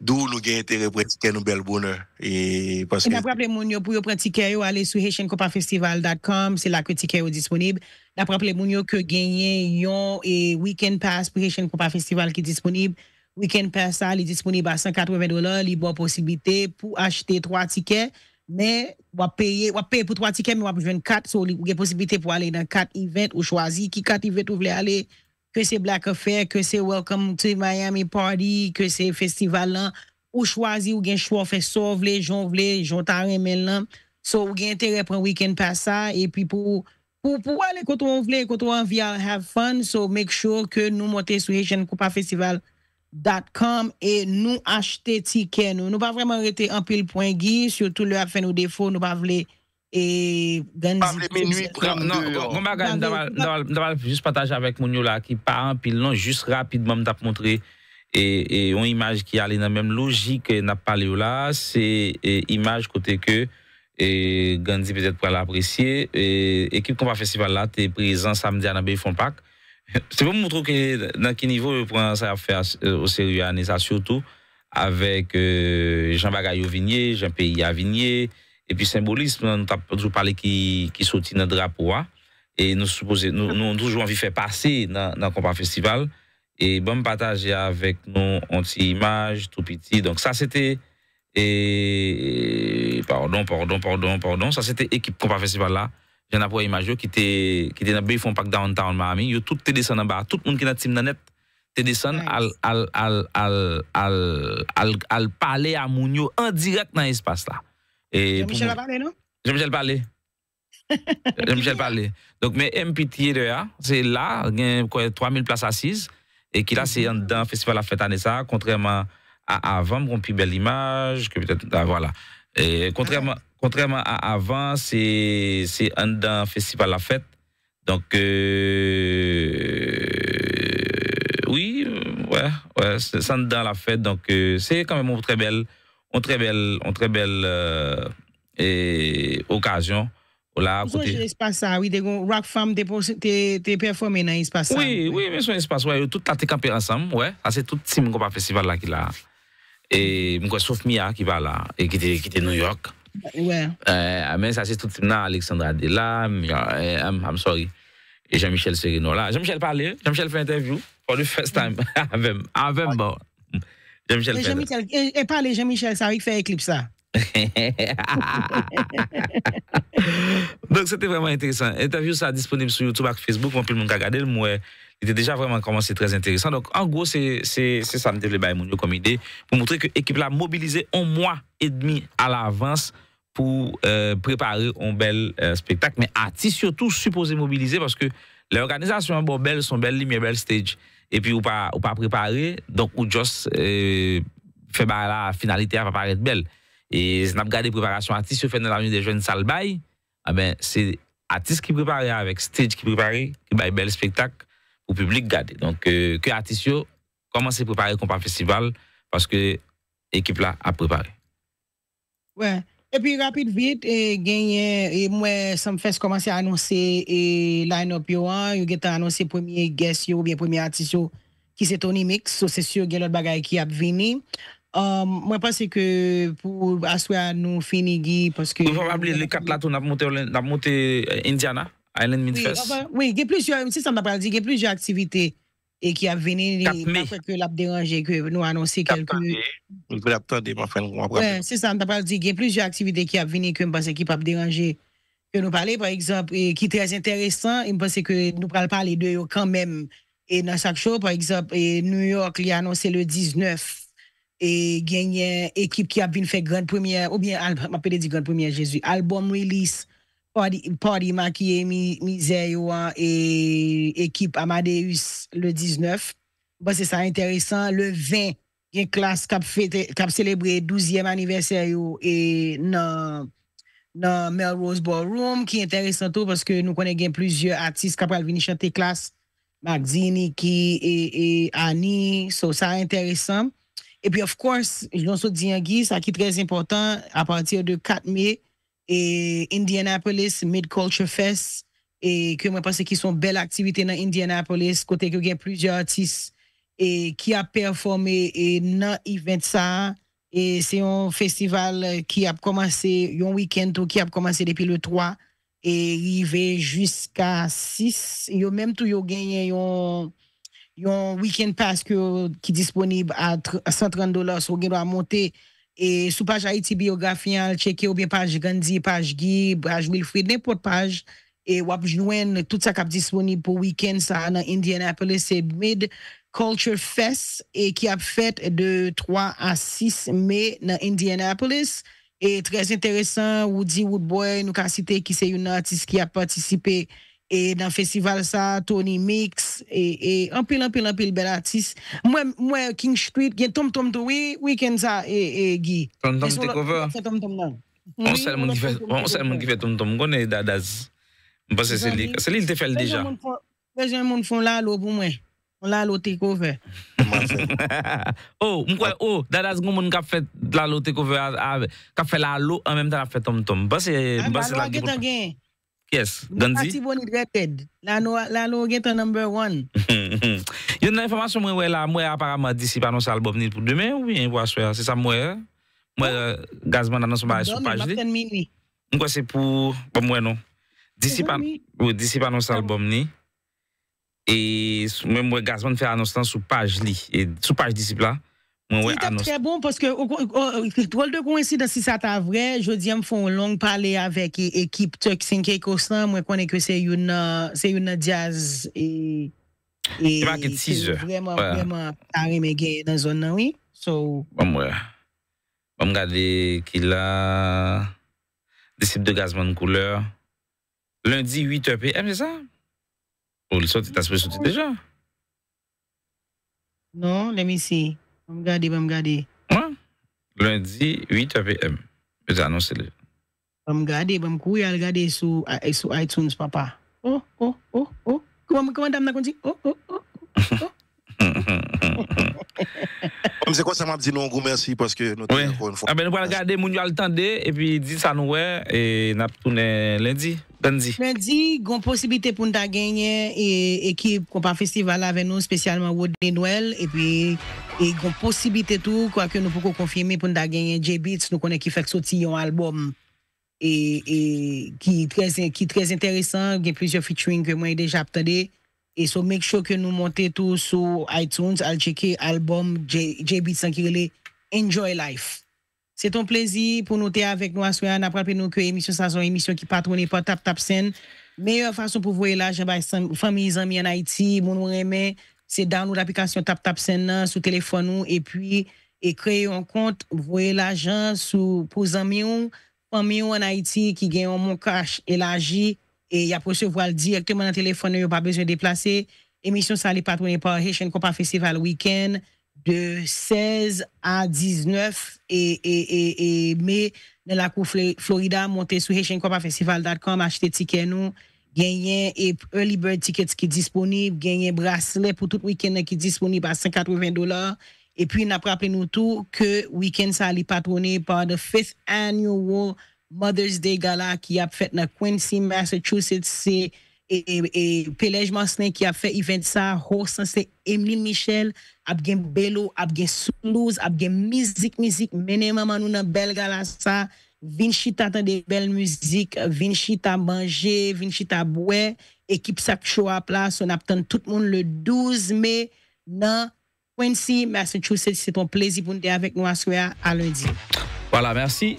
d'où nous gain intérêt pratiquer nous bel bonheur et parce que d'après mon pour pratiquer yo aller sur hessiancopafestival.com c'est là que ticket est disponible d'après les moun que gagner yon et weekend pass pour Haitian qui est disponible weekend pass ça est disponible à 180 dollars il bon possibilité pour acheter trois tickets Mè, wap paye pou 3 tiket, mè wap pou 24, so ou gen posibite pou ale dan 4 event ou chwazi. Ki 4 event ou vle ale, ke se Black Fair, ke se Welcome to Miami Party, ke se festival lan, ou chwazi ou gen chwa fè so vle, jon vle, jontare men lan. So ou gen tere pou an week-end passa, e pi pou ale koto an vle, koto an vle, have fun, so make sure ke nou motè sou Asian Koopa Festival fè. dot com e nou achete tikè nou. Nou pa vreman rete anpil.gi, sou tout lè a fè nou defo, nou pa vle... Nou pa vle menye... Nou pa vle menye, nou pa vle just pataje avèk moun yo non, la ki pa anpil, nou just rapidman m tap montre e yon imaj ki alè nan mèm logik na palè yo la, se imaj kote ke, e Gandhi pèzet pral apresye, ekip kompa festival la te prezen samdi an apè yon fonpak, C'est pour montrer que dans quel niveau je prends ça à faire euh, au sérieux, surtout avec euh, Jean Bagaille au Vignier, Jean Pays Vignier, et puis symbolisme, on avons toujours parlé qui, qui sortit dans le drapeau. Hein. Et nous avons nous, nous toujours envie de faire passer dans, dans le combat festival. Et bon, partager avec nous, anti image, tout petit. Donc, ça, c'était. Et, pardon, pardon, pardon, pardon. Ça, c'était équipe combat festival là. jen apwa imaj yo ki te na Beifon Park Downtown, ma ami, yo tout te disan nan ba, tout moun ki nan tim nan net te disan al al pale a moun yo, an direk nan espas la. E Jomichel a pale nou? Jomichel pale. Donk men MPT re ya, se la, gen 3000 plas asiz, e ki la se yon dan festival la fèt anesa, kontreman avan, mpon pi bel imaj, ke pwetet, ah wala. Et contrairement, contrairement à avant, c'est un festival la fête. Donc, euh, oui, ouais, ouais c'est dans la fête. Donc, euh, c'est quand même une très belle, une très belle, une très belle euh, occasion. Là, à côté. espace ça, oui, des rock femmes, des performances dans l'espace Oui, oui, mais un espace, ouais, tout a été campé ensemble, ouais. c'est tout le team qu'on festival là qui l'a et moi sauf Mia qui va là et qui était qui était New York ouais euh, mais ça c'est tout là Alexandra Adela. I'm, e, I'm sorry et Jean-Michel Serino là Jean-Michel parle. Hein? Jean-Michel fait interview pour le first time avec avec bon Jean-Michel e, e parle. et, et Jean-Michel ça il fait éclipse ça Donc c'était vraiment intéressant. Interview ça disponible sur YouTube et Facebook, on peut le regarder, moi était déjà vraiment commencé très intéressant. Donc, en gros, c'est ça me développé comme idée pour montrer que l'équipe l'a mobilisé un mois et demi à l'avance pour euh, préparer un bel euh, spectacle. Mais artiste surtout supposé mobiliser parce que l'organisation bon, belle, son belle lumière, belle stage. Et puis, ou pas, ou pas préparé, donc, ou juste euh, fait bah, la finalité, à va paraître belle. Et si on regarde préparation artiste, fait dans la nuit des jeunes Salbaï. ah ben, c'est artiste qui préparait avec stage qui préparait, qui un bel spectacle au public garder. Donc, euh, que artisio commence à préparer compas festival parce que l'équipe là a préparé. Ouais. Et puis rapide vite, et gagné, et moi, ça me fait commencer à annoncer et line-up yo, hein. y a annoncé premier guest yo, ou bien premier Artisio qui c'est Tony Mix, c'est sûr, a l'autre bagaille qui a venu. Euh, moi, je pense que pour à nous finir, parce que... Vous pouvez probablement les quatre là, on a monté euh, Indiana. Island Midfest. Oui, oui, il y a plusieurs, si ça m'a dit, il y a plusieurs activités et qui a venu après que l'a dérangé que nous annoncé quelque Nous attendre ma frère. Ouais, c'est ça, on t'a dit il y a plusieurs activités qui a venu que me pensais qui pas déranger que nous parler par exemple et qui est très intéressant, il me pense que nous parler parler de quand même et dans chaque show par exemple et New York il a annoncé le 19 et gagné équipe qui a venu faire grande première ou bien m'a dit grande première Jésus album release pa di ma kiye mi zè yo an e, ekip Amadeus le 19. Ba bon, se sa interésan, le 20, gen klas kap celebre 12è aniversè yo e, nan Melrose Ballroom ki interésan tou paske nou konen gen plusieurs artistes kap ak vini chante klas Maksini ki e, e Ani. So sa interésan. E pi of course, joun so diyan gi, sa ki trèz important a patir de 4 miè et Indianapolis Mid Culture Fest et que moi pense qu'ils sont belles activités dans Indianapolis côté que y a plusieurs artistes et qui a performé et dans event ça et c'est un festival qui a commencé un week-end qui a commencé depuis le 3 et arrivé jusqu'à 6 et même tout yo gagné un un week-end pass qui est disponible à 130 dollars so doit monter E sou page Haiti biografin al, cheke ou bien page Gandhi, page Guy, page Wilfrid, ne pot page. E wap jnwen, tout sa kap disponib pou weekend sa nan Indianapolis, se Mid Culture Fest, e ki ap fet de 3 a 6 May nan Indianapolis. Très intéressant, Woody Woodboy, nou ka cite ki se yon artist ki ap patisipe... dan e festival sa, Tony Mix e, e anpil anpil anpil beratis mwen King Street gen tomtom to we, weekend sa e gi onsel moun ki fè tomtom mwen kon e dadaz mwen pase seli, seli te fèl deja mwen fèl moun fèl lalo pou mwen lalo takeover ou, oh, mwen kwe ah. ou oh, dadaz goun moun ka fè lalo takeover ka fè lalo, anmèm ta la fè tomtom mwen pase lalo te fèl Yes, gandhi? Mwè pasivon idreped, la nou gen ton number one. Yon nan informasyon mwen wè la, mwen apara mwen disip anonsalbom ni pou demè ou wè yon wò aswè? Se sa mwen, mwen bon. euh, gazman anonsalbom sou bon, page li? Mwen mwen baten mi ni. Mwen kwa se pou, pou bon, mwen nou? Disip anonsalbom ni. E mwen mwen gazman fè anonsalbom sou page li, e, sou page disip la. Se tepr tebonmilepe. Se pou recuper. Jodi anvo part la se ekip tenke kontro. Kwane akwa se punye wi aje. So. Bon. Bon. Mwen mwen lade. Ki la. Desipe de gazman kouleur. Lending 8 OKM. Se tepre so te prez Jing. Non, lèvem si. Je vais regarder, je lundi 8 p.m. Je Je je iTunes, papa. Oh, oh, oh, oh. Comment comment dit Oh, oh, oh. oh. oh. quoi ça m'a dit non, merci parce que nous oui. Ah ben regarder, et puis ça nous et lundi. Lundi. Lundi, une possibilité pour nous gagner et équipe un festival avec nous spécialement Wood Noël et puis et une possibilité tout quoi que nous pouvons confirmer pour nous gagner J Beats nous connaît qui fait sortir un album et, et qui très qui très intéressant, il y a plusieurs featuring que moi déjà attendu et so make sure que nous montons tout sur iTunes, à checker album J, J Beats hein, qui est Enjoy Life. Se ton plezi pou nou te avek nou a souya, na pralpe nou ke emisyon sa zon emisyon ki patwone pa tap tap sen. Meyo fason pou voye la jen bay fami zanmi an Haiti, moun nou reme, se dan nou l'apikasyon tap tap sen nan sou telefon nou. E kreye yon kont, voye la jen sou pou zanmi yon, pou zanmi yon an Haiti ki genyon moun kash el aji. E ya pwese vwal di, akte man an telefon nou yo pa bezwen deplase, emisyon sa li patwone pa Heshen Kopa Festival Weekend. de 16 à 19 et, et, et, et mai dans la cour Florida, monter sur quand acheter ticket nous, gagnez et early bird tickets qui disponible, gagner bracelet pour tout week-end qui disponible à 180 dollars. Et puis, nous rappelé nous tout que week-end ça allait patronné par le 5 annual Mother's Day Gala qui a fait dans Quincy, Massachusetts. C'est et, et, et qui a fait event ça, host, c'est Emily Michel, ap gen belo, ap gen soulouz, ap gen mizik, mizik, mene maman nou nan bel gala sa, Vinchita chita tan de bel mizik, vinchita chita manje, vin chita bwe, ekip sak place. ap la, son ap tan tout moun le 12 mai nan Quincy, Massachusetts, c'est ton plaisir pour nous avec nous à à lundi. Voilà, merci.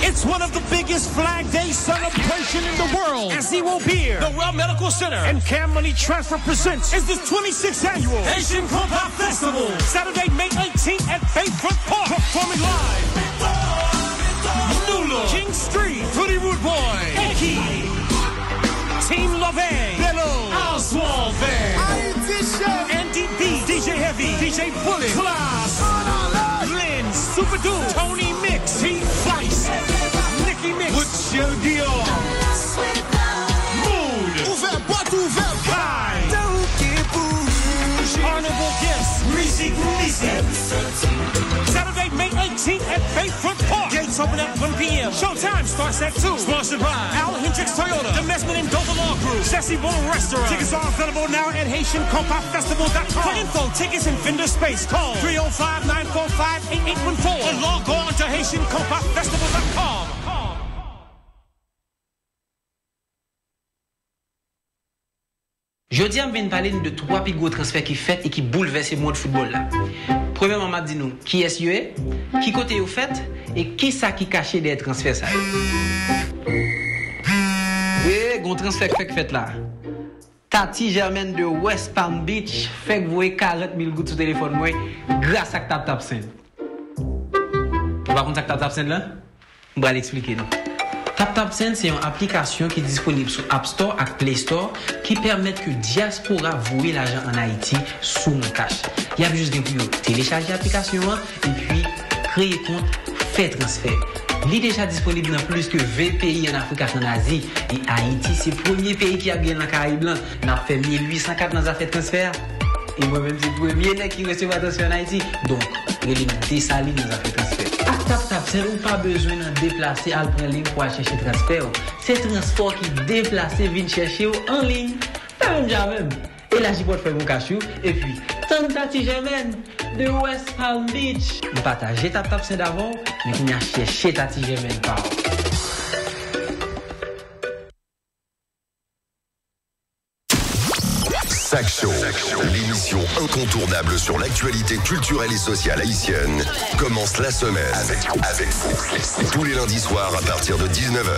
It's one of the biggest Flag Day celebrations in the world. As he will be here. The World Medical Center and Cam Money Transfer presents is the 26th annual Asian Pop Festival. Saturday, May 18th at Faithwood Park. Performing live. King Street, Fruity Root Boy, Eki, Team Love, Bello, Oswald Aitisha, Andy B, DJ Heavy, DJ Bullet, Class, Lynn, Super Dude, Tony Mix, T Vice, Nicky Mix, What's Dior, deal? Mood, ouvert, boîte ouverte, Kai, Honorable Guests, Reese Reese, Saturday, May 18th at Bayfront open at 1 p.m. Showtime starts at 2. Sponsored by Al Hendricks Toyota, The Messman and Dover Law Group, Jesse Bone Restaurant. Tickets are available now at HaitianCompopFestival.com. For info, tickets, and vendor space, call 305-945-8814 or log on to HaitianCompopFestival.com. Jodi am ven palen de 3 pi gwo transfer ki fet e ki bouleverse moun foutbol la. Premen mamad di nou, ki es yo e, ki kote yo fet, e ki sa ki kache de e transfer sa e. Eh, e, gon transfer kwek fet la. Tati Jermen de West Palm Beach, fek vwe karet mil gout sou telefon mwe, gra sa ktap-tap sen. Vapon sa ktap-tap sen la, mbra li eksplike nou. TapTapSend, c'est une application qui est disponible sur App Store et Play Store qui permet que diaspora voue l'argent en Haïti sous mon cash. Il y a juste des télécharger l'application hein, et puis créer compte, faire transfert. Il est déjà disponible dans plus que 20 pays en Afrique et en Asie. Et Haïti, c'est le premier pays qui a bien dans le Caraïbe. On a fait 1804 dans fait transfert. Et moi-même, c'est le premier qui reçoit attention en Haïti. Donc, il est dessaline dans fait transfert. Tap tap sen ou pa bezwen an deplase alpren ling pou an chèche transfer. Se transport ki deplase vin chèche ou an ling. Ta moun ja mèm. E la jipot fèmou kachou. E pi tan ta ti jèmen de West Palm Beach. Mè pata jè tap tap sen davon. Mè kou mè a chèche ta ti jèmen pa. l'émission incontournable sur l'actualité culturelle et sociale haïtienne, commence la semaine avec, avec Tous les lundis soirs à partir de 19h.